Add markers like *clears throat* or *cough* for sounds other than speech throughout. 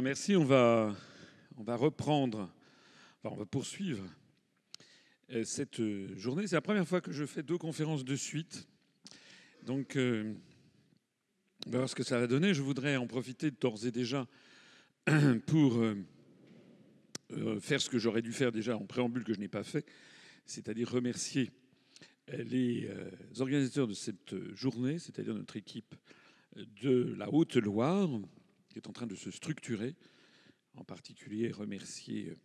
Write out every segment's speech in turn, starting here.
merci. On va, on va reprendre, on va poursuivre euh, cette euh, journée. C'est la première fois que je fais deux conférences de suite. Donc, euh, on va voir ce que ça va donner. Je voudrais en profiter d'ores et déjà *clears throat* pour faire ce que j'aurais dû faire déjà en préambule que je n'ai pas fait, c'est-à-dire remercier les organisateurs de cette journée, c'est-à-dire notre équipe de la Haute-Loire, qui est en train de se structurer. En particulier, remercier euh,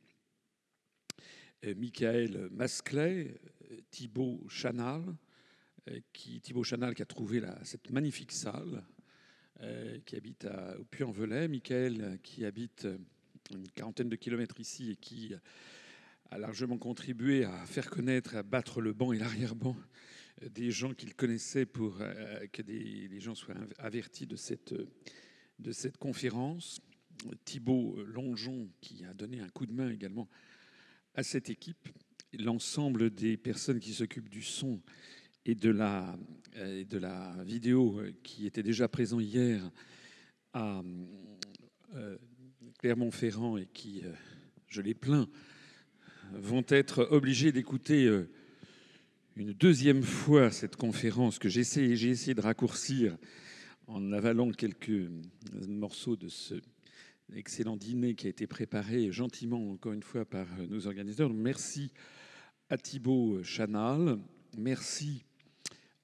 euh, Michael Masclay, euh, Thibaut Chanal, qui, Thibaut Chanal qui a trouvé cette magnifique salle, qui habite à, au Puy-en-Velay, Michael qui habite une quarantaine de kilomètres ici et qui a largement contribué à faire connaître, à battre le banc et l'arrière-banc des gens qu'il connaissait pour que des, les gens soient avertis de cette de cette conférence, Thibault Longeon, qui a donné un coup de main également à cette équipe, l'ensemble des personnes qui s'occupent du son et de la, euh, vidéo euh, qui étaient déjà présents hier à euh, Clermont-Ferrand et qui, je les plains, vont être obligés d'écouter une deuxième fois cette conférence que j'ai essayé de raccourcir en avalant quelques morceaux de ce excellent dîner qui a été préparé gentiment, encore une fois, par nos organisateurs. Merci à Thibault Chanal, merci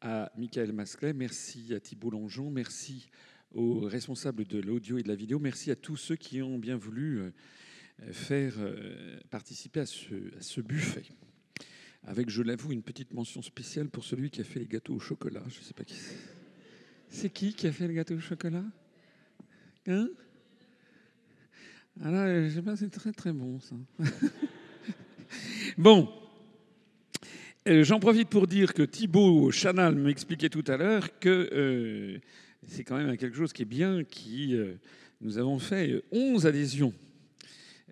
à Michael Masclet, merci à Thibault Langeon, merci aux responsables de l'audio et de la vidéo, merci à tous ceux qui ont bien voulu euh, faire euh, participer à ce, à ce buffet. Avec, je l'avoue, une petite mention spéciale pour celui qui a fait les gâteaux au chocolat. Je ne sais pas qui c'est. C'est qui qui a fait le gâteau au chocolat Hein Alors, euh, je sais pas, c'est très très bon ça. *laughs* bon. Euh, j'en profite pour dire que Thibaut Chanal m'expliquait tout à l'heure que euh, c'est quand même quelque chose qui est bien, qui nous avons fait 11 adhésions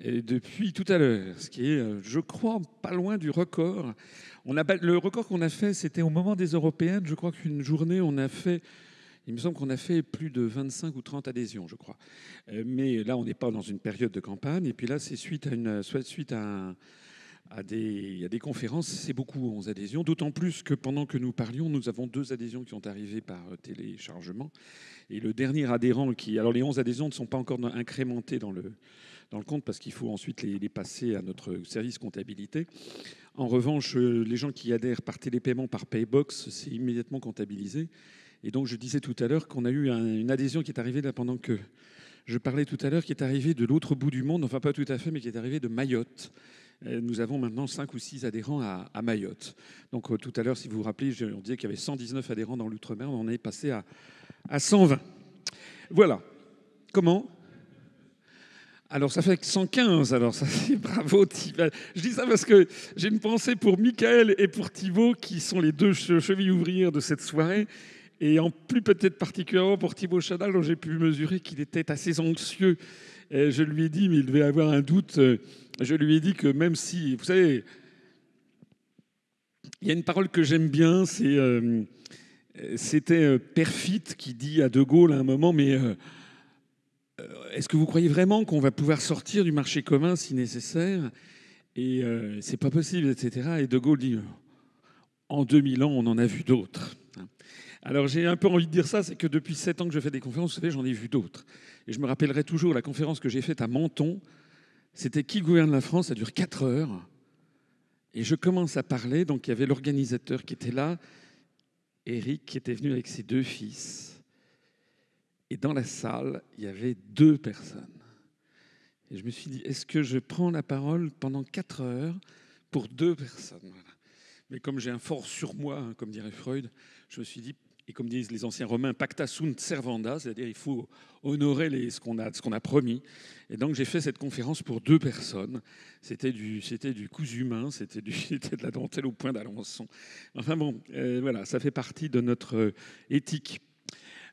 depuis tout à l'heure, ce qui est, je crois, pas loin du record. On a, le record qu'on a fait, c'était au moment des Européennes. Je crois qu'une journée, on a fait il me semble qu'on a fait plus de 25 ou 30 adhésions, je crois. Euh, mais là, on n'est pas dans une période de campagne. Et puis là, c'est suite à une, soit suite à, à, des, des, conférences, c'est beaucoup 11 adhésions. D'autant plus que pendant que nous parlions, nous avons deux adhésions qui ont arrivé par téléchargement. Et le dernier adhérent qui. Alors, les 11 adhésions ne sont pas encore incrémentées dans le, dans le compte parce qu'il faut ensuite les, les, passer à notre service comptabilité. En revanche, euh, les gens qui adhèrent par télépaiement, par Paybox, c'est immédiatement comptabilisé. Et donc, je disais tout à l'heure qu'on a eu une adhésion qui est arrivée là pendant que je parlais tout à l'heure, qui est arrivée de l'autre bout du monde, enfin pas tout à fait, mais qui est arrivée de Mayotte. Euh, nous avons maintenant 5 ou 6 adhérents à, Mayotte. Donc, euh, tout à l'heure, si vous vous rappelez, on disait qu'il y avait 119 adhérents dans l'outre-mer, on en est passé à, à 120. Voilà. Comment alors ça fait 115, alors ça c'est *laughs* bravo Thibault. Je dis ça parce que j'ai une pensée pour Michael et pour Thibault qui sont les deux chevilles ouvrières de cette soirée et en plus peut-être particulièrement pour Thibault Chadal, dont j'ai pu mesurer qu'il était assez anxieux. je lui ai dit, mais il devait avoir un doute, je lui ai dit que même si, vous savez, il y a une parole que j'aime bien, c'est, euh, c'était euh, Perfit qui dit à De Gaulle à un moment, mais euh, est-ce que vous croyez vraiment qu'on va pouvoir sortir du marché commun si nécessaire Et c'est pas possible, etc. Et De Gaulle dit, en 2000 ans, on en a vu d'autres. Alors j'ai un peu envie de dire ça, c'est que depuis sept ans que je fais des conférences, vous savez, j'en ai vu d'autres. Et je me rappellerai toujours la conférence que j'ai faite à Menton. C'était Qui gouverne la France Ça dure quatre heures. Et je commence à parler, donc il y avait l'organisateur qui était là, Eric qui était venu avec ses deux fils. Et dans la salle, il y avait deux personnes. Et je me suis dit, est-ce que je prends la parole pendant quatre heures pour deux personnes Mais comme j'ai un fort sur moi, hein, comme dirait Freud, je me suis dit, et comme disent les anciens romains, pacta sunt servanda, c'est-à-dire il faut honorer les, ce qu'on a, a, promis. Et donc j'ai fait cette conférence pour deux personnes. C'était du, c'était du cousu humain, c'était, *laughs* de la dentelle au point d'Alençon. Enfin bon, euh, voilà, ça fait partie de notre euh, éthique.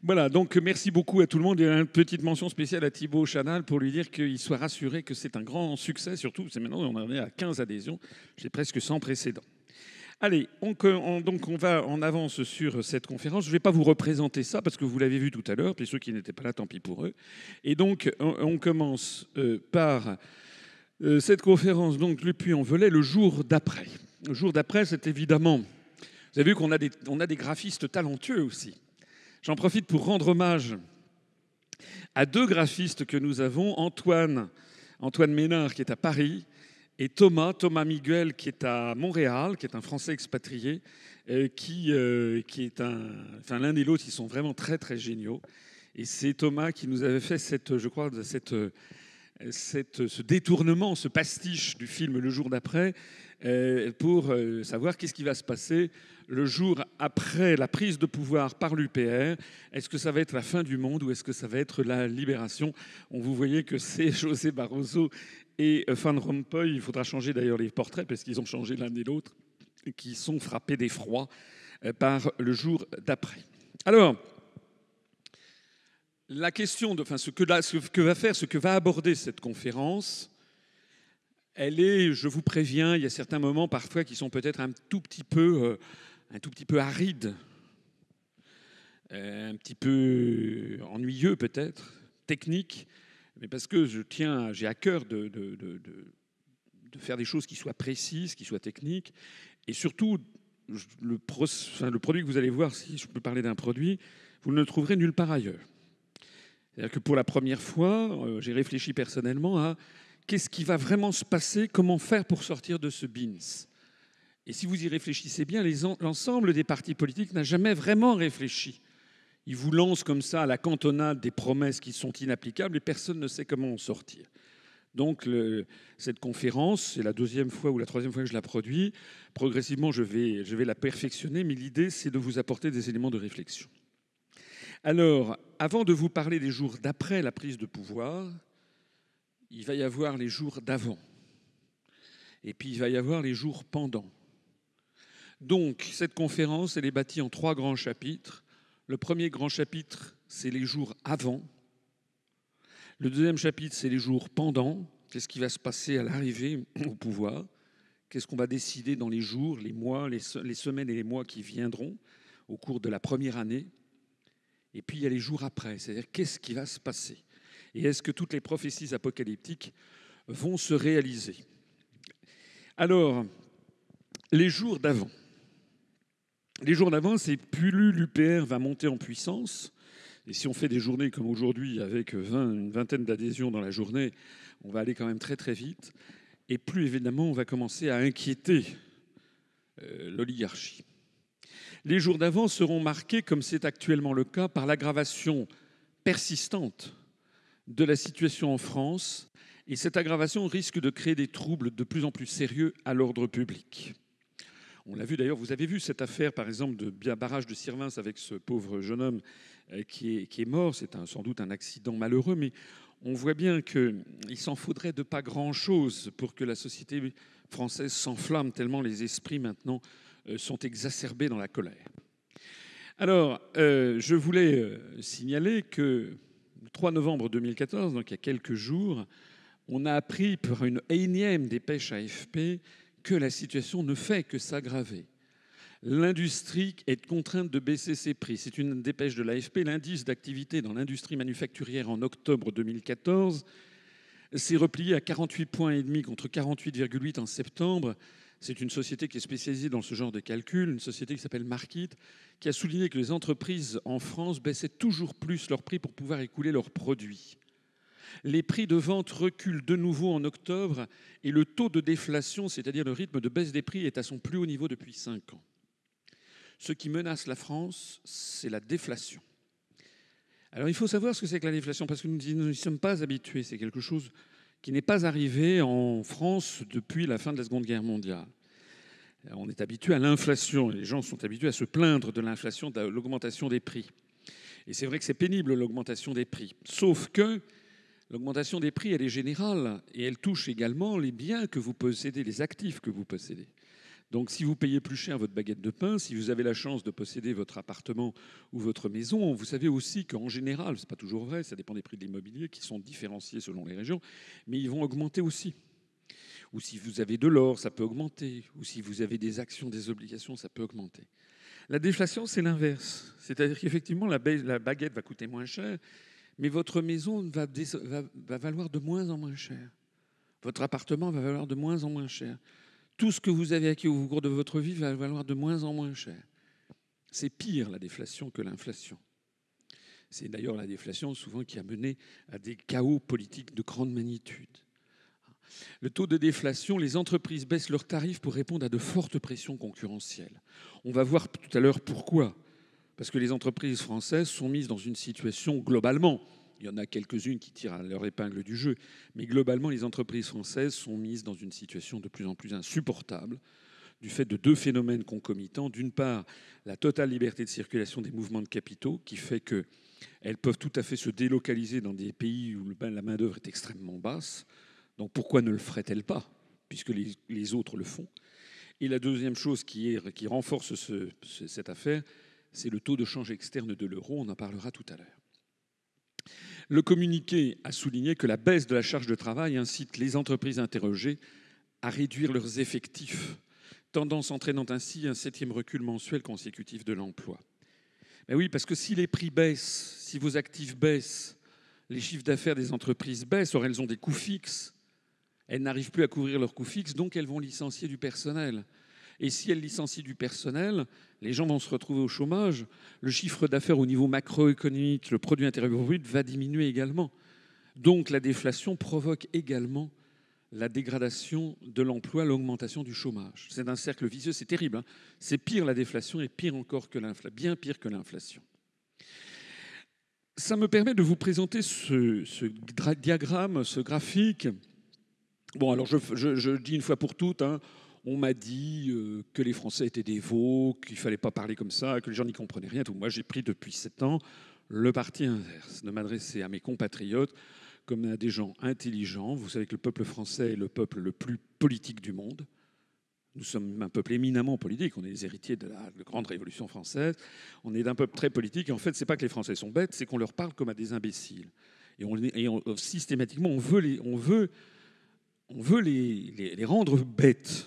Voilà, donc merci beaucoup à tout le monde. Et une petite mention spéciale à Thibault Chanal pour lui dire qu'il soit rassuré que c'est un grand succès, surtout, c'est maintenant, on en est à 15 adhésions, c'est presque sans précédent. Allez, on, donc on va en avance sur cette conférence. Je ne vais pas vous représenter ça parce que vous l'avez vu tout à l'heure, puis ceux qui n'étaient pas là, tant pis pour eux. Et donc, on, commence euh, par euh, cette conférence, donc Le puits en velay le jour d'après. Le jour d'après, c'est évidemment. Vous avez vu qu'on a, des, on a des graphistes talentueux aussi. J'en profite pour rendre hommage à deux graphistes que nous avons Antoine, Antoine Ménard, qui est à Paris, et Thomas, Thomas Miguel, qui est à Montréal, qui est un Français expatrié, euh, qui, euh, qui est un... Enfin, l'un et l'autre, ils sont vraiment très, très géniaux. Et c'est Thomas qui nous avait fait cette, je crois, cette, cette, ce détournement, ce pastiche du film Le jour d'après, euh, pour savoir qu'est-ce qui va se passer le jour après la prise de pouvoir par l'UPR. Est-ce que ça va être la fin du monde ou est-ce que ça va être la libération On vous voyez que c'est *laughs* José Barroso et euh, Van Rompuy, il faudra changer d'ailleurs les portraits parce qu'ils ont changé l'un et l'autre, qui sont frappés d'effroi euh, par le jour d'après. Alors, la question de enfin, ce, que, ce que va faire, ce que va aborder cette conférence, elle est, je vous préviens, il y a certains moments parfois qui sont peut-être un tout petit peu, euh, un tout petit peu arides, un petit peu ennuyeux peut-être, techniques mais parce que je tiens, j'ai à cœur de, faire des choses qui soient précises, qui soient techniques, et surtout, le, le produit que vous allez voir, si je peux parler d'un produit, vous ne le trouverez nulle part ailleurs. C'est-à-dire que pour la première fois, euh, j'ai réfléchi personnellement à qu'est-ce qui va vraiment se passer, comment faire pour sortir de ce BINS. Et si vous y réfléchissez bien, l'ensemble des partis politiques n'a jamais vraiment réfléchi il vous lance comme ça à la cantonade des promesses qui sont inapplicables et personne ne sait comment en sortir. Donc cette conférence, c'est la deuxième fois ou la troisième fois que je la produis. Progressivement, je vais, je vais la perfectionner, mais l'idée, c'est de vous apporter des éléments de réflexion. Alors, avant de vous parler des jours d'après la prise de pouvoir, il va y avoir les jours d'avant. Et puis, il va y avoir les jours pendant. Donc, cette conférence, elle est bâtie en trois grands chapitres. Le premier grand chapitre, c'est les jours avant. Le deuxième chapitre, c'est les jours pendant. Qu'est-ce qui va se passer à l'arrivée au pouvoir Qu'est-ce qu'on va décider dans les jours, les mois, les, semaines et les mois qui viendront au cours de la première année Et puis il y a les jours après, c'est-à-dire qu'est-ce qui va se passer Et est-ce que toutes les prophéties apocalyptiques vont se réaliser Alors, les jours d'avant les jours d'avance, et plus l'UPR va monter en puissance. Et si on fait des journées comme aujourd'hui, avec une vingtaine d'adhésions dans la journée, on va aller quand même très très vite. Et plus évidemment, on va commencer à inquiéter euh, l'oligarchie. Les jours d'avance seront marqués, comme c'est actuellement le cas, par l'aggravation persistante de la situation en France, et cette aggravation risque de créer des troubles de plus en plus sérieux à l'ordre public. On l'a vu d'ailleurs, vous avez vu cette affaire par exemple de barrage de Sirvins avec ce pauvre jeune homme euh, qui est, qui est mort. C'est sans doute un accident malheureux, mais on voit bien qu'il euh, s'en faudrait de pas grand-chose pour que la société française s'enflamme tellement les esprits maintenant euh, sont exacerbés dans la colère. Alors, je voulais signaler que le 3 novembre 2014, donc il y a quelques jours, on a appris par une énième dépêche AFP que la situation ne fait que s'aggraver. L'industrie est contrainte de baisser ses prix. C'est une dépêche de l'AFP. L'indice d'activité dans l'industrie manufacturière en octobre 2014 s'est replié à 48,5 points contre 48,8 en septembre. C'est une société qui est spécialisée dans ce genre de calcul, une société qui s'appelle Markit, qui a souligné que les entreprises en France baissaient toujours plus leurs prix pour pouvoir écouler leurs produits. Les prix de vente reculent de nouveau en octobre et le taux de déflation, c'est-à-dire le rythme de baisse des prix, est à son plus haut niveau depuis cinq ans. Ce qui menace la France, c'est la déflation. Alors il faut savoir ce que c'est que la déflation, parce que nous n'y sommes pas habitués. C'est quelque chose qui n'est pas arrivé en France depuis la fin de la Seconde Guerre mondiale. On est habitué à l'inflation, les gens sont habitués à se plaindre de l'inflation, de l'augmentation des prix. Et c'est vrai que c'est pénible l'augmentation des prix. Sauf que L'augmentation des prix, elle est générale et elle touche également les biens que vous possédez, les actifs que vous possédez. Donc si vous payez plus cher votre baguette de pain, si vous avez la chance de posséder votre appartement ou votre maison, vous savez aussi qu'en général, ce n'est pas toujours vrai, ça dépend des prix de l'immobilier qui sont différenciés selon les régions, mais ils vont augmenter aussi. Ou si vous avez de l'or, ça peut augmenter. Ou si vous avez des actions, des obligations, ça peut augmenter. La déflation, c'est l'inverse. C'est-à-dire qu'effectivement, la baguette va coûter moins cher, mais votre maison va, valoir de moins en moins cher. Votre appartement va valoir de moins en moins cher. Tout ce que vous avez acquis au cours de votre vie va valoir de moins en moins cher. C'est pire la déflation que l'inflation. C'est d'ailleurs la déflation souvent qui a mené à des chaos politiques de grande magnitude. Le taux de déflation, les entreprises baissent leurs tarifs pour répondre à de fortes pressions concurrentielles. On va voir tout à l'heure pourquoi parce que les entreprises françaises sont mises dans une situation globalement, il y en a quelques-unes qui tirent à leur épingle du jeu, mais globalement, les entreprises françaises sont mises dans une situation de plus en plus insupportable du fait de deux phénomènes concomitants. D'une part, la totale liberté de circulation des mouvements de capitaux, qui fait qu'elles peuvent tout à fait se délocaliser dans des pays où la main-d'œuvre est extrêmement basse. Donc pourquoi ne le feraient-elles pas, puisque les, autres le font Et la deuxième chose qui, renforce cette affaire, c'est le taux de change externe de l'euro, on en parlera tout à l'heure. Le communiqué a souligné que la baisse de la charge de travail incite les entreprises interrogées à réduire leurs effectifs, tendance entraînant ainsi un septième recul mensuel consécutif de l'emploi. Mais oui, parce que si les prix baissent, si vos actifs baissent, les chiffres d'affaires des entreprises baissent, or elles ont des coûts fixes, elles n'arrivent plus à couvrir leurs coûts fixes, donc elles vont licencier du personnel. Et si elle licencie du personnel, les gens vont se retrouver au chômage. Le chiffre d'affaires au niveau macroéconomique, le produit intérieur brut, va diminuer également. Donc la déflation provoque également la dégradation de l'emploi, l'augmentation du chômage. C'est un cercle vicieux, c'est terrible. Hein. c'est pire la déflation et pire encore que l'inflation, bien pire que l'inflation. Ça me permet de vous présenter ce, diagramme, ce graphique. Bon, alors je, je, dis une fois pour toutes, hein, on m'a dit euh, que les Français étaient des veaux, qu'il ne fallait pas parler comme ça, que les gens n'y comprenaient rien. Tout. Moi, j'ai pris depuis sept ans le parti inverse, de m'adresser à mes compatriotes comme à des gens intelligents. Vous savez que le peuple français est le peuple le plus politique du monde. Nous sommes un peuple éminemment politique. On est les héritiers de la grande Révolution française. On est d'un peuple très politique. en fait, c'est pas que les Français sont bêtes, c'est qu'on leur parle comme à des imbéciles. Et, euh, systématiquement, on veut les rendre bêtes.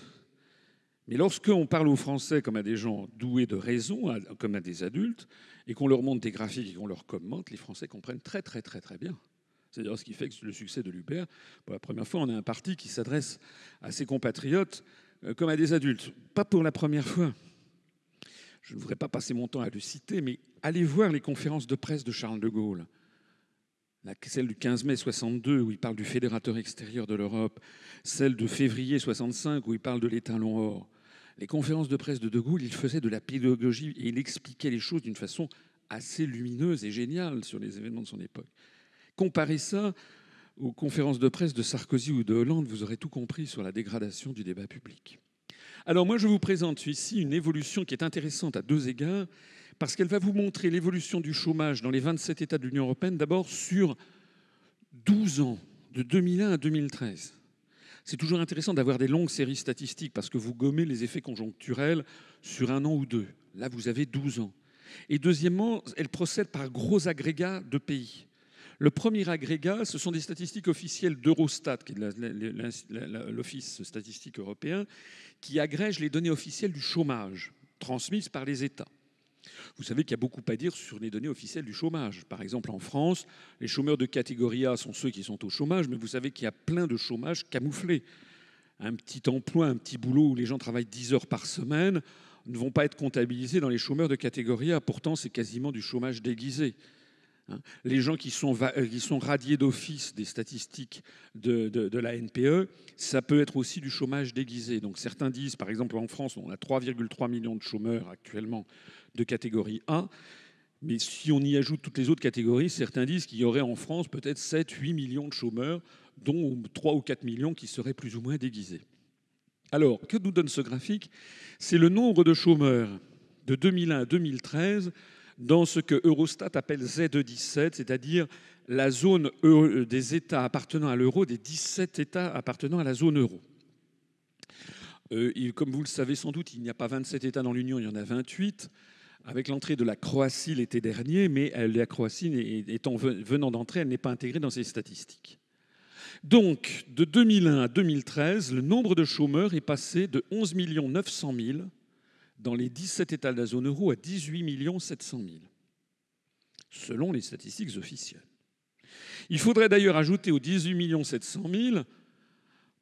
Mais lorsqu'on parle aux Français comme à des gens doués de raison, comme à des adultes, et qu'on leur montre des graphiques et qu'on leur commente, les Français comprennent très très très très bien. C'est d'ailleurs ce qui fait que le succès de l'UPR, pour la première fois, on a un parti qui s'adresse à ses compatriotes euh, comme à des adultes. Pas pour la première fois. Je ne voudrais pas passer mon temps à le citer, mais allez voir les conférences de presse de Charles de Gaulle. Celle du 15 mai 62 où il parle du fédérateur extérieur de l'Europe, celle de février 65 où il parle de l'étalon or, les conférences de presse de De Gaulle, il faisait de la pédagogie et il expliquait les choses d'une façon assez lumineuse et géniale sur les événements de son époque. Comparer ça aux conférences de presse de Sarkozy ou de Hollande, vous aurez tout compris sur la dégradation du débat public. Alors moi, je vous présente ici une évolution qui est intéressante à deux égards, parce qu'elle va vous montrer l'évolution du chômage dans les 27 États de l'Union européenne, d'abord sur 12 ans, de 2001 à 2013. C'est toujours intéressant d'avoir des longues séries statistiques parce que vous gommez les effets conjoncturels sur un an ou deux. Là, vous avez 12 ans. Et deuxièmement, elle procède par gros agrégats de pays. Le premier agrégat, ce sont des statistiques officielles d'Eurostat, qui est l'Office statistique européen, qui agrège les données officielles du chômage transmises par les États. Vous savez qu'il y a beaucoup à dire sur les données officielles du chômage. Par exemple, en France, les chômeurs de catégorie A sont ceux qui sont au chômage, mais vous savez qu'il y a plein de chômage camouflé. Un petit emploi, un petit boulot où les gens travaillent 10 heures par semaine ne vont pas être comptabilisés dans les chômeurs de catégorie A. Pourtant, c'est quasiment du chômage déguisé. Hein. Les gens euh, qui sont, radiés d'office des statistiques de, de, la NPE, ça peut être aussi du chômage déguisé. Donc certains disent, par exemple en France, on a 3,3 millions de chômeurs actuellement de catégorie 1. Mais si on y ajoute toutes les autres catégories, certains disent qu'il y aurait en France peut-être 7-8 millions de chômeurs, dont 3 ou 4 millions qui seraient plus ou moins déguisés. Alors, que nous donne ce graphique C'est le nombre de chômeurs de 2001 à 2013 dans ce que Eurostat appelle Z17, c'est-à-dire la zone euh, des États appartenant à l'euro, des 17 États appartenant à la zone euro. Euh, comme vous le savez sans doute, il n'y a pas 27 États dans l'Union, il y en a 28. Avec l'entrée de la Croatie l'été dernier, mais la Croatie étant venant d'entrer, elle n'est pas intégrée dans ces statistiques. Donc, de 2001 à 2013, le nombre de chômeurs est passé de 11 900 000 dans les 17 États de la zone euro à 18 700 000, selon les statistiques officielles. Il faudrait d'ailleurs ajouter aux 18 700 000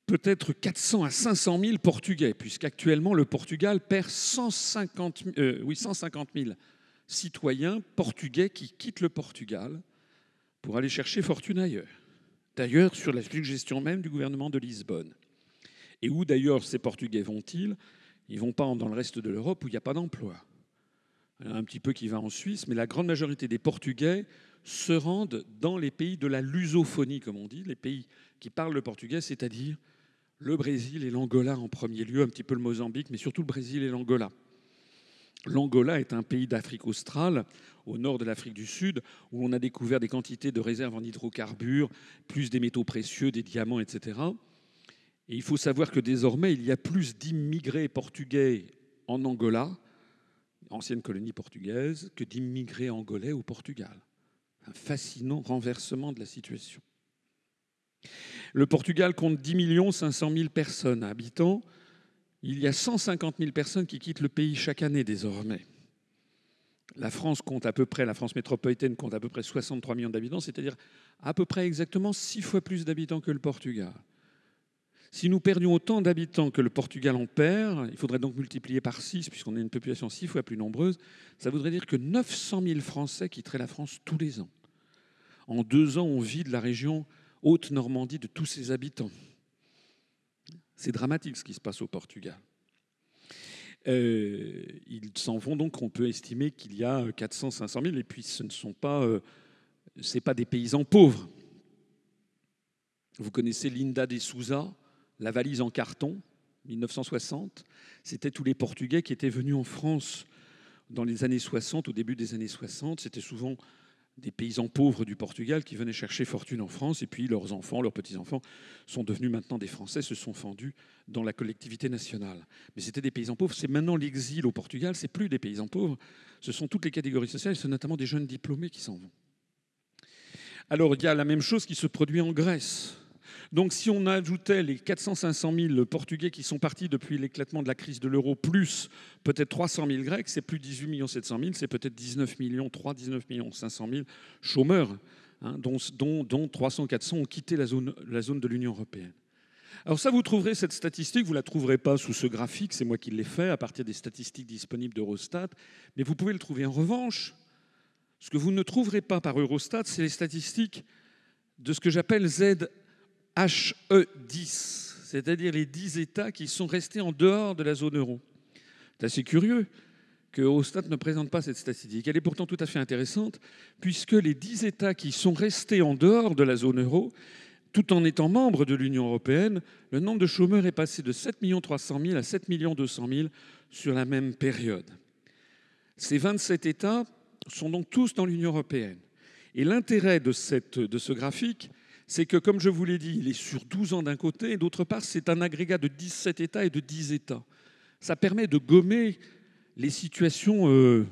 peut-être 400 à 500 000 Portugais, puisqu'actuellement le Portugal perd 150 000, euh, oui, citoyens portugais qui quittent le Portugal pour aller chercher fortune ailleurs. D'ailleurs, sur la suggestion même du gouvernement de Lisbonne. Et où d'ailleurs ces Portugais vont-ils ils vont pas dans le reste de l'Europe où il n'y a pas d'emploi. Un petit peu qui va en Suisse, mais la grande majorité des Portugais se rendent dans les pays de la lusophonie, comme on dit, les pays qui parlent le portugais, c'est-à-dire le Brésil et l'Angola en premier lieu, un petit peu le Mozambique, mais surtout le Brésil et l'Angola. L'Angola est un pays d'Afrique australe, au nord de l'Afrique du Sud, où on a découvert des quantités de réserves en hydrocarbures, plus des métaux précieux, des diamants, etc. Et il faut savoir que désormais, il y a plus d'immigrés portugais en Angola, ancienne colonie portugaise, que d'immigrés angolais au Portugal. Un fascinant renversement de la situation. Le Portugal compte 10 500 000 personnes habitants. Il y a 150 000 personnes qui quittent le pays chaque année désormais. La France compte à peu près, la France métropolitaine compte à peu près 63 millions d'habitants, c'est-à-dire à peu près exactement 6 fois plus d'habitants que le Portugal. Si nous perdions autant d'habitants que le Portugal en perd, il faudrait donc multiplier par 6, puisqu'on a une population 6 fois plus nombreuse, ça voudrait dire que 900 000 Français quitteraient la France tous les ans. En deux ans, on vide la région Haute-Normandie de tous ses habitants. C'est dramatique ce qui se passe au Portugal. Euh, ils s'en vont donc, on peut estimer qu'il y a 400, 500 000, et puis ce ne sont pas, euh, c'est pas des paysans pauvres. Vous connaissez Linda de Souza, la valise en carton, 1960. C'était tous les Portugais qui étaient venus en France dans les années 60, au début des années 60. C'était souvent des paysans pauvres du Portugal qui venaient chercher fortune en France, et puis leurs enfants, leurs petits-enfants sont devenus maintenant des Français, se sont fendus dans la collectivité nationale. Mais c'était des paysans pauvres, c'est maintenant l'exil au Portugal, c'est plus des paysans pauvres, ce sont toutes les catégories sociales, C'est notamment des jeunes diplômés qui s'en vont. Alors il y a la même chose qui se produit en Grèce. Donc si on ajoutait les 400-500 000 Portugais qui sont partis depuis l'éclatement de la crise de l'euro, plus peut-être 300 000 Grecs, c'est plus 18 700 000, c'est peut-être 19 millions 3, 19 millions 500 000 chômeurs, hein, dont, 300-400 ont quitté la zone, la zone de l'Union européenne. Alors ça, vous trouverez cette statistique, vous ne la trouverez pas sous ce graphique, c'est moi qui l'ai fait à partir des statistiques disponibles d'Eurostat, mais vous pouvez le trouver en revanche. Ce que vous ne trouverez pas par Eurostat, c'est les statistiques de ce que j'appelle Z HE10, c'est-à-dire les 10 États qui sont restés en dehors de la zone euro. C'est assez curieux que Hostat ne présente pas cette statistique. Elle est pourtant tout à fait intéressante, puisque les 10 États qui sont restés en dehors de la zone euro, tout en étant membres de l'Union européenne, le nombre de chômeurs est passé de 7 300 000 à 7 200 000 sur la même période. Ces 27 États sont donc tous dans l'Union européenne. Et l'intérêt de, de, ce graphique, c'est que, comme je vous l'ai dit, il est sur 12 ans d'un côté, et d'autre part, c'est un agrégat de 17 États et de 10 États. Ça permet de gommer les situations euh,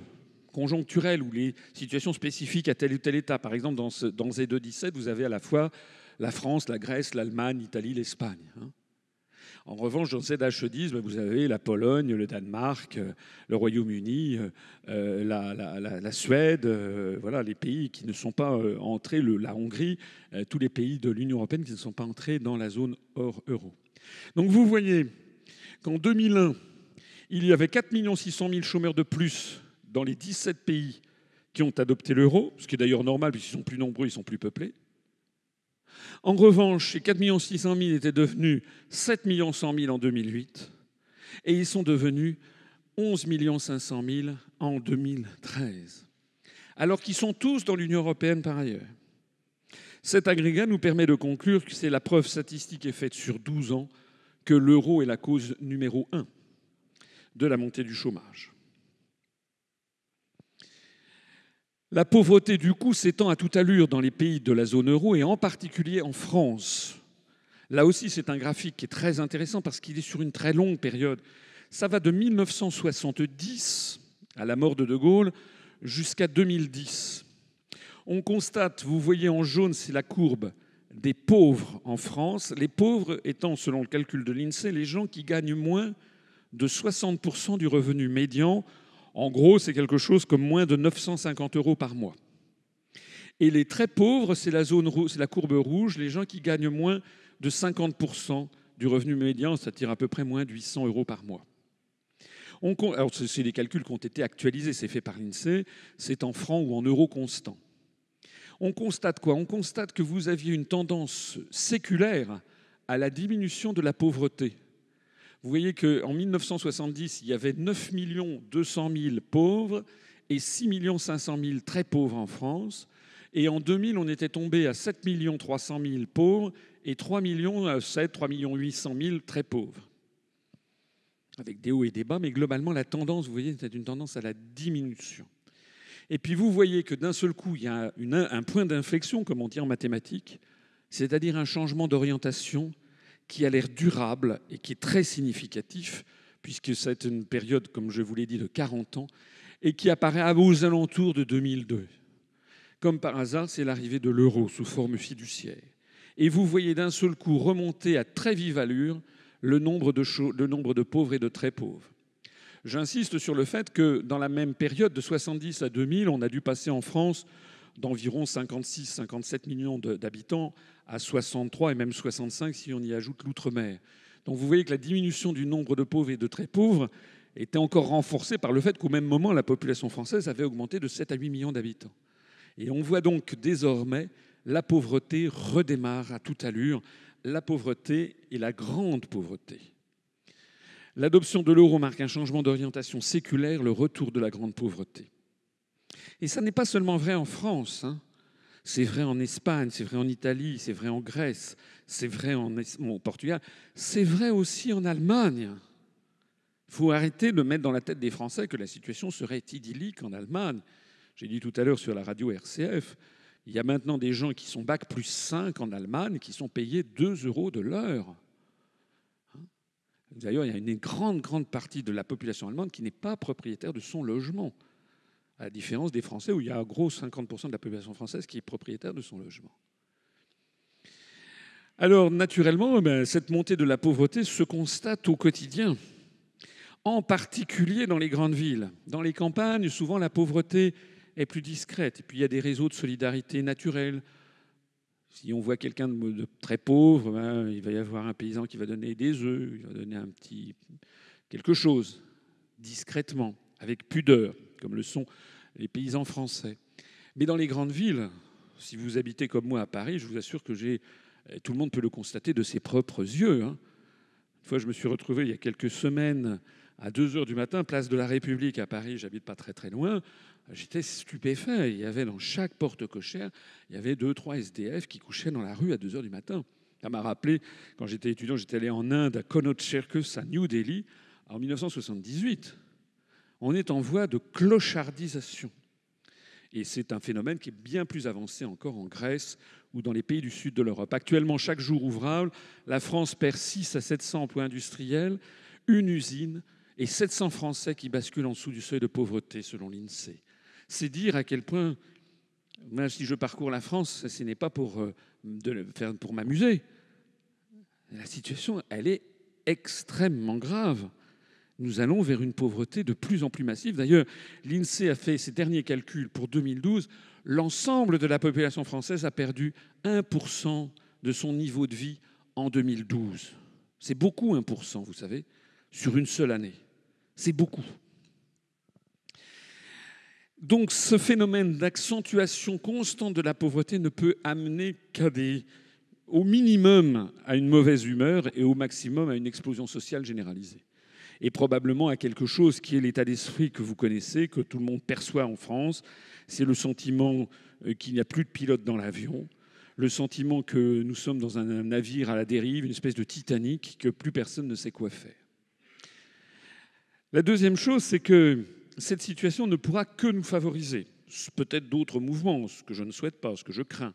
conjoncturelles ou les situations spécifiques à tel ou tel État. Par exemple, dans, ce, dans Z217, vous avez à la fois la France, la Grèce, l'Allemagne, l'Italie, l'Espagne. Hein. En revanche, dans ZH10, e ben, vous avez la Pologne, le Danemark, euh, le Royaume-Uni, euh, euh, la, Suède, voilà, les pays qui ne sont pas entrés, la Hongrie, tous les pays de l'Union européenne qui ne sont pas entrés dans la zone hors euro. Donc vous voyez qu'en 2001, il y avait 4 600 000 chômeurs de plus dans les 17 pays qui ont adopté l'euro, ce qui est d'ailleurs normal puisqu'ils sont plus nombreux, ils sont plus peuplés. En revanche, ces 4 600 000 étaient devenus 7 100 000 en 2008 et ils sont devenus 11 500 000 en 2013, alors qu'ils sont tous dans l'Union européenne par ailleurs. Cet agrégat nous permet de conclure que c'est la preuve statistique est faite sur 12 ans que l'euro est la cause numéro 1 de la montée du chômage. La pauvreté du coup, s'étend à toute allure dans les pays de la zone euro et en particulier en France. Là aussi, c'est un graphique qui est très intéressant parce qu'il est sur une très longue période. Ça va de 1970, à la mort de De Gaulle, jusqu'à 2010. On constate, vous voyez en jaune, c'est la courbe des pauvres en France, les pauvres étant, selon le calcul de l'INSEE, les gens qui gagnent moins de 60% du revenu médian en gros, c'est quelque chose comme moins de 950 euros par mois. Et les très pauvres, c'est la, zone, c'est la courbe rouge, les gens qui gagnent moins de 50% du revenu médian, c'est-à-dire à peu près moins de 800 euros par mois. On, alors, c'est des calculs qui ont été actualisés, c'est fait par l'INSEE, c'est en francs ou en euros constants. On constate quoi On constate que vous aviez une tendance séculaire à la diminution de la pauvreté vous voyez qu'en 1970, il y avait 9 200 000 pauvres et 6 500 000 très pauvres en France. Et en 2000, on était tombé à 7 300 000 pauvres et 3 millions, 7, 3 800 000 très pauvres. Avec des hauts et des bas, mais globalement, la tendance, vous voyez, c'est une tendance à la diminution. Et puis vous voyez que d'un seul coup, il y a un point d'inflexion, comme on dit en mathématiques, c'est-à-dire un changement d'orientation qui a l'air durable et qui est très significatif, puisque c'est une période, comme je vous l'ai dit, de 40 ans, et qui apparaît aux alentours de 2002. Comme par hasard, c'est l'arrivée de l'euro sous forme fiduciaire. Et vous voyez d'un seul coup remonter à très vive allure le nombre de, le nombre de pauvres et de très pauvres. J'insiste sur le fait que dans la même période, de 70 à 2000, on a dû passer en France d'environ 56-57 millions d'habitants à 63 et même 65 si on y ajoute l'outre-mer. Donc vous voyez que la diminution du nombre de pauvres et de très pauvres était encore renforcée par le fait qu'au même moment, la population française avait augmenté de 7 à 8 millions d'habitants. Et on voit donc désormais, la pauvreté redémarre à toute allure, la pauvreté et la grande pauvreté. L'adoption de l'euro marque un changement d'orientation séculaire, le retour de la grande pauvreté. Et ça n'est pas seulement vrai en France. Hein. C'est vrai en Espagne, c'est vrai en Italie, c'est vrai en Grèce, c'est vrai en Portugal, c'est vrai aussi en Allemagne. Il faut arrêter de mettre dans la tête des Français que la situation serait idyllique en Allemagne. J'ai dit tout à l'heure sur la radio RCF, il y a maintenant des gens qui sont bac plus 5 en Allemagne qui sont payés 2 euros de l'heure. Hein. D'ailleurs, il y a une grande, grande partie de la population allemande qui n'est pas propriétaire de son logement à la différence des Français où il y a un gros 50% de la population française qui est propriétaire de son logement. Alors naturellement, eh ben, cette montée de la pauvreté se constate au quotidien, en particulier dans les grandes villes. Dans les campagnes, souvent la pauvreté est plus discrète. Et puis il y a des réseaux de solidarité naturels. Si on voit quelqu'un de très pauvre, ben, il va y avoir un paysan qui va donner des œufs, il va donner un petit quelque chose, discrètement, avec pudeur comme le sont les paysans français. Mais dans les grandes villes, si vous habitez comme moi à Paris, je vous assure que j'ai, eh, tout le monde peut le constater de ses propres yeux. Hein. Une fois, je me suis retrouvé il y a quelques semaines à 2 heures du matin, place de la République à Paris, j'habite pas très très loin, j'étais stupéfait. Il y avait dans chaque porte cochère, il y avait deux, trois SDF qui couchaient dans la rue à 2 heures du matin. Ça m'a rappelé, quand j'étais étudiant, j'étais allé en Inde, à Connaught Circus, à New Delhi, en 1978 on est en voie de clochardisation. Et c'est un phénomène qui est bien plus avancé encore en Grèce ou dans les pays du sud de l'Europe. Actuellement, chaque jour ouvrable, la France perd 6 à 700 emplois industriels, une usine et 700 Français qui basculent en dessous du seuil de pauvreté, selon l'INSEE. C'est dire à quel point, si je parcours la France, ce n'est pas pour, euh, pour m'amuser. La situation, elle est extrêmement grave nous allons vers une pauvreté de plus en plus massive. D'ailleurs, l'INSEE a fait ses derniers calculs pour 2012. L'ensemble de la population française a perdu 1% de son niveau de vie en 2012. C'est beaucoup 1%, vous savez, sur une seule année. C'est beaucoup. Donc ce phénomène d'accentuation constante de la pauvreté ne peut amener qu'à des au minimum à une mauvaise humeur et au maximum à une explosion sociale généralisée et probablement à quelque chose qui est l'état d'esprit que vous connaissez, que tout le monde perçoit en France. C'est le sentiment euh, qu'il n'y a plus de pilote dans l'avion, le sentiment que nous sommes dans un navire à la dérive, une espèce de Titanic, que plus personne ne sait quoi faire. La deuxième chose, c'est que cette situation ne pourra que nous favoriser, peut-être d'autres mouvements, ce que je ne souhaite pas, ce que je crains,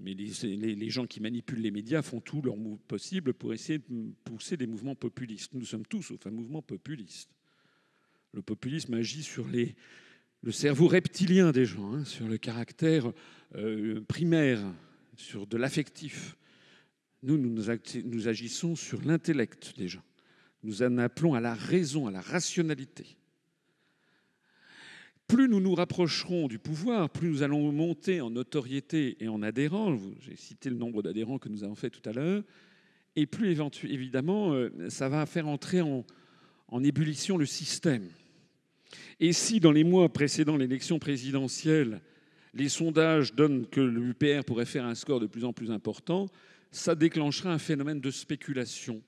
mais les, gens qui manipulent les médias font tout leur possible pour essayer de pousser des mouvements populistes. Nous sommes tous au fin mouvement populiste. Le populisme agit sur le cerveau reptilien des gens, hein, sur le caractère euh, primaire, sur de l'affectif. Nous, nous, nous agissons sur l'intellect des gens. Nous en appelons à la raison, à la rationalité plus nous nous rapprocherons du pouvoir, plus nous allons monter en notoriété et en adhérents, j'ai cité le nombre d'adhérents que nous avons fait tout à l'heure, et plus évidemment, euh, ça va faire entrer en, en ébullition le système. Et si dans les mois précédant l'élection présidentielle, les sondages donnent que l'UPR pourrait faire un score de plus en plus important, ça déclenchera un phénomène de spéculation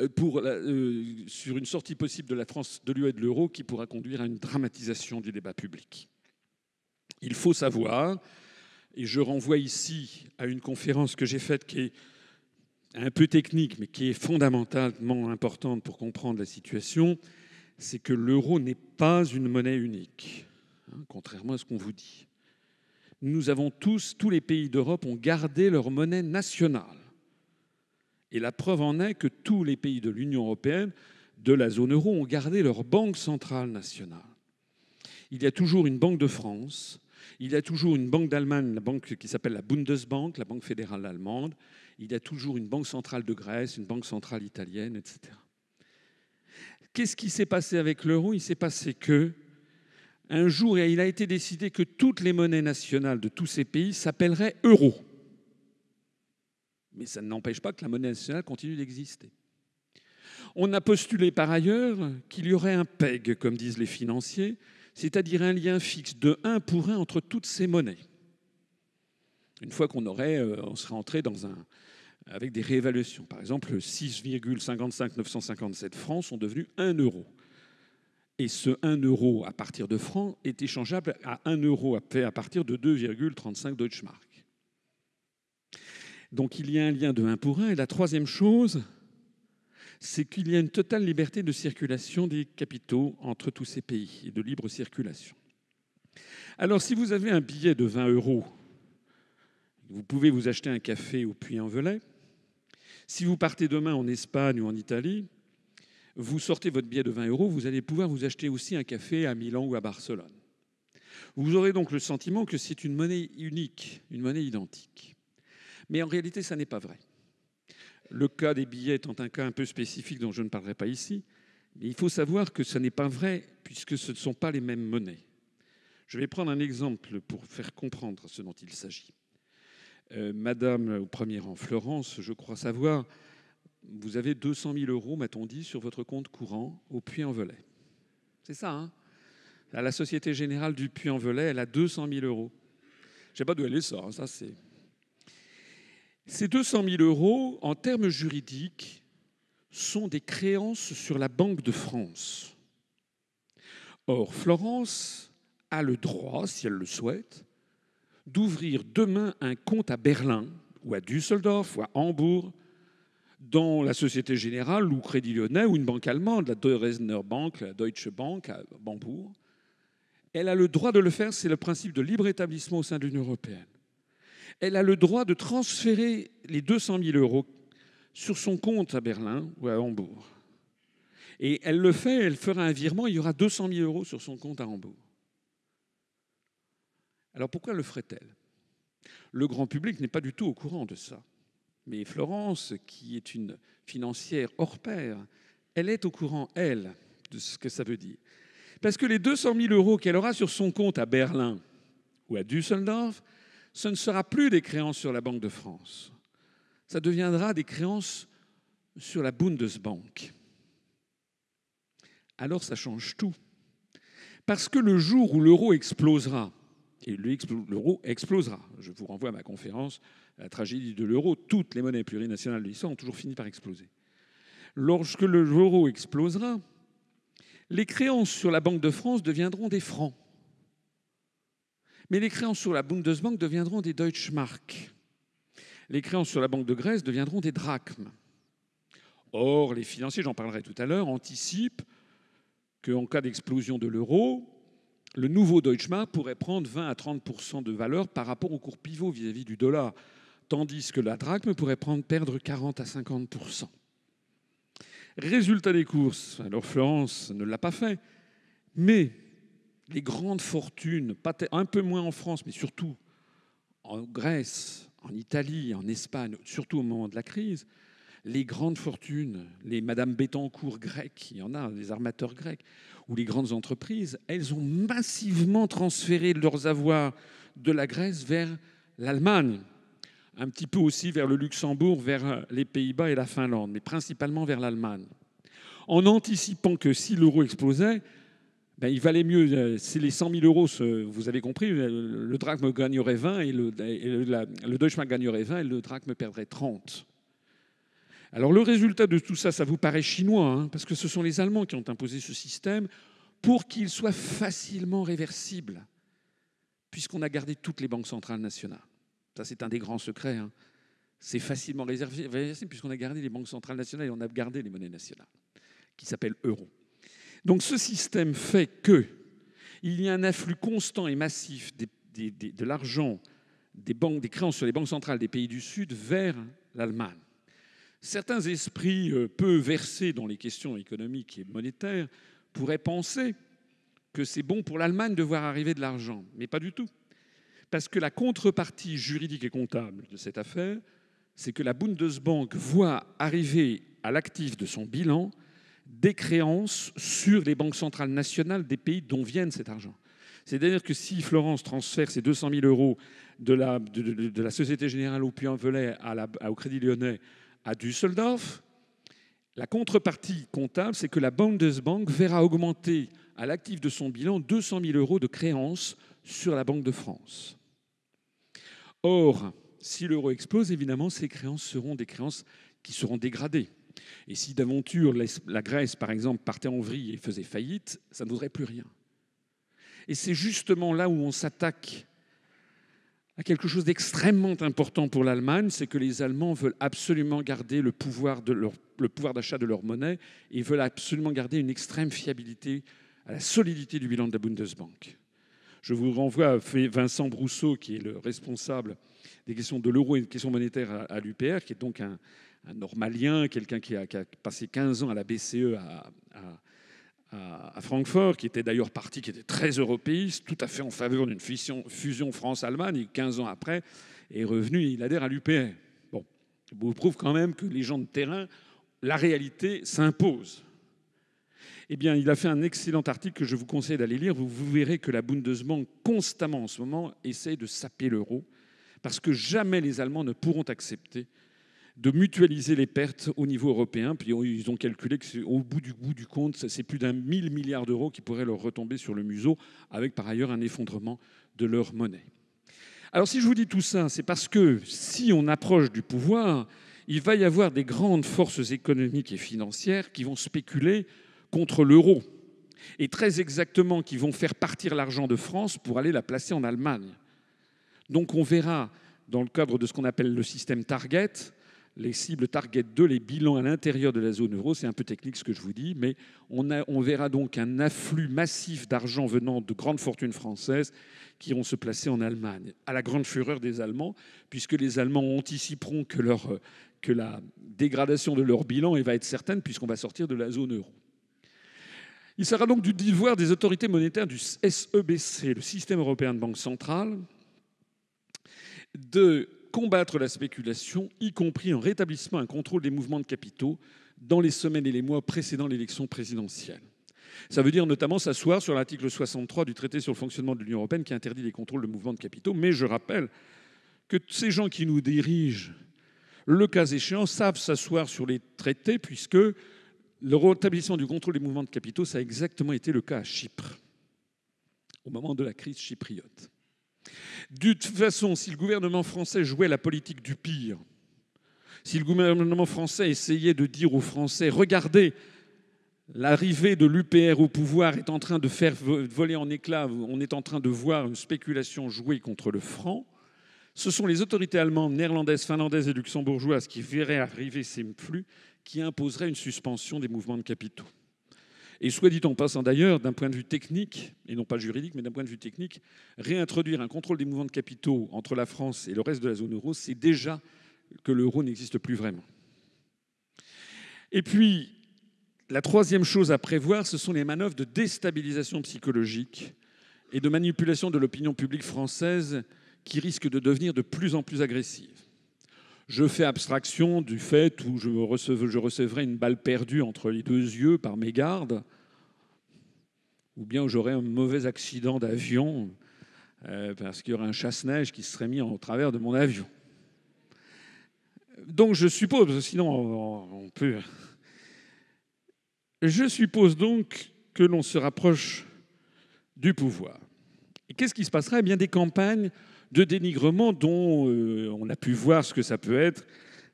euh, euh, sur une sortie possible de la France de l'UE et de l'euro qui pourra conduire à une dramatisation du débat public. Il faut savoir, et je renvoie ici à une conférence que j'ai faite qui est un peu technique, mais qui est fondamentalement importante pour comprendre la situation, c'est que l'euro n'est pas une monnaie unique, hein, contrairement à ce qu'on vous dit. Nous avons tous, tous les pays d'Europe ont gardé leur monnaie nationale. Et la preuve en est que tous les pays de l'Union européenne, de la zone euro, ont gardé leur banque centrale nationale. Il y a toujours une banque de France, il y a toujours une banque d'Allemagne, la banque qui s'appelle la Bundesbank, la banque fédérale allemande, il y a toujours une banque centrale de Grèce, une banque centrale italienne, etc. Qu'est-ce qui s'est passé avec l'euro Il s'est passé que un jour, il a été décidé que toutes les monnaies nationales de tous ces pays s'appelleraient euros. Mais ça n'empêche pas que la monnaie nationale continue d'exister. On a postulé par ailleurs qu'il y aurait un PEG, comme disent les financiers, c'est-à-dire un lien fixe de 1 pour 1 entre toutes ces monnaies. Une fois qu'on aurait, euh, on serait entré dans un, avec des réévaluations. Par exemple, 6,55957 francs sont devenus 1 euro. Et ce 1 euro à partir de francs est échangeable à 1 euro à partir de 2,35 Mark. Donc il y a un lien de un pour un. Et la troisième chose, c'est qu'il y a une totale liberté de circulation des capitaux entre tous ces pays et de libre circulation. Alors si vous avez un billet de 20 euros, vous pouvez vous acheter un café au Puy-en-Velay. Si vous partez demain en Espagne ou en Italie, vous sortez votre billet de 20 euros, vous allez pouvoir vous acheter aussi un café à Milan ou à Barcelone. Vous aurez donc le sentiment que c'est une monnaie unique, une monnaie identique. Mais en réalité, ça n'est pas vrai. Le cas des billets étant un cas un peu spécifique dont je ne parlerai pas ici, mais il faut savoir que ce n'est pas vrai puisque ce ne sont pas les mêmes monnaies. Je vais prendre un exemple pour faire comprendre ce dont il s'agit. Euh, madame au premier rang, Florence, je crois savoir, vous avez 200 000 euros, m'a-t-on dit, sur votre compte courant au Puy-en-Velay. C'est ça, hein la Société Générale du Puy-en-Velay, elle a 200 000 euros. Je ne sais pas d'où elle est, ça. Hein, ça c'est... Ces 200 000 euros, en termes juridiques, sont des créances sur la Banque de France. Or, Florence a le droit, si elle le souhaite, d'ouvrir demain un compte à Berlin, ou à Düsseldorf, ou à Hambourg, dans la Société Générale ou Crédit Lyonnais ou une banque allemande, la Bank, la Deutsche Bank à Bambourg. Elle a le droit de le faire, c'est le principe de libre établissement au sein de l'Union européenne elle a le droit de transférer les 200 000 euros sur son compte à Berlin ou à Hambourg. Et elle le fait, elle fera un virement, il y aura 200 000 euros sur son compte à Hambourg. Alors pourquoi le ferait-elle Le grand public n'est pas du tout au courant de ça. Mais Florence, qui est une financière hors pair, elle est au courant, elle, de ce que ça veut dire. Parce que les 200 000 euros qu'elle aura sur son compte à Berlin ou à Düsseldorf, ce ne sera plus des créances sur la Banque de France. Ça deviendra des créances sur la Bundesbank. Alors ça change tout. Parce que le jour où l'euro explosera, et l'euro explosera, je vous renvoie à ma conférence, la tragédie de l'euro, toutes les monnaies plurinationales de l'histoire ont toujours fini par exploser. Lorsque l'euro explosera, les créances sur la Banque de France deviendront des francs. Mais les créances sur la Bundesbank deviendront des Mark. Les créances sur la Banque de Grèce deviendront des drachmes. Or, les financiers, j'en parlerai tout à l'heure, anticipent qu'en cas d'explosion de l'euro, le nouveau Deutschmark pourrait prendre 20 à 30 de valeur par rapport au cours pivot vis-à-vis du dollar, tandis que la drachme pourrait prendre, perdre 40 à 50 Résultat des courses, alors Florence ne l'a pas fait, mais les grandes fortunes, un peu moins en France, mais surtout en Grèce, en Italie, en Espagne, surtout au moment de la crise, les grandes fortunes, les Madame Bettencourt grecques, il y en a, les armateurs grecs, ou les grandes entreprises, elles ont massivement transféré leurs avoirs de la Grèce vers l'Allemagne, un petit peu aussi vers le Luxembourg, vers euh, les Pays-Bas et la Finlande, mais principalement vers l'Allemagne, en anticipant que si l'euro explosait, ben, il valait mieux, C'est euh, les 100 000 euros, vous avez compris, euh, le, drachme gagnerait 20 et le, Deutschmark gagnerait 20 et le drachme perdrait 30. Alors le résultat de tout ça, ça vous paraît chinois, hein, parce que ce sont les Allemands qui ont imposé ce système pour qu'il soit facilement réversible, puisqu'on a gardé toutes les banques centrales nationales. Ça, c'est un des grands secrets. Hein. C'est facilement réversible, puisqu'on a gardé les banques centrales nationales et on a gardé les monnaies nationales, qui s'appellent euros. Donc ce système fait que il y a un afflux constant et massif de l'argent des banques, des créances sur les banques centrales des pays du Sud vers l'Allemagne. Certains esprits euh, peu versés dans les questions économiques et monétaires pourraient penser que c'est bon pour l'Allemagne de voir arriver de l'argent, mais pas du tout. Parce que la contrepartie juridique et comptable de cette affaire, c'est que la Bundesbank voit arriver à l'actif de son bilan des créances sur les banques centrales nationales des pays dont viennent cet argent. C'est-à-dire que si Florence transfère ses 200 000 euros de la, Société Générale au puy velay au Crédit Lyonnais à Düsseldorf, la contrepartie comptable, c'est que la Bundesbank verra augmenter à l'actif de son bilan 200 000 euros de créances sur la Banque de France. Or, si l'euro explose, évidemment, ces créances seront des créances qui seront dégradées. Et si d'aventure la Grèce, par exemple, partait en vrille et faisait faillite, ça ne voudrait plus rien. Et c'est justement là où on s'attaque à quelque chose d'extrêmement important pour l'Allemagne, c'est que les Allemands veulent absolument garder le pouvoir d'achat de, de leur monnaie et veulent absolument garder une extrême fiabilité à la solidité du bilan de la Bundesbank. Je vous renvoie à Vincent Brousseau, qui est le responsable des questions de l'euro et des questions monétaires à l'UPR, qui est donc un, un normalien, quelqu'un qui, a, passé 15 ans à la BCE à, Francfort, qui était d'ailleurs parti, qui était très européiste, tout à fait en faveur d'une fusion, France-Allemagne, et 15 ans après, est revenu et il adhère à l'UPR. Bon, vous prouve quand même que les gens de terrain, la réalité s'impose. Eh bien, il a fait un excellent article que je vous conseille d'aller lire. Vous, verrez que la Bundesbank, constamment en ce moment, essaie de saper l'euro, parce que jamais les Allemands ne pourront accepter de mutualiser les pertes au niveau européen. Puis ils ont calculé qu'au bout du bout du compte, c'est plus d'un 1000 milliards d'euros qui pourraient leur retomber sur le museau, avec par ailleurs un effondrement de leur monnaie. Alors si je vous dis tout ça, c'est parce que si on approche du pouvoir, il va y avoir des grandes forces économiques et financières qui vont spéculer contre l'euro, et très exactement qui vont faire partir l'argent de France pour aller la placer en Allemagne. Donc on verra, dans le cadre de ce qu'on appelle le système target, les cibles target 2, les bilans à l'intérieur de la zone euro. C'est un peu technique ce que je vous dis, mais on, verra donc un afflux massif d'argent venant de grandes fortunes françaises qui vont se placer en Allemagne, à la grande fureur des Allemands, puisque les Allemands anticiperont que, que la dégradation de leur bilan va être certaine, puisqu'on va sortir de la zone euro. Il sera donc du devoir des autorités monétaires du SEBC, le système européen de banque centrale, de combattre la spéculation, y compris en rétablissant un contrôle des mouvements de capitaux dans les semaines et les mois précédant l'élection présidentielle. Ça veut dire notamment s'asseoir sur l'article 63 du traité sur le fonctionnement de l'Union européenne qui interdit les contrôles de mouvements de capitaux. Mais je rappelle que ces gens qui nous dirigent, le cas échéant, savent s'asseoir sur les traités puisque le rétablissement du contrôle des mouvements de capitaux, ça a exactement été le cas à Chypre, au moment de la crise chypriote. De toute façon, si le gouvernement français jouait la politique du pire, si le gouvernement français essayait de dire aux Français, regardez, L'arrivée de l'UPR au pouvoir est en train de faire voler en éclats, on est en train de voir une spéculation jouée contre le franc. Ce sont les autorités allemandes, néerlandaises, finlandaises et luxembourgeoises qui verraient arriver ces flux qui imposeraient une suspension des mouvements de capitaux. Et soit dit en passant d'ailleurs, d'un point de vue technique, et non pas juridique, mais d'un point de vue technique, réintroduire un contrôle des mouvements de capitaux entre la France et le reste de la zone euro, c'est déjà que l'euro n'existe plus vraiment. Et puis, la troisième chose à prévoir, ce sont les manœuvres de déstabilisation psychologique et de manipulation de l'opinion publique française qui risquent de devenir de plus en plus agressives. Je fais abstraction du fait où je, recevrai une balle perdue entre les deux yeux par mes gardes ou bien où j'aurai un mauvais accident d'avion euh, parce qu'il y aurait un chasse-neige qui serait mis au travers de mon avion. Donc je suppose, sinon on peut. Je suppose donc que l'on se rapproche du pouvoir. Et qu'est-ce qui se passerait Eh bien, des campagnes de dénigrement dont euh, on a pu voir ce que ça peut être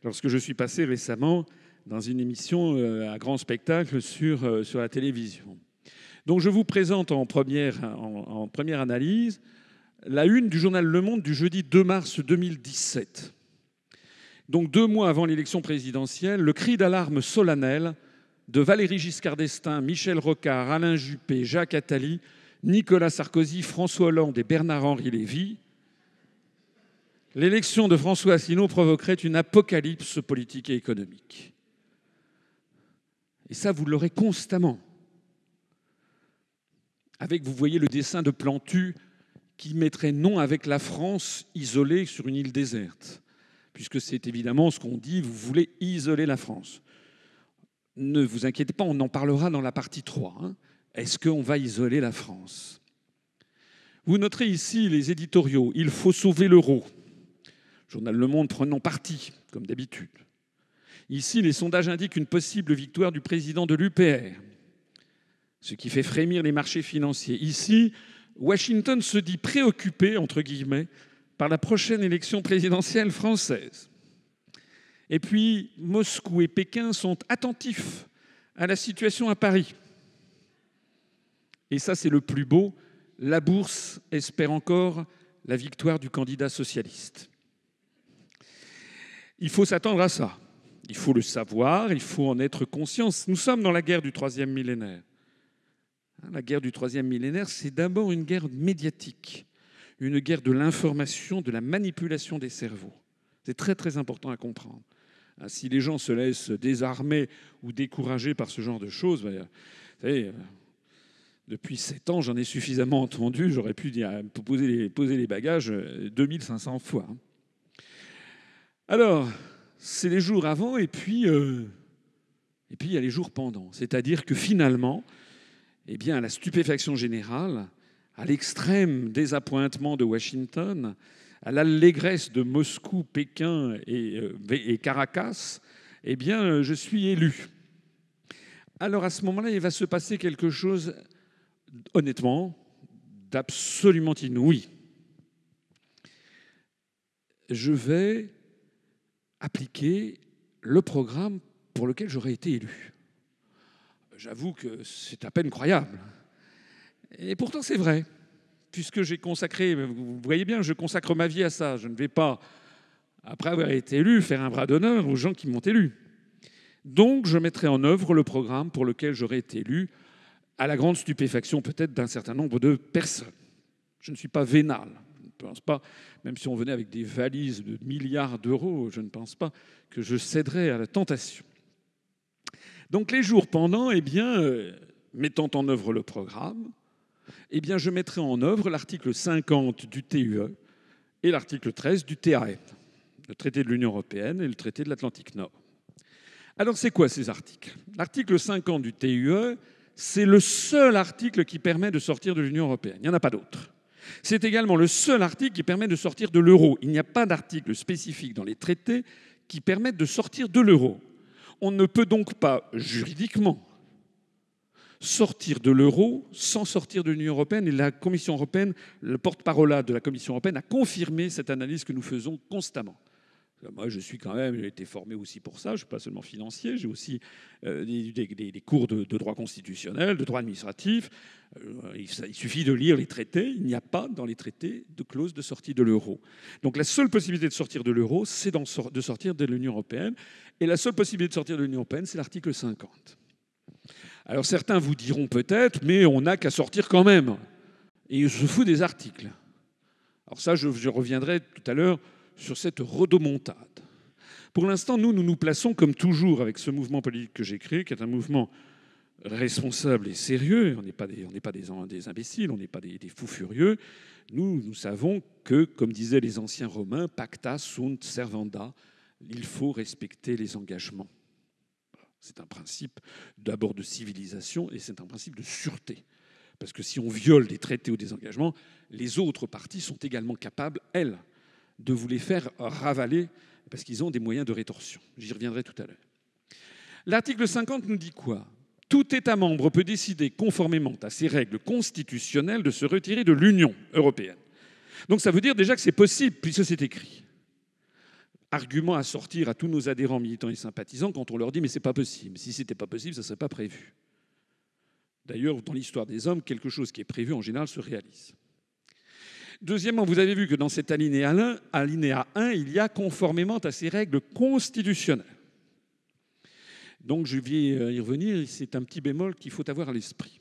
lorsque je suis passé récemment dans une émission euh, à grand spectacle sur, euh, sur la télévision. Donc je vous présente en première, en, première analyse la une du journal Le Monde du jeudi 2 mars 2017. Donc deux mois avant l'élection présidentielle, le cri d'alarme solennel de valérie Giscard d'Estaing, Michel Rocard, Alain Juppé, Jacques Attali, Nicolas Sarkozy, François Hollande et Bernard-Henri Lévy L'élection de François Asselineau provoquerait une apocalypse politique et économique. Et ça, vous l'aurez constamment. Avec, vous voyez, le dessin de Plantu qui mettrait non avec la France isolée sur une île déserte, puisque c'est évidemment ce qu'on dit, vous voulez isoler la France. Ne vous inquiétez pas, on en parlera dans la partie 3. Hein. Est-ce qu'on va isoler la France Vous noterez ici les éditoriaux. Il faut sauver l'euro. Journal Le Monde prenant parti, comme d'habitude. Ici, les sondages indiquent une possible victoire du président de l'UPR, ce qui fait frémir les marchés financiers. Ici, Washington se dit préoccupé, entre guillemets, par la prochaine élection présidentielle française. Et puis, Moscou et Pékin sont attentifs à la situation à Paris. Et ça, c'est le plus beau. La bourse espère encore la victoire du candidat socialiste. Il faut s'attendre à ça. Il faut le savoir, il faut en être conscient. Nous sommes dans la guerre du troisième millénaire. Hein, la guerre du troisième millénaire, c'est d'abord une guerre médiatique, une guerre de l'information, de la manipulation des cerveaux. C'est très très important à comprendre. Hein, si les gens se laissent désarmer ou décourager par ce genre de choses, ben, vous savez, euh, depuis sept ans, j'en ai suffisamment entendu, j'aurais pu euh, poser, les, poser les bagages 2500 euh, fois. Hein. Alors, c'est les jours avant et puis, euh, et puis il y a les jours pendant. C'est-à-dire que finalement, eh bien, à la stupéfaction générale, à l'extrême désappointement de Washington, à l'allégresse de Moscou, Pékin et, euh, et, Caracas, eh bien, euh, je suis élu. Alors à ce moment-là, il va se passer quelque chose, honnêtement, d'absolument inouï. Je vais appliquer le programme pour lequel j'aurais été élu. J'avoue que c'est à peine croyable. Et pourtant c'est vrai, puisque j'ai consacré, vous voyez bien, je consacre ma vie à ça. Je ne vais pas, après avoir été élu, faire un bras d'honneur aux gens qui m'ont élu. Donc je mettrai en œuvre le programme pour lequel j'aurais été élu, à la grande stupéfaction peut-être d'un certain nombre de personnes. Je ne suis pas vénal, je ne pense pas, même si on venait avec des valises de milliards d'euros, je ne pense pas que je céderais à la tentation. Donc les jours pendant, eh bien, euh, mettant en œuvre le programme, eh bien, je mettrai en œuvre l'article 50 du TUE et l'article 13 du TAN, le traité de l'Union européenne et le traité de l'Atlantique Nord. Alors c'est quoi ces articles L'article 50 du TUE, c'est le seul article qui permet de sortir de l'Union européenne. Il n'y en a pas d'autre. C'est également le seul article qui permet de sortir de l'euro. Il n'y a pas d'article spécifique dans les traités qui permette de sortir de l'euro. On ne peut donc pas juridiquement sortir de l'euro sans sortir de l'Union européenne. Et la Commission européenne, le porte-parole de la Commission européenne, a confirmé cette analyse que nous faisons constamment. Euh, moi, je suis quand même, j'ai été formé aussi pour ça, je ne suis pas seulement financier, j'ai aussi euh, des, cours de, droit constitutionnel, de droit administratif. Euh, il, suffit de lire les traités, il n'y a pas dans les traités de clause de sortie de l'euro. Donc la seule possibilité de sortir de l'euro, c'est de sortir de l'Union européenne. Et la seule possibilité de sortir de l'Union européenne, c'est l'article 50. Alors certains vous diront peut-être, mais on n'a qu'à sortir quand même. Et je fous des articles. Alors ça, je reviendrai tout à l'heure sur cette redomontade. Pour l'instant, nous, nous nous plaçons, comme toujours, avec ce mouvement politique que j'ai créé, qui est un mouvement responsable et sérieux. On n'est pas, des, on pas des, imbéciles, on n'est pas des, des, fous furieux. Nous, nous savons que, comme disaient les anciens Romains, pacta sunt servanda, il faut respecter les engagements. C'est un principe d'abord de civilisation et c'est un principe de sûreté. Parce que si on viole des traités ou des engagements, les autres parties sont également capables, elles, de vous les faire ravaler parce qu'ils ont des moyens de rétorsion. J'y reviendrai tout à l'heure. L'article 50 nous dit quoi Tout État membre peut décider, conformément à ses règles constitutionnelles, de se retirer de l'Union européenne. Donc ça veut dire déjà que c'est possible, puisque c'est écrit. Argument à sortir à tous nos adhérents militants et sympathisants quand on leur dit mais c'est pas possible. Si c'était pas possible, ça serait pas prévu. D'ailleurs, dans l'histoire des hommes, quelque chose qui est prévu en général se réalise. Deuxièmement, vous avez vu que dans cet alinéa 1, alinéa 1 il y a conformément à ces règles constitutionnelles. Donc je vais euh, y revenir, c'est un petit bémol qu'il faut avoir à l'esprit.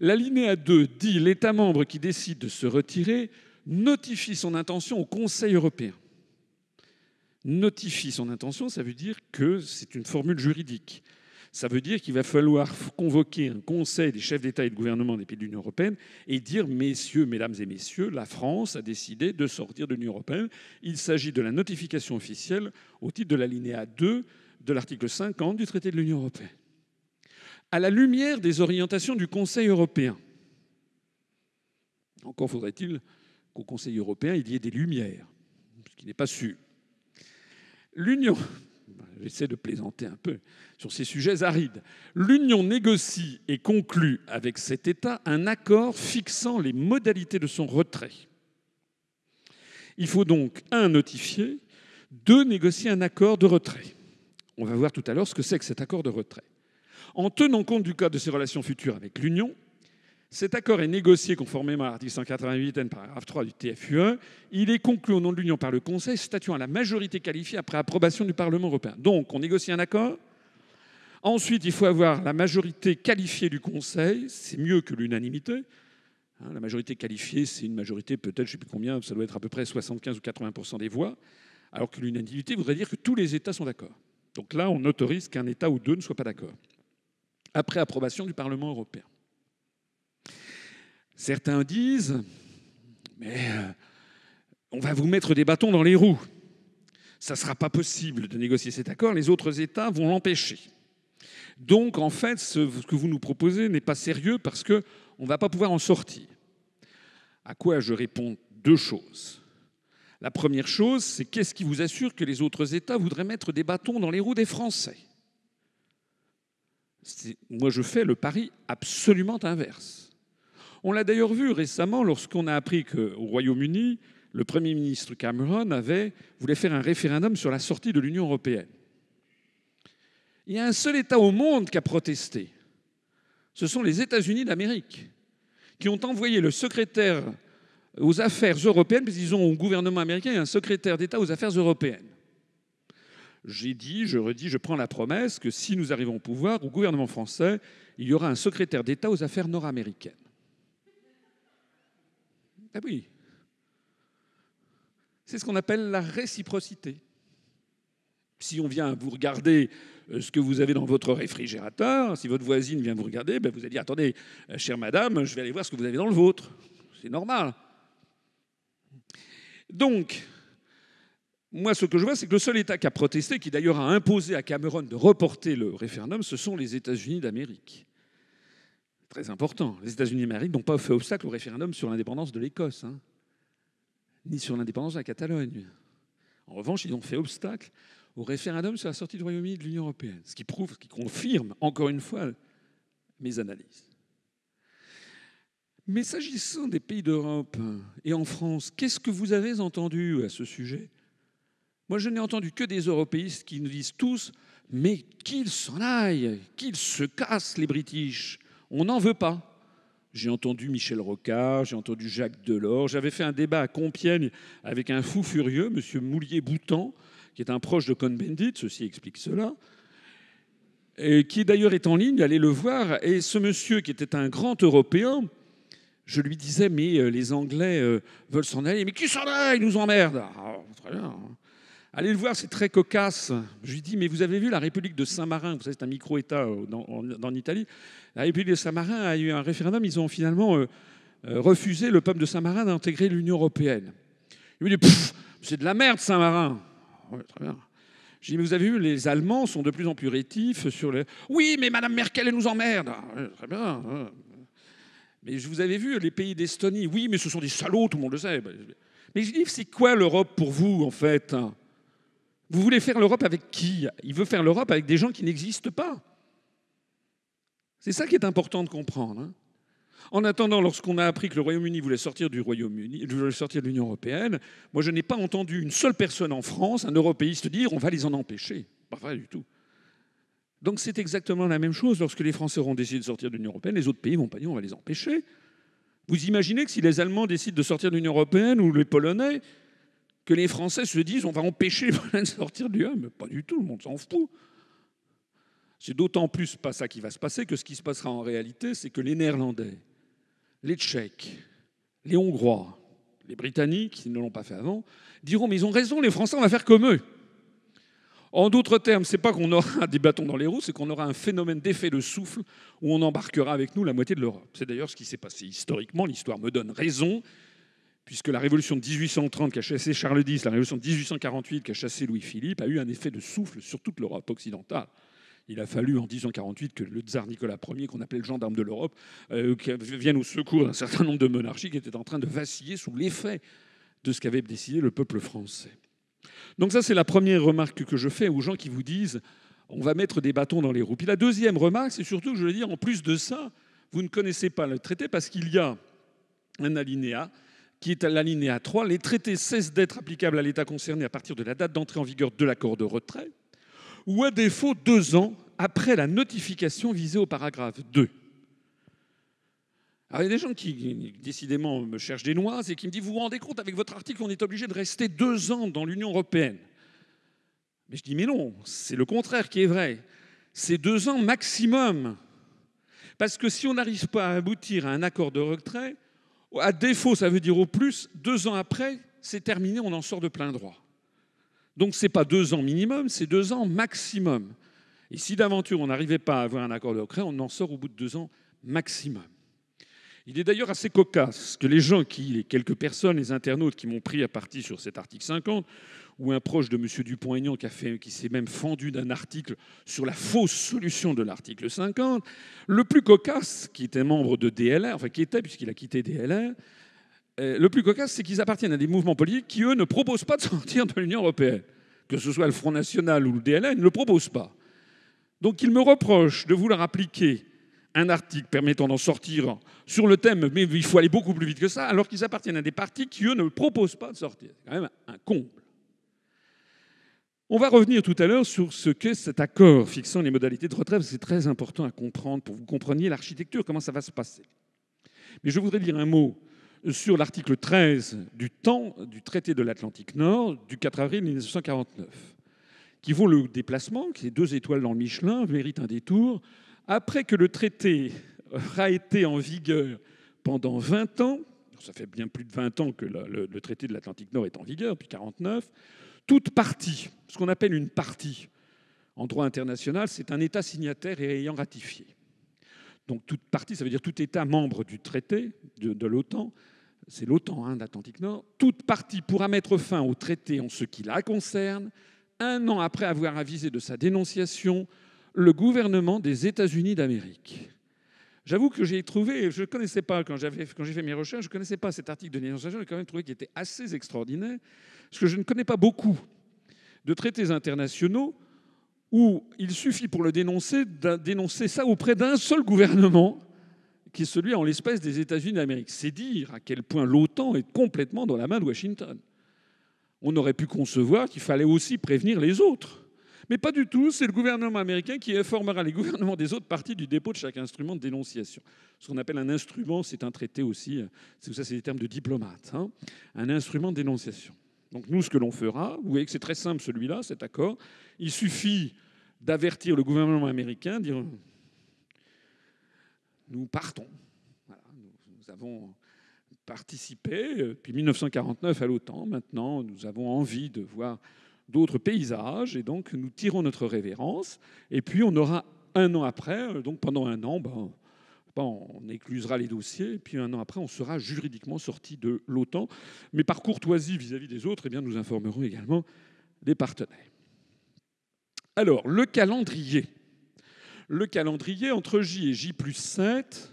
L'alinéa 2 dit l'État membre qui décide de se retirer notifie son intention au Conseil européen. Notifie son intention, ça veut dire que c'est une formule juridique. Ça veut dire qu'il va falloir convoquer un conseil des chefs d'État et de gouvernement des pays de l'Union européenne et dire, messieurs, mesdames et messieurs, la France a décidé de sortir de l'Union européenne. Il s'agit de la notification officielle au titre de l'alinéa 2 de l'article 50 du traité de l'Union européenne. À la lumière des orientations du Conseil européen, encore faudrait-il qu'au Conseil européen, il y ait des lumières, ce qui n'est pas sûr. L'Union j'essaie de plaisanter un peu sur ces sujets arides. L'Union négocie et conclut avec cet État un accord fixant les modalités de son retrait. Il faut donc, un, notifier, deux, négocier un accord de retrait. On va voir tout à l'heure ce que c'est que cet accord de retrait. En tenant compte du cadre de ses relations futures avec l'Union, cet accord est négocié conformément à l'article 188 N, paragraphe 3 du TFUE. Il est conclu au nom de l'Union par le Conseil, statuant à la majorité qualifiée après approbation du Parlement européen. Donc, on négocie un accord. Ensuite, il faut avoir la majorité qualifiée du Conseil. C'est mieux que l'unanimité. Hein, la majorité qualifiée, c'est une majorité peut-être, je ne sais plus combien, ça doit être à peu près 75 ou 80 des voix, alors que l'unanimité voudrait dire que tous les États sont d'accord. Donc là, on autorise qu'un État ou deux ne soient pas d'accord, après approbation du Parlement européen. Certains disent, mais euh, on va vous mettre des bâtons dans les roues. Ça ne sera pas possible de négocier cet accord, les autres États vont l'empêcher. Donc, en fait, ce que vous nous proposez n'est pas sérieux parce qu'on ne va pas pouvoir en sortir. À quoi je réponds deux choses. La première chose, c'est qu'est-ce qui vous assure que les autres États voudraient mettre des bâtons dans les roues des Français Moi, je fais le pari absolument inverse. On l'a d'ailleurs vu récemment lorsqu'on a appris qu'au Royaume-Uni, le Premier ministre Cameron avait, voulait faire un référendum sur la sortie de l'Union européenne. Il y a un seul État au monde qui a protesté. Ce sont les États-Unis d'Amérique, qui ont envoyé le secrétaire aux affaires européennes, puisqu'ils ont au gouvernement américain et un secrétaire d'État aux affaires européennes. J'ai dit, je redis, je prends la promesse que si nous arrivons au pouvoir, au gouvernement français, il y aura un secrétaire d'État aux affaires nord-américaines. Eh oui. C'est ce qu'on appelle la réciprocité. Si on vient vous regarder euh, ce que vous avez dans votre réfrigérateur, si votre voisine vient vous regarder, ben, vous allez dire Attendez, euh, chère madame, je vais aller voir ce que vous avez dans le vôtre. C'est normal. Donc, moi, ce que je vois, c'est que le seul État qui a protesté, qui d'ailleurs a imposé à Cameron de reporter le référendum, ce sont les États-Unis d'Amérique très important. Les États-Unis d'Amérique n'ont pas fait obstacle au référendum sur l'indépendance de l'Écosse, hein, ni sur l'indépendance de la Catalogne. En revanche, ils ont fait obstacle au référendum sur la sortie du Royaume-Uni de l'Union européenne, ce qui prouve, ce qui confirme encore une fois mes analyses. Mais s'agissant des pays d'Europe et en France, qu'est-ce que vous avez entendu à ce sujet Moi, je n'ai entendu que des européistes qui nous disent tous mais qu'ils s'en aillent, qu'ils se cassent les British, on n'en veut pas. J'ai entendu Michel Rocard, j'ai entendu Jacques Delors. J'avais fait un débat à Compiègne avec un fou furieux, M. Moulier-Boutan, qui est un proche de Cohn-Bendit, ceci explique cela, et qui d'ailleurs est en ligne, allez le voir. Et ce monsieur, qui était un grand Européen, je lui disais, mais euh, les Anglais euh, veulent s'en aller, mais qui s'en va Ils nous emmerdent. Ah, très bien. Hein. Allez le voir, c'est très cocasse. Je lui dis, mais vous avez vu la République de Saint-Marin, vous savez, c'est un micro-État euh, dans, Italie. La République de Saint-Marin a eu un référendum, ils ont finalement euh, euh, refusé le peuple de Saint-Marin d'intégrer l'Union européenne. Il me dit, c'est de la merde, Saint-Marin. Ouais, très bien. Je dis, mais vous avez vu, les Allemands sont de plus en plus rétifs sur les... »« Oui, mais Madame Merkel, elle nous emmerde. très bien. Mais je vous avez vu, les pays d'Estonie, oui, mais ce sont des salauds, tout le monde le sait. Mais je dis, c'est quoi l'Europe pour vous, en fait hein vous voulez faire l'Europe avec qui Il veut faire l'Europe avec des gens qui n'existent pas. C'est ça qui est important de comprendre. Hein. En attendant, lorsqu'on a appris que le Royaume-Uni voulait sortir du Royaume-Uni, euh, voulait sortir de l'Union européenne, moi je n'ai pas entendu une seule personne en France, un européiste, dire on va les en empêcher. Pas vrai du tout. Donc c'est exactement la même chose. Lorsque les Français auront décidé de sortir de l'Union européenne, les autres pays vont pas dire on va les empêcher. Vous imaginez que si les Allemands décident de sortir de l'Union européenne ou les Polonais, que les Français se disent on va empêcher *laughs* les de sortir du Hum, Mais pas du tout, le monde s'en fout. C'est d'autant plus pas ça qui va se passer que ce qui se passera en réalité, c'est que les Néerlandais, les Tchèques, les Hongrois, les Britanniques, ils ne l'ont pas fait avant, diront mais ils ont raison, les Français, on va faire comme eux. En d'autres termes, c'est pas qu'on aura *laughs* des bâtons dans les roues, c'est qu'on aura un phénomène d'effet de souffle où on embarquera avec nous la moitié de l'Europe. C'est d'ailleurs ce qui s'est passé historiquement. L'histoire me donne raison puisque la révolution de 1830 qui a chassé Charles X, la révolution de 1848 qui a chassé Louis-Philippe, a eu un effet de souffle sur toute l'Europe occidentale. Il a fallu en 1848 que le tsar Nicolas Ier, qu'on appelait le gendarme de l'Europe, euh, vienne au secours d'un certain nombre de monarchies qui étaient en train de vaciller sous l'effet de ce qu'avait décidé le peuple français. Donc ça, c'est la première remarque que je fais aux gens qui vous disent on va mettre des bâtons dans les roues. Puis la deuxième remarque, c'est surtout je veux dire, en plus de ça, vous ne connaissez pas le traité parce qu'il y a un alinéa qui est à l'alinéa 3, les traités cessent d'être applicables à l'État concerné à partir de la date d'entrée en vigueur de l'accord de retrait, ou à défaut deux ans après la notification visée au paragraphe 2. Alors, il y a des gens qui, décidément, me cherchent des noises et qui me disent Vous vous rendez compte, avec votre article, on est obligé de rester deux ans dans l'Union européenne. Mais je dis Mais non, c'est le contraire qui est vrai. C'est deux ans maximum. Parce que si on n'arrive pas à aboutir à un accord de retrait, à défaut, ça veut dire au plus, deux ans après, c'est terminé, on en sort de plein droit. Donc ce n'est pas deux ans minimum, c'est deux ans maximum. Et si d'aventure on n'arrivait pas à avoir un accord de prêt, on en sort au bout de deux ans maximum. Il est d'ailleurs assez cocasse que les gens qui, les quelques personnes, les internautes qui m'ont pris à partie sur cet article 50, ou un proche de M. Dupont-Aignan qui, qui s'est même fendu d'un article sur la fausse solution de l'article 50, le plus cocasse, qui était membre de DLR, enfin qui était puisqu'il a quitté DLR, euh, le plus cocasse, c'est qu'ils appartiennent à des mouvements politiques qui, eux, ne proposent pas de *laughs* sortir de l'Union européenne. Que ce soit le Front National ou le DLR, ils ne le proposent pas. Donc ils me reprochent de vouloir appliquer un article permettant d'en sortir sur le thème, mais il faut aller beaucoup plus vite que ça, alors qu'ils appartiennent à des partis qui, eux, ne proposent pas de sortir. C'est quand même un comble. On va revenir tout à l'heure sur ce qu'est cet accord fixant les modalités de retraite. C'est très important à comprendre pour que vous compreniez l'architecture, comment ça va se passer. Mais je voudrais dire un mot sur l'article 13 du temps du traité de l'Atlantique Nord du 4 avril 1949, qui vaut le déplacement, qui est deux étoiles dans le Michelin, mérite un détour. Après que le traité aura été en vigueur pendant 20 ans, ça fait bien plus de 20 ans que le, traité de l'Atlantique Nord est en vigueur, depuis 1949, toute partie, ce qu'on appelle une partie en droit international, c'est un État signataire et ayant ratifié. Donc toute partie, ça veut dire tout État membre du traité de, l'OTAN, c'est l'OTAN, hein, l'Atlantique Nord, toute partie pourra mettre fin au traité en ce qui la concerne, un an après avoir avisé de sa dénonciation, le gouvernement des États-Unis d'Amérique. J'avoue que j'ai trouvé, je ne connaissais pas, quand, j'ai fait mes recherches, je ne connaissais pas cet article de dénonciation j'ai quand même trouvé qu'il était assez extraordinaire, parce que je ne connais pas beaucoup de traités internationaux où il suffit pour le dénoncer dénoncer ça auprès d'un seul gouvernement, qui est celui en l'espèce des États-Unis d'Amérique. C'est dire à quel point l'OTAN est complètement dans la main de Washington. On aurait pu concevoir qu'il fallait aussi prévenir les autres mais pas du tout, c'est le gouvernement américain qui informera les gouvernements des autres parties du dépôt de chaque instrument de dénonciation. Ce qu'on appelle un instrument, c'est un traité aussi, euh, ça c'est des termes de diplomate, hein, un instrument de dénonciation. Donc nous, ce que l'on fera, vous voyez que c'est très simple celui-là, cet accord, il suffit d'avertir le gouvernement américain, dire nous partons, nous avons participé depuis euh, 1949 à l'OTAN, maintenant nous avons envie de voir d'autres paysages, et donc nous tirons notre révérence, et puis on aura un an après, euh, donc pendant un an, ben, ben, on éclusera les dossiers, et puis un an après, on sera juridiquement sorti de l'OTAN. Mais par courtoisie vis-à-vis des autres, et eh bien, nous informerons également les partenaires. Alors, le calendrier. Le calendrier entre J et J plus 7,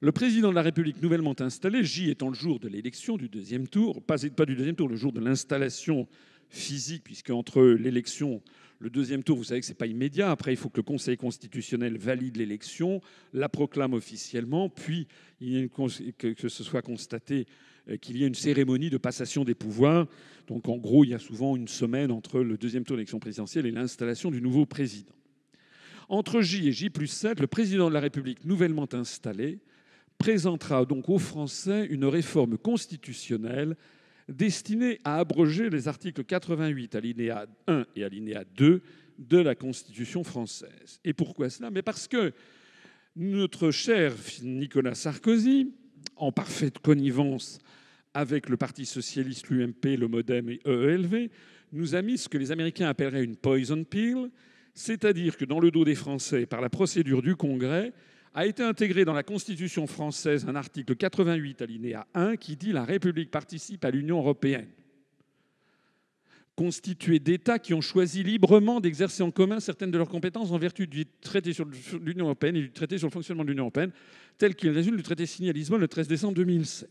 le président de la République nouvellement installé, J étant le jour de l'élection du deuxième tour, pas du deuxième tour, le jour de l'installation physique, puisque entre l'élection, le deuxième tour, vous savez que ce n'est pas immédiat. Après, il faut que le Conseil constitutionnel valide l'élection, la proclame officiellement, puis que ce soit constaté euh, qu'il y ait une cérémonie de passation des pouvoirs. Donc en gros, il y a souvent une semaine entre le deuxième tour d'élection présidentielle et l'installation du nouveau président. Entre J et J plus 7, le président de la République nouvellement installé présentera donc aux Français une réforme constitutionnelle destiné à abroger les articles 88 alinéa 1 et alinéa 2 de la Constitution française. Et pourquoi cela Mais parce que notre cher Nicolas Sarkozy, en parfaite connivence avec le Parti socialiste, l'UMP, le Modem et EELV, nous a mis ce que les Américains appelleraient une poison pill, c'est-à-dire que dans le dos des Français, par la procédure du Congrès, a été intégré dans la Constitution française un article 88 alinéa 1 qui dit La République participe à l'Union européenne, constituée d'États qui ont choisi librement d'exercer en commun certaines de leurs compétences en vertu du traité sur l'Union européenne et du traité sur le fonctionnement de l'Union européenne, tel qu'il résulte du traité signé à Lisbonne le 13 décembre 2007.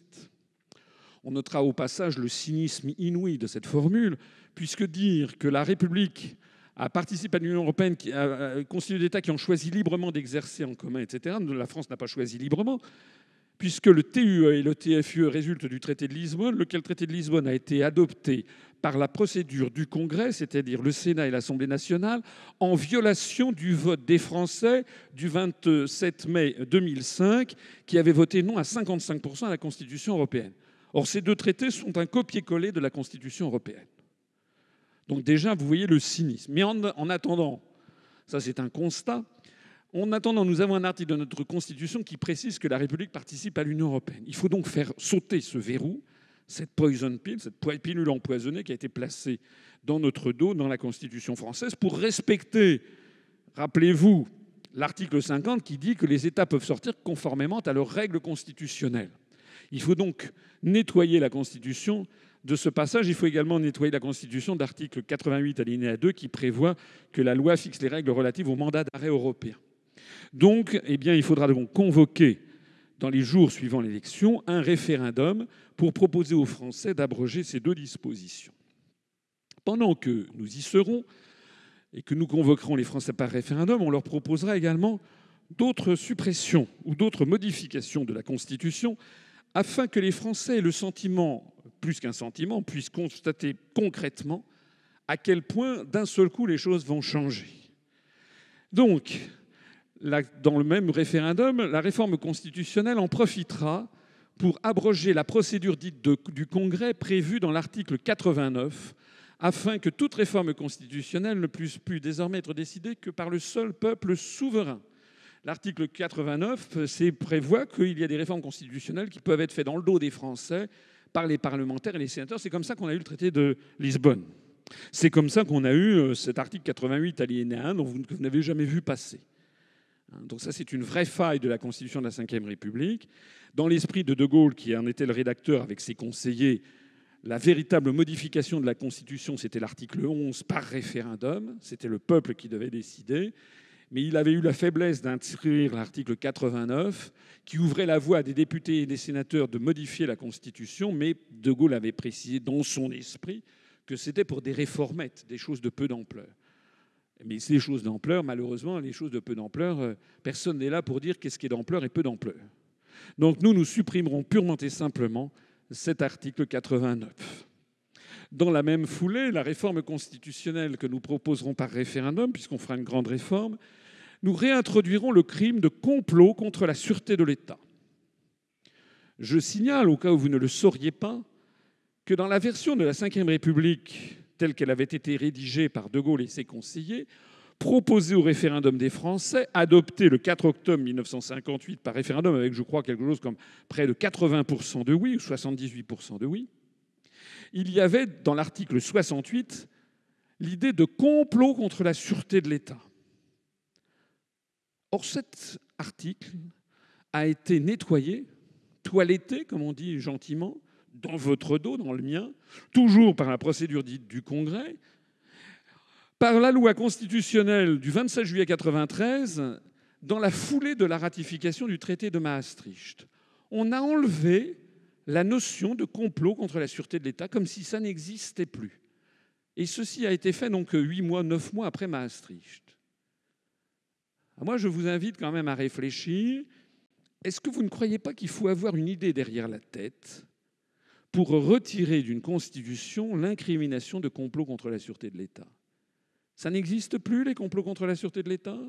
On notera au passage le cynisme inouï de cette formule, puisque dire que la République à participer à l'Union européenne, qui a euh, constitué d'États qui ont choisi librement d'exercer en commun, etc. La France n'a pas choisi librement, puisque le TUE et le TFUE résultent du traité de Lisbonne, lequel traité de Lisbonne a été adopté par la procédure du Congrès, c'est-à-dire le Sénat et l'Assemblée nationale, en violation du vote des Français du 27 mai 2005, qui avait voté non à 55% à la Constitution européenne. Or, ces deux traités sont un copier-coller de la Constitution européenne. Donc déjà, vous voyez le cynisme. Mais en, attendant, ça c'est un constat, en attendant, nous avons un article de notre Constitution qui précise que la République participe à l'Union européenne. Il faut donc faire sauter ce verrou, cette poison pill, cette pilule empoisonnée qui a été placée dans notre dos, dans la Constitution française, pour respecter, rappelez-vous, l'article 50 qui dit que les États peuvent sortir conformément à leurs règles constitutionnelles. Il faut donc nettoyer la Constitution de ce passage, il faut également nettoyer la Constitution d'article 88 alinéa 2 qui prévoit que la loi fixe les règles relatives au mandat d'arrêt européen. Donc, eh bien, il faudra donc convoquer dans les jours suivant l'élection un référendum pour proposer aux Français d'abroger ces deux dispositions. Pendant que nous y serons et que nous convoquerons les Français par référendum, on leur proposera également d'autres suppressions ou d'autres modifications de la Constitution afin que les Français le sentiment, plus qu'un sentiment, puissent constater concrètement à quel point d'un seul coup les choses vont changer. Donc, dans le même référendum, la réforme constitutionnelle en profitera pour abroger la procédure dite du Congrès prévue dans l'article 89, afin que toute réforme constitutionnelle ne puisse plus désormais être décidée que par le seul peuple souverain. L'article 89 euh, prévoit qu'il y a des réformes constitutionnelles qui peuvent être faites dans le dos des Français par les parlementaires et les sénateurs. C'est comme ça qu'on a eu le traité de Lisbonne. C'est comme ça qu'on a eu euh, cet article 88 aliénéen 1 dont vous, vous n'avez jamais vu passer. Hein, donc ça, c'est une vraie faille de la Constitution de la Ve République. Dans l'esprit de De Gaulle, qui en était le rédacteur avec ses conseillers, la véritable modification de la Constitution, c'était l'article 11 par référendum. C'était le peuple qui devait décider mais il avait eu la faiblesse d'inscrire l'article 89 qui ouvrait la voie à des députés et des sénateurs de modifier la Constitution, mais De Gaulle avait précisé dans son esprit que c'était pour des réformettes, des choses de peu d'ampleur. Mais ces choses d'ampleur, malheureusement, les choses de peu d'ampleur, euh, personne n'est là pour dire qu'est-ce qui est d'ampleur et peu d'ampleur. Donc nous, nous supprimerons purement et simplement cet article 89. Dans la même foulée, la réforme constitutionnelle que nous proposerons par référendum, puisqu'on fera une grande réforme, nous réintroduirons le crime de complot contre la sûreté de l'État. Je signale, au cas où vous ne le sauriez pas, que dans la version de la Ve République telle qu'elle avait été rédigée par De Gaulle et ses conseillers, proposée au référendum des Français, adoptée le 4 octobre 1958 par référendum avec, je crois, quelque chose comme près de 80% de oui ou 78% de oui, il y avait dans l'article 68 l'idée de complot contre la sûreté de l'État. Or cet article a été nettoyé, toiletté, comme on dit gentiment, dans votre dos, dans le mien, toujours par la procédure dite du Congrès, par la loi constitutionnelle du 27 juillet 1993, dans la foulée de la ratification du traité de Maastricht. On a enlevé la notion de complot contre la sûreté de l'État, comme si ça n'existait plus. Et ceci a été fait donc huit mois, neuf mois après Maastricht. Ah, moi, je vous invite quand même à réfléchir. Est-ce que vous ne croyez pas qu'il faut avoir une idée derrière la tête pour retirer d'une constitution l'incrimination de complot contre la sûreté de l'État Ça n'existe plus, les complots contre la sûreté de l'État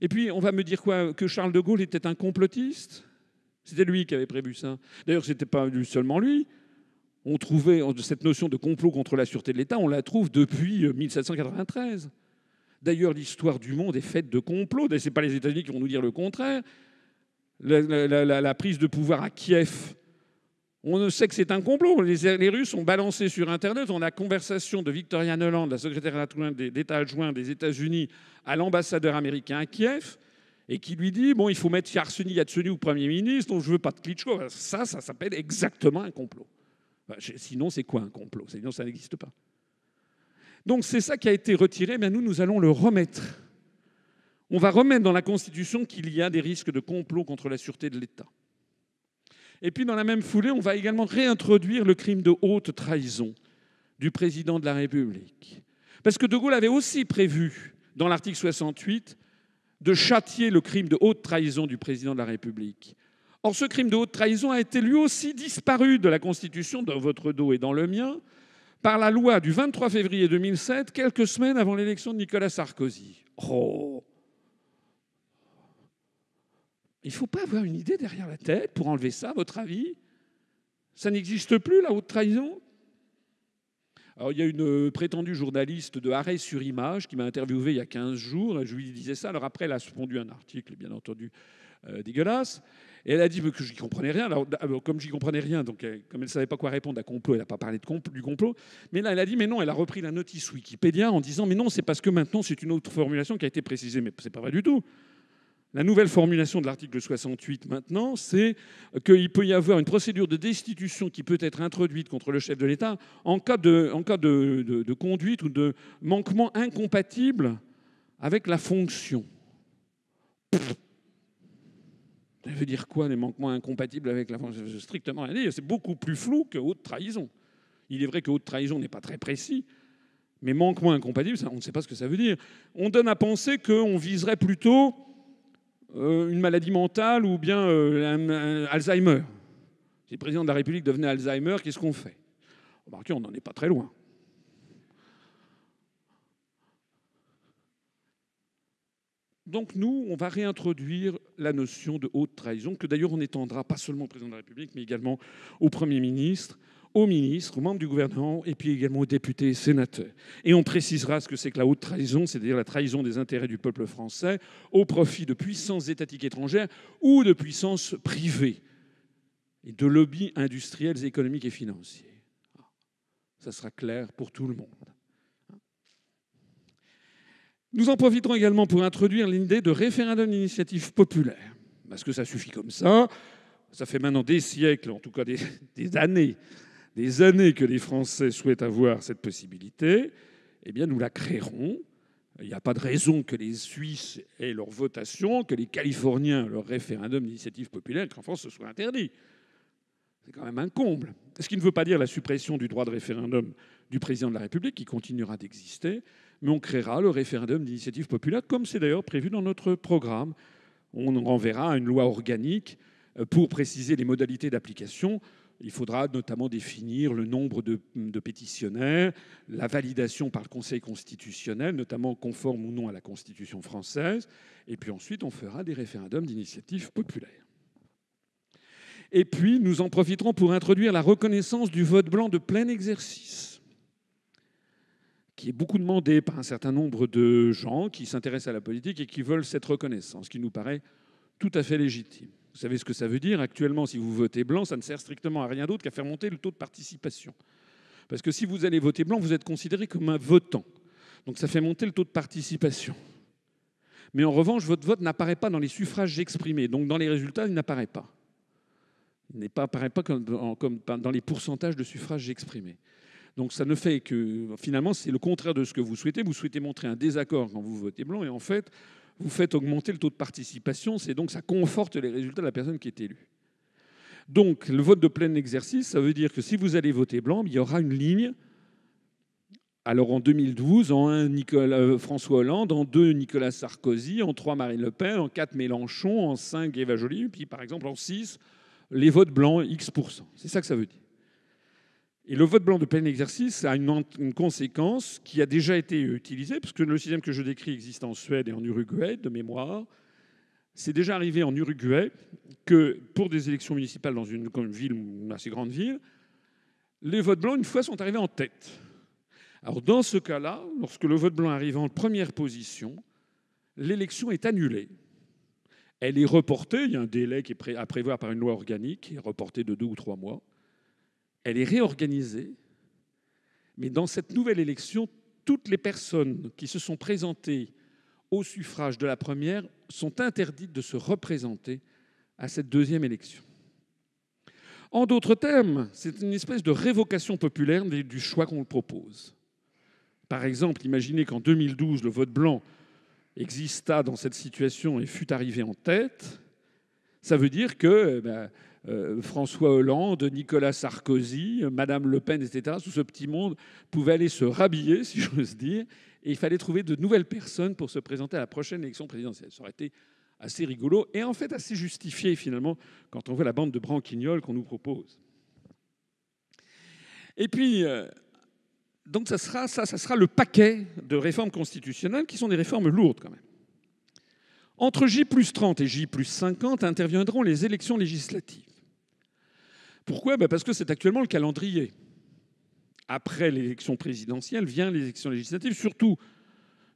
Et puis, on va me dire quoi Que Charles de Gaulle était un complotiste c'était lui qui avait prévu ça. D'ailleurs, c'était pas seulement lui. On trouvait cette notion de complot contre la sûreté de l'État, on la trouve depuis 1793. Euh, D'ailleurs, l'histoire du monde est faite de complots. Ce n'est pas les États-Unis qui vont nous dire le contraire. La, prise de pouvoir à Kiev, on ne sait que c'est un complot. Les, Russes ont balancé sur Internet, on a conversation de Victoria Noland, la secrétaire d'État adjoint des États-Unis, à l'ambassadeur américain à Kiev, et qui lui dit Bon, il faut mettre Yarseni Yatsuni au Premier ministre, je je veux pas de Klitschko. Ça, ça s'appelle exactement un complot. Sinon, c'est quoi un complot Sinon, ça n'existe pas. Donc, c'est ça qui a été retiré, mais nous, nous allons le remettre. On va remettre dans la Constitution qu'il y a des risques de complot contre la sûreté de l'État. Et puis, dans la même foulée, on va également réintroduire le crime de haute trahison du président de la République. Parce que De Gaulle avait aussi prévu, dans l'article 68, de châtier le crime de haute trahison du président de la République. Or, ce crime de haute trahison a été lui aussi disparu de la Constitution, dans votre dos et dans le mien, par la loi du 23 février 2007, quelques semaines avant l'élection de Nicolas Sarkozy. Oh Il ne faut pas avoir une idée derrière la tête pour enlever ça, à votre avis Ça n'existe plus, la haute trahison alors, il y a une euh, prétendue journaliste de Arrêt sur Image qui m'a interviewé il y a 15 jours. Je lui disais ça. Alors, après, elle a suspendu un article, bien entendu, euh, dégueulasse. Et elle a dit que je n'y comprenais rien. Alors, euh, comme j'y comprenais rien, donc comme elle ne savait pas quoi répondre à complot, elle n'a pas parlé de du complot. Mais là, elle a dit, mais non, elle a repris la notice Wikipédia en disant, mais non, c'est parce que maintenant, c'est une autre formulation qui a été précisée. Mais ce n'est pas vrai du tout. La nouvelle formulation de l'article 68 maintenant, c'est qu'il peut y avoir une procédure de destitution qui peut être introduite contre le chef de l'État en cas, de, conduite ou de manquement incompatible avec la fonction. Ça veut dire quoi les manquements incompatibles avec la fonction Strictement rien. C'est beaucoup plus flou que haute trahison. Il est vrai que haute trahison n'est pas très précis, mais manquement incompatible, on ne sait pas ce que ça veut dire. On donne à penser qu'on viserait plutôt euh, une maladie mentale ou bien euh, Alzheimer. Si le président de la République devenait Alzheimer, qu'est-ce qu'on fait Remarquez, on n'en est pas très loin. Donc nous, on va réintroduire la notion de haute trahison, que d'ailleurs on étendra pas seulement au président de la République, mais également au Premier ministre, aux ministres, aux membres du gouvernement et puis également aux députés et sénateurs. Et on précisera ce que c'est que la haute trahison, c'est-à-dire la trahison des intérêts du peuple français au profit de puissances étatiques étrangères ou de puissances privées et de lobbies industriels, économiques et financiers. Ça sera clair pour tout le monde. Nous en profiterons également pour introduire l'idée de référendum d'initiative populaire. Parce que ça suffit comme ça. Ça fait maintenant des siècles, en tout cas des *laughs* années, des années que les Français souhaitent avoir cette possibilité, eh bien nous la créerons. Il n'y a pas de raison que les Suisses aient leur votation, que les Californiens leur référendum d'initiative populaire, qu'en France ce soit interdit. C'est quand même un comble. Ce qui ne veut pas dire la suppression du droit de référendum du président de la République, qui continuera d'exister, mais on créera le référendum d'initiative populaire, comme c'est d'ailleurs prévu dans notre programme. On renverra une loi organique euh, pour préciser les modalités d'application il faudra notamment définir le nombre de, pétitionnaires, la validation par le Conseil constitutionnel, notamment conforme ou non à la Constitution française, et puis ensuite on fera des référendums d'initiative populaire. Et puis nous en profiterons pour introduire la reconnaissance du vote blanc de plein exercice qui est beaucoup demandé par un certain nombre de gens qui s'intéressent à la politique et qui veulent cette reconnaissance, qui nous paraît tout à fait légitime. Vous savez ce que ça veut dire Actuellement, si vous votez blanc, ça ne sert strictement à rien d'autre qu'à faire monter le taux de participation. Parce que si vous allez voter blanc, vous êtes considéré comme un votant. Donc ça fait monter le taux de participation. Mais en revanche, votre vote n'apparaît pas dans les suffrages exprimés. Donc dans les résultats, il n'apparaît pas. Il n'apparaît pas comme dans les pourcentages de suffrages exprimés. Donc ça ne fait que, finalement, c'est le contraire de ce que vous souhaitez. Vous souhaitez montrer un désaccord quand vous votez blanc, et en fait, vous faites augmenter le taux de participation, c'est donc ça conforte les résultats de la personne qui est élue. Donc le vote de plein exercice, ça veut dire que si vous allez voter blanc, il y aura une ligne. Alors en 2012, en 1 euh, François Hollande, en 2 Nicolas Sarkozy, en 3 Marine Le Pen, en 4 Mélenchon, en 5 Eva Jolie, puis par exemple en 6 les votes blancs X%. C'est ça que ça veut dire. Et le vote blanc de plein exercice a une, conséquence qui a déjà été utilisée, puisque le système que je décris existe en Suède et en Uruguay, de mémoire. C'est déjà arrivé en Uruguay que pour des élections municipales dans une, ville, une assez grande ville, les votes blancs, une fois, sont arrivés en tête. Alors, dans ce cas-là, lorsque le vote blanc arrive en première position, l'élection est annulée. Elle est reportée, il y a un délai qui est à prévoir par une loi organique, qui est reportée de deux ou trois mois elle est réorganisée, mais dans cette nouvelle élection, toutes les personnes qui se sont présentées au suffrage de la première sont interdites de se représenter à cette deuxième élection. En d'autres termes, c'est une espèce de révocation populaire du choix qu'on propose. Par exemple, imaginez qu'en 2012, le vote blanc exista dans cette situation et fut arrivé en tête. Ça veut dire que eh ben, euh, François Hollande, Nicolas Sarkozy, Madame Le Pen, etc. Tout ce petit monde pouvait aller se rhabiller, *laughs* si j'ose dire, et il fallait trouver de nouvelles personnes pour se présenter à la prochaine élection présidentielle. Ça aurait été assez rigolo et en fait assez justifié finalement quand on voit la bande de branquignoles qu'on nous propose. Et puis, euh, donc ça sera, ça sera le paquet de réformes constitutionnelles qui sont des réformes lourdes quand même. Entre J plus 30 et J plus 50 interviendront les élections législatives. Pourquoi ben, Parce que c'est actuellement le calendrier. Après l'élection présidentielle vient l'élection législative, surtout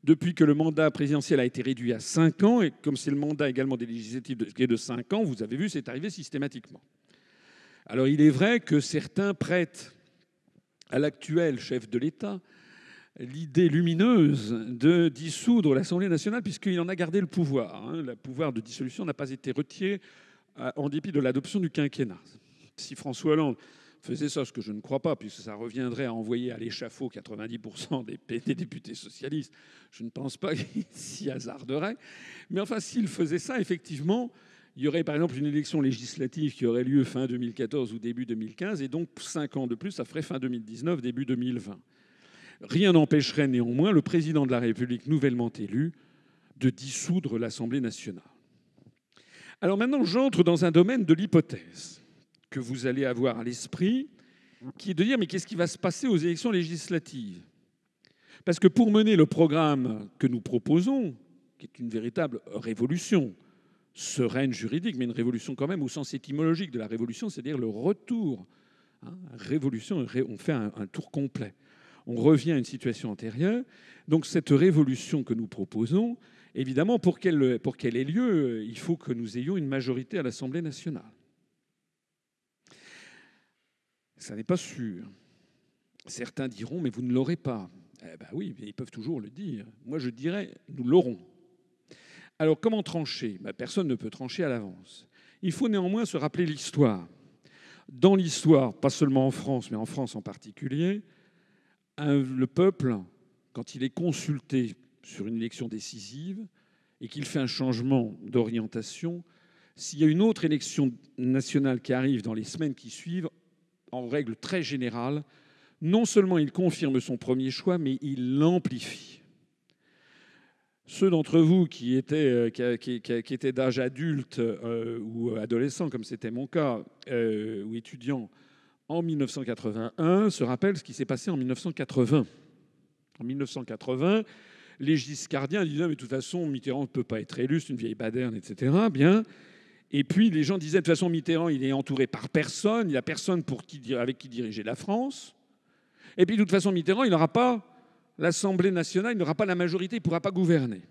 depuis que le mandat présidentiel a été réduit à 5 ans, et comme c'est le mandat également des législatives qui est de 5 ans, vous avez vu, c'est arrivé systématiquement. Alors il est vrai que certains prêtent à l'actuel chef de l'État l'idée lumineuse de dissoudre l'Assemblée nationale, puisqu'il en a gardé le pouvoir. Hein. Le pouvoir de dissolution n'a pas été retiré euh, en dépit de l'adoption du quinquennat. Si François Hollande faisait ça, ce que je ne crois pas, puisque ça reviendrait à envoyer à l'échafaud 90% des, députés socialistes, je ne pense pas *laughs* qu'il s'y hasarderait. Mais enfin, s'il faisait ça, effectivement, il y aurait par exemple une élection législative qui aurait lieu fin 2014 ou début 2015, et donc 5 ans de plus, ça ferait fin 2019, début 2020. Rien n'empêcherait néanmoins le président de la République nouvellement élu de dissoudre l'Assemblée nationale. Alors maintenant, j'entre dans un domaine de l'hypothèse que vous allez avoir à l'esprit, qui est de dire mais qu'est-ce qui va se passer aux élections législatives Parce que pour mener le programme que nous proposons, qui est une véritable révolution sereine juridique, mais une révolution quand même au sens étymologique de la révolution, c'est-à-dire le retour. Hein, révolution, on fait un, tour complet. On revient à une situation antérieure. Donc cette révolution que nous proposons, évidemment, pour qu'elle ait lieu, il faut que nous ayons une majorité à l'Assemblée nationale. Ça n'est pas sûr. Certains diront, mais vous ne l'aurez pas. Eh ben oui, ils peuvent toujours le dire. Moi, je dirais, nous l'aurons. Alors, comment trancher ben, Personne ne peut trancher à l'avance. Il faut néanmoins se rappeler l'histoire. Dans l'histoire, pas seulement en France, mais en France en particulier, le peuple, quand il est consulté sur une élection décisive et qu'il fait un changement d'orientation, s'il y a une autre élection nationale qui arrive dans les semaines qui suivent, en règle très générale, non seulement il confirme son premier choix, mais il l'amplifie. Ceux d'entre vous qui étaient, euh, qui, d'âge adulte euh, ou adolescent, comme c'était mon cas, euh, ou étudiant, en 1981, se rappellent ce qui s'est passé en 1980. En 1980, les giscardiens disaient, ah, mais de toute façon, Mitterrand ne peut pas être élu, c'est une vieille baderne, etc. Bien, et puis les gens disaient, de toute façon, Mitterrand, il est entouré par personne, il n'y a personne avec qui diriger la France. Et puis de toute façon, Mitterrand, il n'aura pas l'Assemblée nationale, il n'aura pas la majorité, il ne pourra pas gouverner.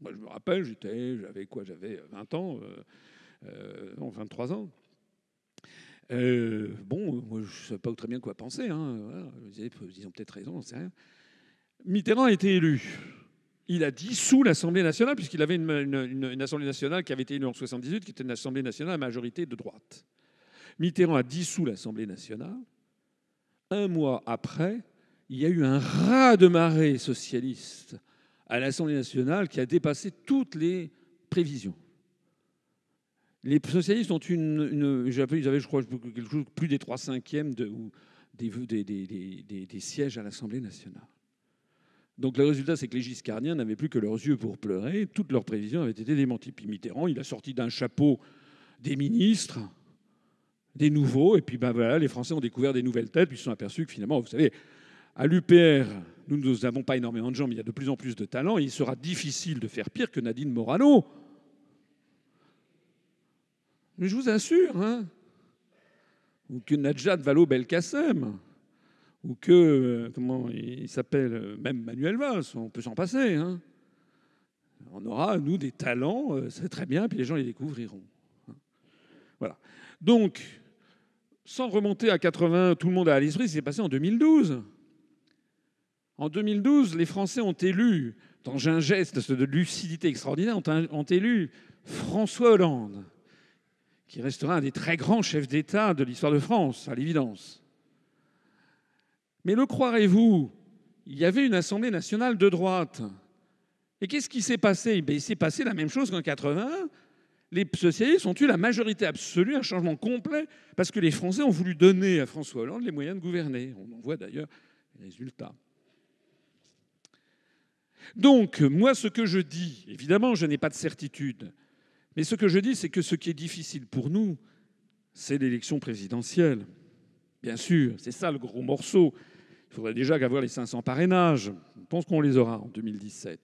Moi, je me rappelle, j'étais, j'avais quoi J'avais 20 ans, 23 euh, euh, ans. Euh, bon, moi, je ne sais pas très bien quoi penser. Hein, ils ont peut-être raison, on sait rien. Mitterrand a été élu il a dissous l'Assemblée nationale, puisqu'il avait une, Assemblée nationale qui avait été élue en 78, qui était une Assemblée nationale à majorité de droite. Mitterrand a dissous l'Assemblée nationale. Un mois après, il y a eu un raz-de-marée socialiste à l'Assemblée nationale qui a dépassé toutes les prévisions. Les socialistes ont une, une ils avaient, je crois, quelque chose plus des trois cinquièmes des sièges à l'Assemblée nationale. Donc le résultat, c'est que les Giscardiens n'avaient plus que leurs yeux pour pleurer. Toutes leurs prévisions avaient été démenties. Puis Mitterrand, il a sorti d'un chapeau des ministres, des nouveaux, et puis ben voilà, les Français ont découvert des nouvelles têtes, puis ils se sont aperçus que finalement, vous savez, à l'UPR, nous n'avons pas énormément de gens, mais il y a de plus en plus de talents, et il sera difficile de faire pire que Nadine Morano. Mais je vous assure, hein, ou que Najat Valo belkacem ou que, euh, comment il s'appelle, euh, même Manuel Valls, on peut s'en passer. Hein. On aura, nous, des talents, euh, c'est très bien, puis les gens les découvriront. Hein. Voilà. Donc, sans remonter à 80, tout le monde a à l'esprit, c'est passé en 2012. En 2012, les Français ont élu, dans un geste de lucidité extraordinaire, ont, élu François Hollande, qui restera un des très grands chefs d'État de l'histoire de France, à l'évidence. Mais le croirez-vous Il y avait une Assemblée nationale de droite. Et qu'est-ce qui s'est passé eh Il s'est passé la même chose qu'en 80. Les socialistes ont eu la majorité absolue, un changement complet, parce que les Français ont voulu donner à François Hollande les moyens de gouverner. On en voit d'ailleurs les résultats. Donc, moi, ce que je dis, évidemment, je n'ai pas de certitude, mais ce que je dis, c'est que ce qui est difficile pour nous, c'est l'élection présidentielle. Bien sûr, c'est ça le gros morceau. Il faudrait déjà avoir les 500 parrainages. Je pense qu'on les aura en 2017.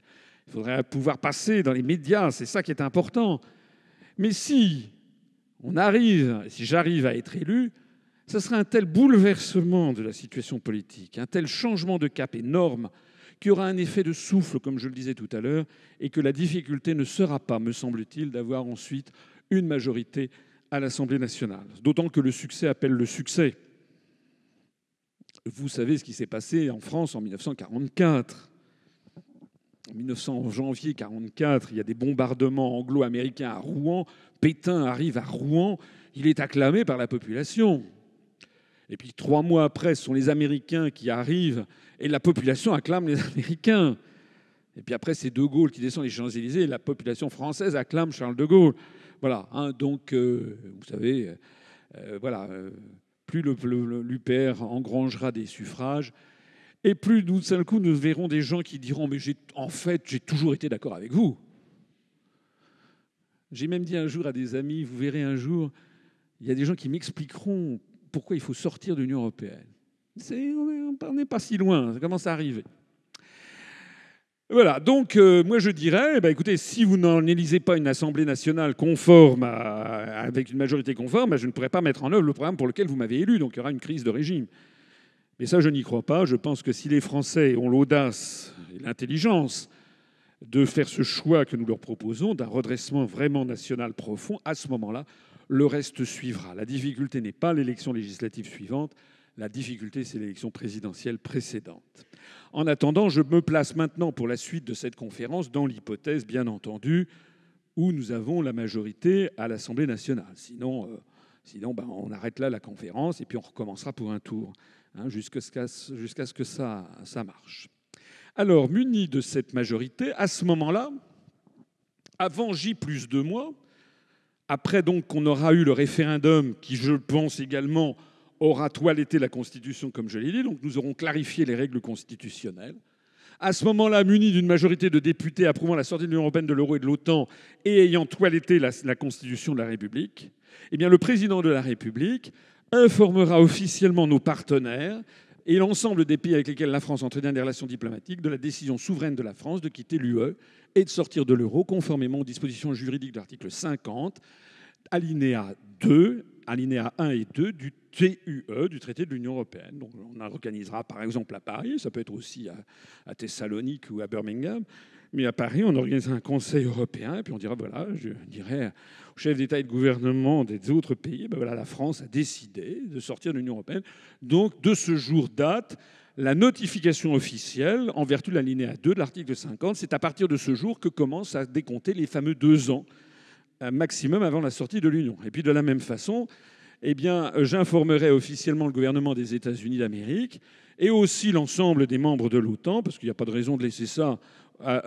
Il faudrait pouvoir passer dans les médias, c'est ça qui est important. Mais si on arrive, si j'arrive à être élu, ce sera un tel bouleversement de la situation politique, un tel changement de cap énorme, qui aura un effet de souffle, comme je le disais tout à l'heure, et que la difficulté ne sera pas, me semble-t-il, d'avoir ensuite une majorité à l'Assemblée nationale. D'autant que le succès appelle le succès vous savez ce qui s'est passé en France en 1944. En janvier 1944, il y a des bombardements anglo-américains à Rouen. Pétain arrive à Rouen. Il est acclamé par la population. Et puis trois mois après, ce sont les Américains qui arrivent et la population acclame les Américains. Et puis après, c'est De Gaulle qui descend les Champs-Élysées et la population française acclame Charles de Gaulle. Voilà. Hein, donc, euh, vous savez, euh, euh, voilà plus l'UPR engrangera des suffrages, et plus d'un seul coup nous verrons des gens qui diront Mais en fait, j'ai toujours été d'accord avec vous. J'ai même dit un jour à des amis Vous verrez un jour, il y a des gens qui m'expliqueront pourquoi il faut sortir de l'Union européenne. on n'est pas si loin, ça commence à arriver. Voilà, donc euh, moi je dirais, eh ben, écoutez, si vous n'en élisez pas une Assemblée nationale conforme, avec une majorité conforme, ben, je ne pourrai pas mettre en œuvre le programme pour lequel vous m'avez élu, donc il y aura une crise de régime. Mais ça, je n'y crois pas. Je pense que si les Français ont l'audace et l'intelligence de faire ce choix que nous leur proposons, d'un redressement vraiment national profond, à ce moment-là, le reste suivra. La difficulté n'est pas l'élection législative suivante, la difficulté, c'est l'élection présidentielle précédente. En attendant, je me place maintenant pour la suite de cette conférence dans l'hypothèse, bien entendu, où nous avons la majorité à l'Assemblée nationale. Sinon, euh, sinon ben, on arrête là la conférence et puis on recommencera pour un tour, hein, jusqu'à ce, ce que ça, ça marche. Alors, muni de cette majorité, à ce moment-là, avant J plus deux mois, après donc qu'on aura eu le référendum, qui je pense également aura toiletté la Constitution, comme je l'ai dit, donc nous aurons clarifié les règles constitutionnelles. À ce moment-là, muni d'une majorité de députés approuvant la sortie de l'Union européenne, de l'euro et de l'OTAN et ayant toiletté la, Constitution de la République, eh bien, le président de la République informera officiellement nos partenaires et l'ensemble des pays avec lesquels la France entretient des relations diplomatiques de la décision souveraine de la France de quitter l'UE et de sortir de l'euro conformément aux dispositions juridiques de l'article 50, alinéa 2 alinéa 1 et 2 du TUE, du traité de l'Union européenne. Donc on organisera par exemple à Paris, ça peut être aussi à, Thessalonique ou à Birmingham, mais à Paris, on organise un Conseil européen, et puis on dira, voilà, je dirais au chef d'État et de gouvernement des autres pays, ben voilà, la France a décidé de sortir de l'Union européenne. Donc de ce jour date, la notification officielle, en vertu de l'alinéa 2 de l'article 50, c'est à partir de ce jour que commencent à décompter les fameux deux ans maximum avant la sortie de l'Union. Et puis de la même façon, eh bien, j'informerai officiellement le gouvernement des États-Unis d'Amérique et aussi l'ensemble des membres de l'OTAN, parce qu'il n'y a pas de raison de laisser ça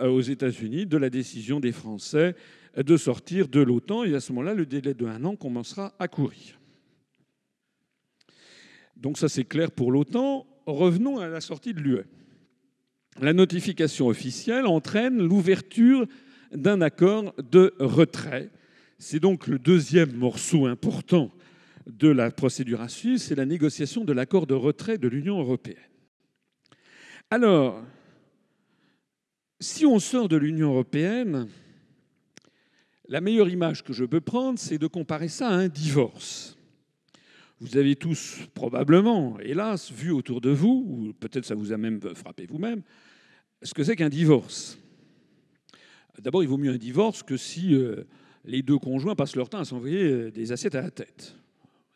aux États-Unis, de la décision des Français de sortir de l'OTAN. Et à ce moment-là, le délai de un an commencera à courir. Donc ça, c'est clair pour l'OTAN. Revenons à la sortie de l'UE. La notification officielle entraîne l'ouverture d'un accord de retrait c'est donc le deuxième morceau important de la procédure à suivre, c'est la négociation de l'accord de retrait de l'Union européenne. Alors, si on sort de l'Union européenne, la meilleure image que je peux prendre, c'est de comparer ça à un divorce. Vous avez tous probablement, hélas, vu autour de vous, ou peut-être ça vous a même frappé vous-même, ce que c'est qu'un divorce. D'abord, il vaut mieux un divorce que si euh, les deux conjoints passent leur temps à s'envoyer euh, des assiettes à la tête.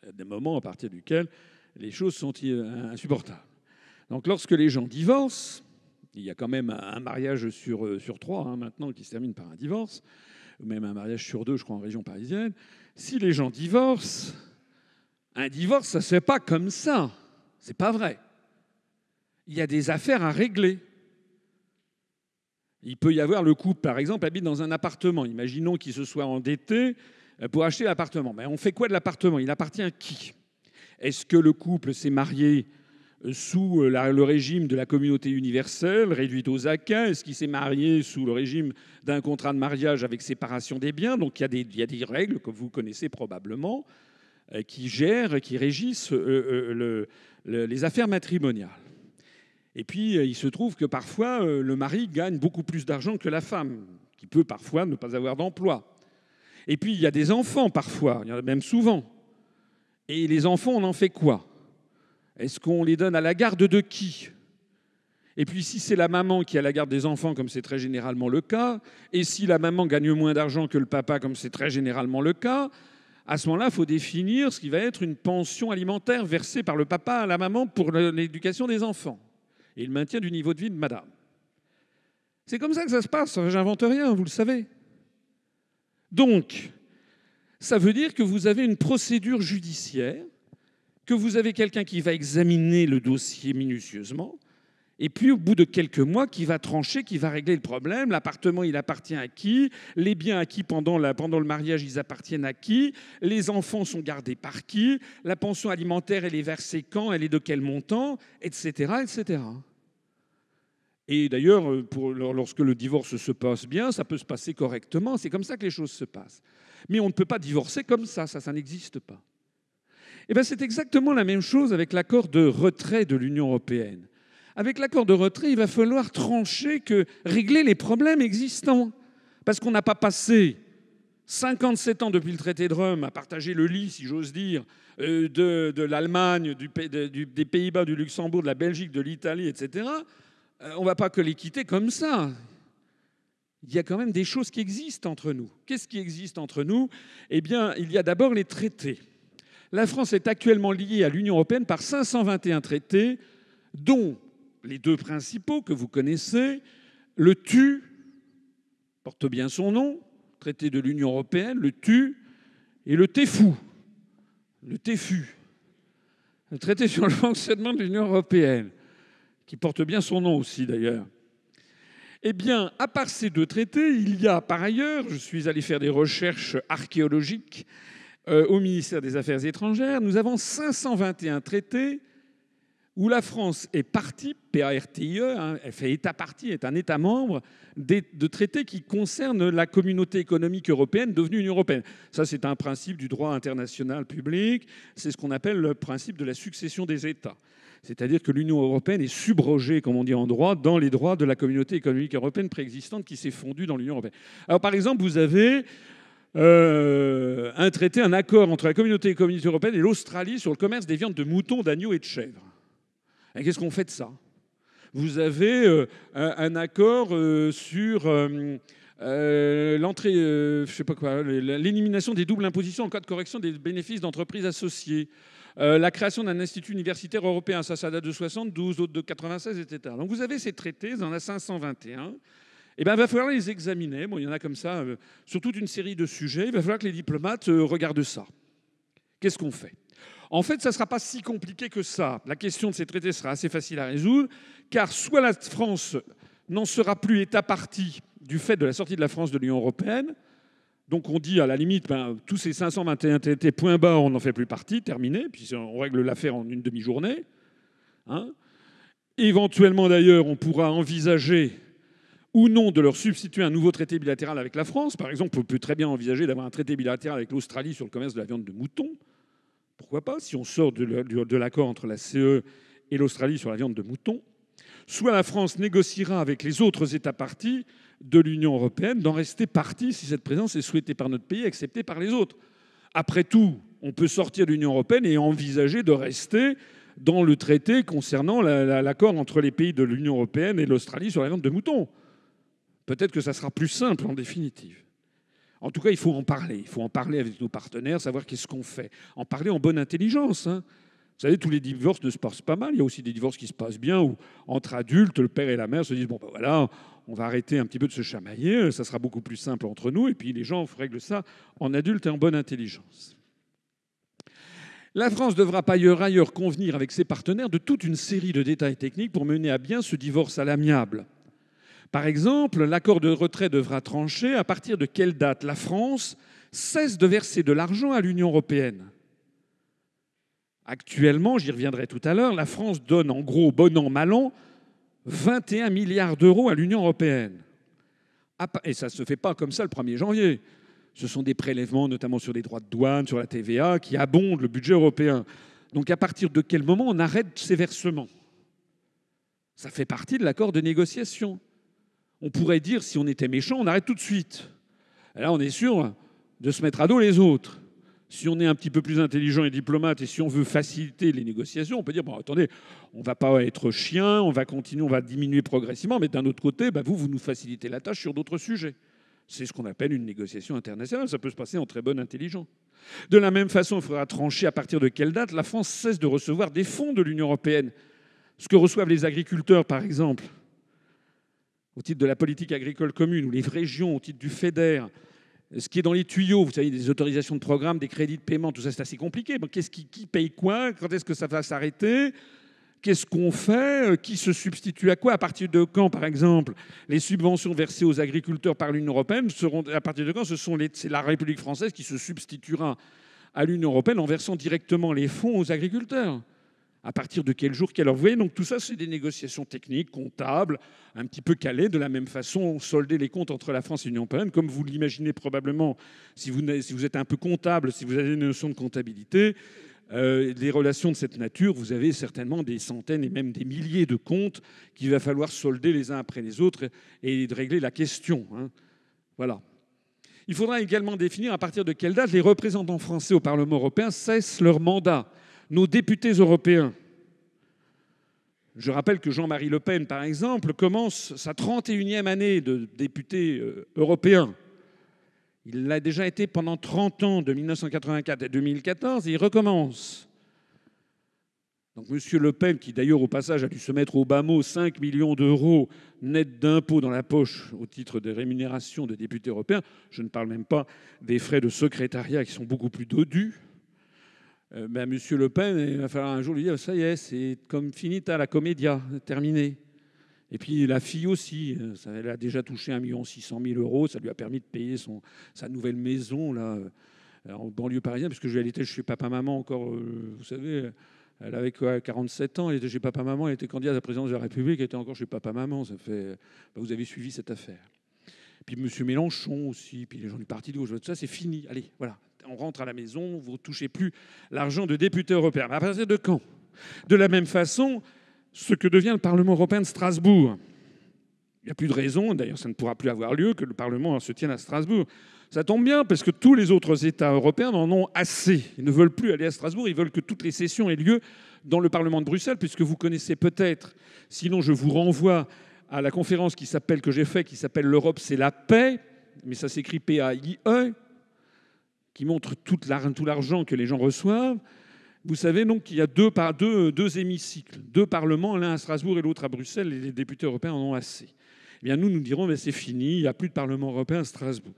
Il y a des moments à partir duquel les choses sont insupportables. Donc lorsque les gens divorcent, il y a quand même un mariage sur, euh, sur trois hein, maintenant qui se termine par un divorce, ou même un mariage sur deux, je crois, en région parisienne. Si les gens divorcent, un divorce, ça ne se fait pas comme ça. C'est pas vrai. Il y a des affaires à régler. Il peut y avoir le couple, par exemple, habite dans un appartement. Imaginons qu'il se soit endetté euh, pour acheter l'appartement. Mais ben, on fait quoi de l'appartement Il appartient à qui Est-ce que le couple s'est marié euh, sous euh, le régime de la communauté universelle réduite aux acquins Est-ce qu'il s'est marié sous le régime d'un contrat de mariage avec séparation des biens Donc il y, a des, règles que vous connaissez probablement qui gèrent, qui régissent les affaires matrimoniales. Et puis, euh, il se trouve que parfois, euh, le mari gagne beaucoup plus d'argent que la femme, qui peut parfois ne pas avoir d'emploi. Et puis, il y a des enfants parfois, il y en a même souvent. Et les enfants, on en fait quoi Est-ce qu'on les donne à la garde de qui Et puis, si c'est la maman qui a la garde des enfants, comme c'est très généralement le cas, et si la maman gagne moins d'argent que le papa, comme c'est très généralement le cas, à ce moment-là, il faut définir ce qui va être une pension alimentaire versée par le papa à la maman pour l'éducation des enfants et le du niveau de vie de madame. C'est comme ça que ça se passe, j'invente rien, vous le savez. Donc, ça veut dire que vous avez une procédure judiciaire, que vous avez quelqu'un qui va examiner le dossier minutieusement, et puis, au bout de quelques mois, qui va trancher, qui va régler le problème L'appartement, il appartient à qui Les biens à pendant, pendant le mariage, ils appartiennent à qui Les enfants sont gardés par qui La pension alimentaire, elle est versée quand Elle est de quel montant Etc. etc. Et d'ailleurs, euh, lorsque le divorce se passe bien, ça peut se passer correctement. C'est comme ça que les choses se passent. Mais on ne peut pas divorcer comme ça. Ça, ça n'existe pas. Et eh bien, c'est exactement la même chose avec l'accord de retrait de l'Union européenne. Avec l'accord de retrait, il va falloir trancher que régler les problèmes existants. Parce qu'on n'a pas passé 57 ans depuis le traité de Rome à partager le lit, si j'ose dire, euh, de, l'Allemagne, des Pays-Bas, du Luxembourg, de la Belgique, de l'Italie, etc. Euh, on ne va pas que les quitter comme ça. Il y a quand même des choses qui existent entre nous. Qu'est-ce qui existe entre nous Eh bien, il y a d'abord les traités. La France est actuellement liée à l'Union européenne par 521 traités, dont les deux principaux que vous connaissez, le TU, porte bien son nom, traité de l'Union européenne, le TU, et le TEFU, le TEFU, le traité sur le fonctionnement de l'Union européenne, qui porte bien son nom aussi d'ailleurs. Eh bien, à part ces deux traités, il y a par ailleurs, je suis allé faire des recherches archéologiques euh, au ministère des Affaires étrangères, nous avons 521 traités où la France est partie, PARTIE, hein, elle fait État partie, est un État membre de traités qui concernent la communauté économique européenne devenue Union européenne. Ça, c'est un principe du droit international public, c'est ce qu'on appelle le principe de la succession des États. C'est-à-dire que l'Union européenne est subrogée, comme on dit en droit, dans les droits de la communauté économique européenne préexistante qui s'est fondue dans l'Union européenne. Alors par exemple, vous avez euh, un traité, un accord entre la communauté économique européenne et l'Australie sur le commerce des viandes de moutons, d'agneaux et de chèvres. Qu'est-ce qu'on fait de ça Vous avez euh, un accord euh, sur euh, l'entrée, je sais pas quoi, l'élimination des doubles impositions en cas de correction des bénéfices d'entreprises associées. la création d'un institut universitaire européen, ça, ça date de 72, d'autres de 96, etc. Donc vous avez ces traités, il en a 521. Eh bien, il va falloir les examiner. Bon, il y en a comme ça, sur toute une série de sujets. Il va falloir que les diplomates regardent ça. Qu'est-ce qu'on fait en fait, ça ne sera pas si compliqué que ça. La question de ces traités sera assez facile à résoudre, car soit la France n'en sera plus État partie du fait de la sortie de la France de l'Union européenne, donc on dit à la limite, ben, tous ces 521 traités, point bas, on n'en fait plus partie, terminé, puis on règle l'affaire en une demi-journée. Hein. Éventuellement d'ailleurs, on pourra envisager ou non de leur substituer un nouveau traité bilatéral avec la France. Par exemple, on peut très bien envisager d'avoir un traité bilatéral avec l'Australie sur le commerce de la viande de mouton pourquoi pas, si on sort de l'accord entre la CE et l'Australie sur la viande de mouton, soit la France négociera avec les autres États partis de l'Union européenne d'en rester partie si cette présence est souhaitée par notre pays et acceptée par les autres. Après tout, on peut sortir de l'Union européenne et envisager de rester dans le traité concernant l'accord entre les pays de l'Union européenne et l'Australie sur la viande de mouton. Peut-être que ça sera plus simple en définitive. En tout cas, il faut en parler. Il faut en parler avec nos partenaires, savoir qu'est-ce qu'on fait. En parler en bonne intelligence. Hein. Vous savez, tous les divorces ne se passent pas mal. Il y a aussi des divorces qui se passent bien, où entre adultes, le père et la mère se disent, bon ben voilà, on va arrêter un petit peu de se chamailler, ça sera beaucoup plus simple entre nous, et puis les gens règlent ça en adultes et en bonne intelligence. La France devra par ailleurs convenir avec ses partenaires de toute une série de détails techniques pour mener à bien ce divorce à l'amiable. Par exemple, l'accord de retrait devra trancher à partir de quelle date la France cesse de verser de l'argent à l'Union européenne. Actuellement, j'y reviendrai tout à l'heure, la France donne en gros, bon an, mal an, 21 milliards d'euros à l'Union européenne. Et ça ne se fait pas comme ça le 1er janvier. Ce sont des prélèvements, notamment sur les droits de douane, sur la TVA, qui abondent le budget européen. Donc à partir de quel moment on arrête ces versements Ça fait partie de l'accord de négociation on pourrait dire, si on était méchant, on arrête tout de suite. là, on est sûr de se mettre à dos les autres. Si on est un petit peu plus intelligent et diplomate et si on veut faciliter les négociations, on peut dire bon, attendez, on ne va pas être chien, on va continuer, on va diminuer progressivement, mais d'un autre côté, bah, vous, vous nous facilitez la tâche sur d'autres sujets. C'est ce qu'on appelle une négociation internationale. Ça peut se passer en très bonne intelligence. De la même façon, il faudra trancher à partir de quelle date la France cesse de recevoir des fonds de l'Union européenne. Ce que reçoivent les agriculteurs, par exemple au titre de la politique agricole commune, ou les régions au titre du FEDER, ce qui est dans les tuyaux, vous savez, des autorisations de programme, des crédits de paiement, tout ça, c'est assez compliqué. ce qui, paye quoi Quand est-ce que ça va s'arrêter Qu'est-ce qu'on fait euh, Qui se substitue à quoi À partir de quand, par exemple, les subventions versées aux agriculteurs par l'Union européenne seront à partir de quand Ce sont la République française qui se substituera à l'Union européenne en versant directement les fonds aux agriculteurs à partir de quel jour, quelle heure. Vous voyez, donc tout ça, c'est des négociations techniques, comptables, un petit peu calées. De la même façon, solder les comptes entre la France et l'Union européenne, comme vous l'imaginez probablement, si vous, êtes un peu comptable, si vous avez une notion de comptabilité, euh, des relations de cette nature, vous avez certainement des centaines et même des milliers de comptes qu'il va falloir solder les uns après les autres et, régler la question. Hein. Voilà. Il faudra également définir à partir de quelle date les représentants français au Parlement européen cessent leur mandat nos députés européens. Je rappelle que Jean-Marie Le Pen, par exemple, commence sa 31e année de député euh, européen. Il l'a déjà été pendant 30 ans, de 1984 à 2014, et il recommence. Donc M. Le Pen, qui d'ailleurs au passage a dû se mettre au bas mot 5 millions d'euros net d'impôts dans la poche au titre des rémunérations des députés européens, je ne parle même pas des frais de secrétariat qui sont beaucoup plus dodus, euh, ben, Monsieur Le Pen, il va falloir un jour lui dire, ça y est, c'est comme t'as la comédia, terminée. Et puis la fille aussi, euh, elle a déjà touché 1 600 000 euros, ça lui a permis de payer son, sa nouvelle maison là, euh, en banlieue parisienne, parce que je, elle était chez papa-maman encore, vous savez, elle avait 47 ans, elle était chez papa-maman, elle était candidate à la présidence de la République, elle était encore chez papa-maman, ça fait... Ben, vous avez suivi cette affaire. Puis Monsieur Mélenchon aussi, puis les gens du Parti de gauche, tout ça, c'est fini. Allez, voilà, on rentre à la maison, vous ne touchez plus l'argent de députés européens. Mais à partir de quand De la même façon, ce que devient le Parlement européen de Strasbourg. Il n'y a plus de raison, d'ailleurs ça ne pourra plus avoir lieu, que le Parlement se tienne à Strasbourg. Ça tombe bien, parce que tous les autres États européens en ont assez. Ils ne veulent plus aller à Strasbourg, ils veulent que toutes les sessions aient lieu dans le Parlement de Bruxelles, puisque vous connaissez peut-être, sinon je vous renvoie à la conférence qui s'appelle que j'ai faite, qui s'appelle L'Europe, c'est la paix, mais ça s'écrit P-A-I-E, qui montre tout l'argent que les gens reçoivent. Vous savez donc qu'il y a deux, par, deux, deux hémicycles, deux parlements, l'un à Strasbourg et l'autre à Bruxelles, et les députés européens en ont assez. Eh bien, nous, nous dirons, mais c'est fini, il n'y a plus de Parlement européen à Strasbourg.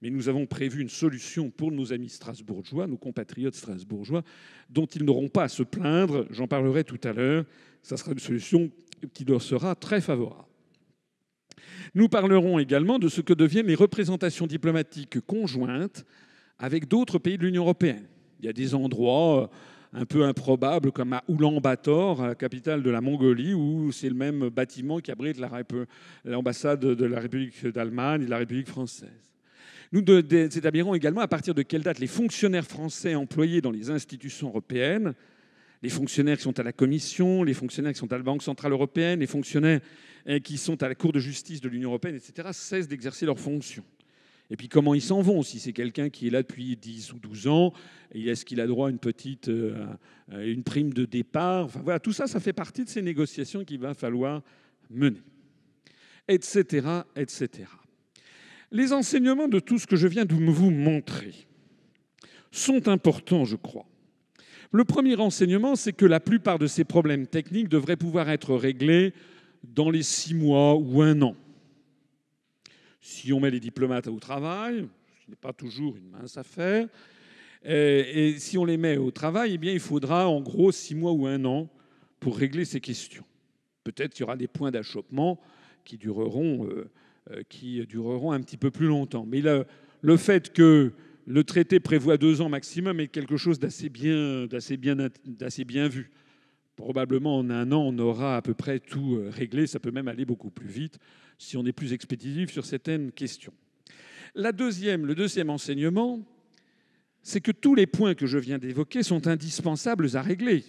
Mais nous avons prévu une solution pour nos amis strasbourgeois, nos compatriotes strasbourgeois, dont ils n'auront pas à se plaindre. J'en parlerai tout à l'heure. Ça sera une solution qui leur sera très favorable. Nous parlerons également de ce que deviennent les représentations diplomatiques conjointes avec d'autres pays de l'Union européenne. Il y a des endroits euh, un peu improbables, comme à Oulan-Bator, capitale de la Mongolie, où c'est le même bâtiment qui abrite l'ambassade de la République d'Allemagne et de la République française. Nous établirons également à partir de quelle date les fonctionnaires français employés dans les institutions européennes, les fonctionnaires qui sont à la Commission, les fonctionnaires qui sont à la Banque centrale européenne, les fonctionnaires eh, qui sont à la Cour de justice de l'Union européenne, etc., cessent d'exercer leurs fonctions. Et puis comment ils s'en vont Si c'est quelqu'un qui est là depuis 10 ou 12 ans, est-ce qu'il a droit à une petite euh, une prime de départ enfin, voilà, Tout ça, ça fait partie de ces négociations qu'il va falloir mener. Etc., etc. Les enseignements de tout ce que je viens de vous montrer sont importants, je crois. Le premier enseignement, c'est que la plupart de ces problèmes techniques devraient pouvoir être réglés dans les six mois ou un an. Si on met les diplomates au travail, ce n'est pas toujours une mince affaire, et, euh, et si on les met au travail, eh bien, il faudra en gros six mois ou un an pour régler ces questions. Peut-être qu'il y aura des points d'achoppement qui dureront, euh, euh, qui dureront un petit peu plus longtemps. Mais le, le fait que le traité prévoit deux ans maximum est quelque chose d'assez bien, d'assez bien, d'assez bien vu probablement en un an, on aura à peu près tout euh, réglé. Ça peut même aller beaucoup plus vite si on est plus expéditif sur certaines questions. La deuxième, le deuxième enseignement, c'est que tous les points que je viens d'évoquer sont indispensables à régler.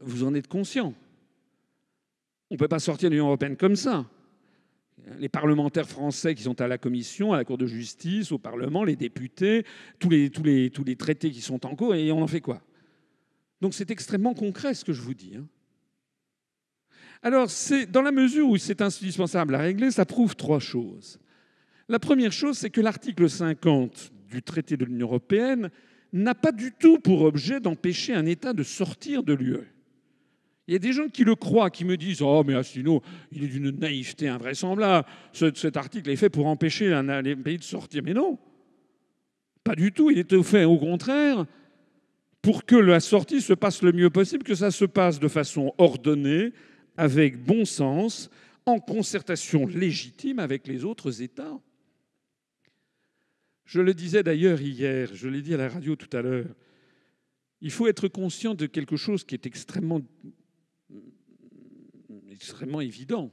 Vous en êtes conscient. On ne peut pas sortir de l'Union européenne comme ça. Les parlementaires français qui sont à la Commission, à la Cour de justice, au Parlement, les députés, tous les, tous les, tous les traités qui sont en cours, et on en fait quoi donc c'est extrêmement concret ce que je vous dis. Hein. Alors, c'est dans la mesure où c'est indispensable à régler, ça prouve trois choses. La première chose, c'est que l'article 50 du traité de l'Union européenne n'a pas du tout pour objet d'empêcher un État de sortir de l'UE. Il y a des gens qui le croient, qui me disent Oh, mais Asselineau, il est d'une naïveté invraisemblable. Cet, cet article est fait pour empêcher un, pays de sortir. Mais non, pas du tout. Il est fait, au contraire, pour que la sortie se passe le mieux possible, que ça se passe de façon ordonnée, avec bon sens, en concertation légitime avec les autres États. Je le disais d'ailleurs hier, je l'ai dit à la radio tout à l'heure, il faut être conscient de quelque chose qui est extrêmement, extrêmement évident.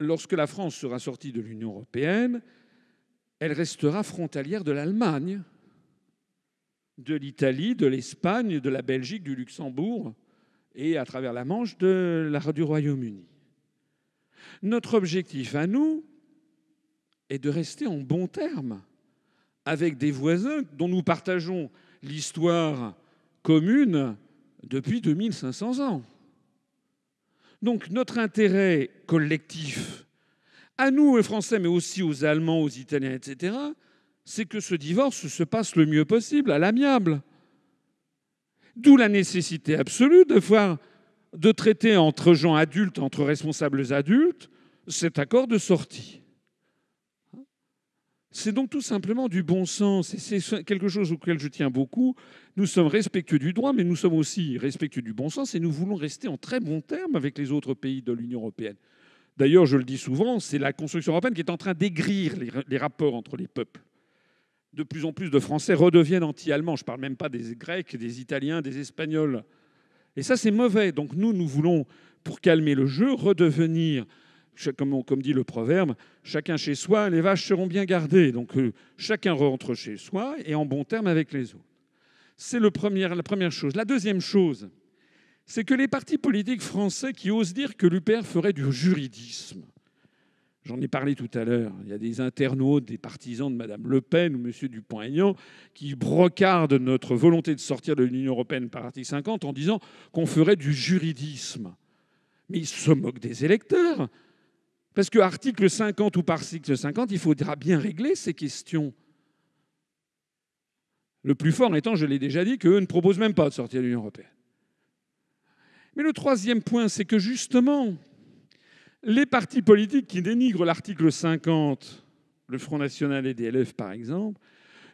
Lorsque la France sera sortie de l'Union européenne, elle restera frontalière de l'Allemagne de l'Italie, de l'Espagne, de la Belgique, du Luxembourg et à travers la Manche de du Royaume-Uni. Notre objectif à nous est de rester en bons termes avec des voisins dont nous partageons l'histoire commune depuis 2500 ans. Donc notre intérêt collectif, à nous, les Français, mais aussi aux Allemands, aux Italiens, etc., c'est que ce divorce se passe le mieux possible, à l'amiable. D'où la nécessité absolue de, de traiter entre gens adultes, entre responsables adultes, cet accord de sortie. C'est donc tout simplement du bon sens, et c'est quelque chose auquel je tiens beaucoup. Nous sommes respectueux du droit, mais nous sommes aussi respectueux du bon sens, et nous voulons rester en très bons termes avec les autres pays de l'Union européenne. D'ailleurs, je le dis souvent, c'est la construction européenne qui est en train d'aigrir les rapports entre les peuples de plus en plus de Français redeviennent anti-allemands. Je ne parle même pas des Grecs, des Italiens, des Espagnols. Et ça, c'est mauvais. Donc nous, nous voulons, pour calmer le jeu, redevenir, comme, dit le proverbe, chacun chez soi, les vaches seront bien gardées. Donc euh, chacun rentre chez soi et en bon terme avec les autres. C'est la première chose. La deuxième chose, c'est que les partis politiques français qui osent dire que l'UPR ferait du juridisme, J'en ai parlé tout à l'heure. Il y a des internautes, des partisans de Mme Le Pen ou M. Dupont-Aignan qui brocardent notre volonté de sortir de l'Union européenne par l'article 50 en disant qu'on ferait du juridisme. Mais ils se moquent des électeurs. Parce que article 50 ou par article 50, il faudra bien régler ces questions. Le plus fort étant, je l'ai déjà dit, qu'eux ne proposent même pas de sortir de l'Union européenne. Mais le troisième point, c'est que justement, les partis politiques qui dénigrent l'article 50, le Front National et DLF par exemple,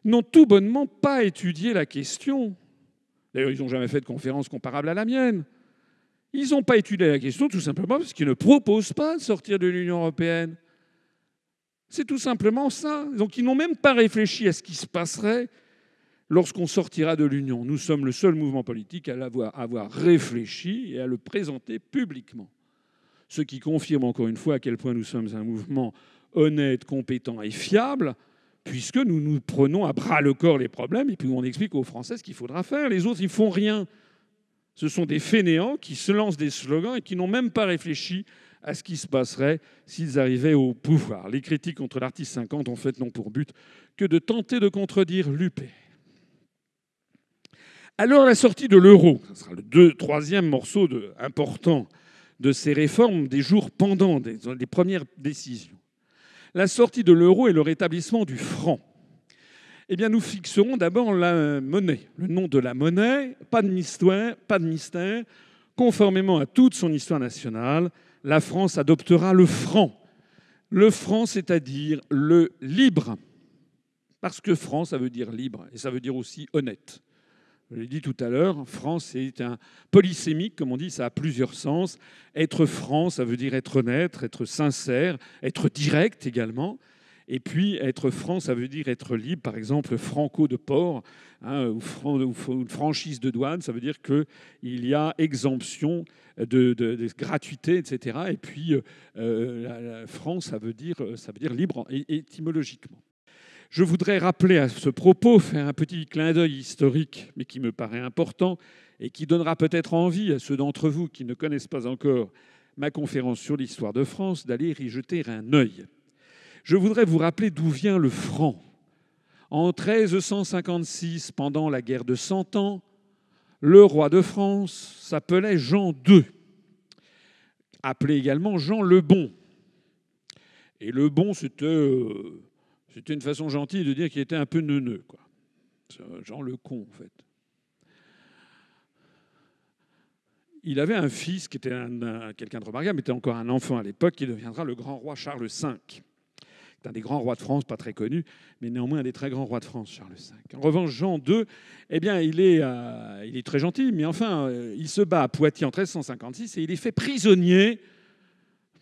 n'ont tout bonnement pas étudié la question. D'ailleurs, ils n'ont jamais fait de conférence comparable à la mienne. Ils n'ont pas étudié la question tout simplement parce qu'ils ne proposent pas de sortir de l'Union européenne. C'est tout simplement ça. Donc ils n'ont même pas réfléchi à ce qui se passerait lorsqu'on sortira de l'Union. Nous sommes le seul mouvement politique à, avoir réfléchi et à le présenter publiquement ce qui confirme encore une fois à quel point nous sommes un mouvement honnête, compétent et fiable, puisque nous nous prenons à bras le corps les problèmes et puis on explique aux Français ce qu'il faudra faire. Les autres, ils font rien. Ce sont des fainéants qui se lancent des slogans et qui n'ont même pas réfléchi à ce qui se passerait s'ils arrivaient au pouvoir. Les critiques contre l'article 50 en fait n'ont pour but que de tenter de contredire l'UP. Alors la sortie de l'euro, ce sera le deux, troisième morceau de, important de ces réformes des jours pendant des, premières décisions. La sortie de l'euro et le rétablissement du franc. Eh bien, nous fixerons d'abord la monnaie, le nom de la monnaie, pas de mystère, pas de mystère. Conformément à toute son histoire nationale, la France adoptera le franc. Le franc, c'est-à-dire le libre. Parce que franc, ça veut dire libre et ça veut dire aussi honnête. Je l'ai dit tout à l'heure, France est un polysémique, comme on dit, ça a plusieurs sens. Être franc, ça veut dire être honnête, être sincère, être direct également. Et puis être franc, ça veut dire être libre. Par exemple, franco de port hein, ou, franchise de douane, ça veut dire qu'il y a exemption de, gratuité, etc. Et puis euh, euh, la, France, ça veut dire, ça veut dire libre étymologiquement. Je voudrais rappeler à ce propos, faire un petit clin d'œil historique, mais qui me paraît important et qui donnera peut-être envie à ceux d'entre vous qui ne connaissent pas encore ma conférence sur l'histoire de France d'aller y jeter un œil. Je voudrais vous rappeler d'où vient le franc. En 1356, pendant la guerre de Cent Ans, le roi de France s'appelait Jean II, appelé également Jean le Bon. Et le Bon, c'était euh, c'était une façon gentille de dire qu'il était un peu neuneux, quoi. Genre le con, en fait. Il avait un fils qui était quelqu'un de remarquable, mais était encore un enfant à l'époque, qui deviendra le grand roi Charles V. Un des grands rois de France, pas très connu, mais néanmoins un des très grands rois de France, Charles V. En revanche, Jean II, eh bien, il est, euh, il est très gentil, mais enfin, euh, il se bat à Poitiers en 1356 et il est fait prisonnier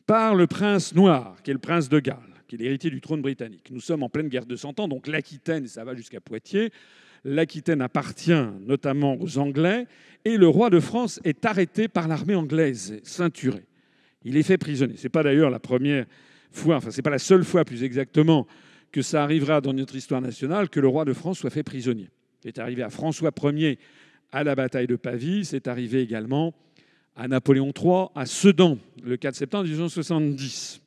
par le prince noir, qui est le prince de Galles qui est l'héritier du trône britannique. Nous sommes en pleine guerre de Cent Ans, donc l'Aquitaine, ça va jusqu'à Poitiers. L'Aquitaine appartient notamment aux Anglais, et le roi de France est arrêté par l'armée anglaise, ceinturé. Il est fait prisonnier. Ce n'est pas d'ailleurs la première fois, enfin, ce n'est pas la seule fois plus exactement que ça arrivera dans notre histoire nationale que le roi de France soit fait prisonnier. C'est arrivé à François Ier à la bataille de Pavie, c'est arrivé également à Napoléon III, à Sedan, le 4 septembre 1870.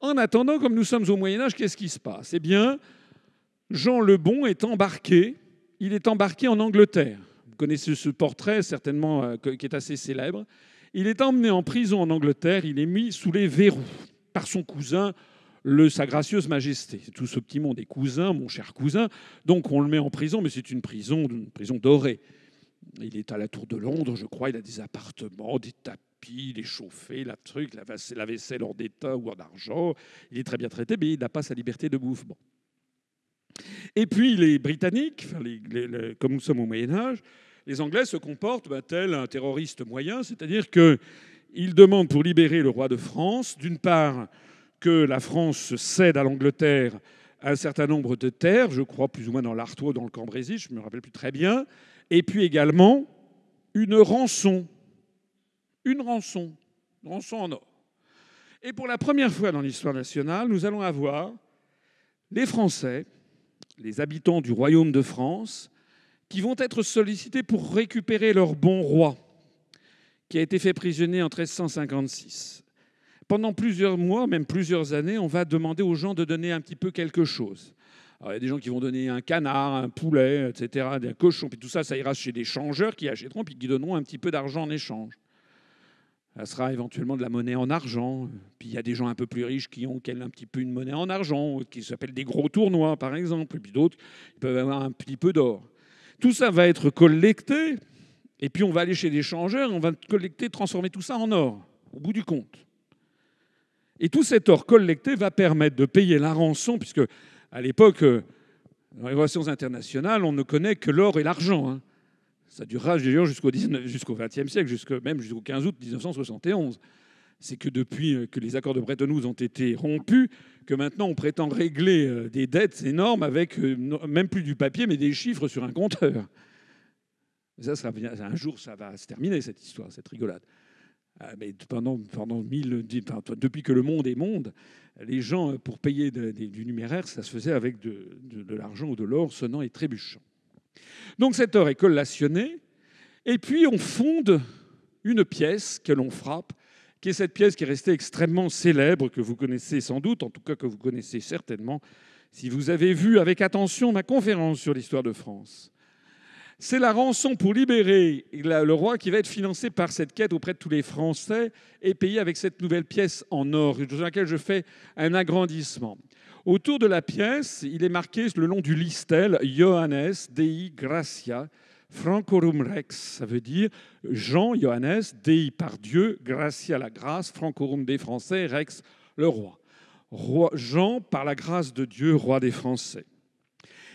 En attendant, comme nous sommes au Moyen Âge, qu'est-ce qui se passe Eh bien, Jean le Bon est embarqué, il est embarqué en Angleterre. Vous connaissez ce portrait certainement euh, qui est assez célèbre. Il est emmené en prison en Angleterre, il est mis sous les verrous par son cousin, le Sa Gracieuse Majesté. C'est tout ce petit monde des cousins, mon cher cousin. Donc on le met en prison, mais c'est une prison, une prison dorée. Il est à la Tour de Londres, je crois, il a des appartements, des tapis il est chauffé, la truc, la vaisselle, la vaisselle en ou en argent. Il est très bien traité, mais il n'a pas sa liberté de mouvement. Et puis les Britanniques, comme nous sommes au Moyen Âge, les Anglais se comportent ben, tel un terroriste moyen, c'est-à-dire qu'ils demandent pour libérer le roi de France, d'une part, que la France cède à l'Angleterre un certain nombre de terres, je crois plus ou moins dans l'Artois dans le Cambrésis, je ne me rappelle plus très bien, et puis également une rançon une rançon, une rançon en or. Et pour la première fois dans l'histoire nationale, nous allons avoir les Français, les habitants du royaume de France, qui vont être sollicités pour récupérer leur bon roi, qui a été fait prisonnier en 1356. Pendant plusieurs mois, même plusieurs années, on va demander aux gens de donner un petit peu quelque chose. il y a des gens qui vont donner un canard, un poulet, etc., des cochons. puis tout ça, ça ira chez des changeurs qui achèteront, puis qui donneront un petit peu d'argent en échange ça sera éventuellement de la monnaie en argent. Puis il y a des gens un peu plus riches qui ont un petit peu une monnaie en argent, qui s'appellent des gros tournois, par exemple. Et puis d'autres peuvent avoir un petit peu d'or. Tout ça va être collecté, et puis on va aller chez changeurs, on va collecter, transformer tout ça en or, au bout du compte. Et tout cet or collecté va permettre de payer la rançon, puisque à l'époque, euh, dans les relations internationales, on ne connaît que l'or et l'argent. Hein. Ça durera jusqu'au XXe siècle, même jusqu'au 15 août 1971. C'est que depuis euh, que les accords de Bretton Woods ont été rompus, que maintenant on prétend régler euh, des dettes énormes avec euh, même plus du papier, mais des chiffres sur un compteur. Ça un jour, ça va se terminer, cette histoire, cette rigolade. Ah, mais pendant, depuis que le monde est monde, les gens, pour payer du numéraire, ça se faisait avec de l'argent ou de l'or sonnant et trébuchant. Donc cet or est collationné. et puis on fonde une pièce que l'on frappe, qui est cette pièce qui est restée extrêmement célèbre, que vous connaissez sans doute, en tout cas que vous connaissez certainement, si vous avez vu avec attention ma conférence sur l'histoire de France. C'est la rançon pour libérer le roi qui va être financée par cette quête auprès de tous les Français et payée avec cette nouvelle pièce en or, dans laquelle je fais un agrandissement. Autour de la pièce, il est marqué le nom du listel Johannes Dei Gracia Francorum Rex. Ça veut dire Jean Johannes Dei par Dieu, Gracia la grâce, Francorum des Français, Rex le roi. roi. Jean par la grâce de Dieu, roi des Français.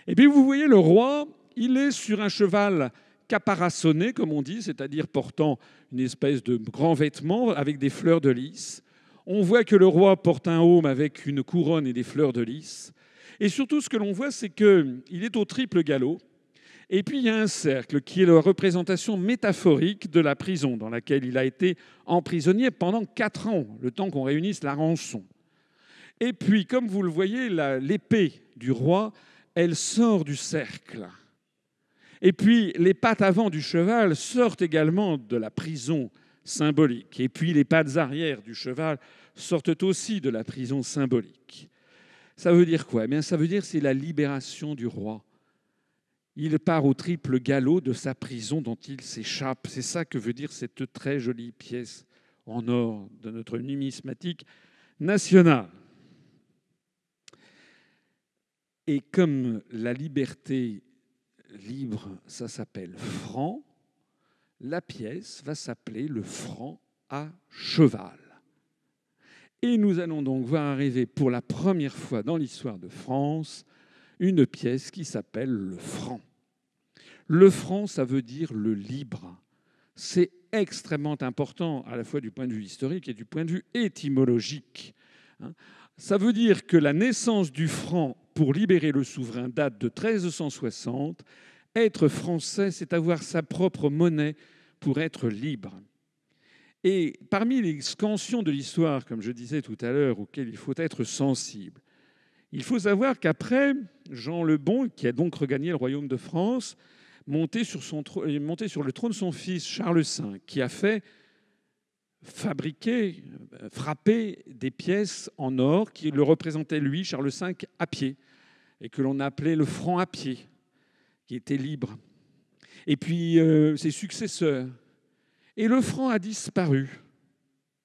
Et puis vous voyez le roi, il est sur un cheval caparaçonné, comme on dit, c'est-à-dire portant une espèce de grand vêtement avec des fleurs de lys. On voit que le roi porte un aume avec une couronne et des fleurs de lys. Et surtout, ce que l'on voit, c'est qu'il est au triple galop. Et puis, il y a un cercle qui est la représentation métaphorique de la prison dans laquelle il a été emprisonné pendant quatre ans, le temps qu'on réunisse la rançon. Et puis, comme vous le voyez, l'épée du roi, elle sort du cercle. Et puis, les pattes avant du cheval sortent également de la prison symbolique. Et puis les pattes arrière du cheval sortent aussi de la prison symbolique. Ça veut dire quoi eh bien, Ça veut dire c'est la libération du roi. Il part au triple galop de sa prison dont il s'échappe. C'est ça que veut dire cette très jolie pièce en or de notre numismatique nationale. Et comme la liberté libre, ça s'appelle franc, la pièce va s'appeler le franc à cheval. Et nous allons donc voir arriver pour la première fois dans l'histoire de France une pièce qui s'appelle le franc. Le franc, ça veut dire le libre. C'est extrêmement important à la fois du point de vue historique et du point de vue étymologique. Hein. Ça veut dire que la naissance du franc pour libérer le souverain date de 1360 être français, c'est avoir sa propre monnaie pour être libre. Et parmi les scansions de l'histoire, comme je disais tout à l'heure, auxquelles il faut être sensible, il faut savoir qu'après Jean le Bon, qui a donc regagné le royaume de France, monté sur, son, euh, monté sur le trône de son fils Charles V, qui a fait fabriquer, euh, frapper des pièces en or qui le représentaient, lui, Charles V, à pied, et que l'on appelait le franc à pied qui était libre, et puis euh, ses successeurs. Et le franc a disparu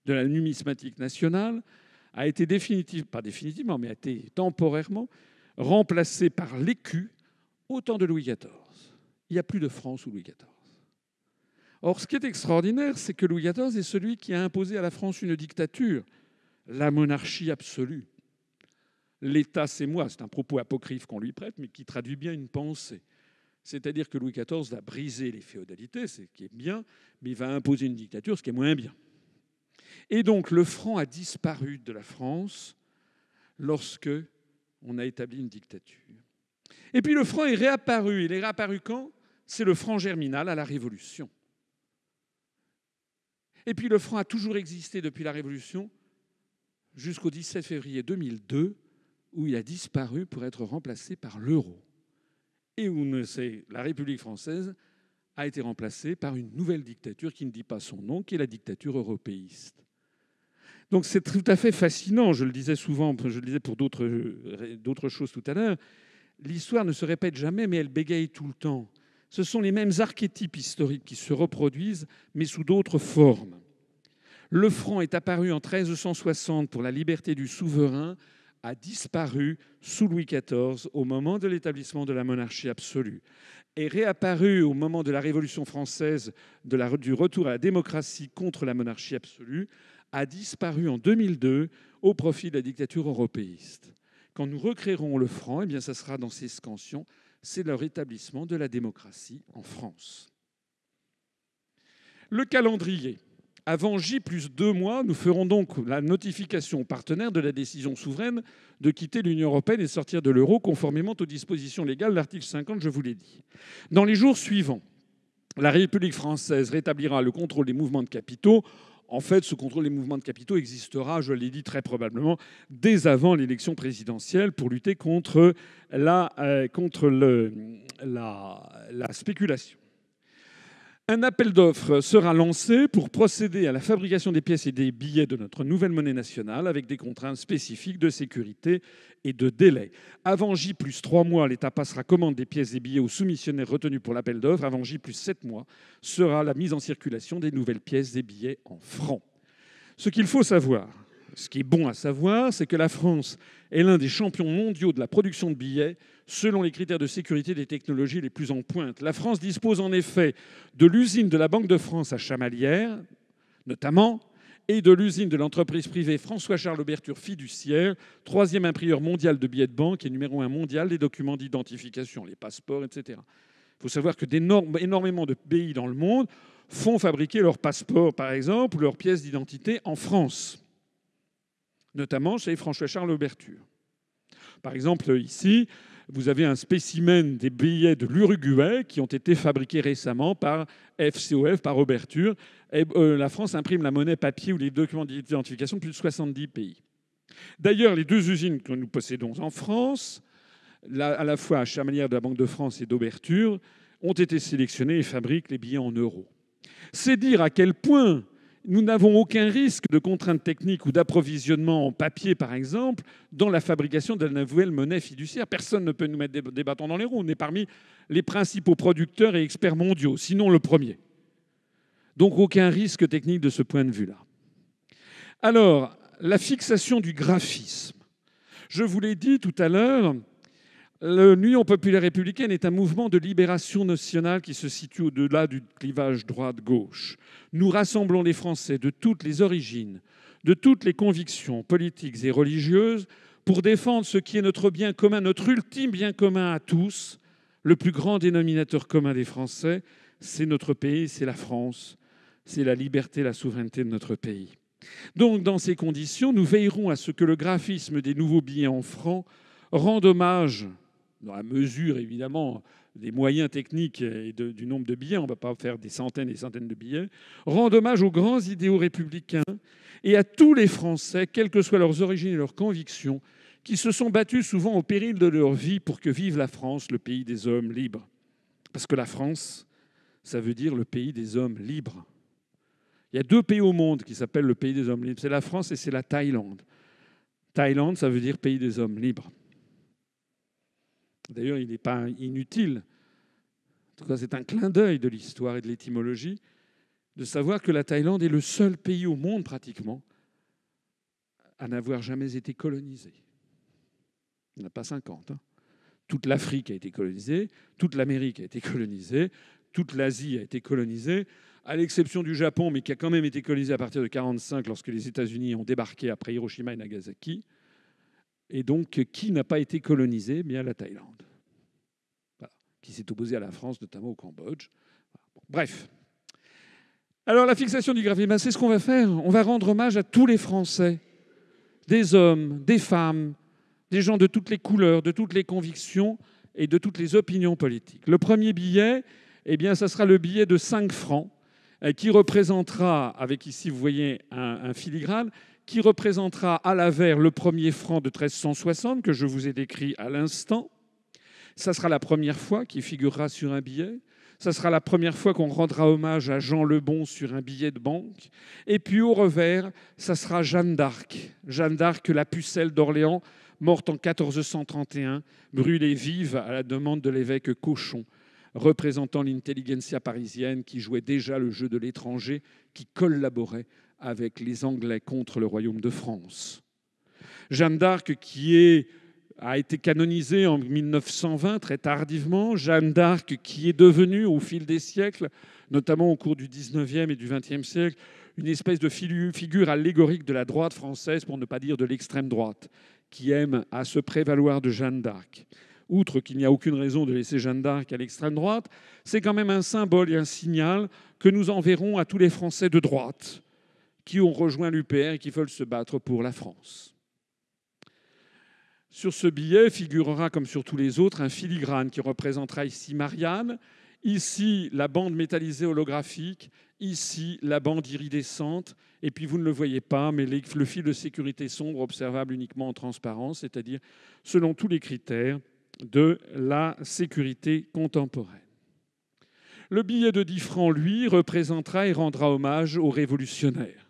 de la numismatique nationale, a été définitivement, pas définitivement, mais a été temporairement remplacé par l'écu au temps de Louis XIV. Il n'y a plus de France sous Louis XIV. Or, ce qui est extraordinaire, c'est que Louis XIV est celui qui a imposé à la France une dictature, la monarchie absolue. L'État, c'est moi, c'est un propos apocryphe qu'on lui prête, mais qui traduit bien une pensée. C'est-à-dire que Louis XIV va briser les féodalités, ce qui est bien, mais il va imposer une dictature, ce qui est moins bien. Et donc le franc a disparu de la France lorsque on a établi une dictature. Et puis le franc est réapparu. Il est réapparu quand C'est le franc germinal à la Révolution. Et puis le franc a toujours existé depuis la Révolution jusqu'au 17 février 2002, où il a disparu pour être remplacé par l'euro et où la République française a été remplacée par une nouvelle dictature qui ne dit pas son nom, qui est la dictature européiste. Donc c'est tout à fait fascinant, je le disais souvent, je le disais pour d'autres choses tout à l'heure, l'histoire ne se répète jamais, mais elle bégaye tout le temps. Ce sont les mêmes archétypes historiques qui se reproduisent, mais sous d'autres formes. Le franc est apparu en 1360 pour la liberté du souverain, a disparu sous Louis XIV au moment de l'établissement de la monarchie absolue, et réapparu au moment de la Révolution française, de la, du retour à la démocratie contre la monarchie absolue, a disparu en 2002 au profit de la dictature européiste. Quand nous recréerons le franc, eh bien, ça sera dans ces scansions, c'est le rétablissement de la démocratie en France. Le calendrier. Avant J plus deux mois, nous ferons donc la notification aux partenaires de la décision souveraine de quitter l'Union européenne et sortir de l'euro, conformément aux dispositions légales de l'article 50, je vous l'ai dit. Dans les jours suivants, la République française rétablira le contrôle des mouvements de capitaux. En fait, ce contrôle des mouvements de capitaux existera, je l'ai dit très probablement, dès avant l'élection présidentielle pour lutter contre la, euh, contre la spéculation. Un appel d'offres sera lancé pour procéder à la fabrication des pièces et des billets de notre nouvelle monnaie nationale avec des contraintes spécifiques de sécurité et de délai. Avant J plus 3 mois, l'État passera commande des pièces et billets aux soumissionnaires retenus pour l'appel d'offres. Avant J plus 7 mois sera la mise en circulation des nouvelles pièces et billets en francs. Ce qu'il faut savoir, ce qui est bon à savoir, c'est que la France est l'un des champions mondiaux de la production de billets selon les critères de sécurité des technologies les plus en pointe. La France dispose en effet de l'usine de la Banque de France à Chamalières, notamment, et de l'usine de l'entreprise privée François-Charles auberture Fiduciaire, troisième imprimeur mondial de billets de banque et numéro un mondial des documents d'identification, les passeports, etc. Il faut savoir que énormément de pays dans le monde font fabriquer leurs passeports, par exemple, ou leurs pièces d'identité en France, notamment chez François-Charles auberture Par exemple, ici, vous avez un spécimen des billets de l'Uruguay qui ont été fabriqués récemment par FCOF, par Oberture. Et, euh, la France imprime la monnaie papier ou les documents d'identification de plus de 70 pays. D'ailleurs, les deux usines que nous possédons en France, à la fois à manière de la Banque de France et d'Oberture, ont été sélectionnées et fabriquent les billets en euros. C'est dire à quel point nous n'avons aucun risque de contraintes techniques ou d'approvisionnement en papier, par exemple, dans la fabrication de la nouvelle monnaie fiduciaire. Personne ne peut nous mettre des bâtons dans les roues. On est parmi les principaux producteurs et experts mondiaux, sinon le premier. Donc aucun risque technique de ce point de vue-là. Alors, la fixation du graphisme. Je vous l'ai dit tout à l'heure, L'Union populaire républicaine est un mouvement de libération nationale qui se situe au-delà du clivage droite-gauche. Nous rassemblons les Français de toutes les origines, de toutes les convictions politiques et religieuses pour défendre ce qui est notre bien commun, notre ultime bien commun à tous. Le plus grand dénominateur commun des Français, c'est notre pays, c'est la France, c'est la liberté, la souveraineté de notre pays. Donc, dans ces conditions, nous veillerons à ce que le graphisme des nouveaux billets en francs rende hommage dans la mesure évidemment des moyens techniques et du nombre de billets, on ne va pas faire des centaines et des centaines de billets, rend hommage aux grands idéaux républicains et à tous les Français, quelles que soient leurs origines et leurs convictions, qui se sont battus souvent au péril de leur vie pour que vive la France, le pays des hommes libres. Parce que la France, ça veut dire le pays des hommes libres. Il y a deux pays au monde qui s'appellent le pays des hommes libres. C'est la France et c'est la Thaïlande. Thaïlande, ça veut dire pays des hommes libres. D'ailleurs, il n'est pas inutile, en tout cas c'est un clin d'œil de l'histoire et de l'étymologie, de savoir que la Thaïlande est le seul pays au monde pratiquement à n'avoir jamais été colonisé. Il n'y en a pas 50. Hein. Toute l'Afrique a été colonisée, toute l'Amérique a été colonisée, toute l'Asie a été colonisée, à l'exception du Japon, mais qui a quand même été colonisé à partir de 1945 lorsque les États-Unis ont débarqué après Hiroshima et Nagasaki. Et donc, qui n'a pas été colonisé eh Bien, la Thaïlande, qui s'est opposée à la France, notamment au Cambodge. bref. Alors, la fixation du gravier, ben, c'est ce qu'on va faire. On va rendre hommage à tous les Français, des hommes, des femmes, des gens de toutes les couleurs, de toutes les convictions et de toutes les opinions politiques. Le premier billet, eh bien, ça sera le billet de 5 francs euh, qui représentera, avec ici, vous voyez, un filigrane, qui représentera à l'avers le premier franc de 1360 que je vous ai décrit à l'instant. Ça sera la première fois qu'il figurera sur un billet. Ça sera la première fois qu'on rendra hommage à Jean Lebon sur un billet de banque. Et puis au revers, ça sera Jeanne d'Arc. Jeanne d'Arc, la pucelle d'Orléans, morte en 1431, brûlée vive à la demande de l'évêque Cochon, représentant l'intelligentsia parisienne qui jouait déjà le jeu de l'étranger, qui collaborait avec les Anglais contre le royaume de France. Jeanne d'Arc, qui est, a été canonisée en 1920 très tardivement, Jeanne d'Arc, qui est devenue au fil des siècles, notamment au cours du 19e et du 20e siècle, une espèce de figure allégorique de la droite française, pour ne pas dire de l'extrême droite, qui aime à se prévaloir de Jeanne d'Arc. Outre qu'il n'y a aucune raison de laisser Jeanne d'Arc à l'extrême droite, c'est quand même un symbole et un signal que nous enverrons à tous les Français de droite qui ont rejoint l'UPR et qui veulent se battre pour la France. Sur ce billet figurera, comme sur tous les autres, un filigrane qui représentera ici Marianne, ici la bande métallisée holographique, ici la bande iridescente, et puis vous ne le voyez pas, mais le fil de sécurité sombre observable uniquement en transparence, c'est-à-dire selon tous les critères de la sécurité contemporaine. Le billet de 10 francs, lui, représentera et rendra hommage aux révolutionnaires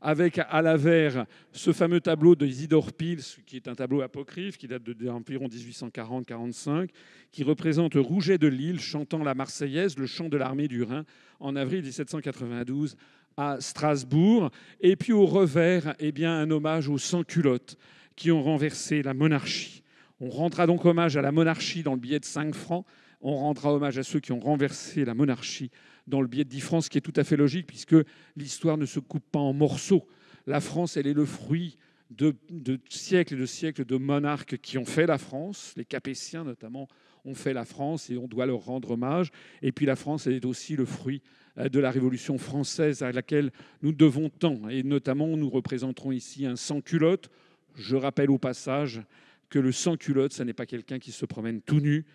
avec à l'avers ce fameux tableau de Isidore Pils, qui est un tableau apocryphe, qui date d'environ 1840-45, qui représente Rouget de Lille chantant la Marseillaise, le chant de l'armée du Rhin, en avril 1792 à Strasbourg. Et puis au revers, eh bien, un hommage aux sans-culottes qui ont renversé la monarchie. On rendra donc hommage à la monarchie dans le billet de 5 francs on rendra hommage à ceux qui ont renversé la monarchie dans le biais de différence, France, qui est tout à fait logique, puisque l'histoire ne se coupe pas en morceaux. La France, elle est le fruit de, de, siècles et de siècles de monarques qui ont fait la France, les Capétiens notamment ont fait la France et on doit leur rendre hommage. Et puis la France elle est aussi le fruit euh, de la Révolution française à laquelle nous devons tant. Et notamment, nous représenterons ici un sans-culotte. Je rappelle au passage que le sans-culotte, ce n'est pas quelqu'un qui se promène tout nu,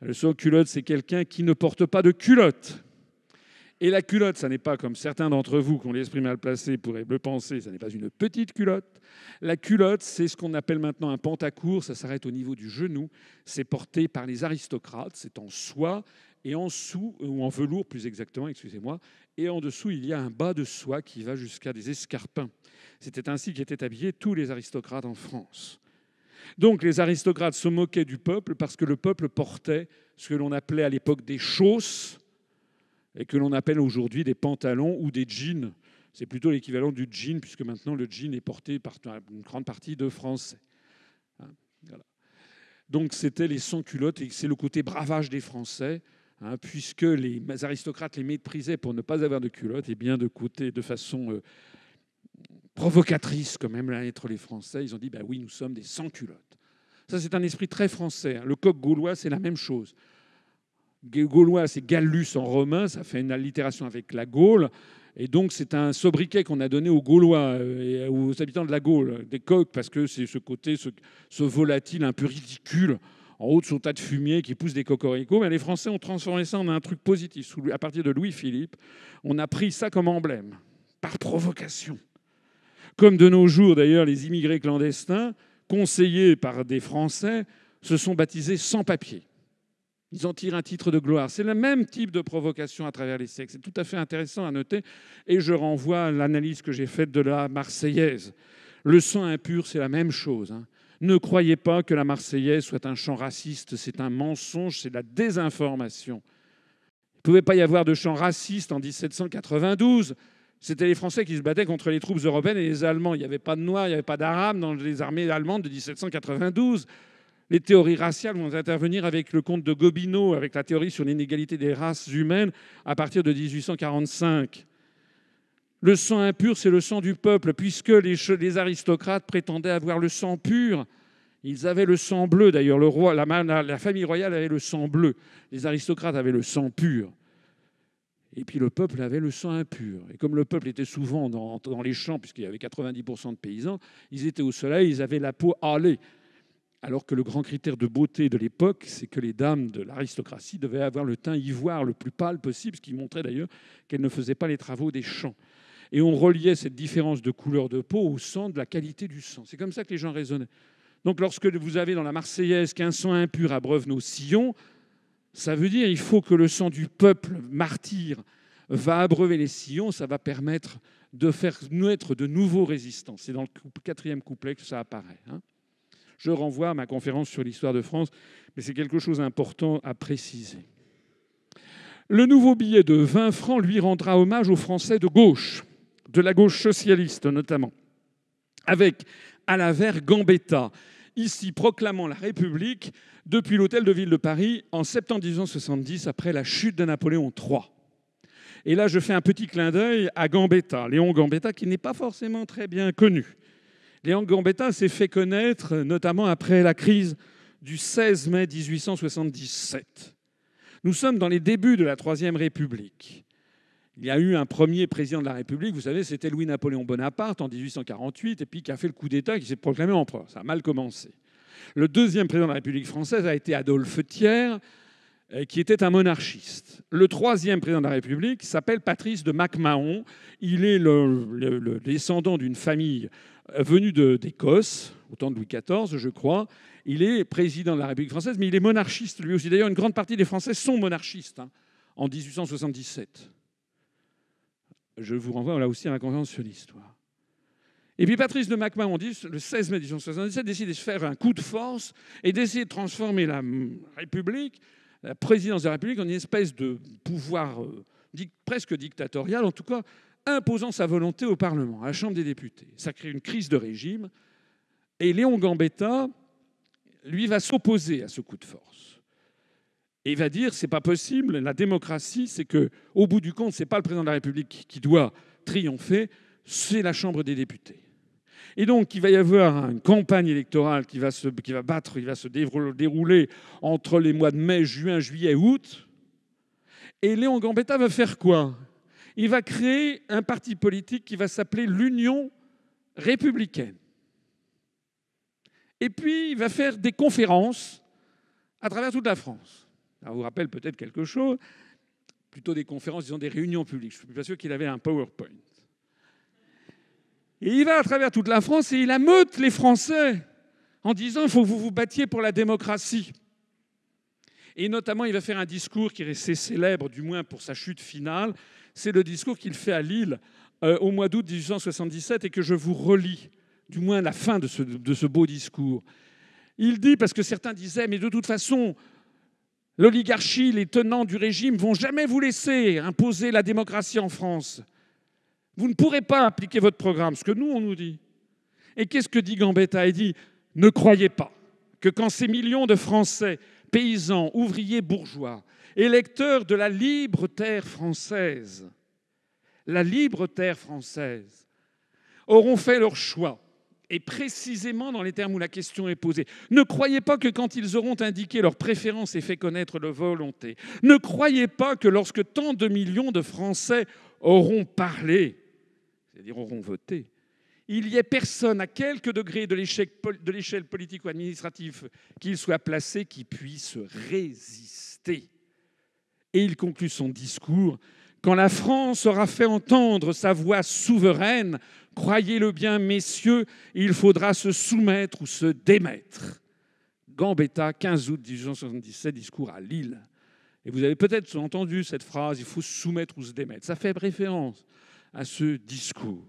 le sans-culotte, c'est quelqu'un qui ne porte pas de culotte. Et la culotte, ça n'est pas comme certains d'entre vous qui ont l'esprit mal placé pourraient le penser, ça n'est pas une petite culotte. La culotte, c'est ce qu'on appelle maintenant un pantacourt, ça s'arrête au niveau du genou, c'est porté par les aristocrates, c'est en soie et en sous, ou en velours plus exactement, excusez-moi, et en dessous, il y a un bas de soie qui va jusqu'à des escarpins. C'était ainsi qu'étaient habillés tous les aristocrates en France. Donc les aristocrates se moquaient du peuple parce que le peuple portait ce que l'on appelait à l'époque des chausses et que l'on appelle aujourd'hui des pantalons ou des jeans. C'est plutôt l'équivalent du jean puisque maintenant le jean est porté par une grande partie de Français. Hein, Donc c'était les sans-culottes et c'est le côté bravage des Français. Hein, puisque les aristocrates les méprisaient pour ne pas avoir de culottes, et bien de côté, de façon euh, provocatrice quand même lettre les Français. Ils ont dit, ben oui, nous sommes des sans-culottes. Ça, c'est un esprit très français. Hein. Le coq gaulois, c'est la même chose. Gaulois, c'est Gallus en romain, ça fait une allitération avec la Gaule. Et donc, c'est un sobriquet qu'on a donné aux Gaulois euh, et aux habitants de la Gaule, des coqs, parce que c'est ce côté, ce, volatile un peu ridicule, en haut de son tas de fumier qui pousse des cocoricots. Mais les Français ont transformé ça en un truc positif. À partir de Louis-Philippe, on a pris ça comme emblème, par provocation. Comme de nos jours, d'ailleurs, les immigrés clandestins, conseillés par des Français, se sont baptisés sans papier. Ils en tirent un titre de gloire. C'est le même type de provocation à travers les siècles. C'est tout à fait intéressant à noter. Et je renvoie à l'analyse que j'ai faite de la Marseillaise. Le sang impur, c'est la même chose. Hein. Ne croyez pas que la Marseillaise soit un chant raciste. C'est un mensonge, c'est de la désinformation. Il ne pouvait pas y avoir de chant raciste en 1792. C'était les Français qui se battaient contre les troupes européennes et les Allemands. Il n'y avait pas de Noirs, il n'y avait pas d'Arabes dans les armées allemandes de 1792. Les théories raciales vont intervenir avec le comte de Gobineau, avec la théorie sur l'inégalité des races humaines à partir de 1845. Le sang impur, c'est le sang du peuple, puisque les, aristocrates prétendaient avoir le sang pur. Ils avaient le sang bleu, d'ailleurs, le roi, la, famille royale avait le sang bleu. Les aristocrates avaient le sang pur. Et puis le peuple avait le sang impur. Et comme le peuple était souvent dans, les champs, puisqu'il y avait 90% de paysans, ils étaient au soleil, ils avaient la peau hâlée. Alors que le grand critère de beauté de l'époque, c'est que les dames de l'aristocratie devaient avoir le teint ivoire le plus pâle possible, ce qui montrait d'ailleurs qu'elles ne faisaient pas les travaux des champs. Et on reliait cette différence de couleur de peau au sang de la qualité du sang. C'est comme ça que les gens raisonnaient. Donc lorsque vous avez dans la Marseillaise qu'un sang impur abreuve nos sillons, ça veut dire qu'il faut que le sang du peuple martyr va abreuver les sillons, ça va permettre de faire naître de nouveaux résistants. C'est dans le quatrième couplet que ça apparaît. Hein. Je renvoie à ma conférence sur l'histoire de France, mais c'est quelque chose d'important à préciser. Le nouveau billet de 20 francs lui rendra hommage aux Français de gauche, de la gauche socialiste notamment, avec à la Gambetta, ici proclamant la République depuis l'hôtel de ville de Paris en septembre 1870 après la chute de Napoléon III. Et là, je fais un petit clin d'œil à Gambetta, Léon Gambetta, qui n'est pas forcément très bien connu. Léon Gambetta s'est fait connaître notamment après la crise du 16 mai 1877. Nous sommes dans les débuts de la Troisième République. Il y a eu un premier président de la République, vous savez, c'était Louis-Napoléon Bonaparte en 1848, et puis qui a fait le coup d'État, qui s'est proclamé empereur. Ça a mal commencé. Le deuxième président de la République française a été Adolphe Thiers, euh, qui était un monarchiste. Le troisième président de la République s'appelle Patrice de MacMahon. Il est le, descendant d'une famille euh, venue d'Écosse, au temps de Louis XIV, je crois. Il est président de la République française, mais il est monarchiste lui aussi. D'ailleurs, une grande partie des Français sont monarchistes hein, en 1877 je vous renvoie là aussi à la conférence sur l'histoire. Et puis Patrice de MacMahon, le 16 mai 1877, décide de faire un coup de force et d'essayer de transformer la République, la présidence de la République, en une espèce de pouvoir euh, presque dictatorial, en tout cas imposant sa volonté au Parlement, à la Chambre des députés. Ça crée une crise de régime. Et Léon Gambetta, lui, va s'opposer à ce coup de force. Et il va dire c'est pas possible, la démocratie, c'est que au bout du compte, c'est pas le président de la République qui doit triompher, c'est la Chambre des députés. Et donc, il va y avoir une campagne électorale qui va se, qui va battre, qui va se dérouler entre les mois de mai, juin, juillet, août. Et Léon Gambetta va faire quoi Il va créer un parti politique qui va s'appeler l'Union républicaine. Et puis, il va faire des conférences à travers toute la France. Ça vous rappelle peut-être quelque chose Plutôt des conférences, disons des réunions publiques. Je suis pas sûr qu'il avait un PowerPoint. Et il va à travers toute la France et il ameute les Français en disant il faut que vous vous battiez pour la démocratie. Et notamment, il va faire un discours qui est resté célèbre, du moins pour sa chute finale. C'est le discours qu'il fait à Lille euh, au mois d'août 1877 et que je vous relis, du moins la fin de ce beau discours. Il dit, parce que certains disaient, mais de toute façon, L'oligarchie, les tenants du régime vont jamais vous laisser imposer la démocratie en France. Vous ne pourrez pas appliquer votre programme, ce que nous, on nous dit. Et qu'est-ce que dit Gambetta Il dit Ne croyez pas que quand ces millions de Français, paysans, ouvriers, bourgeois, électeurs de la libre terre française, la libre terre française, auront fait leur choix, et précisément dans les termes où la question est posée. Ne croyez pas que quand ils auront indiqué leur préférence et fait connaître leur volonté, ne croyez pas que lorsque tant de millions de Français auront parlé, c'est-à-dire auront voté, il n'y ait personne à quelque degré de l'échelle politique ou administrative qu'il soit placé qui puisse résister. Et il conclut son discours quand la France aura fait entendre sa voix souveraine, Croyez-le bien, messieurs, il faudra se soumettre ou se démettre. Gambetta, 15 août 1877, discours à Lille. Et vous avez peut-être entendu cette phrase, il faut se soumettre ou se démettre. Ça fait référence à ce discours.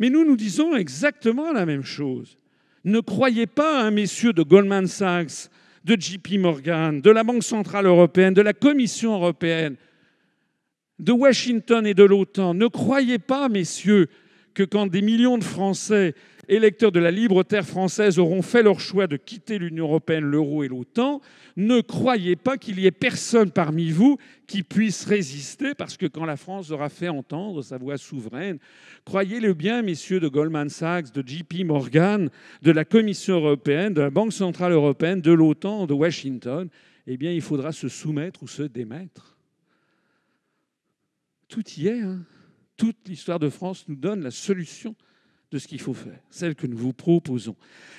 Mais nous, nous disons exactement la même chose. Ne croyez pas à hein, messieurs de Goldman Sachs, de JP Morgan, de la Banque Centrale Européenne, de la Commission Européenne, de Washington et de l'OTAN. Ne croyez pas, messieurs, que quand des millions de Français, électeurs de la libre terre française, auront fait leur choix de quitter l'Union européenne, l'euro et l'OTAN, ne croyez pas qu'il y ait personne parmi vous qui puisse résister, parce que quand la France aura fait entendre sa voix souveraine, croyez-le bien, messieurs de Goldman Sachs, de JP Morgan, de la Commission européenne, de la Banque centrale européenne, de l'OTAN, de Washington, eh bien, il faudra se soumettre ou se démettre. Tout y est. Hein toute l'histoire de France nous donne la solution de ce qu'il faut faire, celle que nous vous proposons.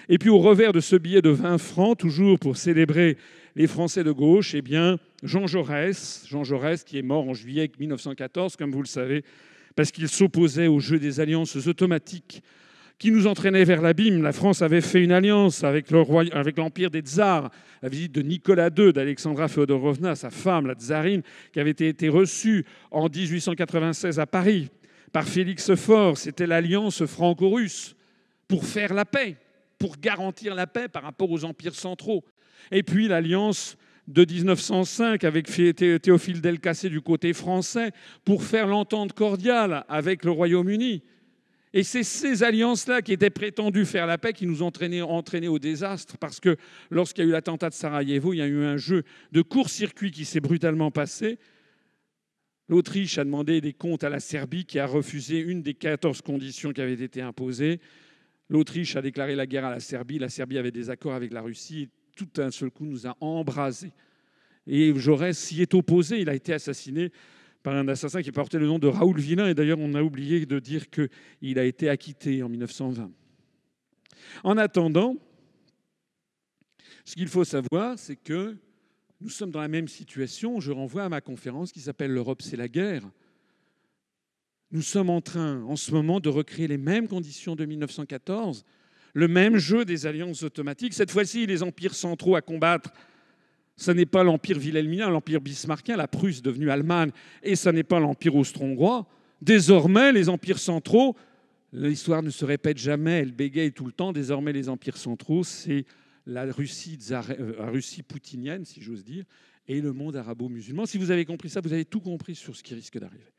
Et puis au revers de ce billet de 20 francs, toujours pour célébrer les Français de gauche, eh bien Jean Jaurès, Jean Jaurès qui est mort en juillet 1914, comme vous le savez, parce qu'il s'opposait au jeu des alliances automatiques qui nous entraînait vers l'abîme. La France avait fait une alliance avec l'Empire des Tsars. La visite de Nicolas II, d'Alexandra Feodorovna, sa femme, la tsarine, qui avait été reçue en 1896 à Paris par Félix Faure, c'était l'alliance franco-russe pour faire la paix, pour garantir la paix par rapport aux empires centraux. Et puis l'alliance de 1905 avec Théophile Delcassé du côté français pour faire l'entente cordiale avec le Royaume-Uni. Et c'est ces alliances-là qui étaient prétendues faire la paix qui nous ont au désastre, parce que lorsqu'il y a eu l'attentat de Sarajevo, il y a eu un jeu de court-circuit qui s'est brutalement passé. L'Autriche a demandé des comptes à la Serbie qui a refusé une des 14 conditions qui avaient été imposées. L'Autriche a déclaré la guerre à la Serbie. La Serbie avait des accords avec la Russie. tout d'un seul coup nous a embrasés. Et Jaurès s'y est opposé. Il a été assassiné par un assassin qui portait le nom de Raoul Villain. Et d'ailleurs, on a oublié de dire qu'il a été acquitté en 1920. En attendant, ce qu'il faut savoir, c'est que nous sommes dans la même situation. Je renvoie à ma conférence qui s'appelle L'Europe, c'est la guerre. Nous sommes en train, en ce moment, de recréer les mêmes conditions de 1914, le même jeu des alliances automatiques. Cette fois-ci, les empires centraux à combattre ce n'est pas l'Empire wilhelminien, l'Empire bismarckien, la Prusse devenue Allemagne, et ce n'est pas l'Empire austro-hongrois. Désormais, les empires centraux, l'histoire ne se répète jamais, elle bégaye tout le temps. Désormais, les empires centraux, c'est la Russie, la euh, Russie poutinienne, si j'ose dire, et le monde arabo-musulman. Si vous avez compris ça, vous avez tout compris sur ce qui risque d'arriver.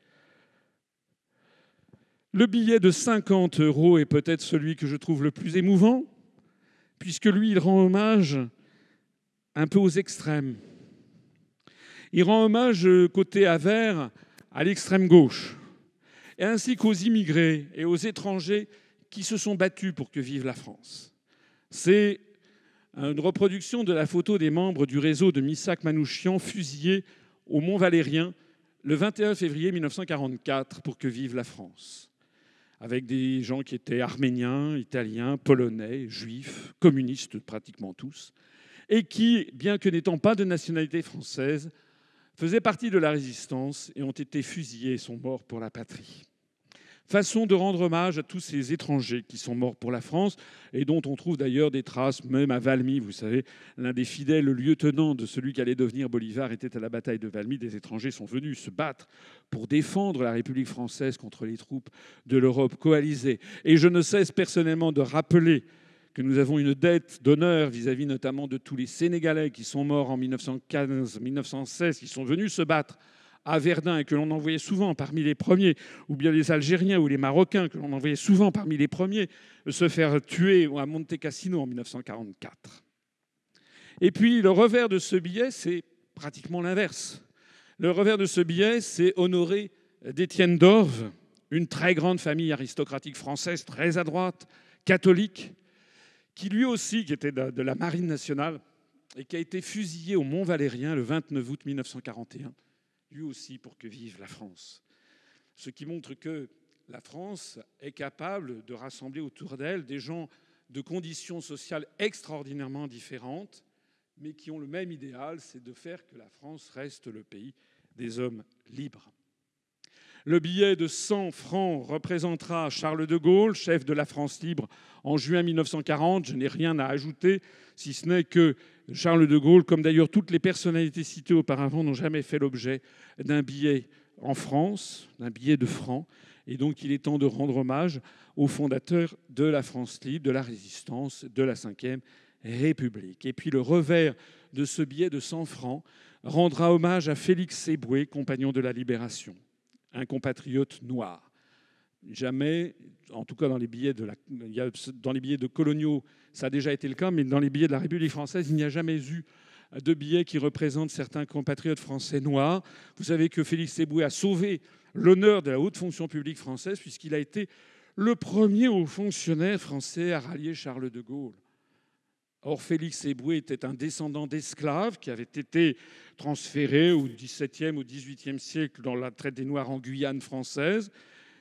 Le billet de 50 euros est peut-être celui que je trouve le plus émouvant, puisque lui, il rend hommage un peu aux extrêmes. Il rend hommage côté avers à l'extrême gauche, et ainsi qu'aux immigrés et aux étrangers qui se sont battus pour que vive la France. C'est une reproduction de la photo des membres du réseau de Missak Manouchian fusillés au Mont Valérien le 21 février 1944 pour que vive la France, avec des gens qui étaient arméniens, italiens, polonais, juifs, communistes pratiquement tous, et qui, bien que n'étant pas de nationalité française, faisaient partie de la résistance et ont été fusillés et sont morts pour la patrie. Façon de rendre hommage à tous ces étrangers qui sont morts pour la France et dont on trouve d'ailleurs des traces, même à Valmy. Vous savez, l'un des fidèles lieutenants de celui qui allait devenir Bolivar était à la bataille de Valmy. Des étrangers sont venus se battre pour défendre la République française contre les troupes de l'Europe coalisée. Et je ne cesse personnellement de rappeler que nous avons une dette d'honneur vis-à-vis notamment de tous les Sénégalais qui sont morts en 1915, 1916, qui sont venus se battre à Verdun et que l'on envoyait souvent parmi les premiers, ou bien les Algériens ou les Marocains que l'on envoyait souvent parmi les premiers se faire tuer à Monte Cassino en 1944. Et puis le revers de ce billet, c'est pratiquement l'inverse. Le revers de ce billet, c'est honorer d'Étienne Dorve, une très grande famille aristocratique française, très à droite, catholique, qui lui aussi, qui était de, la Marine nationale, et qui a été fusillé au Mont Valérien le 29 août 1941, lui aussi pour que vive la France. Ce qui montre que la France est capable de rassembler autour d'elle des gens de conditions sociales extraordinairement différentes, mais qui ont le même idéal, c'est de faire que la France reste le pays des hommes libres. Le billet de 100 francs représentera Charles de Gaulle, chef de la France libre en juin 1940. Je n'ai rien à ajouter, si ce n'est que Charles de Gaulle, comme d'ailleurs toutes les personnalités citées auparavant, n'ont jamais fait l'objet d'un billet en France, d'un billet de francs. Et donc il est temps de rendre hommage aux fondateurs de la France libre, de la résistance, de la Ve République. Et puis le revers de ce billet de 100 francs rendra hommage à Félix Séboué, compagnon de la Libération un compatriote noir. Jamais, en tout cas dans les billets de, dans les billets de coloniaux, ça a déjà été le cas, mais dans les billets de la République française, il n'y a jamais eu de billets qui représentent certains compatriotes français noirs. Vous savez que Félix Séboué a sauvé l'honneur de la haute fonction publique française puisqu'il a été le premier haut fonctionnaire français à rallier Charles de Gaulle. Or, Félix Eboué était un descendant d'esclaves qui avait été transféré au XVIIe ou XVIIIe siècle dans la traite des Noirs en Guyane française.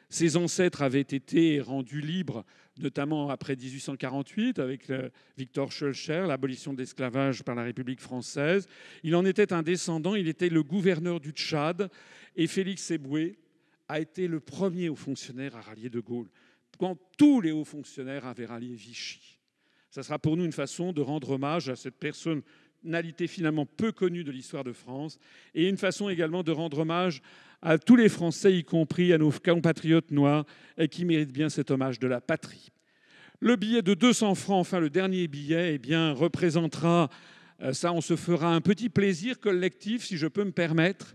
Ses ancêtres avaient été rendus libres, notamment après 1848, avec Victor Schœlcher, l'abolition de l'esclavage par la République française. Il en était un descendant, il était le gouverneur du Tchad, et Félix Eboué a été le premier haut fonctionnaire à rallier De Gaulle, quand tous les hauts fonctionnaires avaient rallié Vichy. Ça sera pour nous une façon de rendre hommage à cette personnalité finalement peu connue de l'histoire de France et une façon également de rendre hommage à tous les Français, y compris à nos compatriotes noirs, qui méritent bien cet hommage de la patrie. Le billet de 200 francs, enfin le dernier billet, eh bien, représentera, euh, ça on se fera un petit plaisir collectif, si je peux me permettre,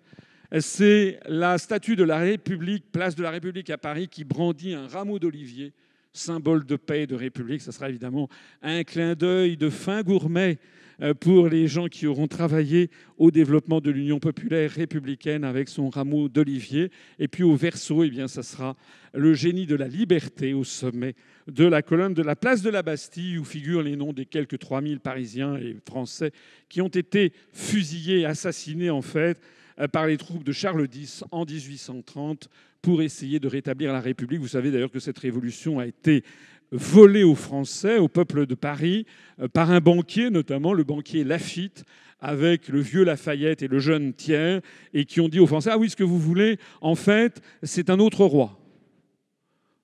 c'est la statue de la République, place de la République à Paris, qui brandit un rameau d'olivier symbole de paix et de république. Ça sera évidemment un clin d'œil de fin gourmet euh, pour les gens qui auront travaillé au développement de l'Union populaire républicaine avec son rameau d'olivier. Et puis au verso, eh bien, ça sera le génie de la liberté au sommet de la colonne de la place de la Bastille où figurent les noms des quelques 3000 Parisiens et Français qui ont été fusillés, assassinés en fait euh, par les troupes de Charles X en 1830 pour essayer de rétablir la République. Vous savez d'ailleurs que cette révolution a été euh, volée aux Français, au peuple de Paris, euh, par un banquier, notamment le banquier Lafitte, avec le vieux Lafayette et le jeune Thiers, et qui ont dit aux Français, ah oui, ce que vous voulez, en fait, c'est un autre roi.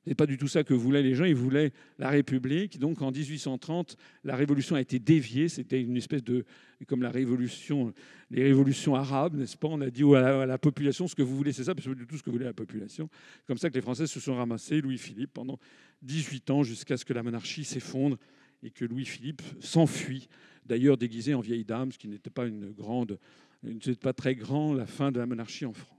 Ce n'est pas du tout ça que voulaient les gens. Ils voulaient la République. Donc en 1830, la révolution a été déviée. C'était une espèce de. comme la révolution, les révolutions arabes, n'est-ce pas On a dit à la, population ce que vous voulez, c'est ça, parce que du tout ce que voulait la population. Comme ça que les Français se sont ramassés, Louis-Philippe, pendant 18 ans, jusqu'à ce que la monarchie s'effondre et que Louis-Philippe s'enfuit, d'ailleurs déguisé en vieille dame, ce qui n'était pas une grande. n'était pas très grand, la fin de la monarchie en France.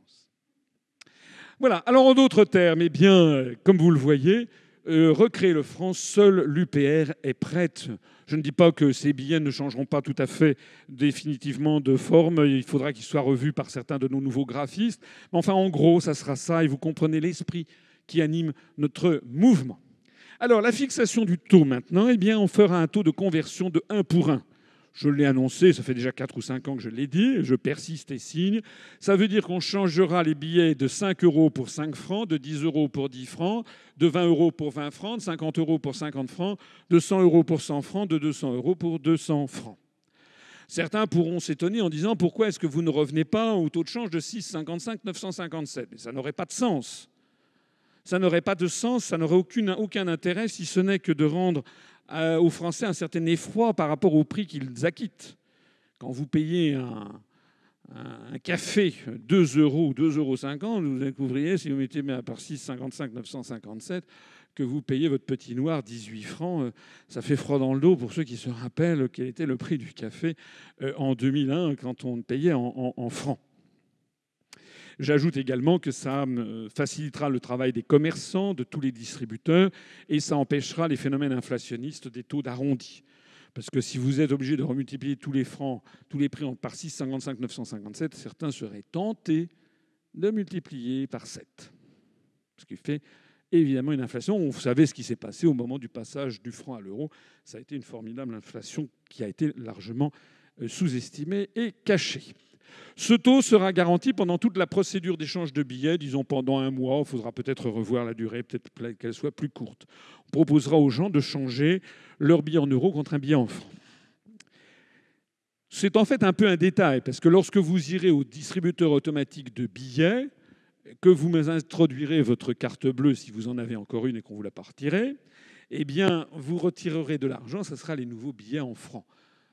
Voilà. Alors, en d'autres termes, eh bien, comme vous le voyez, euh, recréer le France, seul l'UPR est prête. Je ne dis pas que ces billets ne changeront pas tout à fait définitivement de forme. Il faudra qu'ils soient revus par certains de nos nouveaux graphistes. Mais enfin, en gros, ça sera ça. Et vous comprenez l'esprit qui anime notre mouvement. Alors, la fixation du taux maintenant, eh bien, on fera un taux de conversion de 1 pour 1. Je l'ai annoncé, ça fait déjà 4 ou 5 ans que je l'ai dit, je persiste et signe. Ça veut dire qu'on changera les billets de 5 euros pour 5 francs, de 10 euros pour 10 francs, de 20 euros pour 20 francs, de 50 euros pour 50 francs, de 100 euros pour 100 francs, de 200 euros pour 200 francs. Certains pourront s'étonner en disant pourquoi est-ce que vous ne revenez pas au taux de change de 6,55, 957 Mais ça n'aurait pas de sens. Ça n'aurait pas de sens, ça n'aurait aucun intérêt si ce n'est que de rendre euh, aux Français un certain effroi par rapport au prix qu'ils acquittent. Quand vous payez un, café 2 euros ou 2,50 euros, vous découvriez, si vous mettez par 6,55, 957, que vous payez votre petit noir 18 francs. Euh, ça fait froid dans le dos pour ceux qui se rappellent quel était le prix du café euh, en 2001 quand on payait en francs. J'ajoute également que ça euh, facilitera le travail des commerçants, de tous les distributeurs, et ça empêchera les phénomènes inflationnistes des taux d'arrondi. Parce que si vous êtes obligé de remultiplier tous les francs, tous les prix par 55, 957, certains seraient tentés de multiplier par 7. Ce qui fait évidemment une inflation. Vous savez ce qui s'est passé au moment du passage du franc à l'euro. Ça a été une formidable inflation qui a été largement euh, sous-estimée et cachée. Ce taux sera garanti pendant toute la procédure d'échange de billets, disons pendant un mois. Il faudra peut-être revoir la durée, peut-être qu'elle soit plus courte. On proposera aux gens de changer leur billet en euros contre un billet en francs. C'est en fait un peu un détail, parce que lorsque vous irez au distributeur automatique de billets, que vous introduirez votre carte bleue, si vous en avez encore une et qu'on vous la partira, eh bien, vous retirerez de l'argent, ce sera les nouveaux billets en francs.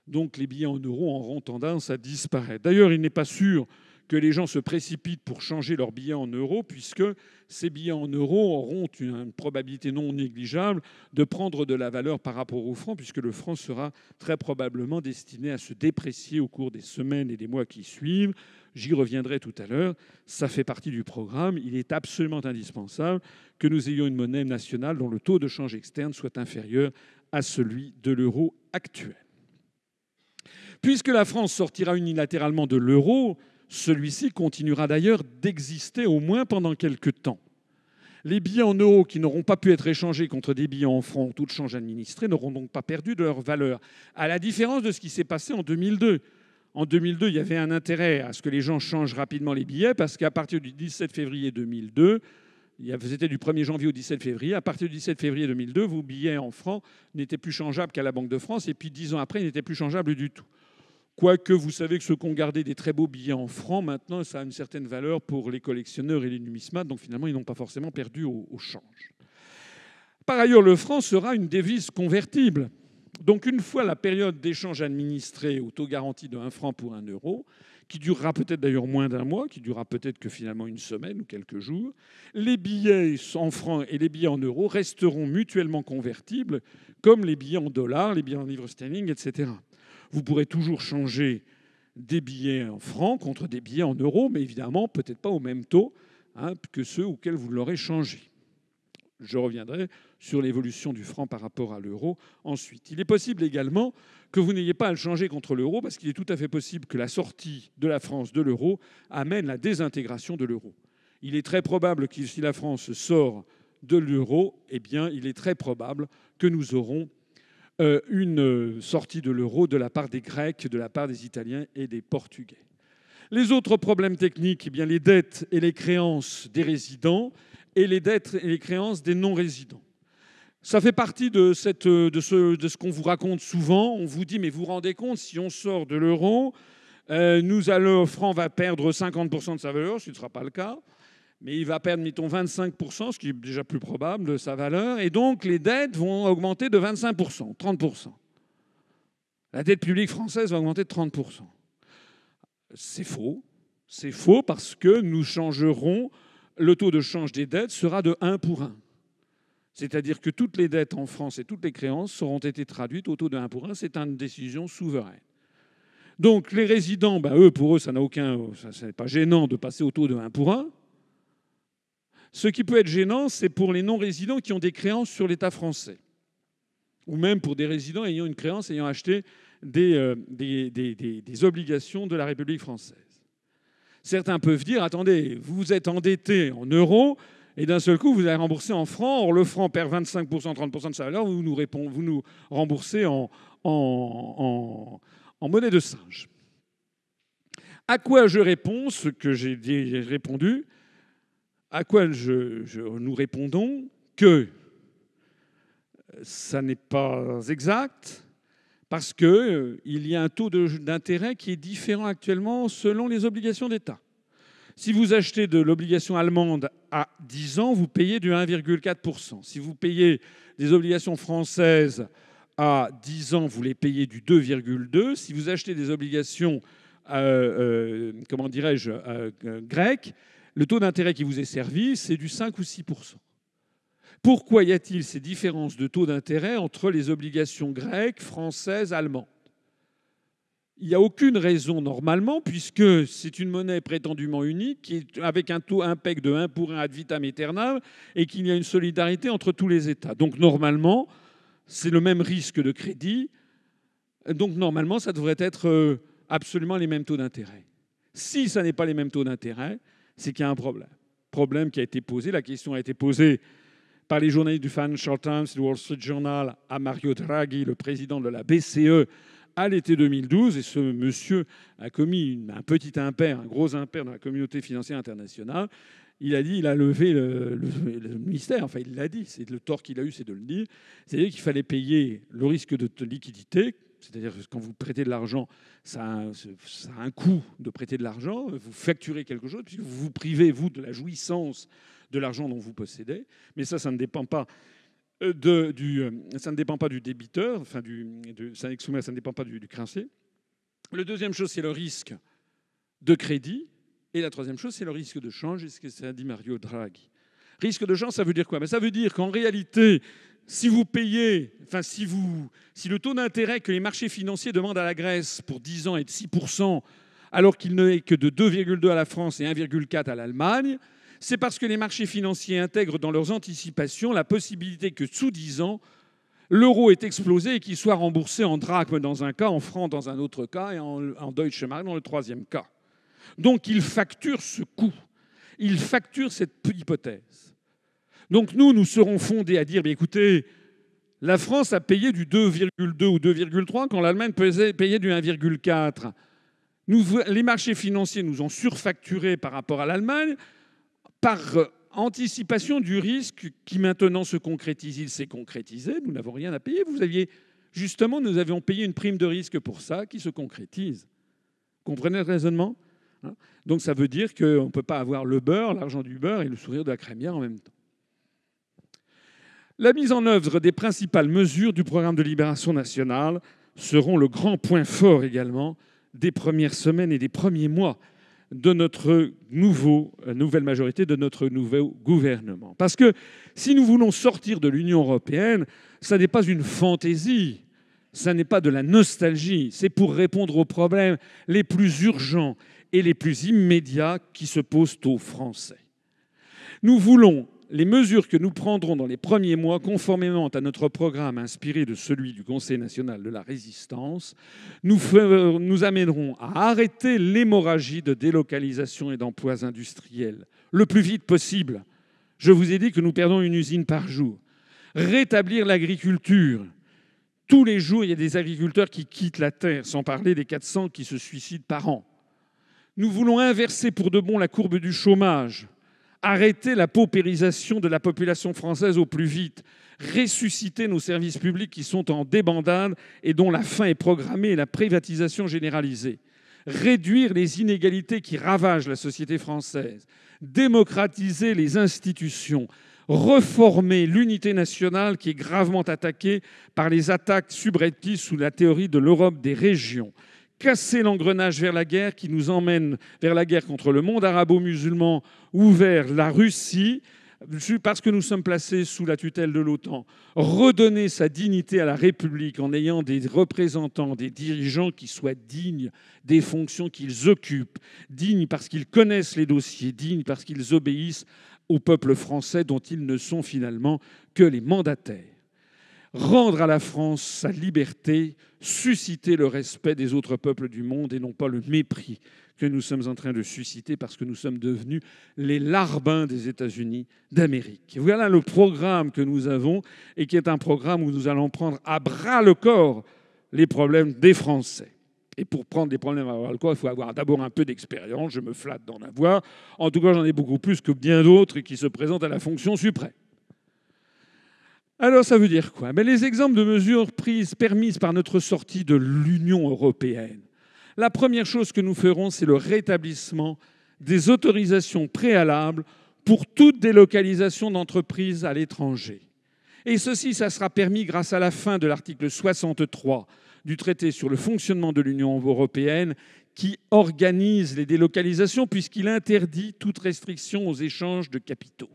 Donc les billets en euros auront tendance à disparaître. D'ailleurs, il n'est pas sûr que les gens se précipitent pour changer leurs billets en euros, puisque ces billets en euros auront une probabilité non négligeable de prendre de la valeur par rapport au franc, puisque le franc sera très probablement destiné à se déprécier au cours des semaines et des mois qui suivent. J'y reviendrai tout à l'heure. Ça fait partie du programme. Il est absolument indispensable que nous ayons une monnaie nationale dont le taux de change externe soit inférieur à celui de l'euro actuel. Puisque la France sortira unilatéralement de l'euro, celui-ci continuera d'ailleurs d'exister au moins pendant quelques temps. Les billets en euros qui n'auront pas pu être échangés contre des billets en francs ou de change administrée n'auront donc pas perdu de leur valeur, à la différence de ce qui s'est passé en 2002. En 2002, il y avait un intérêt à ce que les gens changent rapidement les billets parce qu'à partir du 17 février 2002, c'était du 1er janvier au 17 février, à partir du 17 février 2002, vos billets en francs n'étaient plus changeables qu'à la Banque de France et puis dix ans après, ils n'étaient plus changeables du tout. Quoique vous savez que ceux qui ont gardé des très beaux billets en francs, maintenant, ça a une certaine valeur pour les collectionneurs et les numismates. Donc finalement, ils n'ont pas forcément perdu au, change. Par ailleurs, le franc sera une devise convertible. Donc une fois la période d'échange administrée au taux garanti de 1 franc pour 1 euro, qui durera peut-être d'ailleurs moins d'un mois, qui durera peut-être que finalement une semaine ou quelques jours, les billets en francs et les billets en euros resteront mutuellement convertibles, comme les billets en dollars, les billets en livres sterling, etc. Vous pourrez toujours changer des billets en francs contre des billets en euros, mais évidemment, peut-être pas au même taux hein, que ceux auxquels vous l'aurez changé. Je reviendrai sur l'évolution du franc par rapport à l'euro ensuite. Il est possible également que vous n'ayez pas à le changer contre l'euro, parce qu'il est tout à fait possible que la sortie de la France de l'euro amène la désintégration de l'euro. Il est très probable que si la France sort de l'euro, eh bien, il est très probable que nous aurons euh, une euh, sortie de l'euro de la part des Grecs, de la part des Italiens et des Portugais. Les autres problèmes techniques, eh bien les dettes et les créances des résidents et les dettes et les créances des non-résidents. Ça fait partie de, euh, ce, qu'on vous raconte souvent. On vous dit, mais vous vous rendez compte, si on sort de l'euro, nous le franc va perdre 50% de sa valeur, ce ne sera pas le cas mais il va perdre, mettons, 25%, ce qui est déjà plus probable, de sa valeur, et donc les dettes vont augmenter de 25%, 30%. La dette publique française va augmenter de 30%. C'est faux. C'est faux parce que nous changerons, le taux de change des dettes sera de 1 pour 1. C'est-à-dire que toutes les dettes en France et toutes les créances seront été traduites au taux de 1 pour 1. C'est une décision souveraine. Donc les résidents, ben, eux, pour eux, ça n'a aucun... Ça, n'est pas gênant de passer au taux de 1 pour 1. Ce qui peut être gênant, c'est pour les non-résidents qui ont des créances sur l'État français, ou même pour des résidents ayant une créance, ayant acheté des, euh, obligations de la République française. Certains peuvent dire, attendez, vous vous êtes endetté en euros, et d'un seul coup, vous allez rembourser en francs. Or, le franc perd 25%, 30% de sa valeur, vous nous, remboursez en, en monnaie de singe. À quoi je réponds ce que j'ai répondu à quoi je, nous répondons que ça n'est pas exact parce qu'il euh, y a un taux d'intérêt qui est différent actuellement selon les obligations d'État. Si vous achetez de l'obligation allemande à 10 ans, vous payez du 1,4%. Si vous payez des obligations françaises à 10 ans, vous les payez du 2,2. Si vous achetez des obligations, euh, euh, comment dirais-je, grecques, le taux d'intérêt qui vous est servi, c'est du 5 ou 6 Pourquoi y a-t-il ces différences de taux d'intérêt entre les obligations grecques, françaises, allemandes il n'y a aucune raison normalement, puisque c'est une monnaie prétendument unique, avec un taux impec de 1 pour 1 ad vitam aeternam, et qu'il y a une solidarité entre tous les États. Donc normalement, c'est le même risque de crédit. Donc normalement, ça devrait être euh, absolument les mêmes taux d'intérêt. Si ça n'est pas les mêmes taux d'intérêt, c'est qu'il y a un problème. Problème qui a été posé, la question a été posée par les journalistes du Financial Times du Wall Street Journal à Mario Draghi, le président de la BCE, à l'été 2012. Et ce monsieur a commis un petit impair, un gros impair dans la communauté financière internationale. Il a dit, il a levé le, le mystère, enfin il l'a dit, c'est le tort qu'il a eu, c'est de le dire. C'est-à-dire qu'il fallait payer le risque de liquidité c'est-à-dire que quand vous prêtez de l'argent, ça, ça, a un coût de prêter de l'argent, vous facturez quelque chose, puisque vous vous privez, vous, de la jouissance de l'argent dont vous possédez. Mais ça, ça ne dépend pas. Euh, de, du, euh, ça ne dépend pas du débiteur, enfin du, de, ça, ça, ne dépend pas du, du créancier. Le deuxième chose, c'est le risque de crédit. Et la troisième chose, c'est le risque de change, C'est ce que ça dit Mario Draghi. Risque de change, ça veut dire quoi ben, Ça veut dire qu'en réalité, si vous payez, enfin si, vous, si le taux d'intérêt que les marchés financiers demandent à la Grèce pour 10 ans est de 6%, alors qu'il n'est que de 2,2 à la France et 1,4 à l'Allemagne, c'est parce que les marchés financiers intègrent dans leurs anticipations la possibilité que sous 10 ans, l'euro ait explosé et qu'il soit remboursé en drachme dans un cas, en francs dans un autre cas et en, en Deutsche Mark dans le troisième cas. Donc ils facturent ce coût, ils facturent cette hypothèse. Donc nous, nous serons fondés à dire, écoutez, la France a payé du 2,2 ou 2,3 quand l'Allemagne payait du 1,4. les marchés financiers nous ont surfacturés par rapport à l'Allemagne par euh, anticipation du risque qui maintenant se concrétise. Il s'est concrétisé, nous n'avons rien à payer. Vous aviez justement, nous avions payé une prime de risque pour ça qui se concrétise. Comprenez le raisonnement hein Donc ça veut dire qu'on ne peut pas avoir le beurre, l'argent du beurre et le sourire de la crémière en même temps. La mise en œuvre des principales mesures du programme de libération nationale seront le grand point fort également des premières semaines et des premiers mois de notre nouveau, euh, nouvelle majorité, de notre nouveau gouvernement. Parce que si nous voulons sortir de l'Union européenne, ça n'est pas une fantaisie, ça n'est pas de la nostalgie, c'est pour répondre aux problèmes les plus urgents et les plus immédiats qui se posent aux Français. Nous voulons les mesures que nous prendrons dans les premiers mois, conformément à notre programme inspiré de celui du Conseil national de la résistance, nous, amèneront à arrêter l'hémorragie de délocalisation et d'emplois industriels le plus vite possible. Je vous ai dit que nous perdons une usine par jour. Rétablir l'agriculture. Tous les jours, il y a des agriculteurs qui quittent la terre, sans parler des 400 qui se suicident par an. Nous voulons inverser pour de bon la courbe du chômage arrêter la paupérisation de la population française au plus vite, ressusciter nos services publics qui sont en débandade et dont la fin est programmée et la privatisation généralisée, réduire les inégalités qui ravagent la société française, démocratiser les institutions, reformer l'unité nationale qui est gravement attaquée par les attaques subreptices sous la théorie de l'Europe des régions, casser l'engrenage vers la guerre qui nous emmène vers la guerre contre le monde arabo-musulman ou vers la Russie, parce que nous sommes placés sous la tutelle de l'OTAN, redonner sa dignité à la République en ayant des représentants, des dirigeants qui soient dignes des fonctions qu'ils occupent, dignes parce qu'ils connaissent les dossiers, dignes parce qu'ils obéissent au peuple français dont ils ne sont finalement que les mandataires rendre à la France sa liberté, susciter le respect des autres peuples du monde et non pas le mépris que nous sommes en train de susciter parce que nous sommes devenus les larbins des États-Unis d'Amérique. Voilà le programme que nous avons et qui est un programme où nous allons prendre à bras le corps les problèmes des Français. Et pour prendre des problèmes à bras le corps, il faut avoir d'abord un peu d'expérience. Je me flatte d'en avoir. En tout cas, j'en ai beaucoup plus que bien d'autres qui se présentent à la fonction suprême. Alors ça veut dire quoi Mais ben, Les exemples de mesures prises, permises par notre sortie de l'Union européenne. La première chose que nous ferons, c'est le rétablissement des autorisations préalables pour toute délocalisation d'entreprises à l'étranger. Et ceci, ça sera permis grâce à la fin de l'article 63 du traité sur le fonctionnement de l'Union européenne qui organise les délocalisations puisqu'il interdit toute restriction aux échanges de capitaux.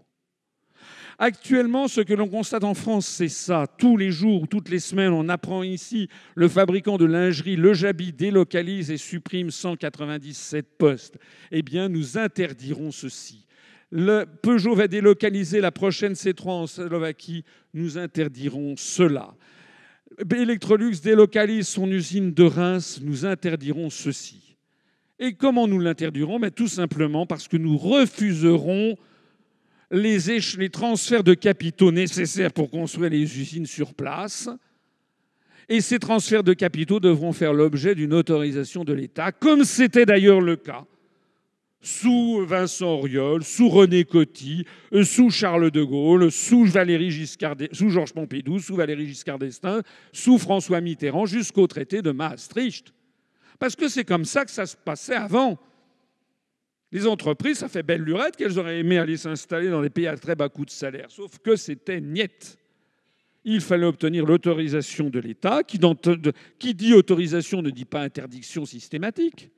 Actuellement, ce que l'on constate en France, c'est ça. Tous les jours, toutes les semaines, on apprend ici, le fabricant de lingerie Le délocalise et supprime 197 postes. Eh bien, nous interdirons ceci. Le Peugeot va délocaliser la prochaine C3 en Slovaquie. Nous interdirons cela. Electrolux délocalise son usine de Reims. Nous interdirons ceci. Et comment nous l'interdirons Mais ben, Tout simplement parce que nous refuserons les, transferts de capitaux nécessaires pour construire les usines sur place. Et ces transferts de capitaux devront faire l'objet d'une autorisation de l'État, comme c'était d'ailleurs le cas sous Vincent Auriol, sous René Coty, euh, sous Charles de Gaulle, sous, Giscard sous Georges Pompidou, sous Valéry Giscard d'Estaing, sous François Mitterrand, jusqu'au traité de Maastricht. Parce que c'est comme ça que ça se passait avant. Les entreprises, ça fait belle lurette qu'elles auraient aimé aller s'installer dans des pays à très bas coût de salaire, sauf que c'était niet. Il fallait obtenir l'autorisation de l'État, qui, qui, dit autorisation ne dit pas interdiction systématique.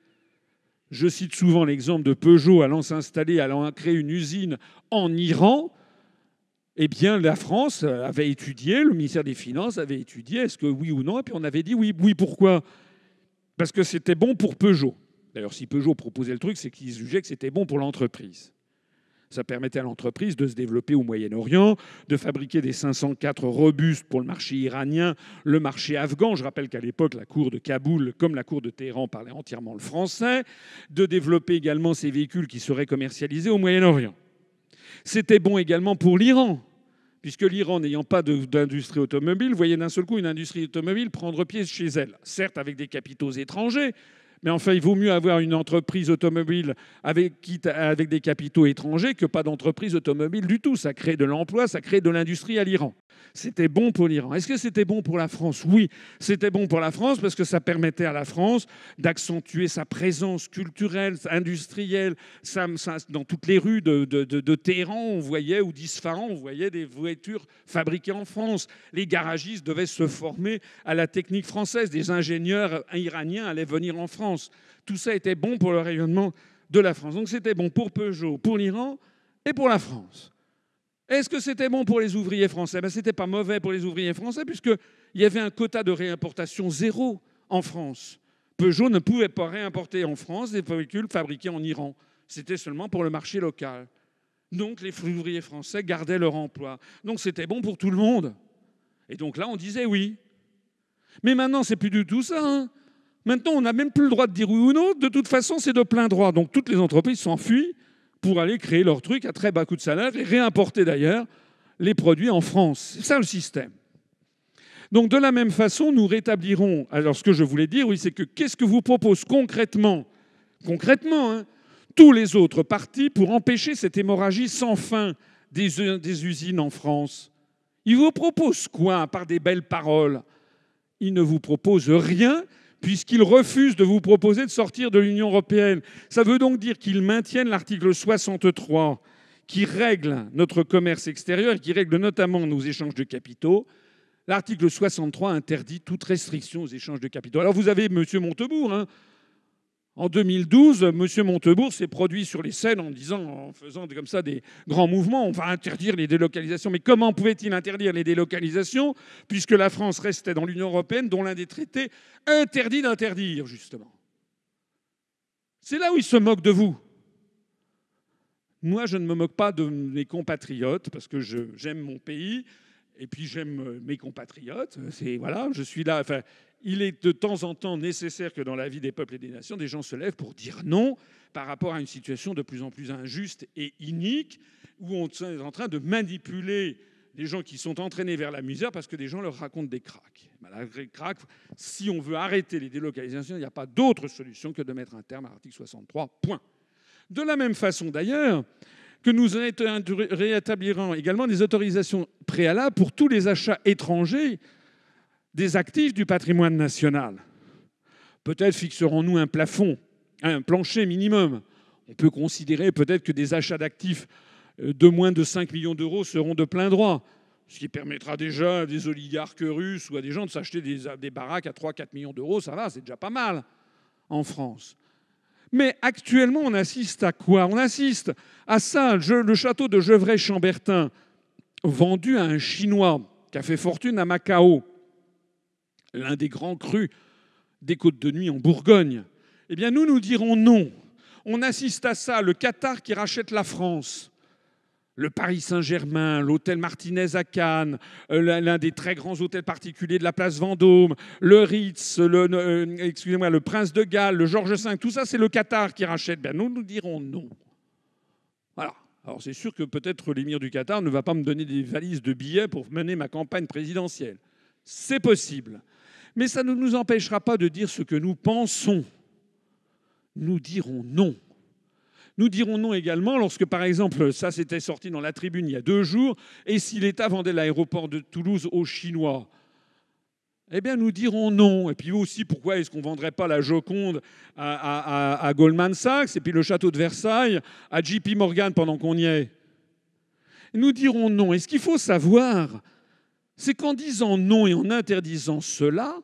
Je cite souvent l'exemple de Peugeot allant s'installer, allant créer une usine en Iran. Eh bien, la France avait étudié, le ministère des Finances avait étudié, est-ce que oui ou non Et puis on avait dit oui. Oui, pourquoi Parce que c'était bon pour Peugeot. D'ailleurs, si Peugeot proposait le truc, c'est qu'ils jugeaient que c'était bon pour l'entreprise. Ça permettait à l'entreprise de se développer au Moyen-Orient, de fabriquer des 504 robustes pour le marché iranien, le marché afghan. Je rappelle qu'à l'époque, la cour de Kaboul, comme la cour de Téhéran, parlait entièrement le français. De développer également ces véhicules qui seraient commercialisés au Moyen-Orient. C'était bon également pour l'Iran, puisque l'Iran, n'ayant pas d'industrie automobile, voyait d'un seul coup une industrie automobile prendre pied chez elle, certes avec des capitaux étrangers, mais enfin, il vaut mieux avoir une entreprise automobile avec, avec des capitaux étrangers que pas d'entreprise automobile du tout. Ça crée de l'emploi, ça crée de l'industrie à l'Iran. C'était bon pour l'Iran. Est-ce que c'était bon pour la France Oui, c'était bon pour la France parce que ça permettait à la France d'accentuer sa présence culturelle, industrielle. dans toutes les rues de, Téhéran, on voyait, ou d'Isfahan, on voyait des voitures fabriquées en France. Les garagistes devaient se former à la technique française. Des ingénieurs iraniens allaient venir en France. Tout ça était bon pour le rayonnement de la France. Donc c'était bon pour Peugeot, pour l'Iran et pour la France. Est-ce que c'était bon pour les ouvriers français ben, Ce n'était pas mauvais pour les ouvriers français, puisqu'il y avait un quota de réimportation zéro en France. Peugeot ne pouvait pas réimporter en France des véhicules fabriqués en Iran. C'était seulement pour le marché local. Donc les ouvriers français gardaient leur emploi. Donc c'était bon pour tout le monde. Et donc là, on disait oui. Mais maintenant, c'est plus du tout ça. Hein. Maintenant, on n'a même plus le droit de dire oui ou non. De toute façon, c'est de plein droit. Donc toutes les entreprises s'enfuient pour aller créer leur truc à très bas coût de salaire et réimporter d'ailleurs les produits en France. C'est ça le système. Donc de la même façon, nous rétablirons. Alors ce que je voulais dire, oui, c'est que qu'est-ce que vous propose concrètement, concrètement, hein, tous les autres partis pour empêcher cette hémorragie sans fin des, euh, des usines en France Ils vous proposent quoi par des belles paroles Ils ne vous proposent rien puisqu'ils refusent de vous proposer de sortir de l'Union européenne. Ça veut donc dire qu'ils maintiennent l'article 63 qui règle notre commerce extérieur et qui règle notamment nos échanges de capitaux. L'article 63 interdit toute restriction aux échanges de capitaux. Alors vous avez M. Montebourg, hein, en 2012, M. Montebourg s'est produit sur les scènes en disant, en faisant comme ça des grands mouvements, on va interdire les délocalisations. Mais comment pouvait-il interdire les délocalisations puisque la France restait dans l'Union européenne, dont l'un des traités interdit d'interdire, justement C'est là où il se moque de vous. Moi, je ne me moque pas de mes compatriotes parce que j'aime mon pays et puis j'aime mes compatriotes. C'est voilà, je suis là il est de temps en temps nécessaire que dans la vie des peuples et des nations, des gens se lèvent pour dire non par rapport à une situation de plus en plus injuste et inique, où on est en train de manipuler des gens qui sont entraînés vers la misère parce que des gens leur racontent des cracks. Malgré craques, si on veut arrêter les délocalisations, il n'y a pas d'autre solution que de mettre un terme à l'article 63. De la même façon, d'ailleurs, que nous rétablirons également des autorisations préalables pour tous les achats étrangers des actifs du patrimoine national. Peut-être fixerons-nous un plafond, un plancher minimum. On peut considérer peut-être que des achats d'actifs euh, de moins de 5 millions d'euros seront de plein droit, ce qui permettra déjà à des oligarques russes ou à des gens de s'acheter des, baraques à 3-4 millions d'euros. Ça va, c'est déjà pas mal en France. Mais actuellement, on assiste à quoi On assiste à ça, le château de Gevrey-Chambertin, vendu à un Chinois qui a fait fortune à Macao l'un des grands crus des côtes de nuit en Bourgogne. Eh bien, nous, nous dirons non. On assiste à ça, le Qatar qui rachète la France, le Paris Saint-Germain, l'hôtel Martinez à Cannes, euh, l'un des très grands hôtels particuliers de la place Vendôme, le Ritz, le, euh, excusez-moi, le Prince de Galles, le Georges V, tout ça, c'est le Qatar qui rachète. Bien, nous, nous dirons non. Voilà. Alors, c'est sûr que peut-être l'émir du Qatar ne va pas me donner des valises de billets pour mener ma campagne présidentielle. C'est possible. Mais ça ne nous empêchera pas de dire ce que nous pensons. Nous dirons non. Nous dirons non également lorsque, par exemple, ça s'était sorti dans la tribune il y a deux jours, et si l'État vendait l'aéroport de Toulouse aux Chinois, eh bien nous dirons non. Et puis aussi, pourquoi est-ce qu'on ne vendrait pas la Joconde à, à, Goldman Sachs, et puis le château de Versailles à JP Morgan pendant qu'on y est Nous dirons non. Et ce qu'il faut savoir, c'est qu'en disant non et en interdisant cela,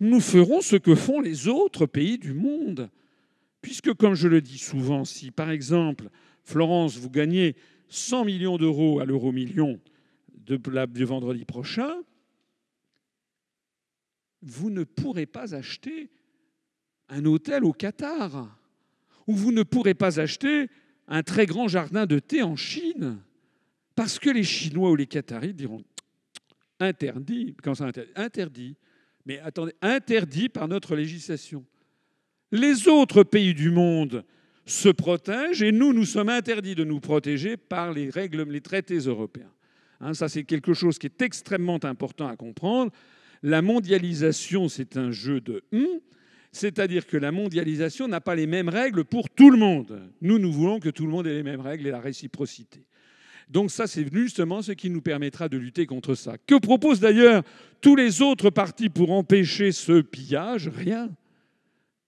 nous ferons ce que font les autres pays du monde. Puisque, comme je le dis souvent, si par exemple, Florence, vous gagnez 100 millions d'euros à l'euro million de, du vendredi prochain, vous ne pourrez pas acheter un hôtel au Qatar, ou vous ne pourrez pas acheter un très grand jardin de thé en Chine, parce que les Chinois ou les Qataris diront interdit, quand ça interdit, interdit, mais attendez, interdit par notre législation. Les autres pays du monde se protègent et nous, nous sommes interdits de nous protéger par les règles, les traités européens. Hein, ça, c'est quelque chose qui est extrêmement important à comprendre. La mondialisation, c'est un jeu de hum, c'est-à-dire que la mondialisation n'a pas les mêmes règles pour tout le monde. Nous, nous voulons que tout le monde ait les mêmes règles et la réciprocité. Donc ça, c'est justement ce qui nous permettra de lutter contre ça. Que proposent d'ailleurs tous les autres partis pour empêcher ce pillage Rien.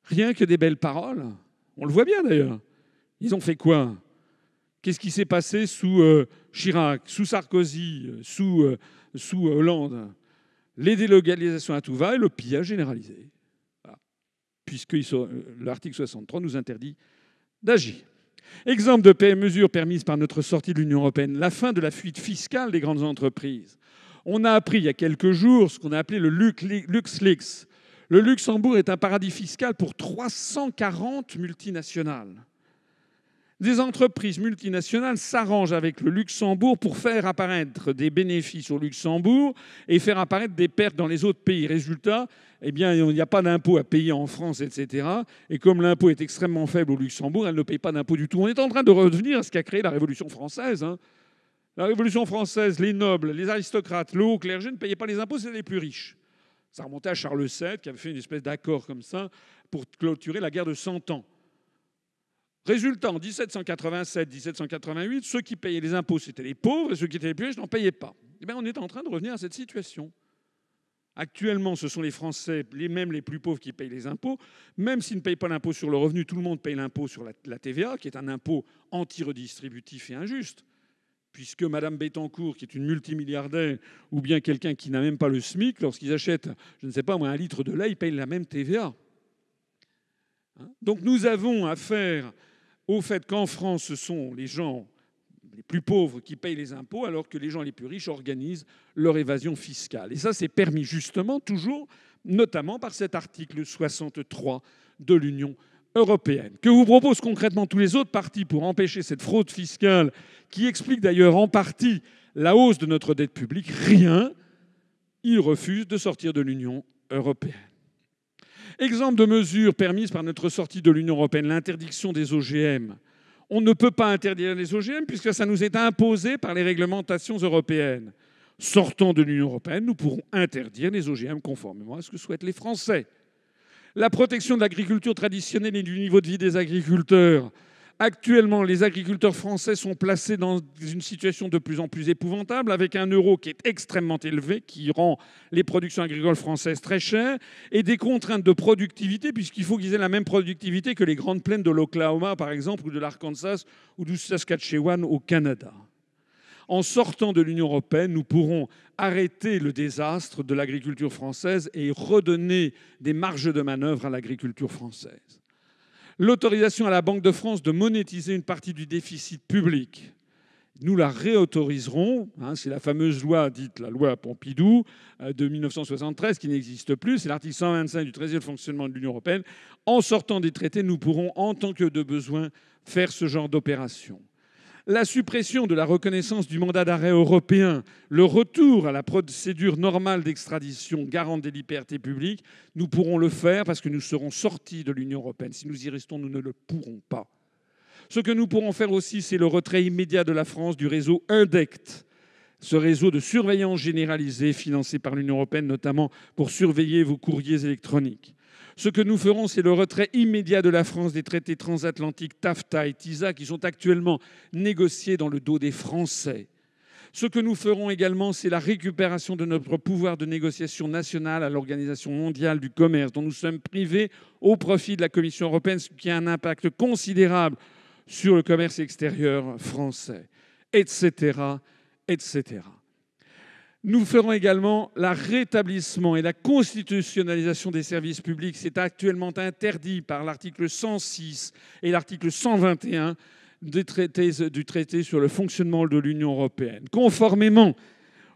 Rien que des belles paroles. On le voit bien d'ailleurs. Ils ont fait quoi Qu'est-ce qui s'est passé sous euh, Chirac, sous Sarkozy, euh, euh, sous, Hollande Les délocalisations à tout va et le pillage généralisé. Puisque l'article 63 nous interdit d'agir. Exemple de mesures permises par notre sortie de l'Union européenne, la fin de la fuite fiscale des grandes entreprises. On a appris il y a quelques jours ce qu'on a appelé le LuxLeaks. Le Luxembourg est un paradis fiscal pour 340 multinationales. Des entreprises multinationales s'arrangent avec le Luxembourg pour faire apparaître des bénéfices au Luxembourg et faire apparaître des pertes dans les autres pays. Résultat, eh bien, il n'y a pas d'impôt à payer en France, etc. Et comme l'impôt est extrêmement faible au Luxembourg, elle ne paye pas d'impôt du tout. On est en train de revenir à ce qu'a créé la Révolution française. Hein. La Révolution française, les nobles, les aristocrates, le haut clergé ne payaient pas les impôts, c'était les plus riches. Ça remontait à Charles VII qui avait fait une espèce d'accord comme ça pour clôturer la guerre de Cent Ans. Résultat, 1787-1788, ceux qui payaient les impôts, c'était les pauvres, et ceux qui étaient les plus riches n'en payaient pas. Eh bien, on est en train de revenir à cette situation. Actuellement, ce sont les Français, les mêmes les plus pauvres, qui payent les impôts. Même s'ils ne payent pas l'impôt sur le revenu, tout le monde paye l'impôt sur la, TVA, qui est un impôt anti-redistributif et injuste. Puisque Mme Bettencourt, qui est une multimilliardaire, ou bien quelqu'un qui n'a même pas le SMIC, lorsqu'ils achètent, je ne sais pas moi, un litre de lait, ils payent la même TVA. Hein Donc nous avons affaire au fait qu'en France, ce sont les gens les plus pauvres qui payent les impôts, alors que les gens les plus riches organisent leur évasion fiscale. Et ça, c'est permis justement toujours, notamment par cet article 63 de l'Union européenne. Que vous proposent concrètement tous les autres partis pour empêcher cette fraude fiscale, qui explique d'ailleurs en partie la hausse de notre dette publique Rien. Ils refusent de sortir de l'Union européenne. Exemple de mesures permises par notre sortie de l'Union européenne, l'interdiction des OGM. On ne peut pas interdire les OGM puisque ça nous est imposé par les réglementations européennes. Sortant de l'Union européenne, nous pourrons interdire les OGM conformément à ce que souhaitent les Français. La protection de l'agriculture traditionnelle et du niveau de vie des agriculteurs. Actuellement, les agriculteurs français sont placés dans une situation de plus en plus épouvantable, avec un euro qui est extrêmement élevé, qui rend les productions agricoles françaises très chères, et des contraintes de productivité, puisqu'il faut qu'ils aient la même productivité que les grandes plaines de l'Oklahoma, par exemple, ou de l'Arkansas, ou du Saskatchewan au Canada. En sortant de l'Union européenne, nous pourrons arrêter le désastre de l'agriculture française et redonner des marges de manœuvre à l'agriculture française l'autorisation à la Banque de France de monétiser une partie du déficit public. Nous la réautoriserons. Hein, c'est la fameuse loi dite la loi Pompidou euh, de 1973 qui n'existe plus. C'est l'article 125 du traité de fonctionnement de l'Union européenne. En sortant des traités, nous pourrons, en tant que de besoin, faire ce genre d'opération la suppression de la reconnaissance du mandat d'arrêt européen, le retour à la procédure normale d'extradition, garante des libertés publiques, nous pourrons le faire parce que nous serons sortis de l'Union européenne. Si nous y restons, nous ne le pourrons pas. Ce que nous pourrons faire aussi, c'est le retrait immédiat de la France du réseau INDECT, ce réseau de surveillance généralisée financé par l'Union européenne, notamment pour surveiller vos courriers électroniques. Ce que nous ferons, c'est le retrait immédiat de la France des traités transatlantiques TAFTA et TISA qui sont actuellement négociés dans le dos des Français. Ce que nous ferons également, c'est la récupération de notre pouvoir de négociation nationale à l'Organisation mondiale du commerce, dont nous sommes privés au profit de la Commission européenne, ce qui a un impact considérable sur le commerce extérieur français, etc., etc. Nous ferons également le rétablissement et la constitutionnalisation des services publics. C'est actuellement interdit par l'article 106 et l'article 121 du traité sur le fonctionnement de l'Union européenne. Conformément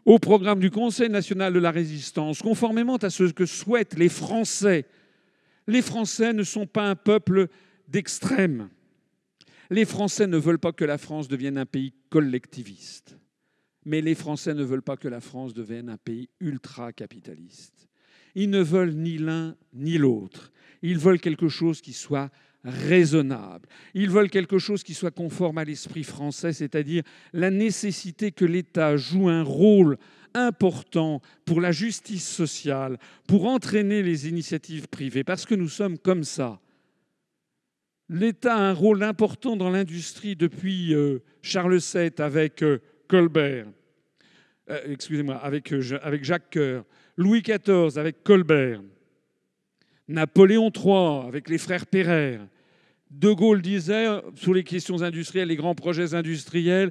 au programme du Conseil national de la résistance, conformément à ce que souhaitent les Français, les Français ne sont pas un peuple d'extrême. Les Français ne veulent pas que la France devienne un pays collectiviste. Mais les Français ne veulent pas que la France devienne un pays ultra-capitaliste. Ils ne veulent ni l'un ni l'autre. Ils veulent quelque chose qui soit raisonnable. Ils veulent quelque chose qui soit conforme à l'esprit français, c'est-à-dire la nécessité que l'État joue un rôle important pour la justice sociale, pour entraîner les initiatives privées, parce que nous sommes comme ça. L'État a un rôle important dans l'industrie depuis euh, Charles VII avec euh, Colbert, euh, excusez-moi, avec, euh, avec Jacques Coeur, Louis XIV avec Colbert, Napoléon III avec les frères Pereire. De Gaulle disait, sous les questions industrielles, les grands projets industriels,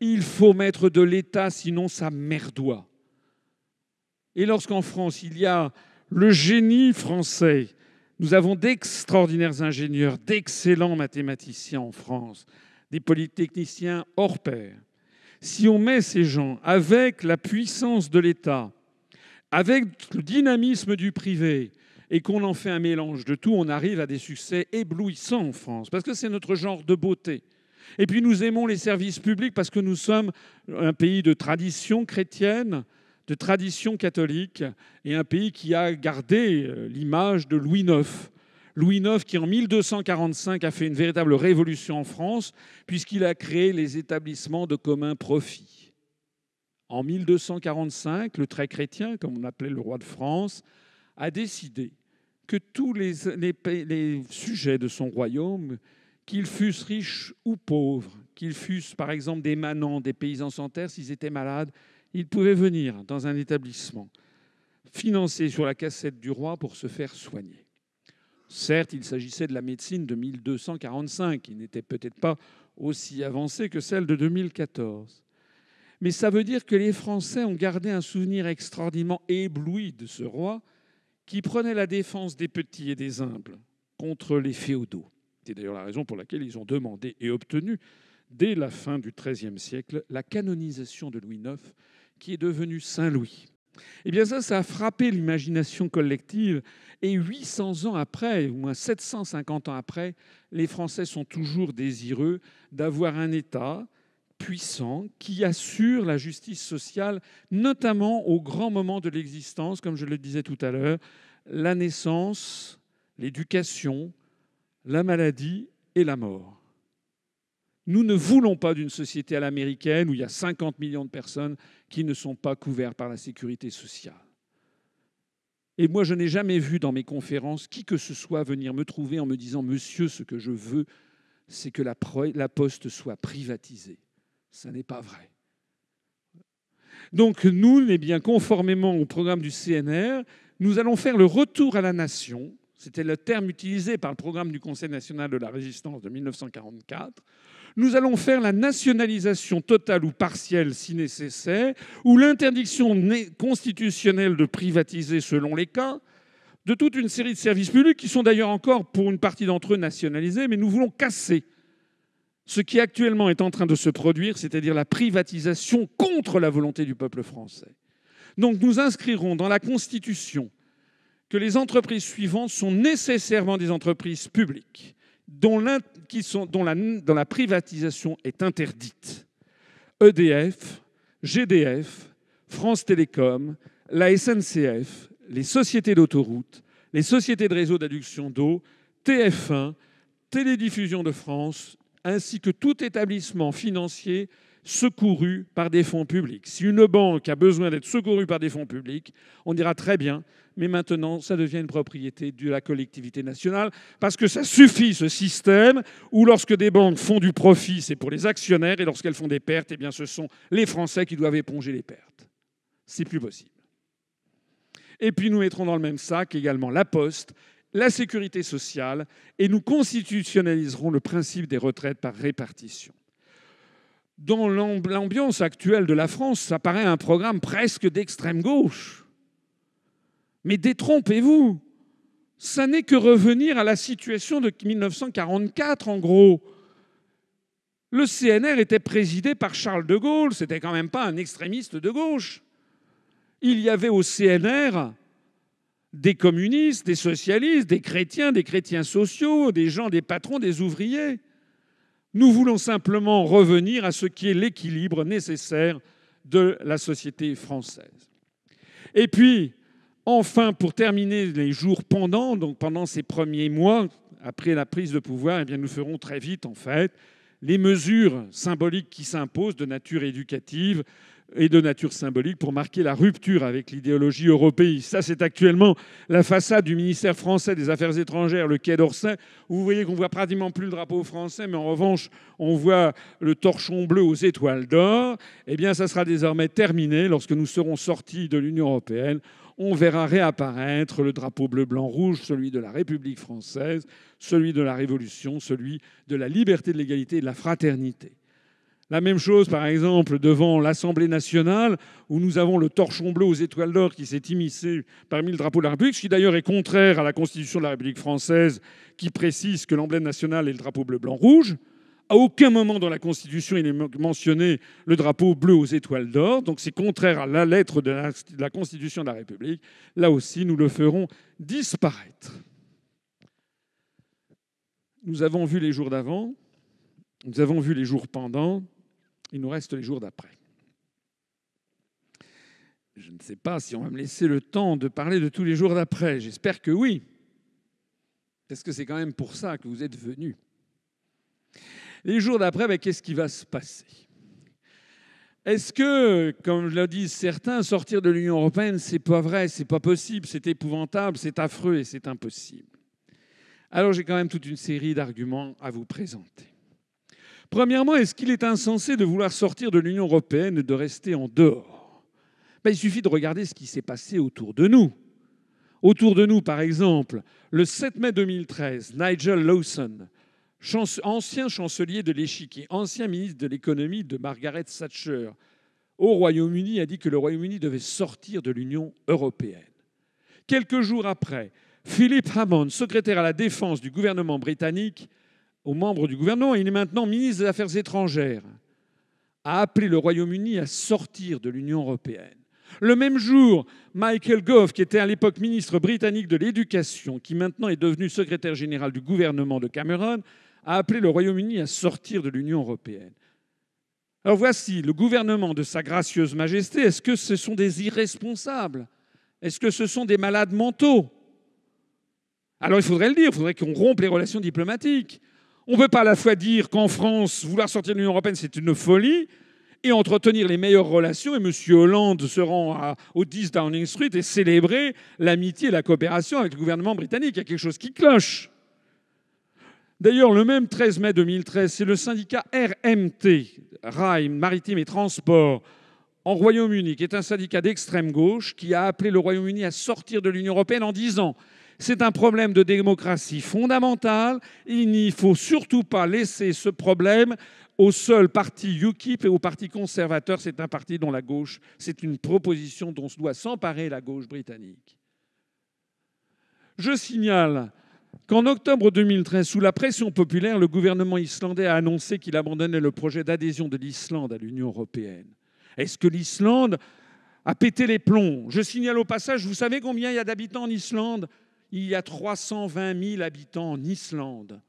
il faut mettre de l'État, sinon ça merdoit. Et lorsqu'en France, il y a le génie français, nous avons d'extraordinaires ingénieurs, d'excellents mathématiciens en France, des polytechniciens hors pair si on met ces gens avec la puissance de l'État, avec le dynamisme du privé, et qu'on en fait un mélange de tout, on arrive à des succès éblouissants en France, parce que c'est notre genre de beauté. Et puis nous aimons les services publics parce que nous sommes un pays de tradition chrétienne, de tradition catholique, et un pays qui a gardé euh, l'image de Louis IX. Louis IX, qui en 1245 a fait une véritable révolution en France, puisqu'il a créé les établissements de commun profit. En 1245, le très chrétien, comme on appelait le roi de France, a décidé que tous les, sujets de son royaume, qu'ils fussent riches ou pauvres, qu'ils fussent par exemple des manants, des paysans sans terre, s'ils étaient malades, ils pouvaient venir dans un établissement financé sur la cassette du roi pour se faire soigner. Certes, il s'agissait de la médecine de 1245, qui n'était peut-être pas aussi avancée que celle de 2014. Mais ça veut dire que les Français ont gardé un souvenir extraordinairement ébloui de ce roi qui prenait la défense des petits et des humbles contre les féodaux. C'est d'ailleurs la raison pour laquelle ils ont demandé et obtenu, dès la fin du XIIIe siècle, la canonisation de Louis IX, qui est devenu Saint Louis. Eh bien ça, ça a frappé l'imagination collective. Et 800 ans après, ou moins 750 ans après, les Français sont toujours désireux d'avoir un État puissant qui assure la justice sociale, notamment au grand moment de l'existence, comme je le disais tout à l'heure, la naissance, l'éducation, la maladie et la mort. Nous ne voulons pas d'une société à l'américaine où il y a 50 millions de personnes qui ne sont pas couvertes par la sécurité sociale. Et moi, je n'ai jamais vu dans mes conférences qui que ce soit venir me trouver en me disant, Monsieur, ce que je veux, c'est que la, poste soit privatisée. Ça n'est pas vrai. Donc nous, eh bien, conformément au programme du CNR, nous allons faire le retour à la nation c'était le terme utilisé par le programme du Conseil national de la résistance de 1944, nous allons faire la nationalisation totale ou partielle si nécessaire, ou l'interdiction constitutionnelle de privatiser selon les cas, de toute une série de services publics qui sont d'ailleurs encore, pour une partie d'entre eux, nationalisés, mais nous voulons casser ce qui actuellement est en train de se produire, c'est-à-dire la privatisation contre la volonté du peuple français. Donc nous inscrirons dans la Constitution que les entreprises suivantes sont nécessairement des entreprises publiques dont, la, la privatisation est interdite. EDF, GDF, France Télécom, la SNCF, les sociétés d'autoroutes, les sociétés de réseaux d'adduction d'eau, TF1, Télédiffusion de France, ainsi que tout établissement financier secouru par des fonds publics. Si une banque a besoin d'être secourue par des fonds publics, on dira très bien, mais maintenant, ça devient une propriété de la collectivité nationale, parce que ça suffit, ce système, où lorsque des banques font du profit, c'est pour les actionnaires, et lorsqu'elles font des pertes, eh bien, ce sont les Français qui doivent éponger les pertes. C'est plus possible. Et puis nous mettrons dans le même sac également la Poste, la sécurité sociale, et nous constitutionnaliserons le principe des retraites par répartition dans l'ambiance actuelle de la France, ça paraît un programme presque d'extrême gauche. Mais détrompez-vous, ça n'est que revenir à la situation de 1944, en gros. Le CNR était présidé par Charles de Gaulle, c'était quand même pas un extrémiste de gauche. Il y avait au CNR des communistes, des socialistes, des chrétiens, des chrétiens sociaux, des gens, des patrons, des ouvriers. Nous voulons simplement revenir à ce qui est l'équilibre nécessaire de la société française. Et puis, enfin, pour terminer les jours pendant, donc pendant ces premiers mois, après la prise de pouvoir, eh bien, nous ferons très vite, en fait, les mesures symboliques qui s'imposent de nature éducative, et de nature symbolique pour marquer la rupture avec l'idéologie européenne. Ça, c'est actuellement la façade du ministère français des Affaires étrangères, le Quai d'Orsay. Vous voyez qu'on voit pratiquement plus le drapeau français, mais en revanche, on voit le torchon bleu aux étoiles d'or. Eh bien, ça sera désormais terminé lorsque nous serons sortis de l'Union européenne on verra réapparaître le drapeau bleu, blanc, rouge, celui de la République française, celui de la Révolution, celui de la liberté, de l'égalité et de la fraternité. La même chose, par exemple, devant l'Assemblée nationale, où nous avons le torchon bleu aux étoiles d'or qui s'est immiscé parmi le drapeau de la République, ce qui d'ailleurs est contraire à la Constitution de la République française, qui précise que l'emblème national est le drapeau bleu, blanc, rouge. À aucun moment dans la Constitution, il est mentionné le drapeau bleu aux étoiles d'or, donc c'est contraire à la lettre de la, de la Constitution de la République. Là aussi, nous le ferons disparaître. Nous avons vu les jours d'avant, nous avons vu les jours pendant, il nous reste les jours d'après. Je ne sais pas si on va me laisser le temps de parler de tous les jours d'après. J'espère que oui. Est-ce que c'est quand même pour ça que vous êtes venus. Les jours d'après, ben, qu'est-ce qui va se passer Est-ce que, comme le disent certains, sortir de l'Union européenne, c'est pas vrai, c'est pas possible, c'est épouvantable, c'est affreux et c'est impossible Alors j'ai quand même toute une série d'arguments à vous présenter. Premièrement, est-ce qu'il est insensé de vouloir sortir de l'Union européenne et de rester en dehors ben, Il suffit de regarder ce qui s'est passé autour de nous. Autour de nous, par exemple, le 7 mai 2013, Nigel Lawson, ancien chancelier de l'échiquier, ancien ministre de l'économie de Margaret Thatcher, au Royaume-Uni a dit que le Royaume-Uni devait sortir de l'Union européenne. Quelques jours après, Philip Hammond, secrétaire à la défense du gouvernement britannique, aux membres du gouvernement, il est maintenant ministre des Affaires étrangères, a appelé le Royaume-Uni à sortir de l'Union européenne. Le même jour, Michael Goff, qui était à l'époque ministre britannique de l'Éducation, qui maintenant est devenu secrétaire général du gouvernement de Cameron, a appelé le Royaume-Uni à sortir de l'Union européenne. Alors voici, le gouvernement de Sa Gracieuse Majesté, est-ce que ce sont des irresponsables Est-ce que ce sont des malades mentaux Alors il faudrait le dire, il faudrait qu'on rompe les relations diplomatiques. On ne peut pas à la fois dire qu'en France, vouloir sortir de l'Union européenne, c'est une folie, et entretenir les meilleures relations. Et M. Hollande se rend au 10 Downing Street et célébrer l'amitié et la coopération avec le gouvernement britannique. Il y a quelque chose qui cloche. D'ailleurs, le même 13 mai 2013, c'est le syndicat RMT, Rail, Maritime et Transport, en Royaume-Uni, qui est un syndicat d'extrême gauche, qui a appelé le Royaume-Uni à sortir de l'Union européenne en disant c'est un problème de démocratie fondamentale. Il n'y faut surtout pas laisser ce problème au seul parti UKIP et au parti conservateur. C'est un parti dont la gauche, c'est une proposition dont se doit s'emparer la gauche britannique. Je signale qu'en octobre 2013, sous la pression populaire, le gouvernement islandais a annoncé qu'il abandonnait le projet d'adhésion de l'Islande à l'Union européenne. Est-ce que l'Islande a pété les plombs Je signale au passage, vous savez combien il y a d'habitants en Islande il y a 320 000 habitants en Islande.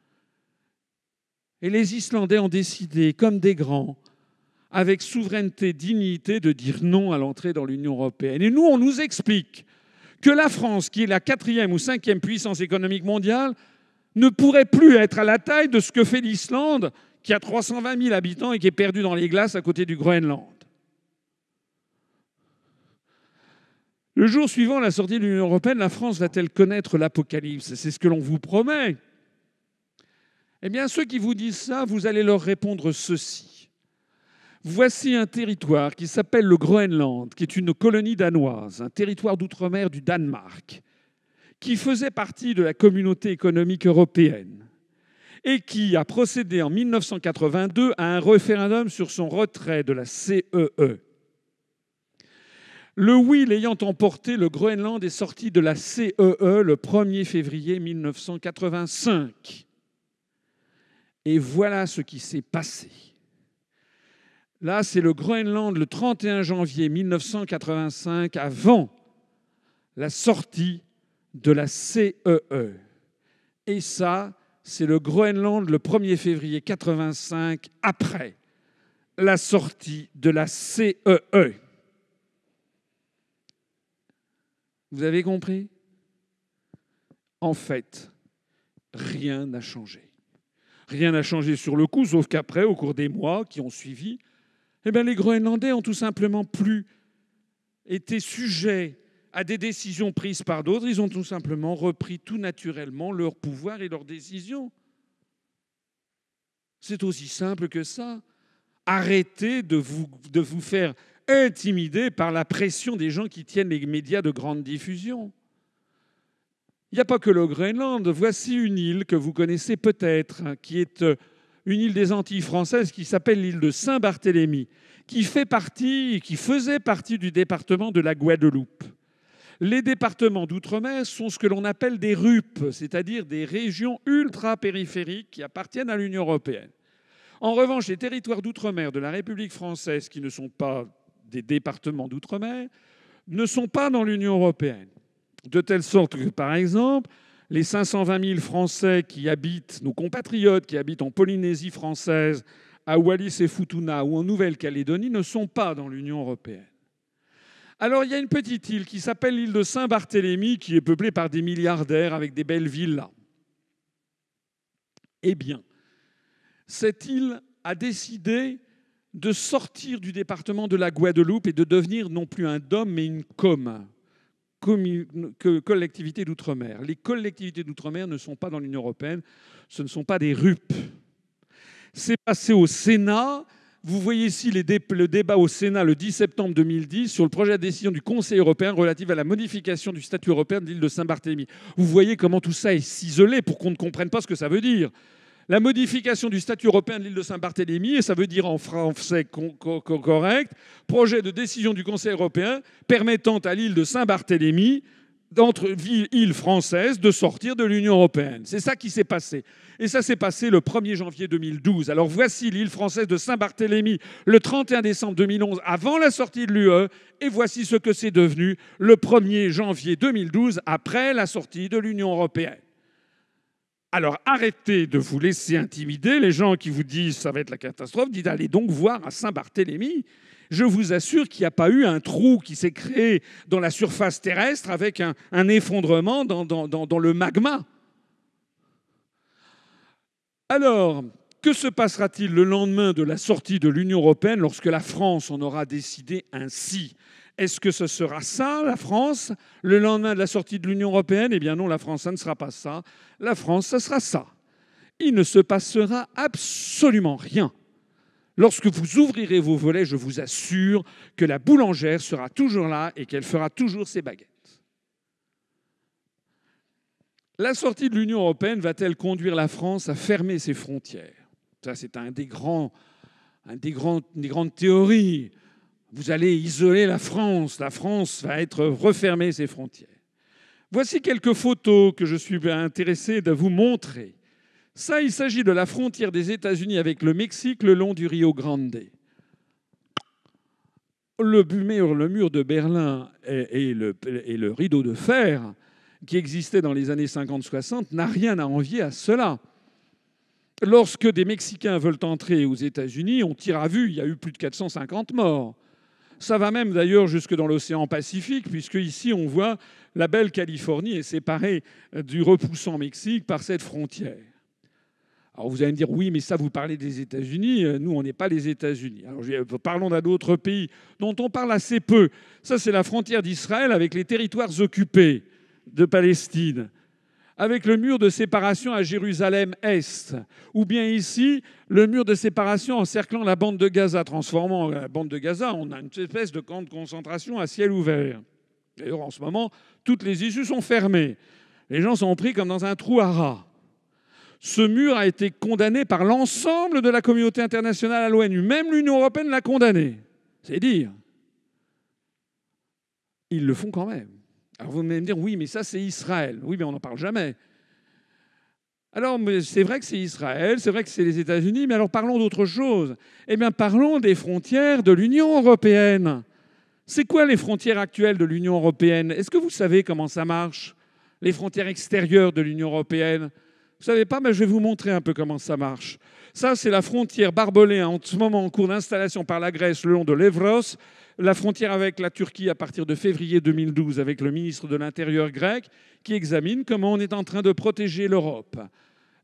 Et les Islandais ont décidé, comme des grands, avec souveraineté, et dignité, de dire non à l'entrée dans l'Union européenne. Et nous, on nous explique que la France, qui est la quatrième ou cinquième puissance économique mondiale, ne pourrait plus être à la taille de ce que fait l'Islande, qui a 320 000 habitants et qui est perdue dans les glaces à côté du Groenland. Le jour suivant la sortie de l'Union européenne, la France va-t-elle connaître l'apocalypse C'est ce que l'on vous promet. Eh bien, ceux qui vous disent ça, vous allez leur répondre ceci. Voici un territoire qui s'appelle le Groenland, qui est une colonie danoise, un territoire d'outre-mer du Danemark, qui faisait partie de la communauté économique européenne et qui a procédé en 1982 à un référendum sur son retrait de la CEE. E. Le oui » ayant emporté, le Groenland est sorti de la CEE e le 1er février 1985. Et voilà ce qui s'est passé. Là, c'est le Groenland le 31 janvier 1985, avant la sortie de la CEE. E. Et ça, c'est le Groenland le 1er février 1985, après la sortie de la CEE. E. Vous avez compris En fait, rien n'a changé. Rien n'a changé sur le coup, sauf qu'après, au cours des mois qui ont suivi, eh bien, les Groenlandais ont tout simplement plus été sujets à des décisions prises par d'autres. Ils ont tout simplement repris tout naturellement leur pouvoir et leurs décisions. C'est aussi simple que ça. Arrêtez de vous, de vous faire intimidés par la pression des gens qui tiennent les médias de grande diffusion. Il n'y a pas que le Groenland. Voici une île que vous connaissez peut-être, hein, qui est euh, une île des Antilles françaises qui s'appelle l'île de Saint-Barthélemy, qui fait partie, qui faisait partie du département de la Guadeloupe. Les départements d'outre-mer sont ce que l'on appelle des RUP, c'est-à-dire des régions ultra-périphériques qui appartiennent à l'Union européenne. En revanche, les territoires d'outre-mer de la République française, qui ne sont pas des départements d'outre-mer ne sont pas dans l'Union européenne. De telle sorte que, par exemple, les 520 000 Français qui habitent, nos compatriotes qui habitent en Polynésie française, à Wallis et Futuna ou en Nouvelle-Calédonie ne sont pas dans l'Union européenne. Alors il y a une petite île qui s'appelle l'île de Saint-Barthélemy qui est peuplée par des milliardaires avec des belles villas. Eh bien, cette île a décidé de sortir du département de la Guadeloupe et de devenir non plus un DOM, mais une COM, collectivité d'outre-mer. Les collectivités d'outre-mer ne sont pas dans l'Union européenne, ce ne sont pas des RUP. C'est passé au Sénat. Vous voyez ici le débat au Sénat le 10 septembre 2010 sur le projet de décision du Conseil européen relative à la modification du statut européen de l'île de Saint-Barthélemy. Vous voyez comment tout ça est ciselé pour qu'on ne comprenne pas ce que ça veut dire la modification du statut européen de l'île de Saint-Barthélemy, et ça veut dire en français correct, projet de décision du Conseil européen permettant à l'île de Saint-Barthélemy d'entre île française de sortir de l'Union européenne. C'est ça qui s'est passé. Et ça s'est passé le 1er janvier 2012. Alors voici l'île française de Saint-Barthélemy le 31 décembre 2011 avant la sortie de l'UE et voici ce que c'est devenu le 1er janvier 2012 après la sortie de l'Union européenne. Alors arrêtez de vous laisser intimider. Les gens qui vous disent ça va être la catastrophe, dites allez donc voir à Saint-Barthélemy. Je vous assure qu'il n'y a pas eu un trou qui s'est créé dans la surface terrestre avec un, effondrement dans le magma. Alors, que se passera-t-il le lendemain de la sortie de l'Union européenne lorsque la France en aura décidé ainsi est-ce que ce sera ça, la France, le lendemain de la sortie de l'Union européenne Eh bien non, la France, ça ne sera pas ça. La France, ça sera ça. Il ne se passera absolument rien. Lorsque vous ouvrirez vos volets, je vous assure que la boulangère sera toujours là et qu'elle fera toujours ses baguettes. La sortie de l'Union européenne va-t-elle conduire la France à fermer ses frontières Ça, c'est un des, grands, des grandes théories vous allez isoler la France, la France va être refermée ses frontières. Voici quelques photos que je suis intéressé de vous montrer. Ça, il s'agit de la frontière des États-Unis avec le Mexique le long du Rio Grande. Le mur, le mur de Berlin et, le, et le rideau de fer qui existait dans les années 50-60 n'a rien à envier à cela. Lorsque des Mexicains veulent entrer aux États-Unis, on tire à vue, il y a eu plus de 450 morts. Ça va même d'ailleurs jusque dans l'océan Pacifique, puisque ici on voit la belle Californie est séparée euh, du repoussant Mexique par cette frontière. Alors vous allez me dire, oui, mais ça, vous parlez des États-Unis. Euh, nous, on n'est pas les États-Unis. Alors euh, parlons d'un autre pays dont on parle assez peu. Ça, c'est la frontière d'Israël avec les territoires occupés de Palestine avec le mur de séparation à Jérusalem-Est, ou bien ici, le mur de séparation encerclant la bande de Gaza, transformant euh, la bande de Gaza en une espèce de camp de concentration à ciel ouvert. D'ailleurs, en ce moment, toutes les issues sont fermées. Les gens sont pris comme dans un trou à rats. Ce mur a été condamné par l'ensemble de la communauté internationale à l'ONU. Même l'Union européenne l'a condamné. C'est dire. Ils le font quand même. Alors vous allez me dire, oui, mais ça c'est Israël. Oui, mais on n'en parle jamais. Alors c'est vrai que c'est Israël, c'est vrai que c'est les États-Unis, mais alors parlons d'autre chose. Eh bien parlons des frontières de l'Union européenne. C'est quoi les frontières actuelles de l'Union européenne Est-ce que vous savez comment ça marche Les frontières extérieures de l'Union européenne Vous savez pas, mais je vais vous montrer un peu comment ça marche. Ça, c'est la frontière barbelée hein, en ce moment en cours d'installation par la Grèce le long de l'Evros la frontière avec la Turquie à partir de février 2012 avec le ministre de l'Intérieur grec qui examine comment on est en train de protéger l'Europe.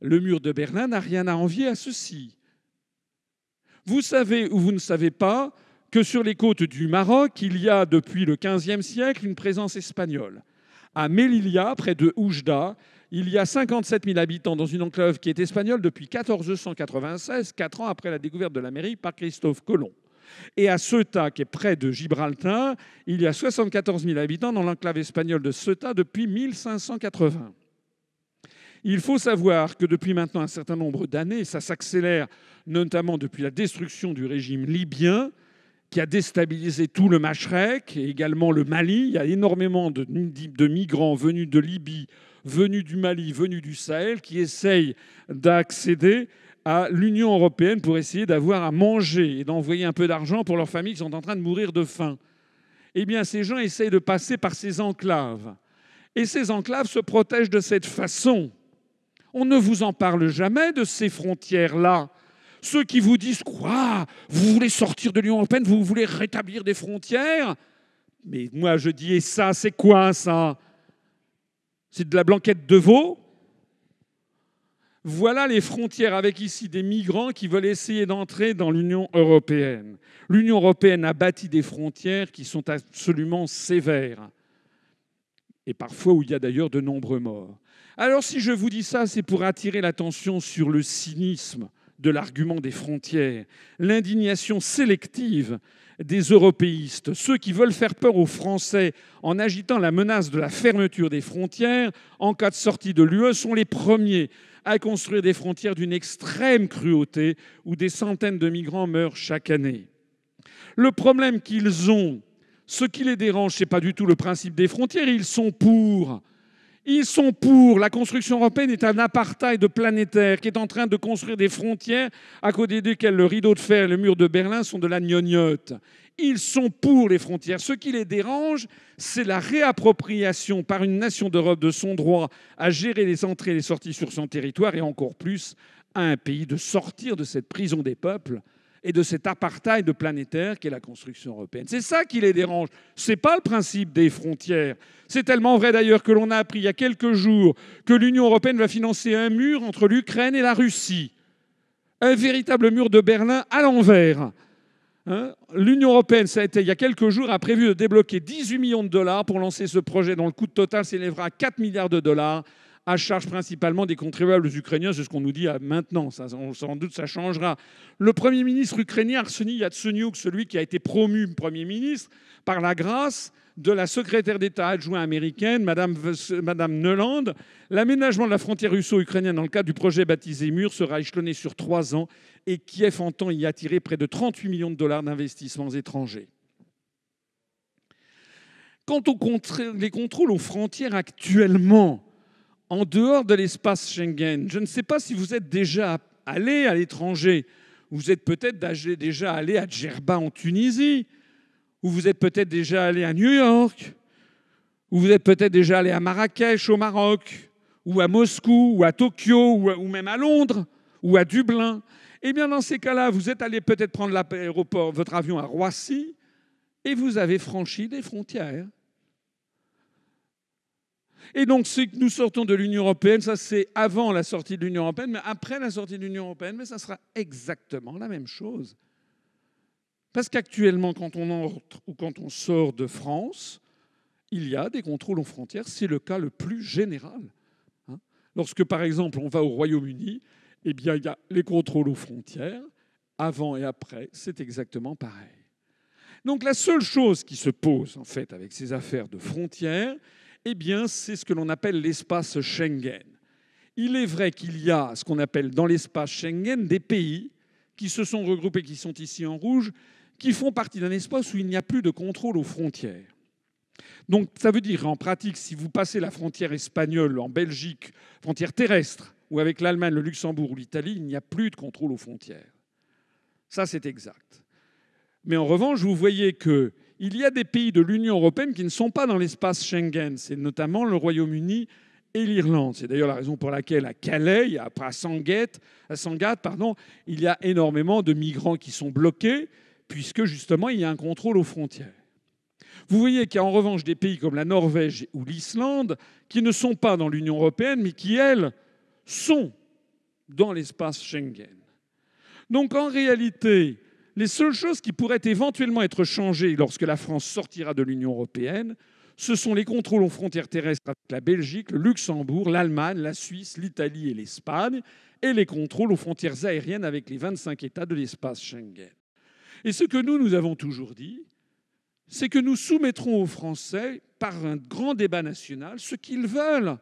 Le mur de Berlin n'a rien à envier à ceci. Vous savez ou vous ne savez pas que sur les côtes du Maroc, il y a depuis le XVe siècle une présence espagnole. À Melilla, près de Oujda, il y a 57 000 habitants dans une enclave qui est espagnole depuis 1496, quatre ans après la découverte de l'Amérique par Christophe Colomb. Et à Ceuta, qui est près de Gibraltar, il y a 74 000 habitants dans l'enclave espagnole de Ceuta depuis 1580. Il faut savoir que depuis maintenant un certain nombre d'années, ça s'accélère notamment depuis la destruction du régime libyen, qui a déstabilisé tout le Machrek et également le Mali. Il y a énormément de, de migrants venus de Libye, venus du Mali, venus du Sahel, qui essayent d'accéder à l'Union européenne pour essayer d'avoir à manger et d'envoyer un peu d'argent pour leurs familles qui sont en train de mourir de faim. Eh bien, ces gens essayent de passer par ces enclaves. Et ces enclaves se protègent de cette façon. On ne vous en parle jamais de ces frontières-là. Ceux qui vous disent quoi Vous voulez sortir de l'Union européenne Vous voulez rétablir des frontières Mais moi, je dis et ça, c'est quoi ça C'est de la blanquette de veau voilà les frontières avec ici des migrants qui veulent essayer d'entrer dans l'Union européenne. L'Union européenne a bâti des frontières qui sont absolument sévères et parfois où il y a d'ailleurs de nombreux morts. Alors si je vous dis ça, c'est pour attirer l'attention sur le cynisme de l'argument des frontières, l'indignation sélective des européistes, ceux qui veulent faire peur aux Français en agitant la menace de la fermeture des frontières en cas de sortie de l'UE sont les premiers, à construire des frontières d'une extrême cruauté où des centaines de migrants meurent chaque année. Le problème qu'ils ont, ce qui les dérange, ce n'est pas du tout le principe des frontières, ils sont pour ils sont pour. La construction européenne est un apartheid planétaire qui est en train de construire des frontières à côté desquelles le rideau de fer et le mur de Berlin sont de la gnognotte. Ils sont pour les frontières. Ce qui les dérange, c'est la réappropriation par une nation d'Europe de son droit à gérer les entrées et les sorties sur son territoire et encore plus à un pays de sortir de cette prison des peuples et de cet apartheid planétaire qu'est la construction européenne. C'est ça qui les dérange. n'est pas le principe des frontières. C'est tellement vrai d'ailleurs que l'on a appris il y a quelques jours que l'Union européenne va financer un mur entre l'Ukraine et la Russie. Un véritable mur de Berlin à l'envers. Hein? L'Union européenne, ça a été il y a quelques jours, a prévu de débloquer 18 millions de dollars pour lancer ce projet dont le coût total s'élèvera à 4 milliards de dollars à charge principalement des contribuables ukrainiens. C'est ce qu'on nous dit maintenant. sans doute, ça changera. Le Premier ministre ukrainien, Arseniy Yatsenyuk, celui qui a été promu Premier ministre par la grâce de la secrétaire d'État adjointe américaine, Madame, Madame l'aménagement de la frontière russo-ukrainienne dans le cadre du projet baptisé Mur sera échelonné sur trois ans et Kiev entend y attirer près de 38 millions de dollars d'investissements étrangers. Quant aux contrôles aux frontières actuellement, en dehors de l'espace Schengen. Je ne sais pas si vous êtes déjà allé à l'étranger. Vous êtes peut-être déjà allé à Djerba en Tunisie, ou vous êtes peut-être déjà allé à New York, ou vous êtes peut-être déjà allé à Marrakech au Maroc, ou à Moscou, ou à Tokyo, ou même à Londres, ou à Dublin. Eh bien, dans ces cas-là, vous êtes allé peut-être prendre l'aéroport, votre avion à Roissy, et vous avez franchi des frontières. Et donc, c'est que nous sortons de l'Union européenne, ça c'est avant la sortie de l'Union européenne, mais après la sortie de l'Union européenne, mais ça sera exactement la même chose. Parce qu'actuellement, quand on entre ou quand on sort de France, il y a des contrôles aux frontières, c'est le cas le plus général. Hein. Lorsque, par exemple, on va au Royaume-Uni, eh bien, il y a les contrôles aux frontières, avant et après, c'est exactement pareil. Donc la seule chose qui se pose, en fait, avec ces affaires de frontières, eh bien, c'est ce que l'on appelle l'espace Schengen. Il est vrai qu'il y a ce qu'on appelle dans l'espace Schengen des pays qui se sont regroupés, qui sont ici en rouge, qui font partie d'un espace où il n'y a plus de contrôle aux frontières. Donc ça veut dire en pratique, si vous passez la frontière espagnole en Belgique, frontière terrestre, ou avec l'Allemagne, le Luxembourg ou l'Italie, il n'y a plus de contrôle aux frontières. Ça, c'est exact. Mais en revanche, vous voyez que il y a des pays de l'Union européenne qui ne sont pas dans l'espace Schengen. C'est notamment le Royaume-Uni et l'Irlande. C'est d'ailleurs la raison pour laquelle à Calais, à Sangatte, à pardon, il y a énormément de migrants qui sont bloqués, puisque justement il y a un contrôle aux frontières. Vous voyez qu'il y a en revanche des pays comme la Norvège ou l'Islande qui ne sont pas dans l'Union européenne, mais qui, elles, sont dans l'espace Schengen. Donc en réalité, les seules choses qui pourraient éventuellement être changées lorsque la France sortira de l'Union européenne, ce sont les contrôles aux frontières terrestres avec la Belgique, le Luxembourg, l'Allemagne, la Suisse, l'Italie et l'Espagne, et les contrôles aux frontières aériennes avec les 25 États de l'espace Schengen. Et ce que nous, nous avons toujours dit, c'est que nous soumettrons aux Français, par un grand débat national, ce qu'ils veulent.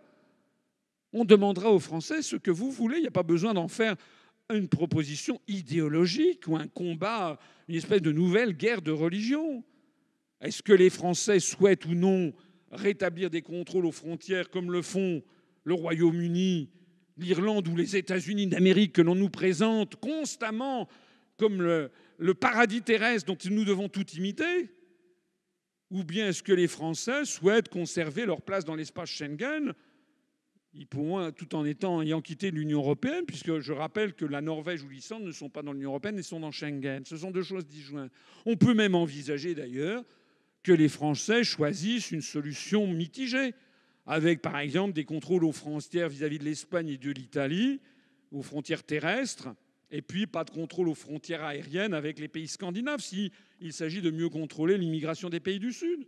On demandera aux Français ce que vous voulez, il n'y a pas besoin d'en faire une proposition idéologique ou un combat, une espèce de nouvelle guerre de religion. Est-ce que les Français souhaitent ou non rétablir des contrôles aux frontières comme le font le Royaume-Uni, l'Irlande ou les États-Unis d'Amérique que l'on nous présente constamment comme le, paradis terrestre dont nous devons tout imiter Ou bien est-ce que les Français souhaitent conserver leur place dans l'espace Schengen ils euh, tout en étant, ayant quitté l'Union européenne, puisque je rappelle que la Norvège ou l'Islande ne sont pas dans l'Union européenne et sont dans Schengen. Ce sont deux choses disjointes. On peut même envisager d'ailleurs que les Français choisissent une solution mitigée, avec par exemple des contrôles aux frontières vis-à-vis de l'Espagne et de l'Italie, aux frontières terrestres, et puis pas de contrôle aux frontières aériennes avec les pays scandinaves, s'il s'agit de mieux contrôler l'immigration des pays du Sud.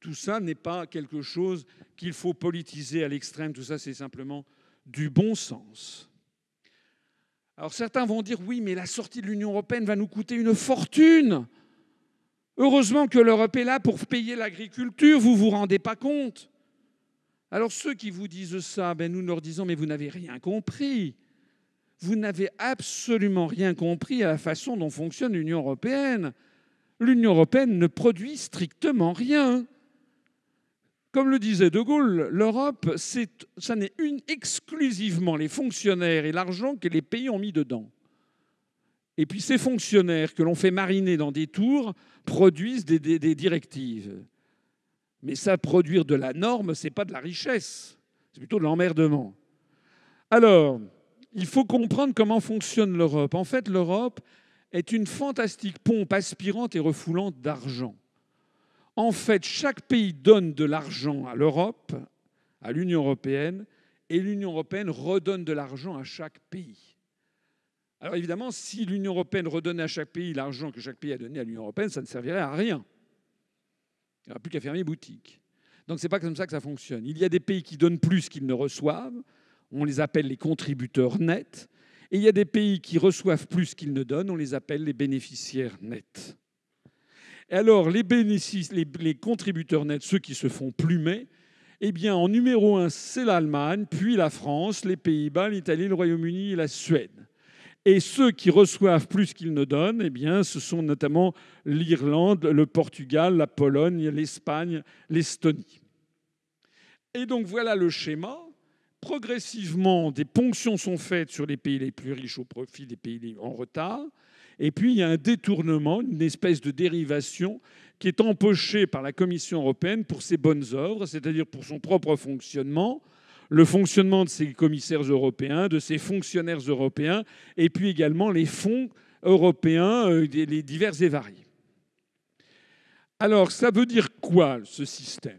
Tout ça n'est pas quelque chose qu'il faut politiser à l'extrême, tout ça c'est simplement du bon sens. Alors certains vont dire oui, mais la sortie de l'Union européenne va nous coûter une fortune. Heureusement que l'Europe est là pour payer l'agriculture, vous ne vous rendez pas compte. Alors ceux qui vous disent ça, ben, nous leur disons mais vous n'avez rien compris. Vous n'avez absolument rien compris à la façon dont fonctionne l'Union européenne. L'Union européenne ne produit strictement rien. Comme le disait De Gaulle, l'Europe, ça n'est exclusivement les fonctionnaires et l'argent que les pays ont mis dedans. Et puis ces fonctionnaires que l'on fait mariner dans des tours produisent des, des directives. Mais ça, produire de la norme, ce n'est pas de la richesse, c'est plutôt de l'emmerdement. Alors, il faut comprendre comment fonctionne l'Europe. En fait, l'Europe est une fantastique pompe aspirante et refoulante d'argent. En fait, chaque pays donne de l'argent à l'Europe, à l'Union européenne, et l'Union européenne redonne de l'argent à chaque pays. Alors évidemment, si l'Union européenne redonnait à chaque pays l'argent que chaque pays a donné à l'Union européenne, ça ne servirait à rien. Il n'y aurait plus qu'à fermer boutique. Donc ce n'est pas comme ça que ça fonctionne. Il y a des pays qui donnent plus qu'ils ne reçoivent. On les appelle les contributeurs nets. Et il y a des pays qui reçoivent plus qu'ils ne donnent. On les appelle les bénéficiaires nets. Alors, les, les, contributeurs nets, ceux qui se font plumer, eh bien, en numéro un, c'est l'Allemagne, puis la France, les Pays-Bas, l'Italie, le Royaume-Uni et la Suède. Et ceux qui reçoivent plus qu'ils ne donnent, eh bien, ce sont notamment l'Irlande, le Portugal, la Pologne, l'Espagne, l'Estonie. Et donc voilà le schéma. Progressivement, des ponctions sont faites sur les pays les plus riches au profit des pays en retard. Et puis, il y a un détournement, une espèce de dérivation qui est empochée par la Commission européenne pour ses bonnes œuvres, c'est-à-dire pour son propre fonctionnement, le fonctionnement de ses commissaires européens, de ses fonctionnaires européens, et puis également les fonds européens, euh, les divers et variés. Alors, ça veut dire quoi, ce système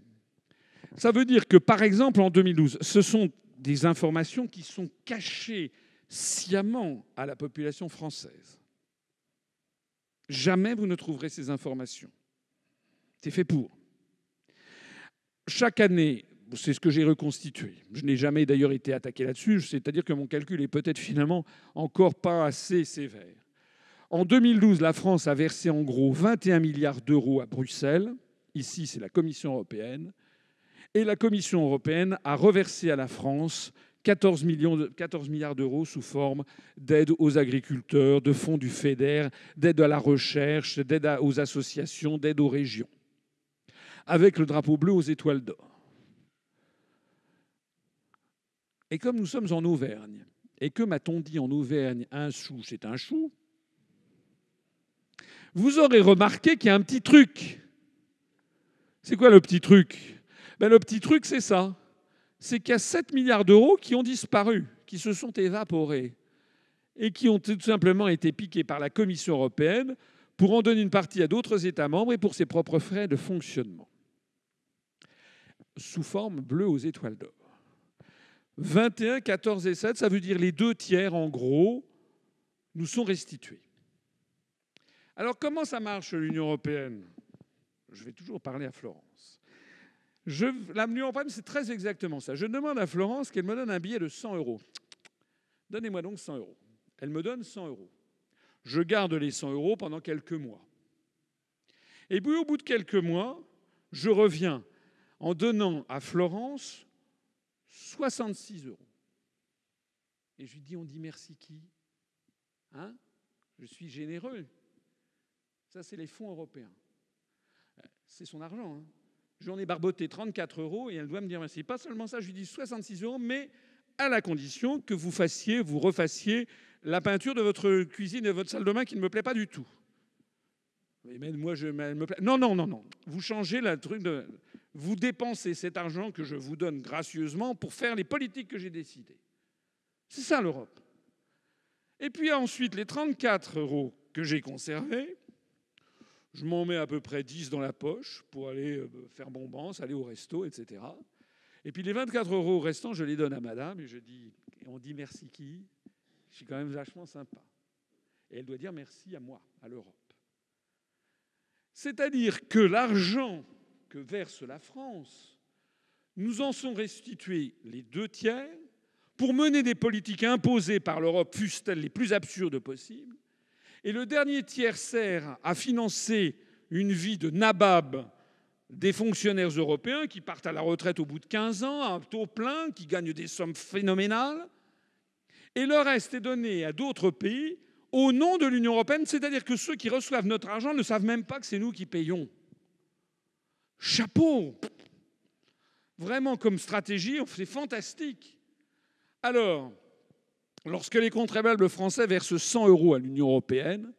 Ça veut dire que, par exemple, en 2012, ce sont des informations qui sont cachées sciemment à la population française. Jamais vous ne trouverez ces informations. C'est fait pour. Chaque année, c'est ce que j'ai reconstitué. Je n'ai jamais d'ailleurs été attaqué là-dessus, c'est-à-dire que mon calcul est peut-être finalement encore pas assez sévère. En 2012, la France a versé en gros 21 milliards d'euros à Bruxelles. Ici, c'est la Commission européenne. Et la Commission européenne a reversé à la France 14 milliards d'euros sous forme d'aide aux agriculteurs, de fonds du FEDER, d'aide à la recherche, d'aide aux associations, d'aide aux régions, avec le drapeau bleu aux étoiles d'or. Et comme nous sommes en Auvergne, et que m'a-t-on dit en Auvergne Un chou, c'est un chou. Vous aurez remarqué qu'il y a un petit truc. C'est quoi le petit truc ben, Le petit truc, c'est ça c'est qu'il y a 7 milliards d'euros qui ont disparu, qui se sont évaporés et qui ont tout simplement été piqués par la Commission européenne pour en donner une partie à d'autres États membres et pour ses propres frais de fonctionnement, sous forme bleue aux étoiles d'or. 21, 14 et 7, ça veut dire les deux tiers, en gros, nous sont restitués. Alors comment ça marche l'Union européenne Je vais toujours parler à Florent. Je, menu en problème, c'est très exactement ça. Je demande à Florence qu'elle me donne un billet de 100 euros. Donnez-moi donc 100 euros. Elle me donne 100 euros. Je garde les 100 euros pendant quelques mois. Et puis au bout de quelques mois, je reviens en donnant à Florence 66 euros. Et je lui dis, on dit merci qui Hein Je suis généreux. Ça, c'est les fonds européens. Euh, c'est son argent. Hein J'en ai barboté 34 euros et elle doit me dire c'est Pas seulement ça, je lui dis 66 euros, mais à la condition que vous fassiez, vous refassiez la peinture de votre cuisine et de votre salle de bain qui ne me plaît pas du tout. Mais moi, je me plaît... » Non, non, non, non. Vous changez la truc Vous dépensez cet argent que je vous donne gracieusement pour faire les politiques que j'ai décidées. C'est ça l'Europe. Et puis ensuite, les 34 euros que j'ai conservés, je m'en mets à peu près 10 dans la poche pour aller euh, faire bombance, aller au resto, etc. Et puis les 24 euros restants, je les donne à madame et je dis, on dit merci qui Je suis quand même vachement sympa. Et elle doit dire merci à moi, à l'Europe. C'est-à-dire que l'argent que verse la France, nous en sont restitués les deux tiers pour mener des politiques imposées par l'Europe, fussent-elles les plus absurdes possibles, et le dernier tiers sert à financer une vie de nabab des fonctionnaires européens qui partent à la retraite au bout de 15 ans, à un taux plein, qui gagnent des sommes phénoménales. Et le reste est donné à d'autres pays au nom de l'Union européenne, c'est-à-dire que ceux qui reçoivent notre argent ne savent même pas que c'est nous qui payons. Chapeau Vraiment, comme stratégie, c'est fantastique. Alors, Lorsque les contribuables français versent 100 euros à l'Union européenne,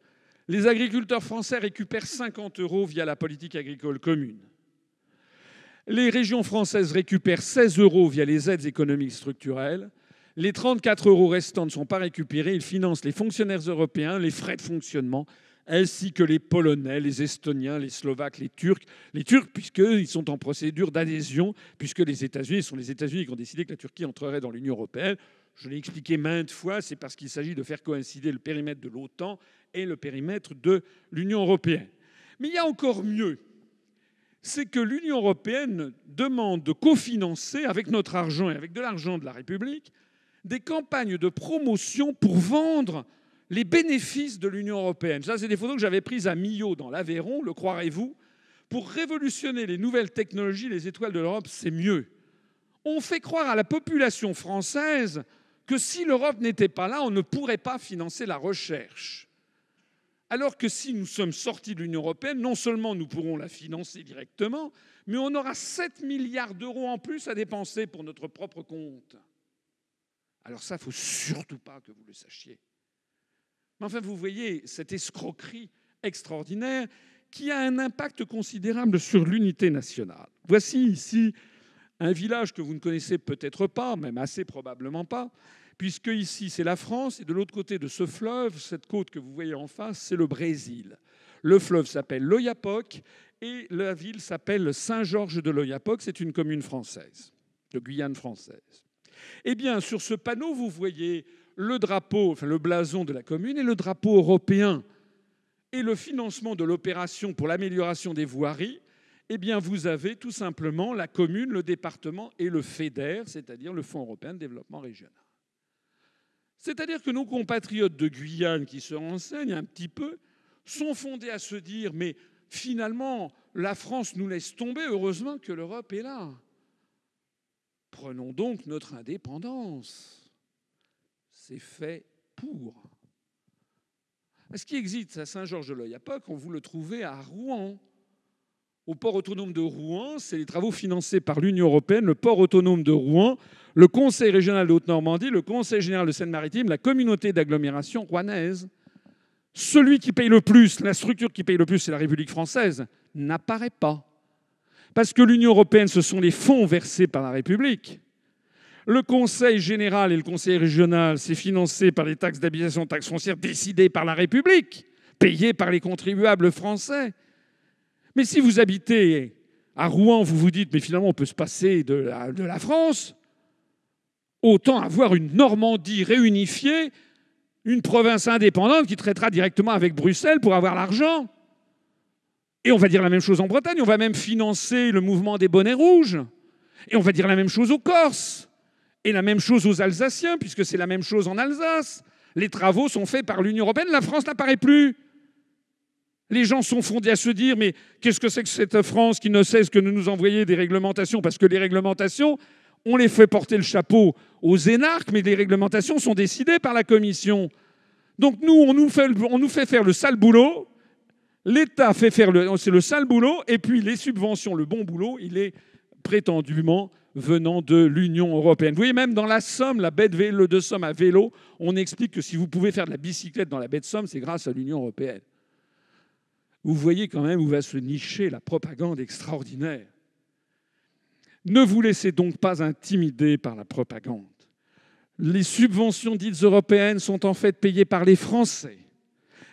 les agriculteurs français récupèrent 50 euros via la politique agricole commune. Les régions françaises récupèrent 16 euros via les aides économiques structurelles. Les 34 euros restants ne sont pas récupérés. Ils financent les fonctionnaires européens, les frais de fonctionnement, ainsi que les Polonais, les Estoniens, les Slovaques, les Turcs. Les Turcs, puisqu'ils sont en procédure d'adhésion, puisque les États-Unis, sont les États-Unis qui ont décidé que la Turquie entrerait dans l'Union européenne. Je l'ai expliqué maintes fois, c'est parce qu'il s'agit de faire coïncider le périmètre de l'OTAN et le périmètre de l'Union européenne. Mais il y a encore mieux. C'est que l'Union européenne demande de cofinancer avec notre argent et avec de l'argent de la République des campagnes de promotion pour vendre les bénéfices de l'Union européenne. Ça, c'est des photos que j'avais prises à Millau, dans l'Aveyron, le croirez-vous Pour révolutionner les nouvelles technologies, les étoiles de l'Europe, c'est mieux. On fait croire à la population française que si l'Europe n'était pas là, on ne pourrait pas financer la recherche. Alors que si nous sommes sortis de l'Union européenne, non seulement nous pourrons la financer directement, mais on aura 7 milliards d'euros en plus à dépenser pour notre propre compte. Alors ça, il ne faut surtout pas que vous le sachiez. Mais enfin, vous voyez cette escroquerie extraordinaire qui a un impact considérable sur l'unité nationale. Voici ici un village que vous ne connaissez peut-être pas, même assez probablement pas, puisque ici c'est la France et de l'autre côté de ce fleuve, cette côte que vous voyez en face, c'est le Brésil. Le fleuve s'appelle l'Oyapoc et la ville s'appelle Saint-Georges de l'Oyapoc, c'est une commune française, de Guyane française. Eh bien, sur ce panneau, vous voyez le drapeau, enfin le blason de la commune et le drapeau européen et le financement de l'opération pour l'amélioration des voiries eh bien, vous avez tout simplement la commune, le département et le FEDER, c'est-à-dire le Fonds européen de développement régional. C'est-à-dire que nos compatriotes de Guyane qui se renseignent un petit peu sont fondés à se dire mais finalement, la France nous laisse tomber, heureusement que l'Europe est là. Prenons donc notre indépendance. C'est fait pour. Ce qui existe à Saint-Georges-de-l'Oyapoc, on vous le trouvez à Rouen, au port autonome de Rouen. C'est les travaux financés par l'Union européenne, le port autonome de Rouen, le Conseil régional de Haute-Normandie, le Conseil général de Seine-Maritime, la communauté d'agglomération rouennaise. Celui qui paye le plus, la structure qui paye le plus, c'est la République française, n'apparaît pas. Parce que l'Union européenne, ce sont les fonds versés par la République. Le Conseil général et le Conseil régional, c'est financé par les taxes d'habitation, taxes foncières décidées par la République, payées par les contribuables français. Mais si vous habitez à Rouen, vous vous dites, mais finalement, on peut se passer de la, France, autant avoir une Normandie réunifiée, une province indépendante qui traitera directement avec Bruxelles pour avoir l'argent. Et on va dire la même chose en Bretagne, on va même financer le mouvement des bonnets rouges. Et on va dire la même chose aux Corses. Et la même chose aux Alsaciens, puisque c'est la même chose en Alsace. Les travaux sont faits par l'Union européenne, la France n'apparaît plus. Les gens sont fondés à se dire, mais qu'est-ce que c'est que cette France qui ne cesse que de nous envoyer des réglementations Parce que les réglementations, on les fait porter le chapeau aux énarques, mais les réglementations sont décidées par la Commission. Donc nous, on nous fait, faire le sale boulot, l'État fait faire le, le sale boulot, et puis les subventions, le bon boulot, il est prétendument venant de l'Union européenne. Vous voyez, même dans la Somme, la baie de, vélo, de Somme à vélo, on explique que si vous pouvez faire de la bicyclette dans la baie de Somme, c'est grâce à l'Union européenne vous voyez quand même où va se nicher la propagande extraordinaire. Ne vous laissez donc pas intimider par la propagande. Les subventions dites européennes sont en fait payées par les Français,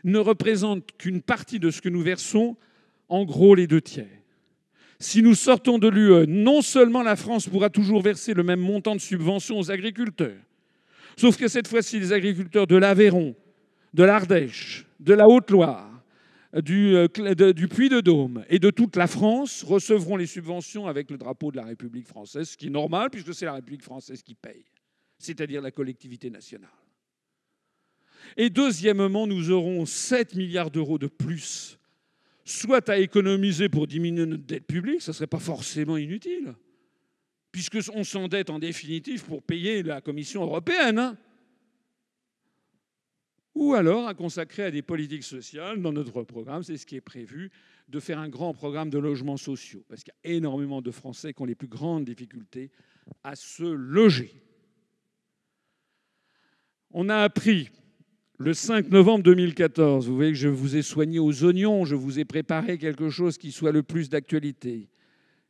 ne représentent qu'une partie de ce que nous versons, en gros les deux tiers. Si nous sortons de l'UE, non seulement la France pourra toujours verser le même montant de subventions aux agriculteurs, sauf que cette fois-ci les agriculteurs de l'Aveyron, de l'Ardèche, de la Haute-Loire, du, euh, du Puy de Dôme et de toute la France recevront les subventions avec le drapeau de la République française, ce qui est normal puisque c'est la République française qui paye, c'est-à-dire la collectivité nationale. Et deuxièmement, nous aurons 7 milliards d'euros de plus, soit à économiser pour diminuer notre dette publique, ce ne serait pas forcément inutile, puisqu'on s'endette en définitive pour payer la Commission européenne. Hein ou alors à consacrer à des politiques sociales dans notre programme, c'est ce qui est prévu, de faire un grand programme de logements sociaux, parce qu'il y a énormément de Français qui ont les plus grandes difficultés à se loger. On a appris le 5 novembre 2014, vous voyez que je vous ai soigné aux oignons, je vous ai préparé quelque chose qui soit le plus d'actualité.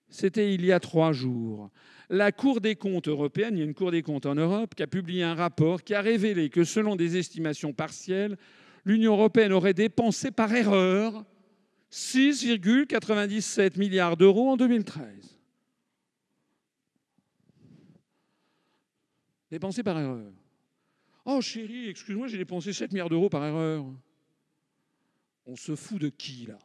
C'était il y a trois jours la Cour des comptes européenne, il y a une Cour des comptes en Europe, qui a publié un rapport qui a révélé que selon des estimations partielles, l'Union européenne aurait dépensé par erreur 6,97 milliards d'euros en 2013. Dépensé par erreur. Oh chérie, excuse-moi, j'ai dépensé 7 milliards d'euros par erreur. On se fout de qui là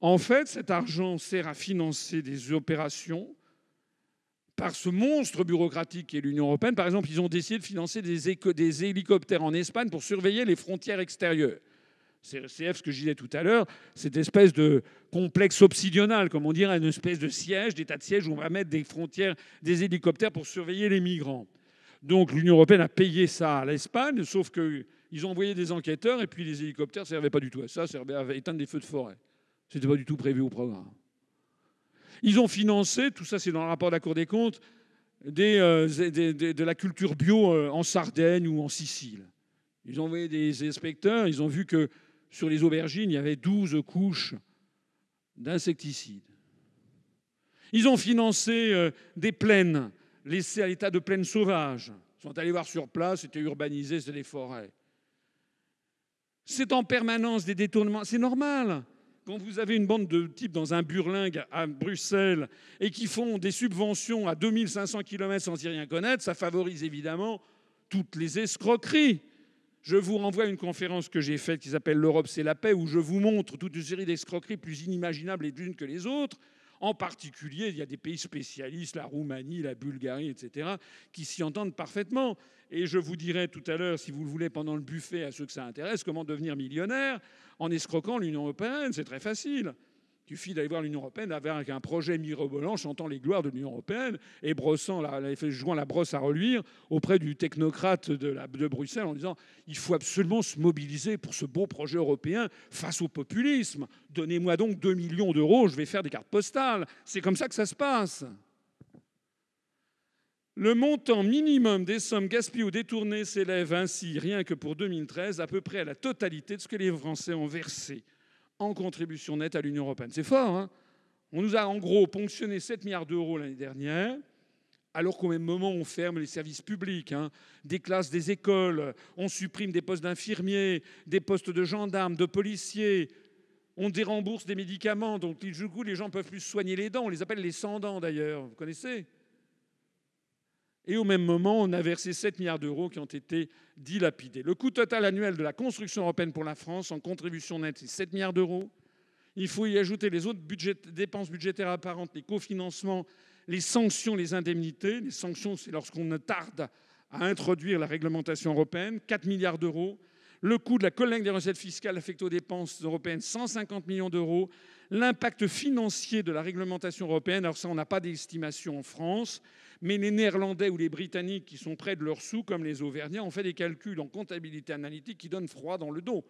En fait, cet argent sert à financer des opérations par ce monstre bureaucratique est l'Union européenne. Par exemple, ils ont décidé de financer des, hélicoptères en Espagne pour surveiller les frontières extérieures. C'est ce que je disais tout à l'heure, cette espèce de complexe obsidional, comme on dirait, une espèce de siège, d'état de siège où on va mettre des frontières, des hélicoptères pour surveiller les migrants. Donc l'Union européenne a payé ça à l'Espagne, sauf qu'ils ont envoyé des enquêteurs et puis les hélicoptères ne servaient pas du tout à ça, servaient à éteindre des feux de forêt. Ce n'était pas du tout prévu au programme. Ils ont financé, tout ça c'est dans le rapport de la Cour des comptes, euh, de la culture bio euh, en Sardaigne ou en Sicile. Ils ont envoyé des inspecteurs, ils ont vu que sur les aubergines, il y avait 12 couches d'insecticides. Ils ont financé euh, des plaines laissées à l'état de plaines sauvages. Ils sont allés voir sur place, c'était urbanisé, c'était des forêts. C'est en permanence des détournements. C'est normal quand vous avez une bande de types dans un burlingue à Bruxelles et qui font des subventions à 2500 km sans y rien connaître, ça favorise évidemment toutes les escroqueries. Je vous renvoie à une conférence que j'ai faite qui s'appelle L'Europe, c'est la paix, où je vous montre toute une série d'escroqueries plus inimaginables les unes que les autres. En particulier, il y a des pays spécialistes, la Roumanie, la Bulgarie, etc., qui s'y entendent parfaitement. Et je vous dirai tout à l'heure, si vous le voulez, pendant le buffet, à ceux que ça intéresse, comment devenir millionnaire en escroquant l'Union européenne. C'est très facile. Il suffit d'aller voir l'Union européenne avec un projet mirobolant, chantant les gloires de l'Union européenne et brossant la, jouant la brosse à reluire auprès du technocrate de, de Bruxelles en disant il faut absolument se mobiliser pour ce beau projet européen face au populisme. Donnez-moi donc 2 millions d'euros, je vais faire des cartes postales. C'est comme ça que ça se passe. Le montant minimum des sommes gaspillées ou détournées s'élève ainsi, rien que pour 2013, à peu près à la totalité de ce que les Français ont versé en contribution nette à l'Union européenne. C'est fort, hein. On nous a en gros ponctionné 7 milliards d'euros l'année dernière, alors qu'au même moment, on ferme les services publics, hein. des classes, des écoles, on supprime des postes d'infirmiers, des postes de gendarmes, de policiers, on dérembourse des médicaments, donc du coup, les gens peuvent plus soigner les dents. On les appelle les sans-dents, d'ailleurs. Vous connaissez et au même moment, on a versé 7 milliards d'euros qui ont été dilapidés. Le coût total annuel de la construction européenne pour la France en contribution nette, c'est 7 milliards d'euros. Il faut y ajouter les autres dépenses budgétaires apparentes, les cofinancements, les sanctions, les indemnités. Les sanctions, c'est lorsqu'on tarde à introduire la réglementation européenne, 4 milliards d'euros. Le coût de la collecte des recettes fiscales affectées aux dépenses européennes, 150 millions d'euros. L'impact financier de la réglementation européenne, alors ça, on n'a pas d'estimation en France. Mais les Néerlandais ou les Britanniques, qui sont près de leur sou, comme les Auvergnats, ont fait des calculs en comptabilité analytique qui donnent froid dans le dos.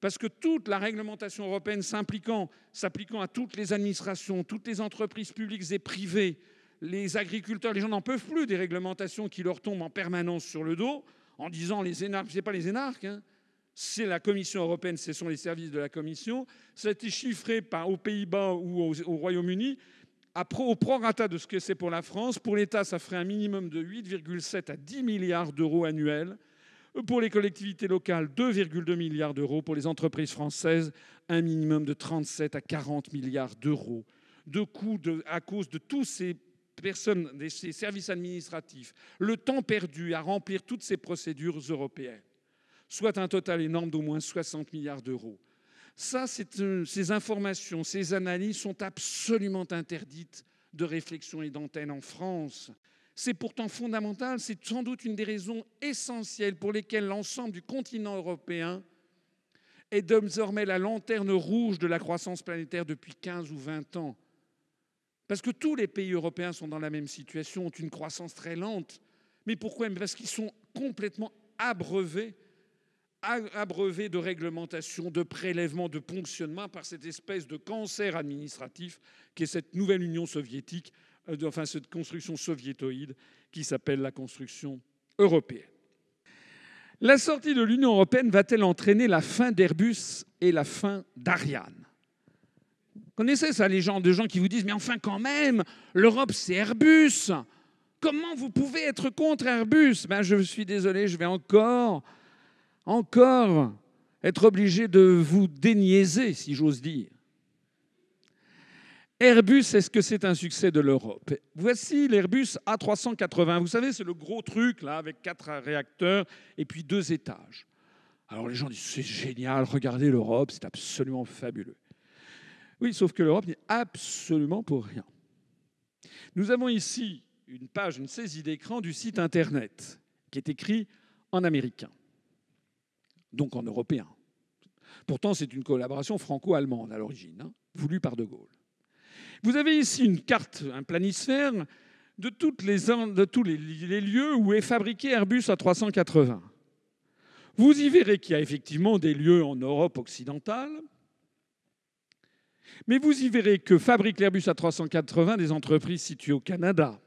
Parce que toute la réglementation européenne s'impliquant, s'appliquant à toutes les administrations, toutes les entreprises publiques et privées, les agriculteurs, les gens n'en peuvent plus des réglementations qui leur tombent en permanence sur le dos en disant les énarques, c'est pas les énarques, hein. c'est la Commission européenne, ce sont les services de la Commission. Ça a été chiffré par, aux Pays-Bas ou au Royaume-Uni au prorata de ce que c'est pour la France, pour l'État, ça ferait un minimum de 8,7 à 10 milliards d'euros annuels. Pour les collectivités locales, 2,2 milliards d'euros. Pour les entreprises françaises, un minimum de 37 à 40 milliards d'euros de coûts à cause de tous ces personnes, ces services administratifs, le temps perdu à remplir toutes ces procédures européennes, soit un total énorme d'au moins 60 milliards d'euros. Ça, euh, ces informations, ces analyses sont absolument interdites de réflexion et d'antenne en France. C'est pourtant fondamental, c'est sans doute une des raisons essentielles pour lesquelles l'ensemble du continent européen est désormais la lanterne rouge de la croissance planétaire depuis 15 ou 20 ans. Parce que tous les pays européens sont dans la même situation, ont une croissance très lente. Mais pourquoi Parce qu'ils sont complètement abreuvés abreuvé de réglementation, de prélèvement, de ponctionnement par cette espèce de cancer administratif qui est cette nouvelle Union soviétique, euh, enfin cette construction soviétoïde qui s'appelle la construction européenne. La sortie de l'Union européenne va-t-elle entraîner la fin d'Airbus et la fin d'Ariane connaissez ça, les gens, de gens qui vous disent Mais enfin, quand même, l'Europe, c'est Airbus. Comment vous pouvez être contre Airbus ben, Je suis désolé, je vais encore encore être obligé de vous déniaiser, si j'ose dire. Airbus, est-ce que c'est un succès de l'Europe Voici l'Airbus A380. Vous savez, c'est le gros truc, là, avec quatre réacteurs et puis deux étages. Alors les gens disent, c'est génial, regardez l'Europe, c'est absolument fabuleux. Oui, sauf que l'Europe n'est absolument pour rien. Nous avons ici une page, une saisie d'écran du site Internet, qui est écrit en américain donc en européen. Pourtant, c'est une collaboration franco-allemande à l'origine, hein, voulue par De Gaulle. Vous avez ici une carte, un planisphère, de, tous les, lieux où est fabriqué Airbus A380. Vous y verrez qu'il y a effectivement des lieux en Europe occidentale, mais vous y verrez que fabrique l'Airbus A380 des entreprises situées au Canada,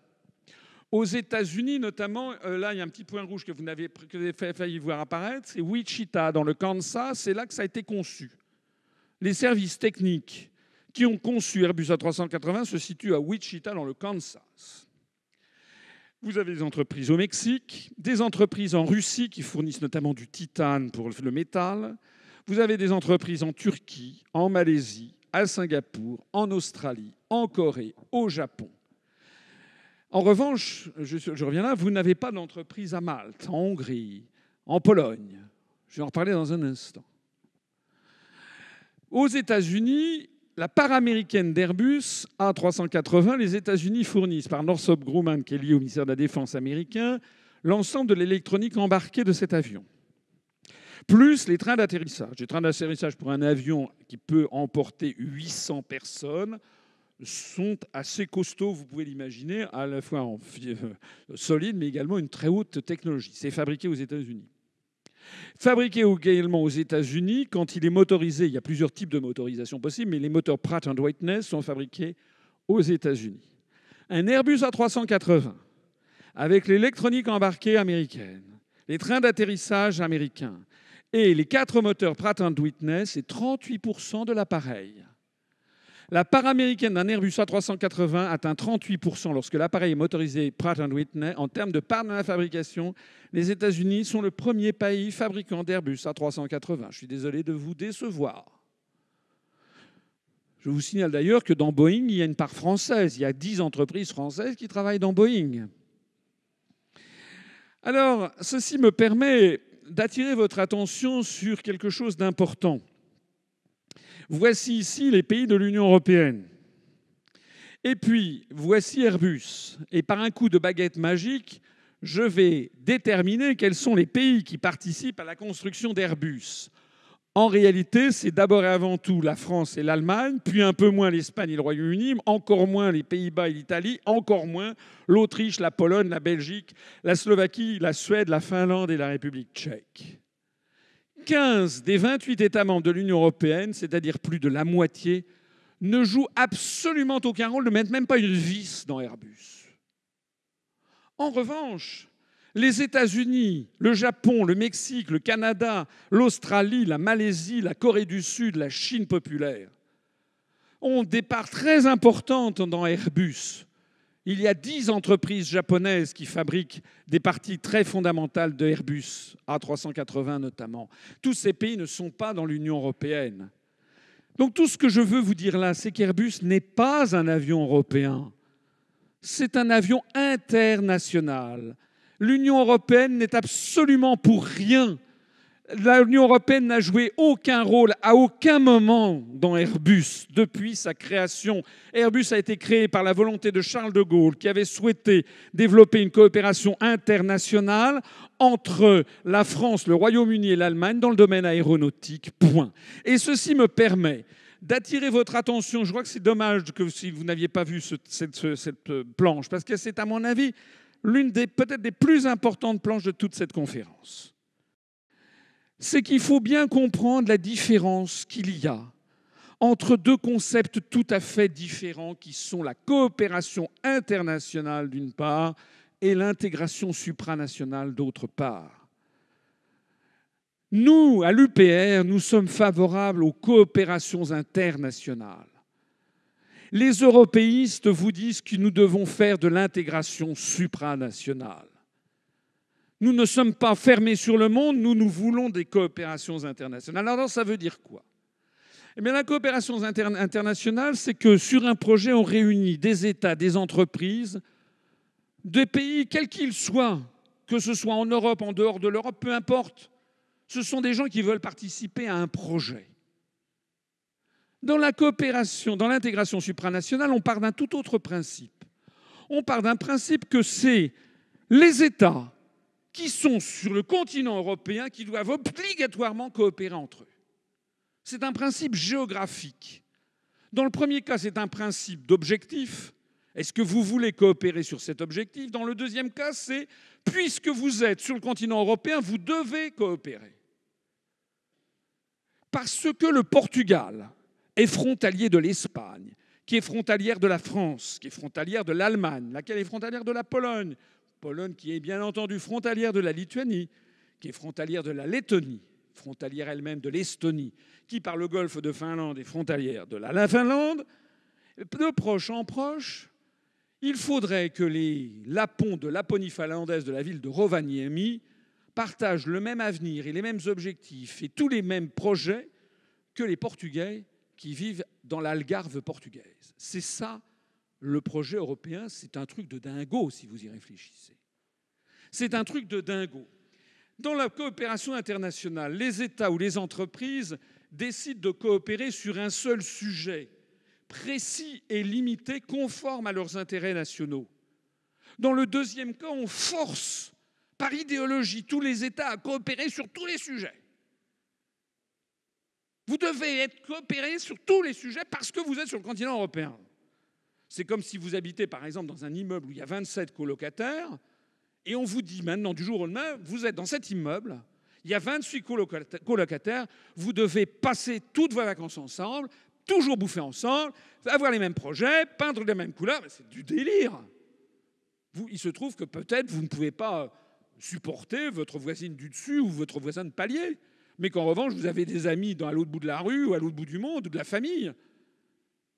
aux États-Unis, notamment, euh, là, il y a un petit point rouge que vous n'avez failli voir apparaître, c'est Wichita, dans le Kansas, c'est là que ça a été conçu. Les services techniques qui ont conçu Airbus A380 se situent à Wichita, dans le Kansas. Vous avez des entreprises au Mexique, des entreprises en Russie qui fournissent notamment du titane pour le métal. Vous avez des entreprises en Turquie, en Malaisie, à Singapour, en Australie, en Corée, au Japon. En revanche, je, reviens là, vous n'avez pas d'entreprise à Malte, en Hongrie, en Pologne. Je vais en reparler dans un instant. Aux États-Unis, la part américaine d'Airbus A380, les États-Unis fournissent par Northrop Grumman, qui est lié au ministère de la Défense américain, l'ensemble de l'électronique embarquée de cet avion, plus les trains d'atterrissage. Les trains d'atterrissage pour un avion qui peut emporter 800 personnes sont assez costauds, vous pouvez l'imaginer, à la fois en euh, solide, mais également une très haute technologie. C'est fabriqué aux États-Unis. Fabriqué également aux États-Unis, quand il est motorisé, il y a plusieurs types de motorisation possibles, mais les moteurs Pratt Whitney sont fabriqués aux États-Unis. Un Airbus A380 avec l'électronique embarquée américaine, les trains d'atterrissage américains et les quatre moteurs Pratt Whitney, c'est 38% de l'appareil. La part américaine d'un Airbus A380 atteint 38% lorsque l'appareil est motorisé Pratt Whitney. En termes de part de la fabrication, les États-Unis sont le premier pays fabricant d'Airbus A380. Je suis désolé de vous décevoir. Je vous signale d'ailleurs que dans Boeing, il y a une part française. Il y a 10 entreprises françaises qui travaillent dans Boeing. Alors, ceci me permet d'attirer votre attention sur quelque chose d'important. Voici ici les pays de l'Union européenne. Et puis, voici Airbus. Et par un coup de baguette magique, je vais déterminer quels sont les pays qui participent à la construction d'Airbus. En réalité, c'est d'abord et avant tout la France et l'Allemagne, puis un peu moins l'Espagne et le Royaume-Uni, encore moins les Pays-Bas et l'Italie, encore moins l'Autriche, la Pologne, la Belgique, la Slovaquie, la Suède, la Finlande et la République tchèque. 15 des 28 États membres de l'Union européenne, c'est-à-dire plus de la moitié, ne jouent absolument aucun rôle, ne mettent même pas une vis dans Airbus. En revanche, les États-Unis, le Japon, le Mexique, le Canada, l'Australie, la Malaisie, la Corée du Sud, la Chine populaire ont des parts très importantes dans Airbus, il y a dix entreprises japonaises qui fabriquent des parties très fondamentales de Airbus, A380 notamment. Tous ces pays ne sont pas dans l'Union européenne. Donc tout ce que je veux vous dire là, c'est qu'Airbus n'est pas un avion européen. C'est un avion international. L'Union européenne n'est absolument pour rien L'Union européenne n'a joué aucun rôle à aucun moment dans Airbus depuis sa création. Airbus a été créé par la volonté de Charles de Gaulle qui avait souhaité développer une coopération internationale entre la France, le Royaume-Uni et l'Allemagne dans le domaine aéronautique. Point. Et ceci me permet d'attirer votre attention. Je crois que c'est dommage que si vous n'aviez pas vu cette, cette planche parce que c'est à mon avis l'une des peut-être des plus importantes planches de toute cette conférence c'est qu'il faut bien comprendre la différence qu'il y a entre deux concepts tout à fait différents qui sont la coopération internationale d'une part et l'intégration supranationale d'autre part. Nous, à l'UPR, nous sommes favorables aux coopérations internationales. Les européistes vous disent que nous devons faire de l'intégration supranationale. Nous ne sommes pas fermés sur le monde, nous, nous voulons des coopérations internationales. Alors ça veut dire quoi eh bien, la coopération internationale, c'est que sur un projet, on réunit des États, des entreprises, des pays, quels qu'ils soient, que ce soit en Europe, en dehors de l'Europe, peu importe. Ce sont des gens qui veulent participer à un projet. Dans la coopération, dans l'intégration supranationale, on part d'un tout autre principe. On part d'un principe que c'est les États qui sont sur le continent européen qui doivent obligatoirement coopérer entre eux. C'est un principe géographique. Dans le premier cas, c'est un principe d'objectif. Est-ce que vous voulez coopérer sur cet objectif Dans le deuxième cas, c'est puisque vous êtes sur le continent européen, vous devez coopérer. Parce que le Portugal est frontalier de l'Espagne, qui est frontalière de la France, qui est frontalière de l'Allemagne, laquelle est frontalière de la Pologne, Pologne qui est bien entendu frontalière de la Lituanie, qui est frontalière de la Lettonie, frontalière elle-même de l'Estonie, qui par le golfe de Finlande est frontalière de la Finlande, de proche en proche, il faudrait que les Lapons de Laponie finlandaise de la ville de Rovaniemi partagent le même avenir et les mêmes objectifs et tous les mêmes projets que les Portugais qui vivent dans l'Algarve portugaise. C'est ça le projet européen, c'est un truc de dingo si vous y réfléchissez. C'est un truc de dingo. Dans la coopération internationale, les États ou les entreprises décident de coopérer sur un seul sujet, précis et limité, conforme à leurs intérêts nationaux. Dans le deuxième cas, on force par idéologie tous les États à coopérer sur tous les sujets. Vous devez être coopéré sur tous les sujets parce que vous êtes sur le continent européen. C'est comme si vous habitez, par exemple, dans un immeuble où il y a 27 colocataires, et on vous dit maintenant, du jour au lendemain, vous êtes dans cet immeuble, il y a 28 colocataires, vous devez passer toutes vos vacances ensemble, toujours bouffer ensemble, avoir les mêmes projets, peindre les mêmes couleurs, c'est du délire. il se trouve que peut-être vous ne pouvez pas supporter votre voisine du dessus ou votre voisin de palier, mais qu'en revanche, vous avez des amis dans, à l'autre bout de la rue ou à l'autre bout du monde ou de la famille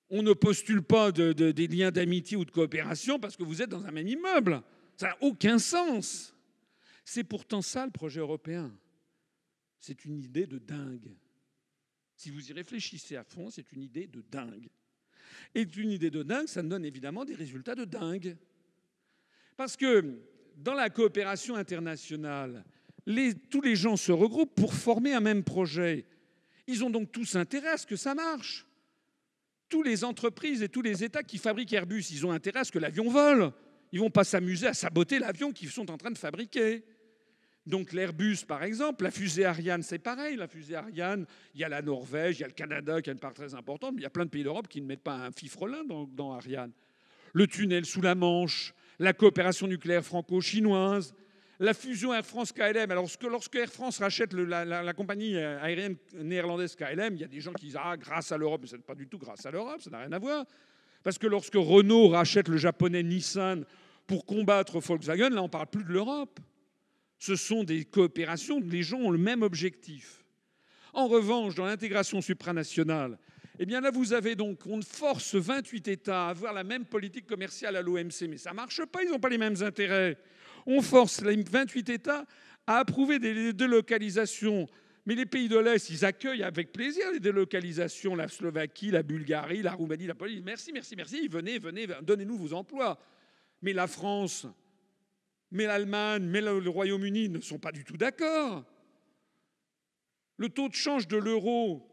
on ne postule pas des liens d'amitié ou de coopération parce que vous êtes dans un même immeuble. Ça n'a aucun sens. C'est pourtant ça le projet européen. C'est une idée de dingue. Si vous y réfléchissez à fond, c'est une idée de dingue. Et une idée de dingue, ça donne évidemment des résultats de dingue. Parce que dans la coopération internationale, tous les gens se regroupent pour former un même projet. Ils ont donc tous intérêt à ce que ça marche toutes les entreprises et tous les États qui fabriquent Airbus, ils ont intérêt à ce que l'avion vole. Ils vont pas s'amuser à saboter l'avion qu'ils sont en train de fabriquer. Donc l'Airbus, par exemple, la fusée Ariane, c'est pareil. La fusée Ariane, il y a la Norvège, il y a le Canada qui a une part très importante, mais il y a plein de pays d'Europe qui ne mettent pas un fifrelin dans Ariane. Le tunnel sous la Manche, la coopération nucléaire franco-chinoise, la fusion Air France-KLM. Alors, lorsque Air France rachète la, compagnie aérienne néerlandaise KLM, il y a des gens qui disent Ah, grâce à l'Europe. Mais ce n'est pas du tout grâce à l'Europe, ça n'a rien à voir. Parce que lorsque Renault rachète le japonais Nissan pour combattre Volkswagen, là, on parle plus de l'Europe. Ce sont des coopérations, les gens ont le même objectif. En revanche, dans l'intégration supranationale, eh bien là, vous avez donc, on force 28 États à avoir la même politique commerciale à l'OMC, mais ça marche pas, ils n'ont pas les mêmes intérêts. On force les 28 États à approuver des délocalisations. Mais les pays de l'Est, ils accueillent avec plaisir les délocalisations. La Slovaquie, la Bulgarie, la Roumanie, la Pologne. Merci, merci, merci. Venez, venez, donnez-nous vos emplois. Mais la France, mais l'Allemagne, mais le Royaume-Uni ne sont pas du tout d'accord. Le taux de change de l'euro,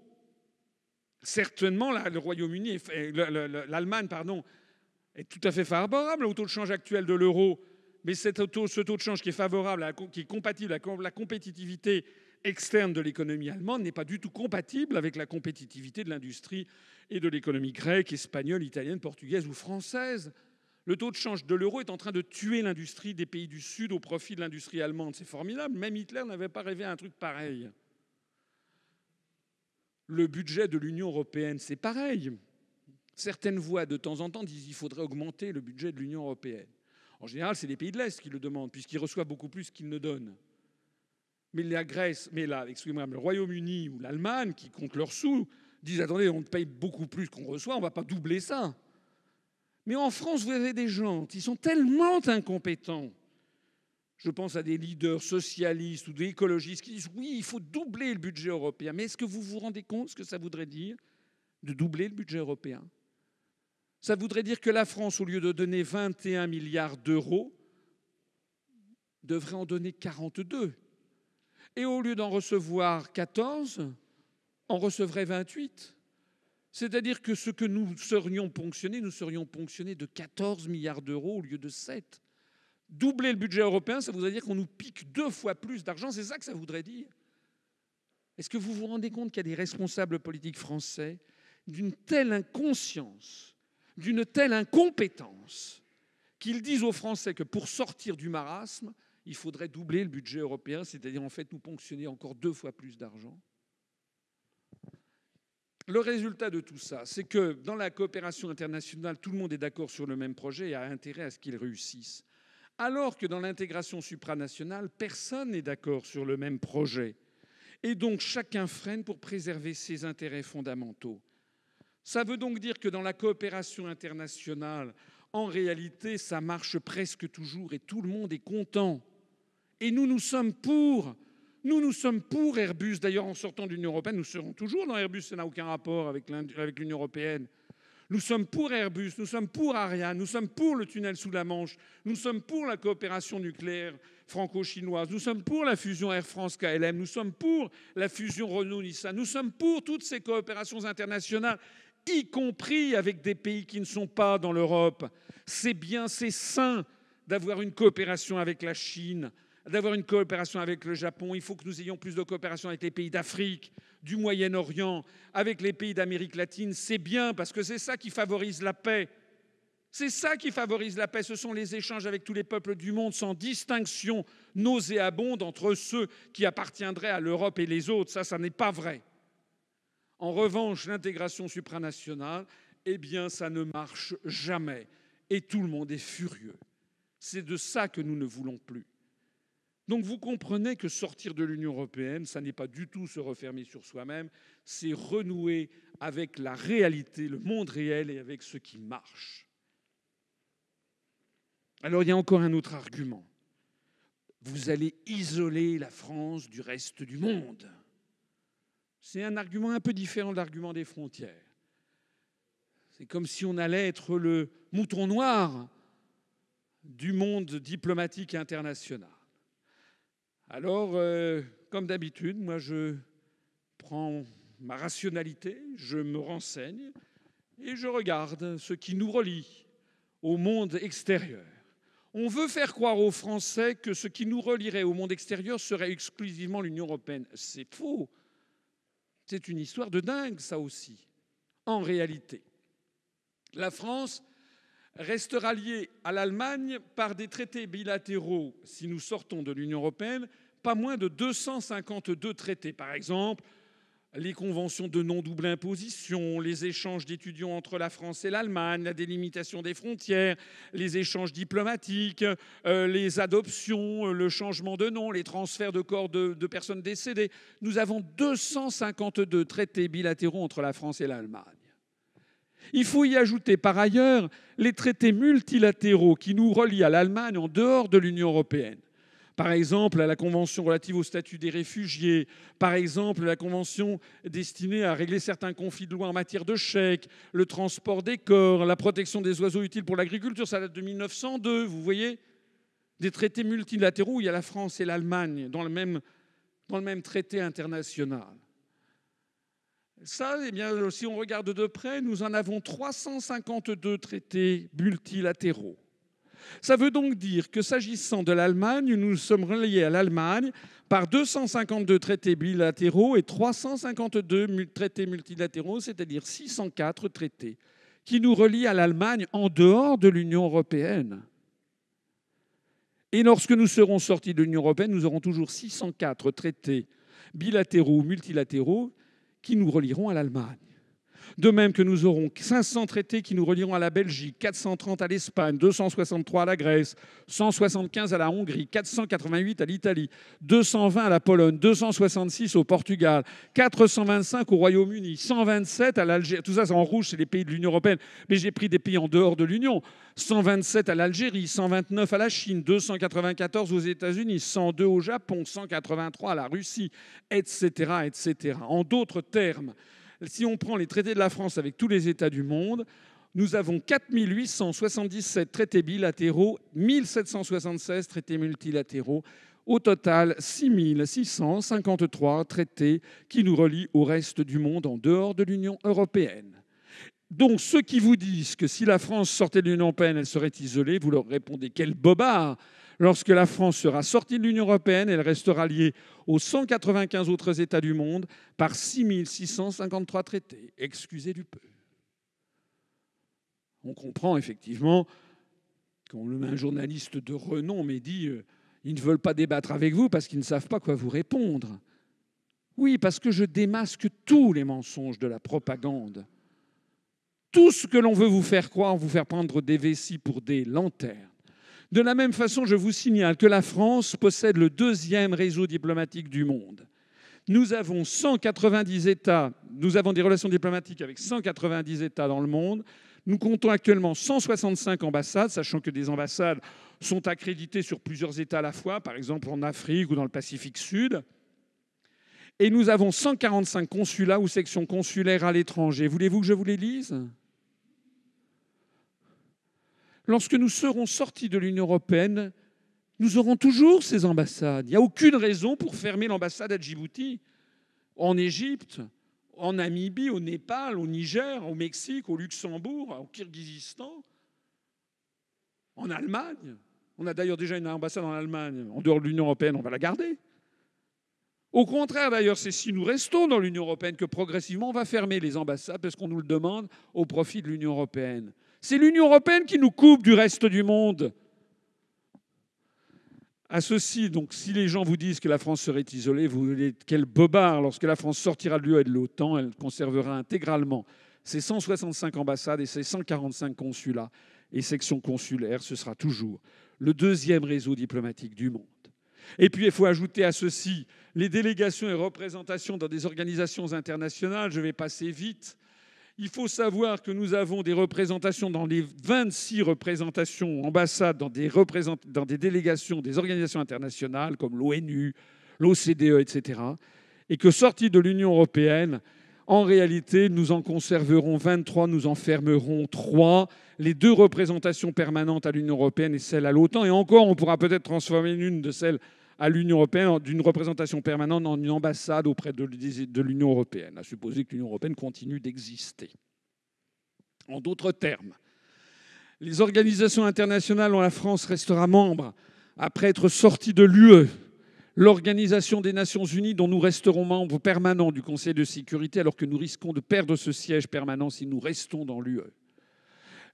certainement, le Royaume-Uni, l'Allemagne, pardon, est tout à fait favorable au taux de change actuel de l'euro mais ce taux de change qui est favorable, qui est compatible avec la compétitivité externe de l'économie allemande n'est pas du tout compatible avec la compétitivité de l'industrie et de l'économie grecque, espagnole, italienne, portugaise ou française. Le taux de change de l'euro est en train de tuer l'industrie des pays du Sud au profit de l'industrie allemande. C'est formidable. Même Hitler n'avait pas rêvé un truc pareil. Le budget de l'Union européenne, c'est pareil. Certaines voix de temps en temps disent qu'il faudrait augmenter le budget de l'Union européenne. En général, c'est les pays de l'Est qui le demandent, puisqu'ils reçoivent beaucoup plus qu'ils ne donnent. Mais la Grèce, mais là, excusez-moi, le Royaume-Uni ou l'Allemagne, qui comptent leurs sous, disent attendez, on paye beaucoup plus qu'on reçoit, on ne va pas doubler ça. Mais en France, vous avez des gens qui sont tellement incompétents. Je pense à des leaders socialistes ou des écologistes qui disent oui, il faut doubler le budget européen. Mais est-ce que vous vous rendez compte ce que ça voudrait dire de doubler le budget européen ça voudrait dire que la France, au lieu de donner 21 milliards d'euros, devrait en donner 42. Et au lieu d'en recevoir 14, en recevrait 28. C'est-à-dire que ce que nous serions ponctionnés, nous serions ponctionnés de 14 milliards d'euros au lieu de 7. Doubler le budget européen, ça voudrait dire qu'on nous pique deux fois plus d'argent, c'est ça que ça voudrait dire. Est-ce que vous vous rendez compte qu'il y a des responsables politiques français d'une telle inconscience d'une telle incompétence qu'ils disent aux Français que pour sortir du marasme, il faudrait doubler le budget européen, c'est-à-dire en fait nous ponctionner encore deux fois plus d'argent. Le résultat de tout ça, c'est que dans la coopération internationale, tout le monde est d'accord sur le même projet et a intérêt à ce qu'il réussisse. Alors que dans l'intégration supranationale, personne n'est d'accord sur le même projet. Et donc chacun freine pour préserver ses intérêts fondamentaux. Ça veut donc dire que dans la coopération internationale, en réalité, ça marche presque toujours et tout le monde est content. Et nous, nous sommes pour. Nous, nous sommes pour Airbus. D'ailleurs, en sortant de l'Union européenne, nous serons toujours dans Airbus. Ça n'a aucun rapport avec l'Union européenne. Nous sommes pour Airbus, nous sommes pour Ariane, nous sommes pour le tunnel sous la Manche, nous sommes pour la coopération nucléaire franco-chinoise, nous sommes pour la fusion Air France-KLM, nous sommes pour la fusion Renault-Nissan, nous sommes pour toutes ces coopérations internationales y compris avec des pays qui ne sont pas dans l'Europe. C'est bien, c'est sain d'avoir une coopération avec la Chine, d'avoir une coopération avec le Japon. Il faut que nous ayons plus de coopération avec les pays d'Afrique, du Moyen-Orient, avec les pays d'Amérique latine. C'est bien parce que c'est ça qui favorise la paix. C'est ça qui favorise la paix. Ce sont les échanges avec tous les peuples du monde sans distinction nauséabonde entre ceux qui appartiendraient à l'Europe et les autres. Ça, ça n'est pas vrai. En revanche, l'intégration supranationale, eh bien, ça ne marche jamais. Et tout le monde est furieux. C'est de ça que nous ne voulons plus. Donc vous comprenez que sortir de l'Union européenne, ça n'est pas du tout se refermer sur soi-même, c'est renouer avec la réalité, le monde réel et avec ce qui marche. Alors il y a encore un autre argument. Vous allez isoler la France du reste du monde. C'est un argument un peu différent de l'argument des frontières. C'est comme si on allait être le mouton noir du monde diplomatique international. Alors, euh, comme d'habitude, moi je prends ma rationalité, je me renseigne et je regarde ce qui nous relie au monde extérieur. On veut faire croire aux Français que ce qui nous relierait au monde extérieur serait exclusivement l'Union européenne. C'est faux. C'est une histoire de dingue, ça aussi, en réalité. La France restera liée à l'Allemagne par des traités bilatéraux, si nous sortons de l'Union européenne, pas moins de 252 traités, par exemple les conventions de non-double imposition, les échanges d'étudiants entre la France et l'Allemagne, la délimitation des frontières, les échanges diplomatiques, euh, les adoptions, euh, le changement de nom, les transferts de corps de, de personnes décédées. Nous avons 252 traités bilatéraux entre la France et l'Allemagne. Il faut y ajouter par ailleurs les traités multilatéraux qui nous relient à l'Allemagne en dehors de l'Union européenne par exemple la Convention relative au statut des réfugiés, par exemple la Convention destinée à régler certains conflits de loi en matière de chèques, le transport des corps, la protection des oiseaux utiles pour l'agriculture, ça date de 1902, vous voyez Des traités multilatéraux où il y a la France et l'Allemagne dans le même, dans le même traité international. Ça, eh bien, si on regarde de près, nous en avons 352 traités multilatéraux. Ça veut donc dire que s'agissant de l'Allemagne, nous sommes reliés à l'Allemagne par 252 traités bilatéraux et 352 traités multilatéraux, c'est-à-dire 604 traités, qui nous relient à l'Allemagne en dehors de l'Union européenne. Et lorsque nous serons sortis de l'Union européenne, nous aurons toujours 604 traités bilatéraux ou multilatéraux qui nous relieront à l'Allemagne de même que nous aurons 500 traités qui nous relieront à la Belgique, 430 à l'Espagne, 263 à la Grèce, 175 à la Hongrie, 488 à l'Italie, 220 à la Pologne, 266 au Portugal, 425 au Royaume-Uni, 127 à l'Algérie. Tout ça, en rouge, c'est les pays de l'Union européenne, mais j'ai pris des pays en dehors de l'Union. 127 à l'Algérie, 129 à la Chine, 294 aux États-Unis, 102 au Japon, 183 à la Russie, etc. etc. En d'autres termes, si on prend les traités de la France avec tous les États du monde, nous avons 4877 traités bilatéraux, 1776 traités multilatéraux, au total 6653 traités qui nous relient au reste du monde en dehors de l'Union européenne. Donc ceux qui vous disent que si la France sortait de l'Union européenne, elle serait isolée, vous leur répondez quel bobard Lorsque la France sera sortie de l'Union européenne, elle restera liée aux 195 autres États du monde par 6653 traités. Excusez du peu. On comprend effectivement, quand un journaliste de renom mais dit euh, ils ne veulent pas débattre avec vous parce qu'ils ne savent pas quoi vous répondre. Oui, parce que je démasque tous les mensonges de la propagande. Tout ce que l'on veut vous faire croire, vous faire prendre des vessies pour des lanternes. De la même façon, je vous signale que la France possède le deuxième réseau diplomatique du monde. Nous avons 190 États, nous avons des relations diplomatiques avec 190 États dans le monde. Nous comptons actuellement 165 ambassades, sachant que des ambassades sont accréditées sur plusieurs États à la fois, par exemple en Afrique ou dans le Pacifique Sud. Et nous avons 145 consulats ou sections consulaires à l'étranger. Voulez-vous que je vous les lise lorsque nous serons sortis de l'Union européenne, nous aurons toujours ces ambassades. Il n'y a aucune raison pour fermer l'ambassade à Djibouti, en Égypte, en Namibie, au Népal, au Niger, au Mexique, au Luxembourg, au Kirghizistan, en Allemagne. On a d'ailleurs déjà une ambassade en Allemagne, en dehors de l'Union européenne, on va la garder. Au contraire, d'ailleurs, c'est si nous restons dans l'Union européenne que progressivement on va fermer les ambassades parce qu'on nous le demande au profit de l'Union européenne. C'est l'Union européenne qui nous coupe du reste du monde. À ceci, donc, si les gens vous disent que la France serait isolée, vous voulez quel bobard. Lorsque la France sortira de l'UE et de l'OTAN, elle conservera intégralement ses 165 ambassades et ses 145 consulats et sections consulaires. Ce sera toujours le deuxième réseau diplomatique du monde. Et puis, il faut ajouter à ceci les délégations et représentations dans des organisations internationales. Je vais passer vite. Il faut savoir que nous avons des représentations dans les 26 représentations, ambassades, dans des, délégations des organisations internationales comme l'ONU, l'OCDE, etc. Et que sortis de l'Union européenne, en réalité, nous en conserverons 23, nous en fermerons 3. Les deux représentations permanentes à l'Union européenne et celle à l'OTAN. Et encore, on pourra peut-être transformer une de celles à l'Union européenne d'une représentation permanente en une ambassade auprès de l'Union européenne, à supposer que l'Union européenne continue d'exister. En d'autres termes, les organisations internationales dont la France restera membre après être sortie de l'UE, l'Organisation des Nations Unies dont nous resterons membres permanents du Conseil de sécurité alors que nous risquons de perdre ce siège permanent si nous restons dans l'UE,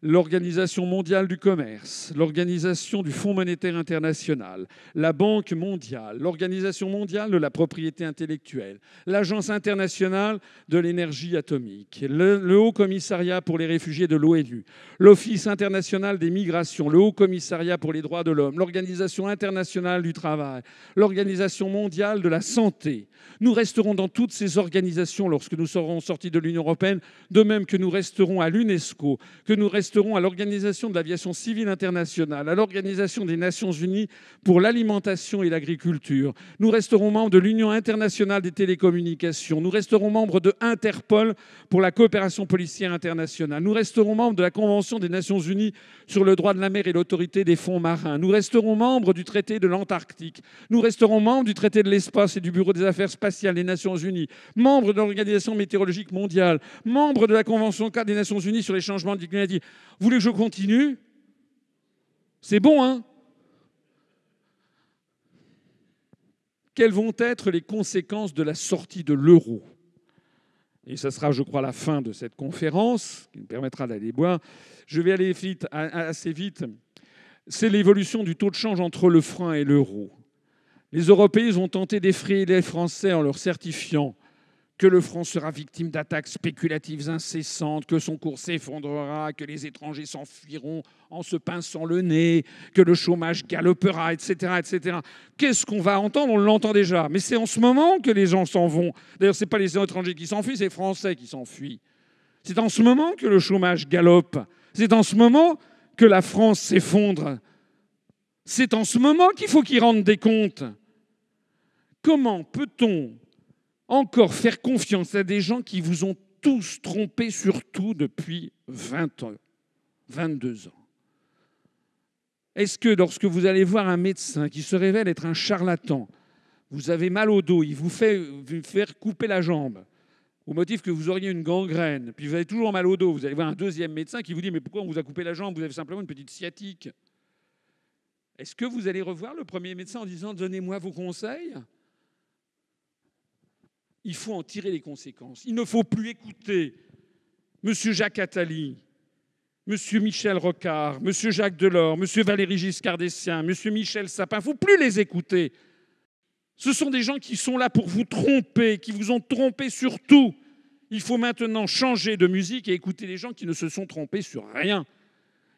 l'Organisation mondiale du commerce, l'Organisation du Fonds monétaire international, la Banque mondiale, l'Organisation mondiale de la propriété intellectuelle, l'Agence internationale de l'énergie atomique, le, Haut Commissariat pour les réfugiés de l'ONU, l'Office international des migrations, le Haut Commissariat pour les droits de l'homme, l'Organisation internationale du travail, l'Organisation mondiale de la santé. Nous resterons dans toutes ces organisations lorsque nous serons sortis de l'Union européenne, de même que nous resterons à l'UNESCO, que nous resterons Resterons à l'Organisation de l'aviation civile internationale, à l'Organisation des Nations unies pour l'alimentation et l'agriculture, nous resterons membres de l'Union internationale des télécommunications, nous resterons membres de Interpol pour la coopération policière internationale, nous resterons membres de la Convention des Nations unies sur le droit de la mer et l'autorité des fonds marins, nous resterons membres du traité de l'Antarctique, nous resterons membres du traité de l'espace et du Bureau des affaires spatiales des Nations unies, membres de l'Organisation météorologique mondiale, membres de la Convention cadre des Nations unies sur les changements climatiques. Vous voulez que je continue C'est bon, hein Quelles vont être les conséquences de la sortie de l'euro et ça sera, je crois, la fin de cette conférence, qui me permettra d'aller boire. Je vais aller vite, assez vite. C'est l'évolution du taux de change entre le franc et l'euro. Les Européens ont tenté d'effrayer les Français en leur certifiant que le franc sera victime d'attaques spéculatives incessantes, que son cours s'effondrera, que les étrangers s'enfuiront en se pinçant le nez, que le chômage galopera, etc. etc. Qu'est-ce qu'on va entendre On l'entend déjà. Mais c'est en ce moment que les gens s'en vont. D'ailleurs, ce n'est pas les étrangers qui s'enfuient, c'est les Français qui s'enfuient. C'est en ce moment que le chômage galope. C'est en ce moment que la France s'effondre. C'est en ce moment qu'il faut qu'ils rendent des comptes. Comment peut-on encore faire confiance à des gens qui vous ont tous trompé sur tout depuis 20 ans, 22 ans Est-ce que lorsque vous allez voir un médecin qui se révèle être un charlatan, vous avez mal au dos, il vous fait vous faire couper la jambe au motif que vous auriez une gangrène, puis vous avez toujours mal au dos, vous allez voir un deuxième médecin qui vous dit mais pourquoi on vous a coupé la jambe, vous avez simplement une petite sciatique. Est-ce que vous allez revoir le premier médecin en disant donnez-moi vos conseils il faut en tirer les conséquences. Il ne faut plus écouter M. Jacques Attali, M. Michel Rocard, M. Jacques Delors, M. Valéry Giscard d'Estaing, M. Michel Sapin. Il ne faut plus les écouter. Ce sont des gens qui sont là pour vous tromper, qui vous ont trompé sur tout. Il faut maintenant changer de musique et écouter les gens qui ne se sont trompés sur rien.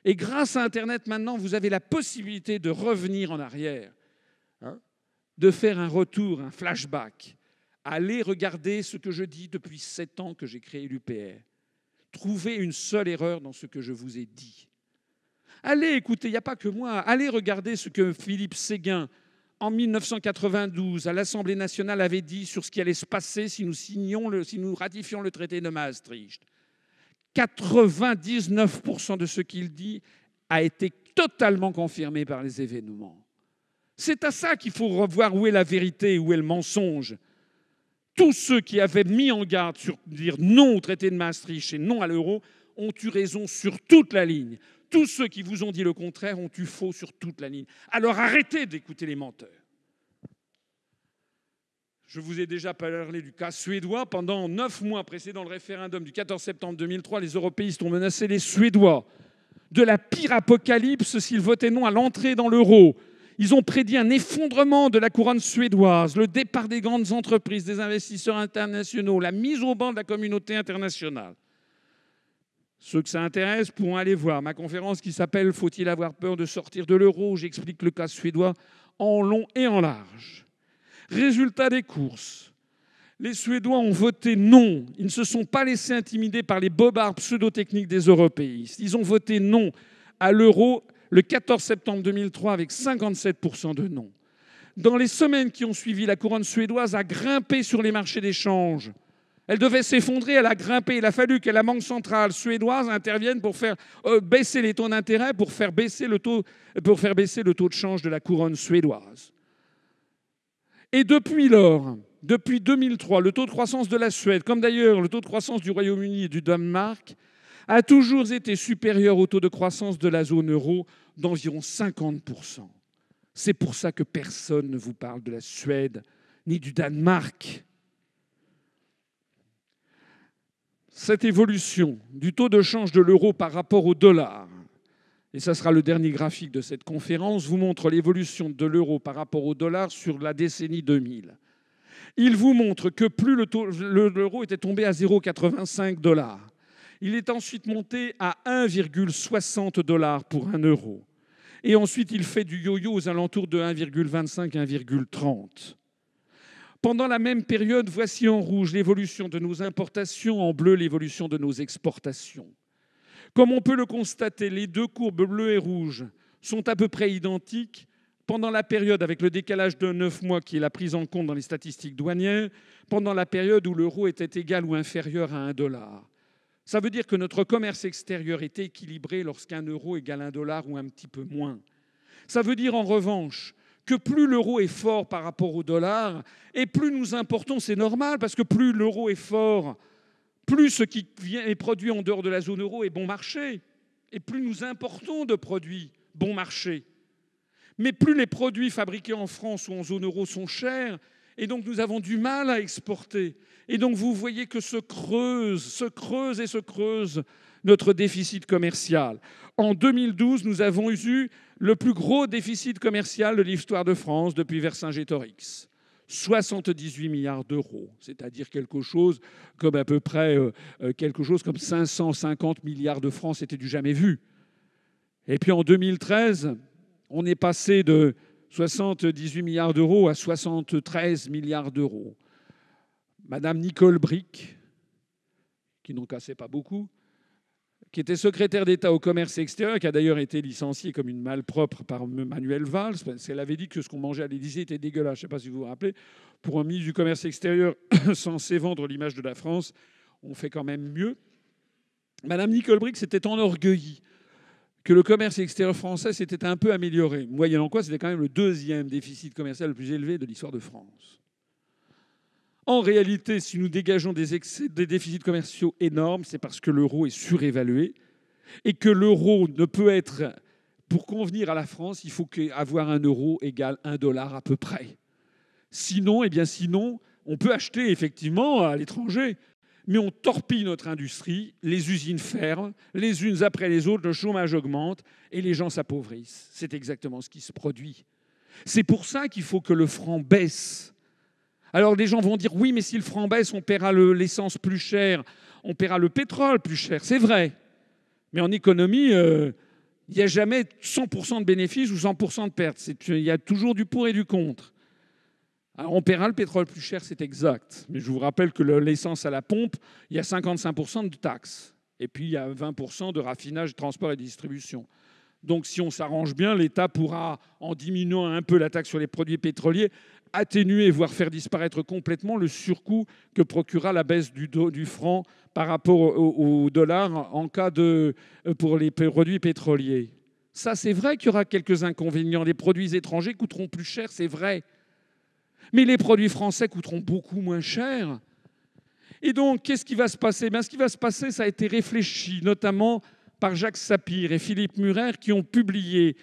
Et grâce à Internet, maintenant, vous avez la possibilité de revenir en arrière, hein, de faire un retour, un flashback. Allez regarder ce que je dis depuis sept ans que j'ai créé l'UPR. Trouvez une seule erreur dans ce que je vous ai dit. Allez écoutez, il n'y a pas que moi. Allez regarder ce que Philippe Séguin, en 1992, à l'Assemblée nationale, avait dit sur ce qui allait se passer si nous, signions si nous ratifions le traité de Maastricht. 99% de ce qu'il dit a été totalement confirmé par les événements. C'est à ça qu'il faut revoir où est la vérité, où est le mensonge tous ceux qui avaient mis en garde sur dire non au traité de Maastricht et non à l'euro ont eu raison sur toute la ligne. Tous ceux qui vous ont dit le contraire ont eu faux sur toute la ligne. Alors arrêtez d'écouter les menteurs. Je vous ai déjà parlé du cas suédois. Pendant neuf mois précédant le référendum du 14 septembre 2003, les européistes ont menacé les Suédois de la pire apocalypse s'ils votaient non à l'entrée dans l'euro. Ils ont prédit un effondrement de la couronne suédoise, le départ des grandes entreprises, des investisseurs internationaux, la mise au banc de la communauté internationale. Ceux que ça intéresse pourront aller voir ma conférence qui s'appelle Faut-il avoir peur de sortir de l'euro J'explique le cas suédois en long et en large. Résultat des courses. Les Suédois ont voté non. Ils ne se sont pas laissés intimider par les bobards pseudo-techniques des européistes. Ils ont voté non à l'euro le 14 septembre 2003 avec 57% de non. Dans les semaines qui ont suivi, la couronne suédoise a grimpé sur les marchés d'échange. Elle devait s'effondrer, elle a grimpé. Il a fallu que la Banque centrale suédoise intervienne pour faire euh, baisser les taux d'intérêt, pour, pour faire baisser le taux de change de la couronne suédoise. Et depuis lors, depuis 2003, le taux de croissance de la Suède, comme d'ailleurs le taux de croissance du Royaume-Uni et du Danemark, a toujours été supérieur au taux de croissance de la zone euro, d'environ 50%. C'est pour ça que personne ne vous parle de la Suède ni du Danemark. Cette évolution du taux de change de l'euro par rapport au dollar, et ça sera le dernier graphique de cette conférence, vous montre l'évolution de l'euro par rapport au dollar sur la décennie 2000. Il vous montre que plus l'euro était tombé à 0,85 dollars, il est ensuite monté à 1,60 dollars pour un euro. Et ensuite, il fait du yo-yo aux alentours de 1,25-1,30. Pendant la même période, voici en rouge l'évolution de nos importations, en bleu l'évolution de nos exportations. Comme on peut le constater, les deux courbes bleues et rouges sont à peu près identiques, pendant la période, avec le décalage de 9 mois qui est la prise en compte dans les statistiques douanières, pendant la période où l'euro était égal ou inférieur à 1 dollar. Ça veut dire que notre commerce extérieur est équilibré lorsqu'un euro égale un dollar ou un petit peu moins. Ça veut dire en revanche que plus l'euro est fort par rapport au dollar, et plus nous importons, c'est normal, parce que plus l'euro est fort, plus ce qui est produit en dehors de la zone euro est bon marché, et plus nous importons de produits bon marché. Mais plus les produits fabriqués en France ou en zone euro sont chers, et donc nous avons du mal à exporter. Et donc vous voyez que se creuse, se creuse et se creuse notre déficit commercial. En 2012, nous avons eu le plus gros déficit commercial de l'histoire de France depuis Vercingétorix. 78 milliards d'euros, c'est-à-dire quelque chose comme à peu près euh, euh, quelque chose comme 550 milliards de francs, c'était du jamais vu. Et puis en 2013, on est passé de 78 milliards d'euros à 73 milliards d'euros. Madame Nicole Brick, qui n'en cassait pas beaucoup, qui était secrétaire d'État au commerce extérieur, qui a d'ailleurs été licenciée comme une malpropre par Manuel Valls, parce qu'elle avait dit que ce qu'on mangeait à l'Élysée était dégueulasse. Je ne sais pas si vous vous rappelez. Pour un ministre du commerce extérieur *coughs* censé vendre l'image de la France, on fait quand même mieux. Madame Nicole Brick s'était enorgueillie que le commerce extérieur français s'était un peu amélioré, moyennant quoi c'était quand même le deuxième déficit commercial le plus élevé de l'histoire de France. En réalité, si nous dégageons des, des déficits commerciaux énormes, c'est parce que l'euro est surévalué et que l'euro ne peut être, pour convenir à la France, il faut avoir un euro égale un dollar à peu près. Sinon, eh bien sinon, on peut acheter effectivement à l'étranger, mais on torpille notre industrie, les usines ferment, les unes après les autres, le chômage augmente et les gens s'appauvrissent. C'est exactement ce qui se produit. C'est pour ça qu'il faut que le franc baisse. Alors les gens vont dire oui, mais si le franc baisse, on paiera l'essence plus cher, on paiera le pétrole plus cher. C'est vrai. Mais en économie, euh, il n'y a jamais 100% de bénéfices ou 100% de pertes. Il y a toujours du pour et du contre. Ah, on paiera le pétrole plus cher, c'est exact. Mais je vous rappelle que l'essence à la pompe, il y a 55% de taxes. Et puis il y a 20% de raffinage, transport et distribution. Donc si on s'arrange bien, l'État pourra, en diminuant un peu la taxe sur les produits pétroliers, atténuer, voire faire disparaître complètement le surcoût que procurera la baisse du, du franc par rapport au, dollar en cas de, euh, pour les produits pétroliers. Ça, c'est vrai qu'il y aura quelques inconvénients. Les produits étrangers coûteront plus cher, c'est vrai. Mais les produits français coûteront beaucoup moins cher. Et donc, qu'est-ce qui va se passer ben, Ce qui va se passer, ça a été réfléchi, notamment par Jacques Sapir et Philippe Murer, qui ont publié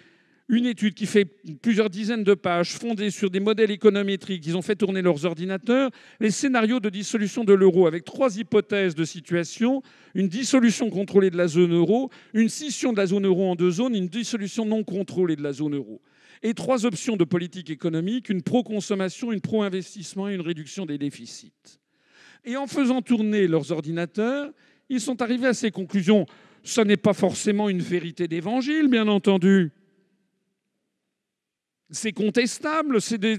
une étude qui fait plusieurs dizaines de pages, fondée sur des modèles économétriques, qu'ils ont fait tourner leurs ordinateurs, les scénarios de dissolution de l'euro avec trois hypothèses de situation, une dissolution contrôlée de la zone euro, une scission de la zone euro en deux zones, une dissolution non contrôlée de la zone euro. Et trois options de politique économique, une pro-consommation, une pro-investissement et une réduction des déficits. Et en faisant tourner leurs ordinateurs, ils sont arrivés à ces conclusions. Ce n'est pas forcément une vérité d'évangile, bien entendu c'est contestable, c'est de,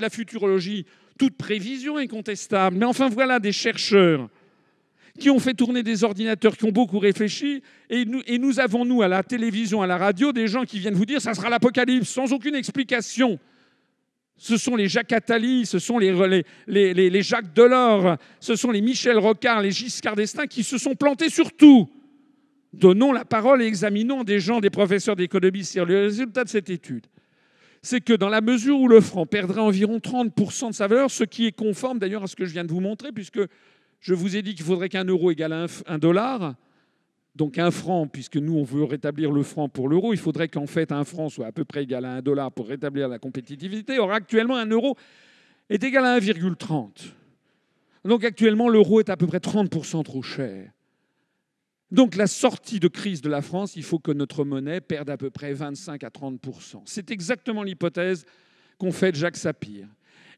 la futurologie. Toute prévision est contestable. Mais enfin, voilà des chercheurs qui ont fait tourner des ordinateurs, qui ont beaucoup réfléchi, et nous, avons, nous, à la télévision, à la radio, des gens qui viennent vous dire ça sera l'apocalypse, sans aucune explication. Ce sont les Jacques Attali, ce sont les, les, Jacques Delors, ce sont les Michel Rocard, les Giscard d'Estaing qui se sont plantés sur tout. Donnons la parole et examinons des gens, des professeurs d'économie sur le résultat de cette étude c'est que dans la mesure où le franc perdrait environ 30% de sa valeur, ce qui est conforme d'ailleurs à ce que je viens de vous montrer, puisque je vous ai dit qu'il faudrait qu'un euro égale à un dollar, donc un franc, puisque nous on veut rétablir le franc pour l'euro, il faudrait qu'en fait un franc soit à peu près égal à un dollar pour rétablir la compétitivité. Or actuellement un euro est égal à 1,30. Donc actuellement l'euro est à peu près 30% trop cher. Donc la sortie de crise de la France, il faut que notre monnaie perde à peu près 25 à 30 C'est exactement l'hypothèse qu'ont fait Jacques Sapir.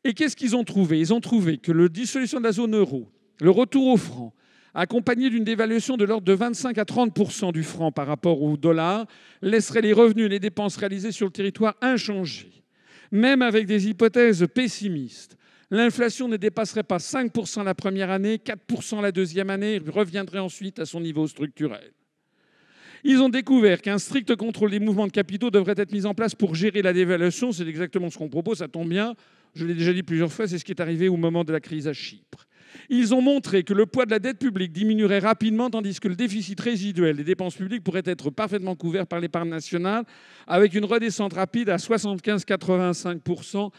Et qu'est-ce qu'ils ont trouvé Ils ont trouvé que la dissolution de la zone euro, le retour au franc, accompagné d'une dévaluation de l'ordre de 25 à 30 du franc par rapport au dollar, laisserait les revenus et les dépenses réalisées sur le territoire inchangés, même avec des hypothèses pessimistes. L'inflation ne dépasserait pas 5 la première année, 4 la deuxième année, et reviendrait ensuite à son niveau structurel. Ils ont découvert qu'un strict contrôle des mouvements de capitaux devrait être mis en place pour gérer la dévaluation. C'est exactement ce qu'on propose, ça tombe bien. Je l'ai déjà dit plusieurs fois, c'est ce qui est arrivé au moment de la crise à Chypre. Ils ont montré que le poids de la dette publique diminuerait rapidement, tandis que le déficit résiduel des dépenses publiques pourrait être parfaitement couvert par l'épargne nationale, avec une redescente rapide à 75-80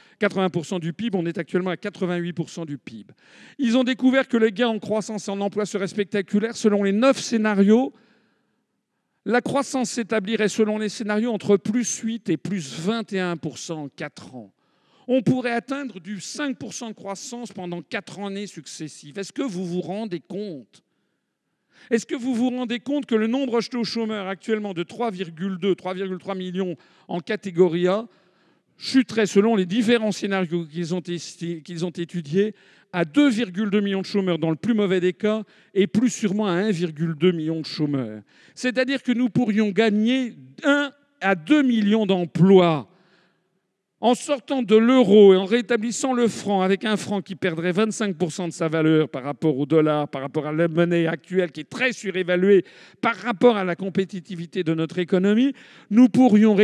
du PIB. On est actuellement à 88 du PIB. Ils ont découvert que les gains en croissance et en emploi seraient spectaculaires. Selon les neuf scénarios, la croissance s'établirait selon les scénarios entre plus 8 et plus 21 en 4 ans on pourrait atteindre du 5% de croissance pendant quatre années successives. Est-ce que vous vous rendez compte Est-ce que vous vous rendez compte que le nombre de chômeurs actuellement de 3,2, 3,3 millions en catégorie A chuterait, selon les différents scénarios qu'ils ont, ont étudiés, à 2,2 millions de chômeurs dans le plus mauvais des cas et plus sûrement à 1,2 million de chômeurs. C'est-à-dire que nous pourrions gagner 1 à 2 millions d'emplois en sortant de l'euro et en rétablissant le franc avec un franc qui perdrait 25% de sa valeur par rapport au dollar, par rapport à la monnaie actuelle qui est très surévaluée, par rapport à la compétitivité de notre économie, nous pourrions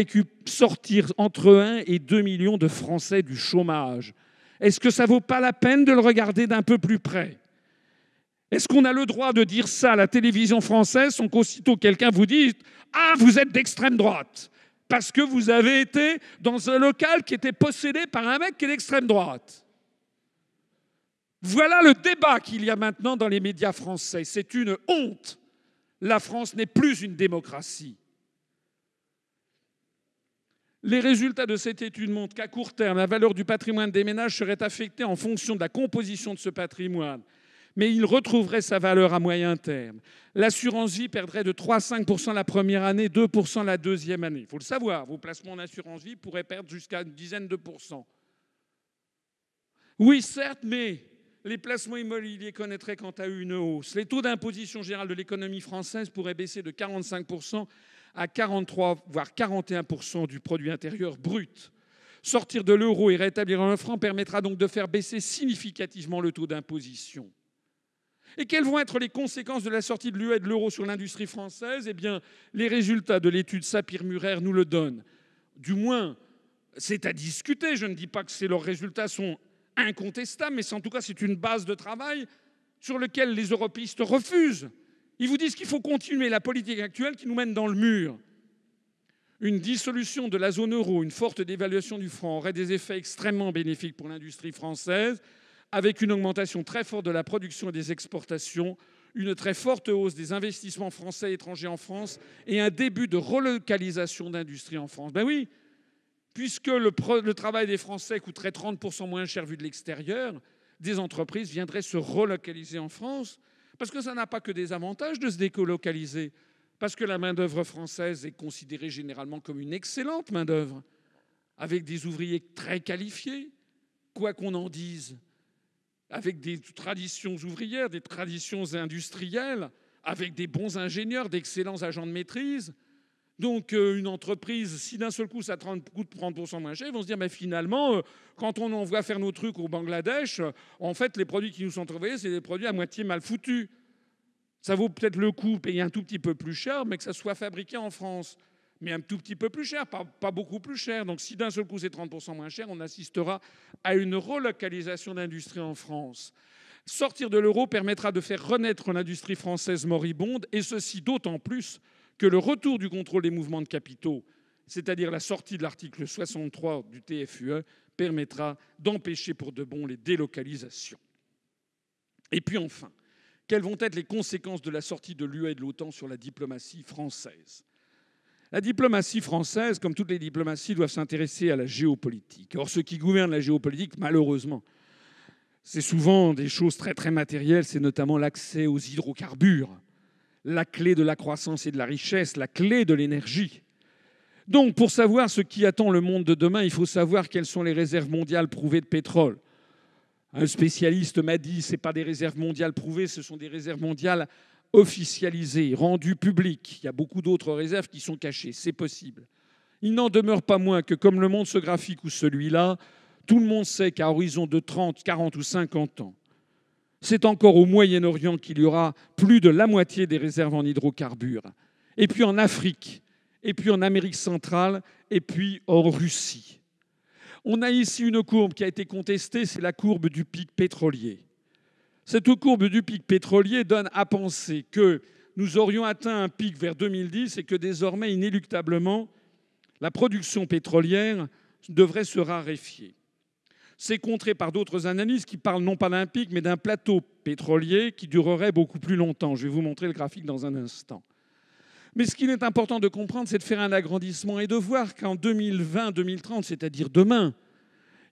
sortir entre 1 et 2 millions de Français du chômage. Est-ce que ça vaut pas la peine de le regarder d'un peu plus près Est-ce qu'on a le droit de dire ça à la télévision française sans qu'aussitôt quelqu'un vous dise ⁇ Ah, vous êtes d'extrême droite !⁇ parce que vous avez été dans un local qui était possédé par un mec qui est d'extrême droite. Voilà le débat qu'il y a maintenant dans les médias français. C'est une honte. La France n'est plus une démocratie. Les résultats de cette étude montrent qu'à court terme, la valeur du patrimoine des ménages serait affectée en fonction de la composition de ce patrimoine, mais il retrouverait sa valeur à moyen terme. L'assurance vie perdrait de 3 à 5 la première année, 2 la deuxième année. Il faut le savoir, vos placements en assurance vie pourraient perdre jusqu'à une dizaine de pourcents. Oui, certes, mais les placements immobiliers connaîtraient quant à eux une hausse. Les taux d'imposition général de l'économie française pourraient baisser de 45 à 43, voire 41 du produit intérieur brut. Sortir de l'euro et rétablir un franc permettra donc de faire baisser significativement le taux d'imposition. Et quelles vont être les conséquences de la sortie de l'UE et de l'euro sur l'industrie française Eh bien, les résultats de l'étude Sapir-Muraire nous le donnent. Du moins, c'est à discuter. Je ne dis pas que leurs résultats sont incontestables, mais en tout cas, c'est une base de travail sur laquelle les européistes refusent. Ils vous disent qu'il faut continuer la politique actuelle qui nous mène dans le mur. Une dissolution de la zone euro, une forte dévaluation du franc aurait des effets extrêmement bénéfiques pour l'industrie française avec une augmentation très forte de la production et des exportations, une très forte hausse des investissements français et étrangers en France et un début de relocalisation d'industrie en France. Ben oui, puisque le, travail des Français coûterait 30% moins cher vu de l'extérieur, des entreprises viendraient se relocaliser en France, parce que ça n'a pas que des avantages de se décolocaliser, parce que la main-d'œuvre française est considérée généralement comme une excellente main-d'œuvre, avec des ouvriers très qualifiés, quoi qu'on en dise avec des traditions ouvrières, des traditions industrielles, avec des bons ingénieurs, d'excellents agents de maîtrise. Donc euh, une entreprise, si d'un seul coup ça coûte 30% moins cher, ils vont se dire mais finalement, euh, quand on envoie faire nos trucs au Bangladesh, euh, en fait les produits qui nous sont envoyés, c'est des produits à moitié mal foutus. Ça vaut peut-être le coup payer un tout petit peu plus cher, mais que ça soit fabriqué en France mais un tout petit peu plus cher, pas, beaucoup plus cher. Donc si d'un seul coup c'est 30% moins cher, on assistera à une relocalisation d'industrie en France. Sortir de l'euro permettra de faire renaître l'industrie française moribonde, et ceci d'autant plus que le retour du contrôle des mouvements de capitaux, c'est-à-dire la sortie de l'article 63 du TFUE, permettra d'empêcher pour de bon les délocalisations. Et puis enfin, quelles vont être les conséquences de la sortie de l'UE et de l'OTAN sur la diplomatie française la diplomatie française, comme toutes les diplomaties, doit s'intéresser à la géopolitique. Or, ce qui gouverne la géopolitique, malheureusement, c'est souvent des choses très très matérielles, c'est notamment l'accès aux hydrocarbures, la clé de la croissance et de la richesse, la clé de l'énergie. Donc, pour savoir ce qui attend le monde de demain, il faut savoir quelles sont les réserves mondiales prouvées de pétrole. Un spécialiste m'a dit, ce n'est pas des réserves mondiales prouvées, ce sont des réserves mondiales Officialisé, rendu public, Il y a beaucoup d'autres réserves qui sont cachées, c'est possible. Il n'en demeure pas moins que, comme le montre ce graphique ou celui-là, tout le monde sait qu'à horizon de 30, 40 ou 50 ans, c'est encore au Moyen-Orient qu'il y aura plus de la moitié des réserves en hydrocarbures, et puis en Afrique, et puis en Amérique centrale, et puis en Russie. On a ici une courbe qui a été contestée, c'est la courbe du pic pétrolier. Cette courbe du pic pétrolier donne à penser que nous aurions atteint un pic vers 2010 et que désormais, inéluctablement, la production pétrolière devrait se raréfier. C'est contré par d'autres analyses qui parlent non pas d'un pic, mais d'un plateau pétrolier qui durerait beaucoup plus longtemps. Je vais vous montrer le graphique dans un instant. Mais ce qu'il est important de comprendre, c'est de faire un agrandissement et de voir qu'en 2020-2030, c'est-à-dire demain,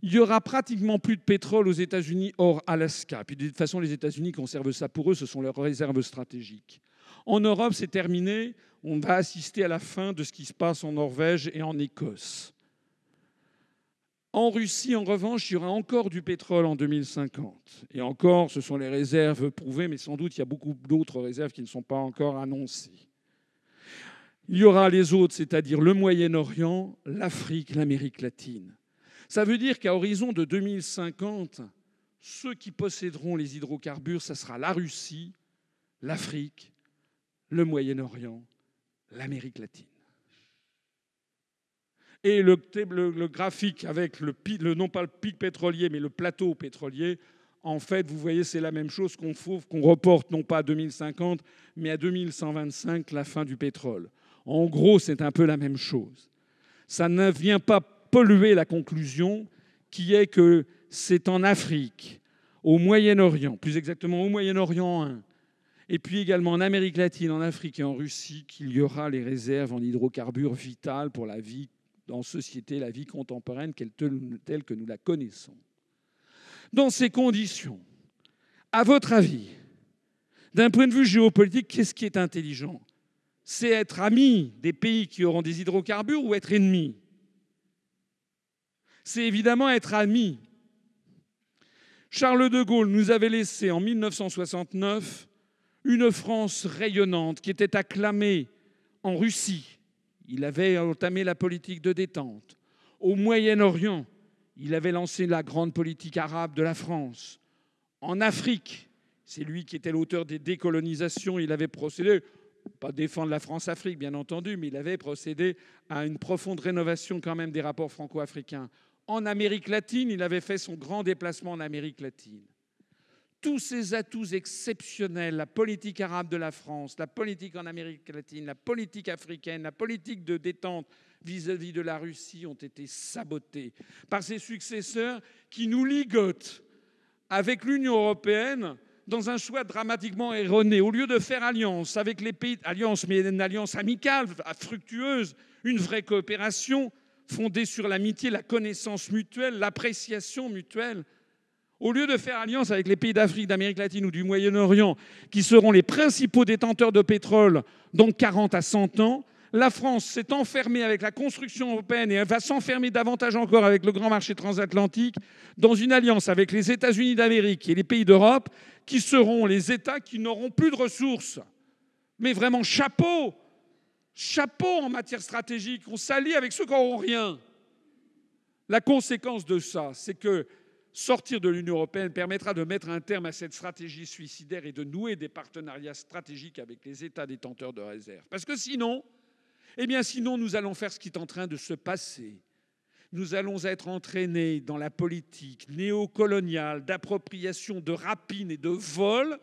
il y aura pratiquement plus de pétrole aux États-Unis hors Alaska. Puis de toute façon, les États-Unis conservent ça pour eux, ce sont leurs réserves stratégiques. En Europe, c'est terminé. On va assister à la fin de ce qui se passe en Norvège et en Écosse. En Russie, en revanche, il y aura encore du pétrole en 2050. Et encore, ce sont les réserves prouvées, mais sans doute il y a beaucoup d'autres réserves qui ne sont pas encore annoncées. Il y aura les autres, c'est-à-dire le Moyen-Orient, l'Afrique, l'Amérique latine. Ça veut dire qu'à horizon de 2050, ceux qui posséderont les hydrocarbures, ce sera la Russie, l'Afrique, le Moyen-Orient, l'Amérique latine. Et le, graphique avec le, non pas le pic pétrolier, mais le plateau pétrolier, en fait, vous voyez, c'est la même chose qu'on qu'on reporte non pas à 2050, mais à 2125, la fin du pétrole. En gros, c'est un peu la même chose. Ça ne vient pas polluer la conclusion qui est que c'est en Afrique, au Moyen-Orient, plus exactement au Moyen-Orient 1, et puis également en Amérique latine, en Afrique et en Russie, qu'il y aura les réserves en hydrocarbures vitales pour la vie en société, la vie contemporaine telle que nous la connaissons. Dans ces conditions, à votre avis, d'un point de vue géopolitique, qu'est-ce qui est intelligent C'est être ami des pays qui auront des hydrocarbures ou être ennemi c'est évidemment être ami. Charles de Gaulle nous avait laissé en 1969 une France rayonnante qui était acclamée en Russie. Il avait entamé la politique de détente. Au Moyen-Orient, il avait lancé la grande politique arabe de la France. En Afrique, c'est lui qui était l'auteur des décolonisations. Il avait procédé, pas défendre la France-Afrique bien entendu, mais il avait procédé à une profonde rénovation quand même des rapports franco-africains en Amérique latine, il avait fait son grand déplacement en Amérique latine. Tous ces atouts exceptionnels, la politique arabe de la France, la politique en Amérique latine, la politique africaine, la politique de détente vis-à-vis de la Russie ont été sabotés par ses successeurs qui nous ligotent avec l'Union européenne dans un choix dramatiquement erroné. Au lieu de faire alliance avec les pays, alliance, mais une alliance amicale, fructueuse, une vraie coopération, fondée sur l'amitié, la connaissance mutuelle, l'appréciation mutuelle. Au lieu de faire alliance avec les pays d'Afrique, d'Amérique latine ou du Moyen-Orient, qui seront les principaux détenteurs de pétrole dans 40 à 100 ans, la France s'est enfermée avec la construction européenne et elle va s'enfermer davantage encore avec le grand marché transatlantique dans une alliance avec les États-Unis d'Amérique et les pays d'Europe qui seront les États qui n'auront plus de ressources. Mais vraiment, chapeau chapeau en matière stratégique, on s'allie avec ceux qui n'auront rien. La conséquence de ça, c'est que sortir de l'Union européenne permettra de mettre un terme à cette stratégie suicidaire et de nouer des partenariats stratégiques avec les États détenteurs de réserves. Parce que sinon, eh bien sinon, nous allons faire ce qui est en train de se passer. Nous allons être entraînés dans la politique néocoloniale d'appropriation, de rapine et de vol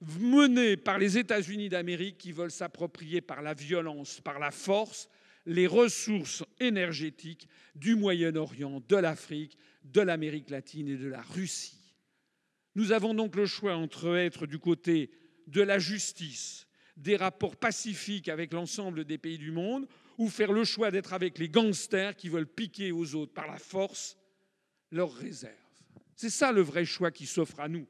menée par les États-Unis d'Amérique qui veulent s'approprier par la violence, par la force, les ressources énergétiques du Moyen-Orient, de l'Afrique, de l'Amérique latine et de la Russie. Nous avons donc le choix entre être du côté de la justice, des rapports pacifiques avec l'ensemble des pays du monde, ou faire le choix d'être avec les gangsters qui veulent piquer aux autres par la force leurs réserves. C'est ça le vrai choix qui s'offre à nous.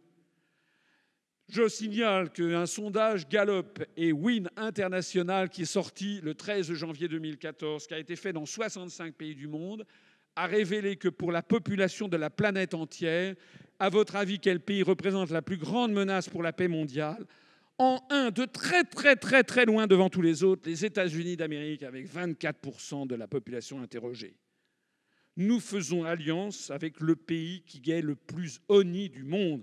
Je signale qu'un sondage Gallup et Win International qui est sorti le 13 janvier 2014, qui a été fait dans 65 pays du monde, a révélé que pour la population de la planète entière, à votre avis, quel pays représente la plus grande menace pour la paix mondiale En un, de très très très très loin devant tous les autres, les États-Unis d'Amérique avec 24% de la population interrogée. Nous faisons alliance avec le pays qui est le plus honni du monde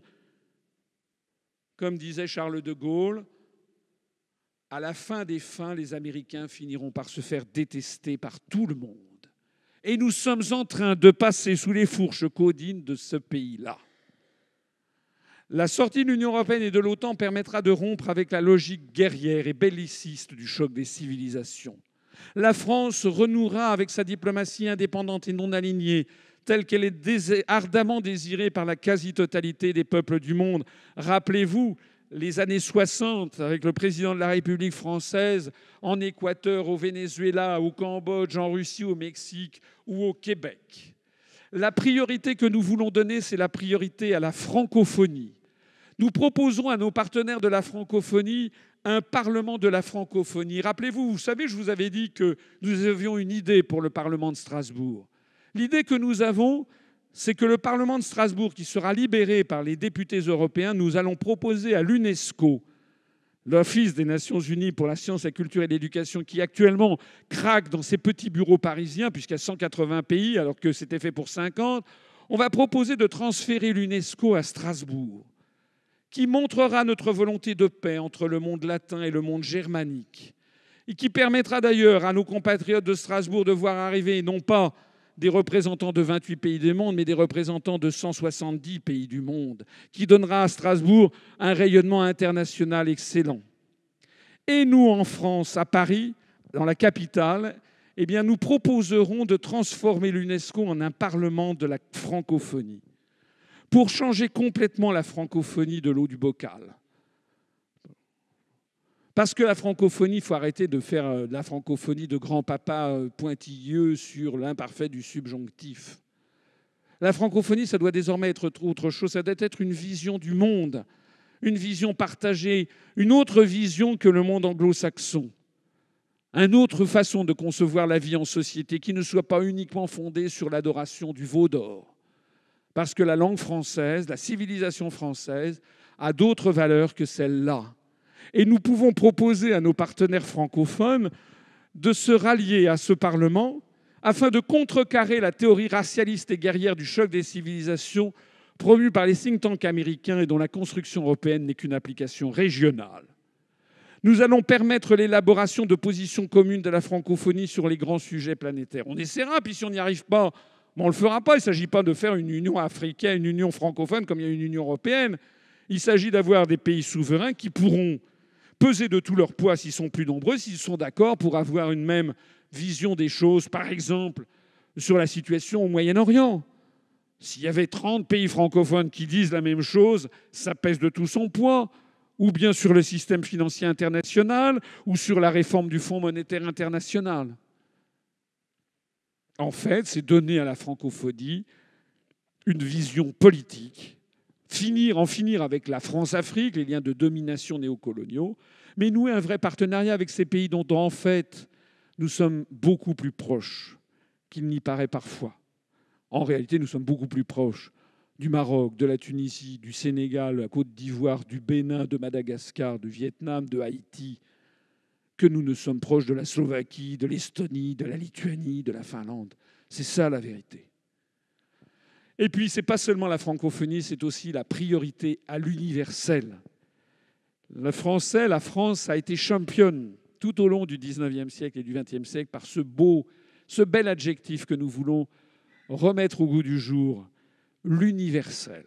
comme disait Charles de Gaulle, à la fin des fins, les Américains finiront par se faire détester par tout le monde. Et nous sommes en train de passer sous les fourches codines de ce pays-là. La sortie de l'Union européenne et de l'OTAN permettra de rompre avec la logique guerrière et belliciste du choc des civilisations. La France renouera avec sa diplomatie indépendante et non alignée, telle qu'elle est ardemment désirée par la quasi-totalité des peuples du monde. Rappelez-vous les années 60 avec le président de la République française en Équateur, au Venezuela, au Cambodge, en Russie, au Mexique ou au Québec. La priorité que nous voulons donner, c'est la priorité à la francophonie. Nous proposons à nos partenaires de la francophonie un Parlement de la francophonie. Rappelez-vous, vous savez, je vous avais dit que nous avions une idée pour le Parlement de Strasbourg. L'idée que nous avons, c'est que le Parlement de Strasbourg, qui sera libéré par les députés européens, nous allons proposer à l'UNESCO, l'Office des Nations Unies pour la science, la culture et l'éducation, qui actuellement craque dans ses petits bureaux parisiens, puisqu'il y a 180 pays, alors que c'était fait pour 50, on va proposer de transférer l'UNESCO à Strasbourg, qui montrera notre volonté de paix entre le monde latin et le monde germanique, et qui permettra d'ailleurs à nos compatriotes de Strasbourg de voir arriver non pas des représentants de 28 pays du monde, mais des représentants de 170 pays du monde, qui donnera à Strasbourg un rayonnement international excellent. Et nous, en France, à Paris, dans la capitale, eh bien, nous proposerons de transformer l'UNESCO en un parlement de la francophonie, pour changer complètement la francophonie de l'eau du bocal. Parce que la francophonie, il faut arrêter de faire euh, la francophonie de grand-papa euh, pointilleux sur l'imparfait du subjonctif. La francophonie, ça doit désormais être autre chose, ça doit être une vision du monde, une vision partagée, une autre vision que le monde anglo-saxon, une autre façon de concevoir la vie en société qui ne soit pas uniquement fondée sur l'adoration du veau d'or. Parce que la langue française, la civilisation française, a d'autres valeurs que celles-là et nous pouvons proposer à nos partenaires francophones de se rallier à ce Parlement afin de contrecarrer la théorie racialiste et guerrière du choc des civilisations promue par les think tanks américains et dont la construction européenne n'est qu'une application régionale. Nous allons permettre l'élaboration de positions communes de la francophonie sur les grands sujets planétaires. On essaiera, puis si on n'y arrive pas, ben, on ne le fera pas. Il ne s'agit pas de faire une union africaine, une union francophone comme il y a une union européenne. Il s'agit d'avoir des pays souverains qui pourront peser de tout leur poids s'ils sont plus nombreux, s'ils sont d'accord pour avoir une même vision des choses, par exemple sur la situation au Moyen-Orient. S'il y avait 30 pays francophones qui disent la même chose, ça pèse de tout son poids, ou bien sur le système financier international, ou sur la réforme du Fonds monétaire international. En fait, c'est donner à la francophonie une vision politique finir, en finir avec la France-Afrique, les liens de domination néocoloniaux, mais nouer un vrai partenariat avec ces pays dont, en fait, nous sommes beaucoup plus proches qu'il n'y paraît parfois. En réalité, nous sommes beaucoup plus proches du Maroc, de la Tunisie, du Sénégal, de la Côte d'Ivoire, du Bénin, de Madagascar, du Vietnam, de Haïti, que nous ne sommes proches de la Slovaquie, de l'Estonie, de la Lituanie, de la Finlande. C'est ça la vérité. Et puis, ce n'est pas seulement la francophonie, c'est aussi la priorité à l'universel. Le français, la France a été championne tout au long du XIXe siècle et du XXe siècle par ce beau, ce bel adjectif que nous voulons remettre au goût du jour, l'universel.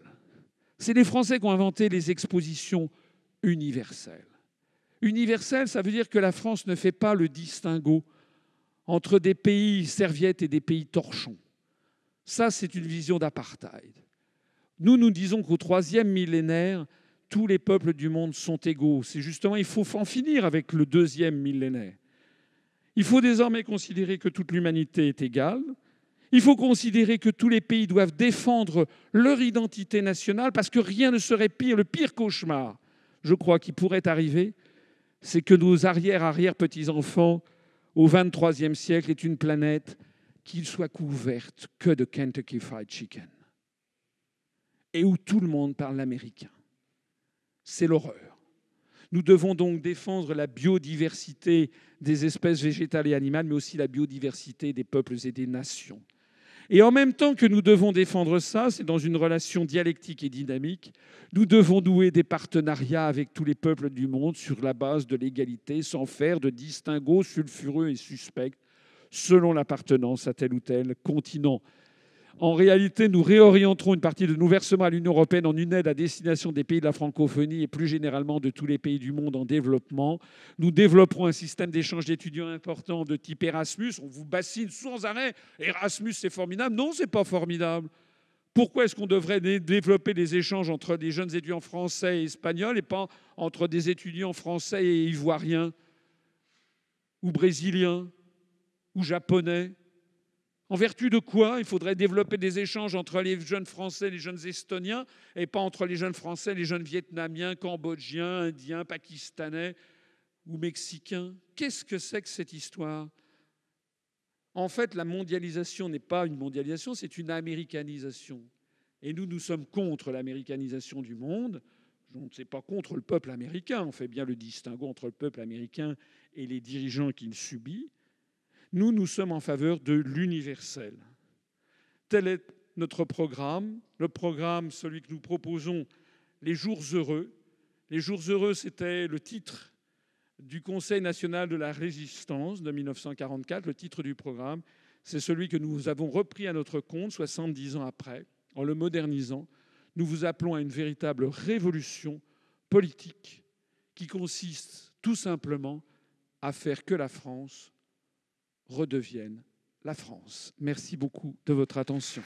C'est les Français qui ont inventé les expositions universelles. Universel, ça veut dire que la France ne fait pas le distinguo entre des pays serviettes et des pays torchons. Ça, c'est une vision d'apartheid. Nous, nous disons qu'au troisième millénaire, tous les peuples du monde sont égaux. C'est justement, il faut en finir avec le deuxième millénaire. Il faut désormais considérer que toute l'humanité est égale. Il faut considérer que tous les pays doivent défendre leur identité nationale parce que rien ne serait pire. Le pire cauchemar, je crois, qui pourrait arriver, c'est que nos arrière-arrière-petits-enfants, au XXIIIe siècle, aient une planète qu'il soit couverte que de Kentucky Fried Chicken et où tout le monde parle l'américain. C'est l'horreur. Nous devons donc défendre la biodiversité des espèces végétales et animales, mais aussi la biodiversité des peuples et des nations. Et en même temps que nous devons défendre ça, c'est dans une relation dialectique et dynamique, nous devons nouer des partenariats avec tous les peuples du monde sur la base de l'égalité, sans faire de distinguo sulfureux et suspect selon l'appartenance à tel ou tel continent. En réalité, nous réorienterons une partie de nos versements à l'Union européenne en une aide à destination des pays de la francophonie et plus généralement de tous les pays du monde en développement. Nous développerons un système d'échange d'étudiants important de type Erasmus. On vous bassine sans arrêt. Erasmus, c'est formidable. Non, c'est pas formidable. Pourquoi est-ce qu'on devrait développer des échanges entre des jeunes étudiants français et espagnols et pas entre des étudiants français et ivoiriens ou brésiliens ou japonais En vertu de quoi il faudrait développer des échanges entre les jeunes Français les jeunes Estoniens, et pas entre les jeunes Français les jeunes Vietnamiens, Cambodgiens, Indiens, Pakistanais ou Mexicains Qu'est-ce que c'est que cette histoire En fait, la mondialisation n'est pas une mondialisation, c'est une américanisation. Et nous, nous sommes contre l'américanisation du monde. Je ne n'est pas contre le peuple américain. On fait bien le distinguo entre le peuple américain et les dirigeants qu'il subit. Nous, nous sommes en faveur de l'universel. Tel est notre programme, le programme, celui que nous proposons, les jours heureux. Les jours heureux, c'était le titre du Conseil national de la résistance de 1944, le titre du programme. C'est celui que nous avons repris à notre compte 70 ans après, en le modernisant. Nous vous appelons à une véritable révolution politique qui consiste tout simplement à faire que la France redevienne la France. Merci beaucoup de votre attention.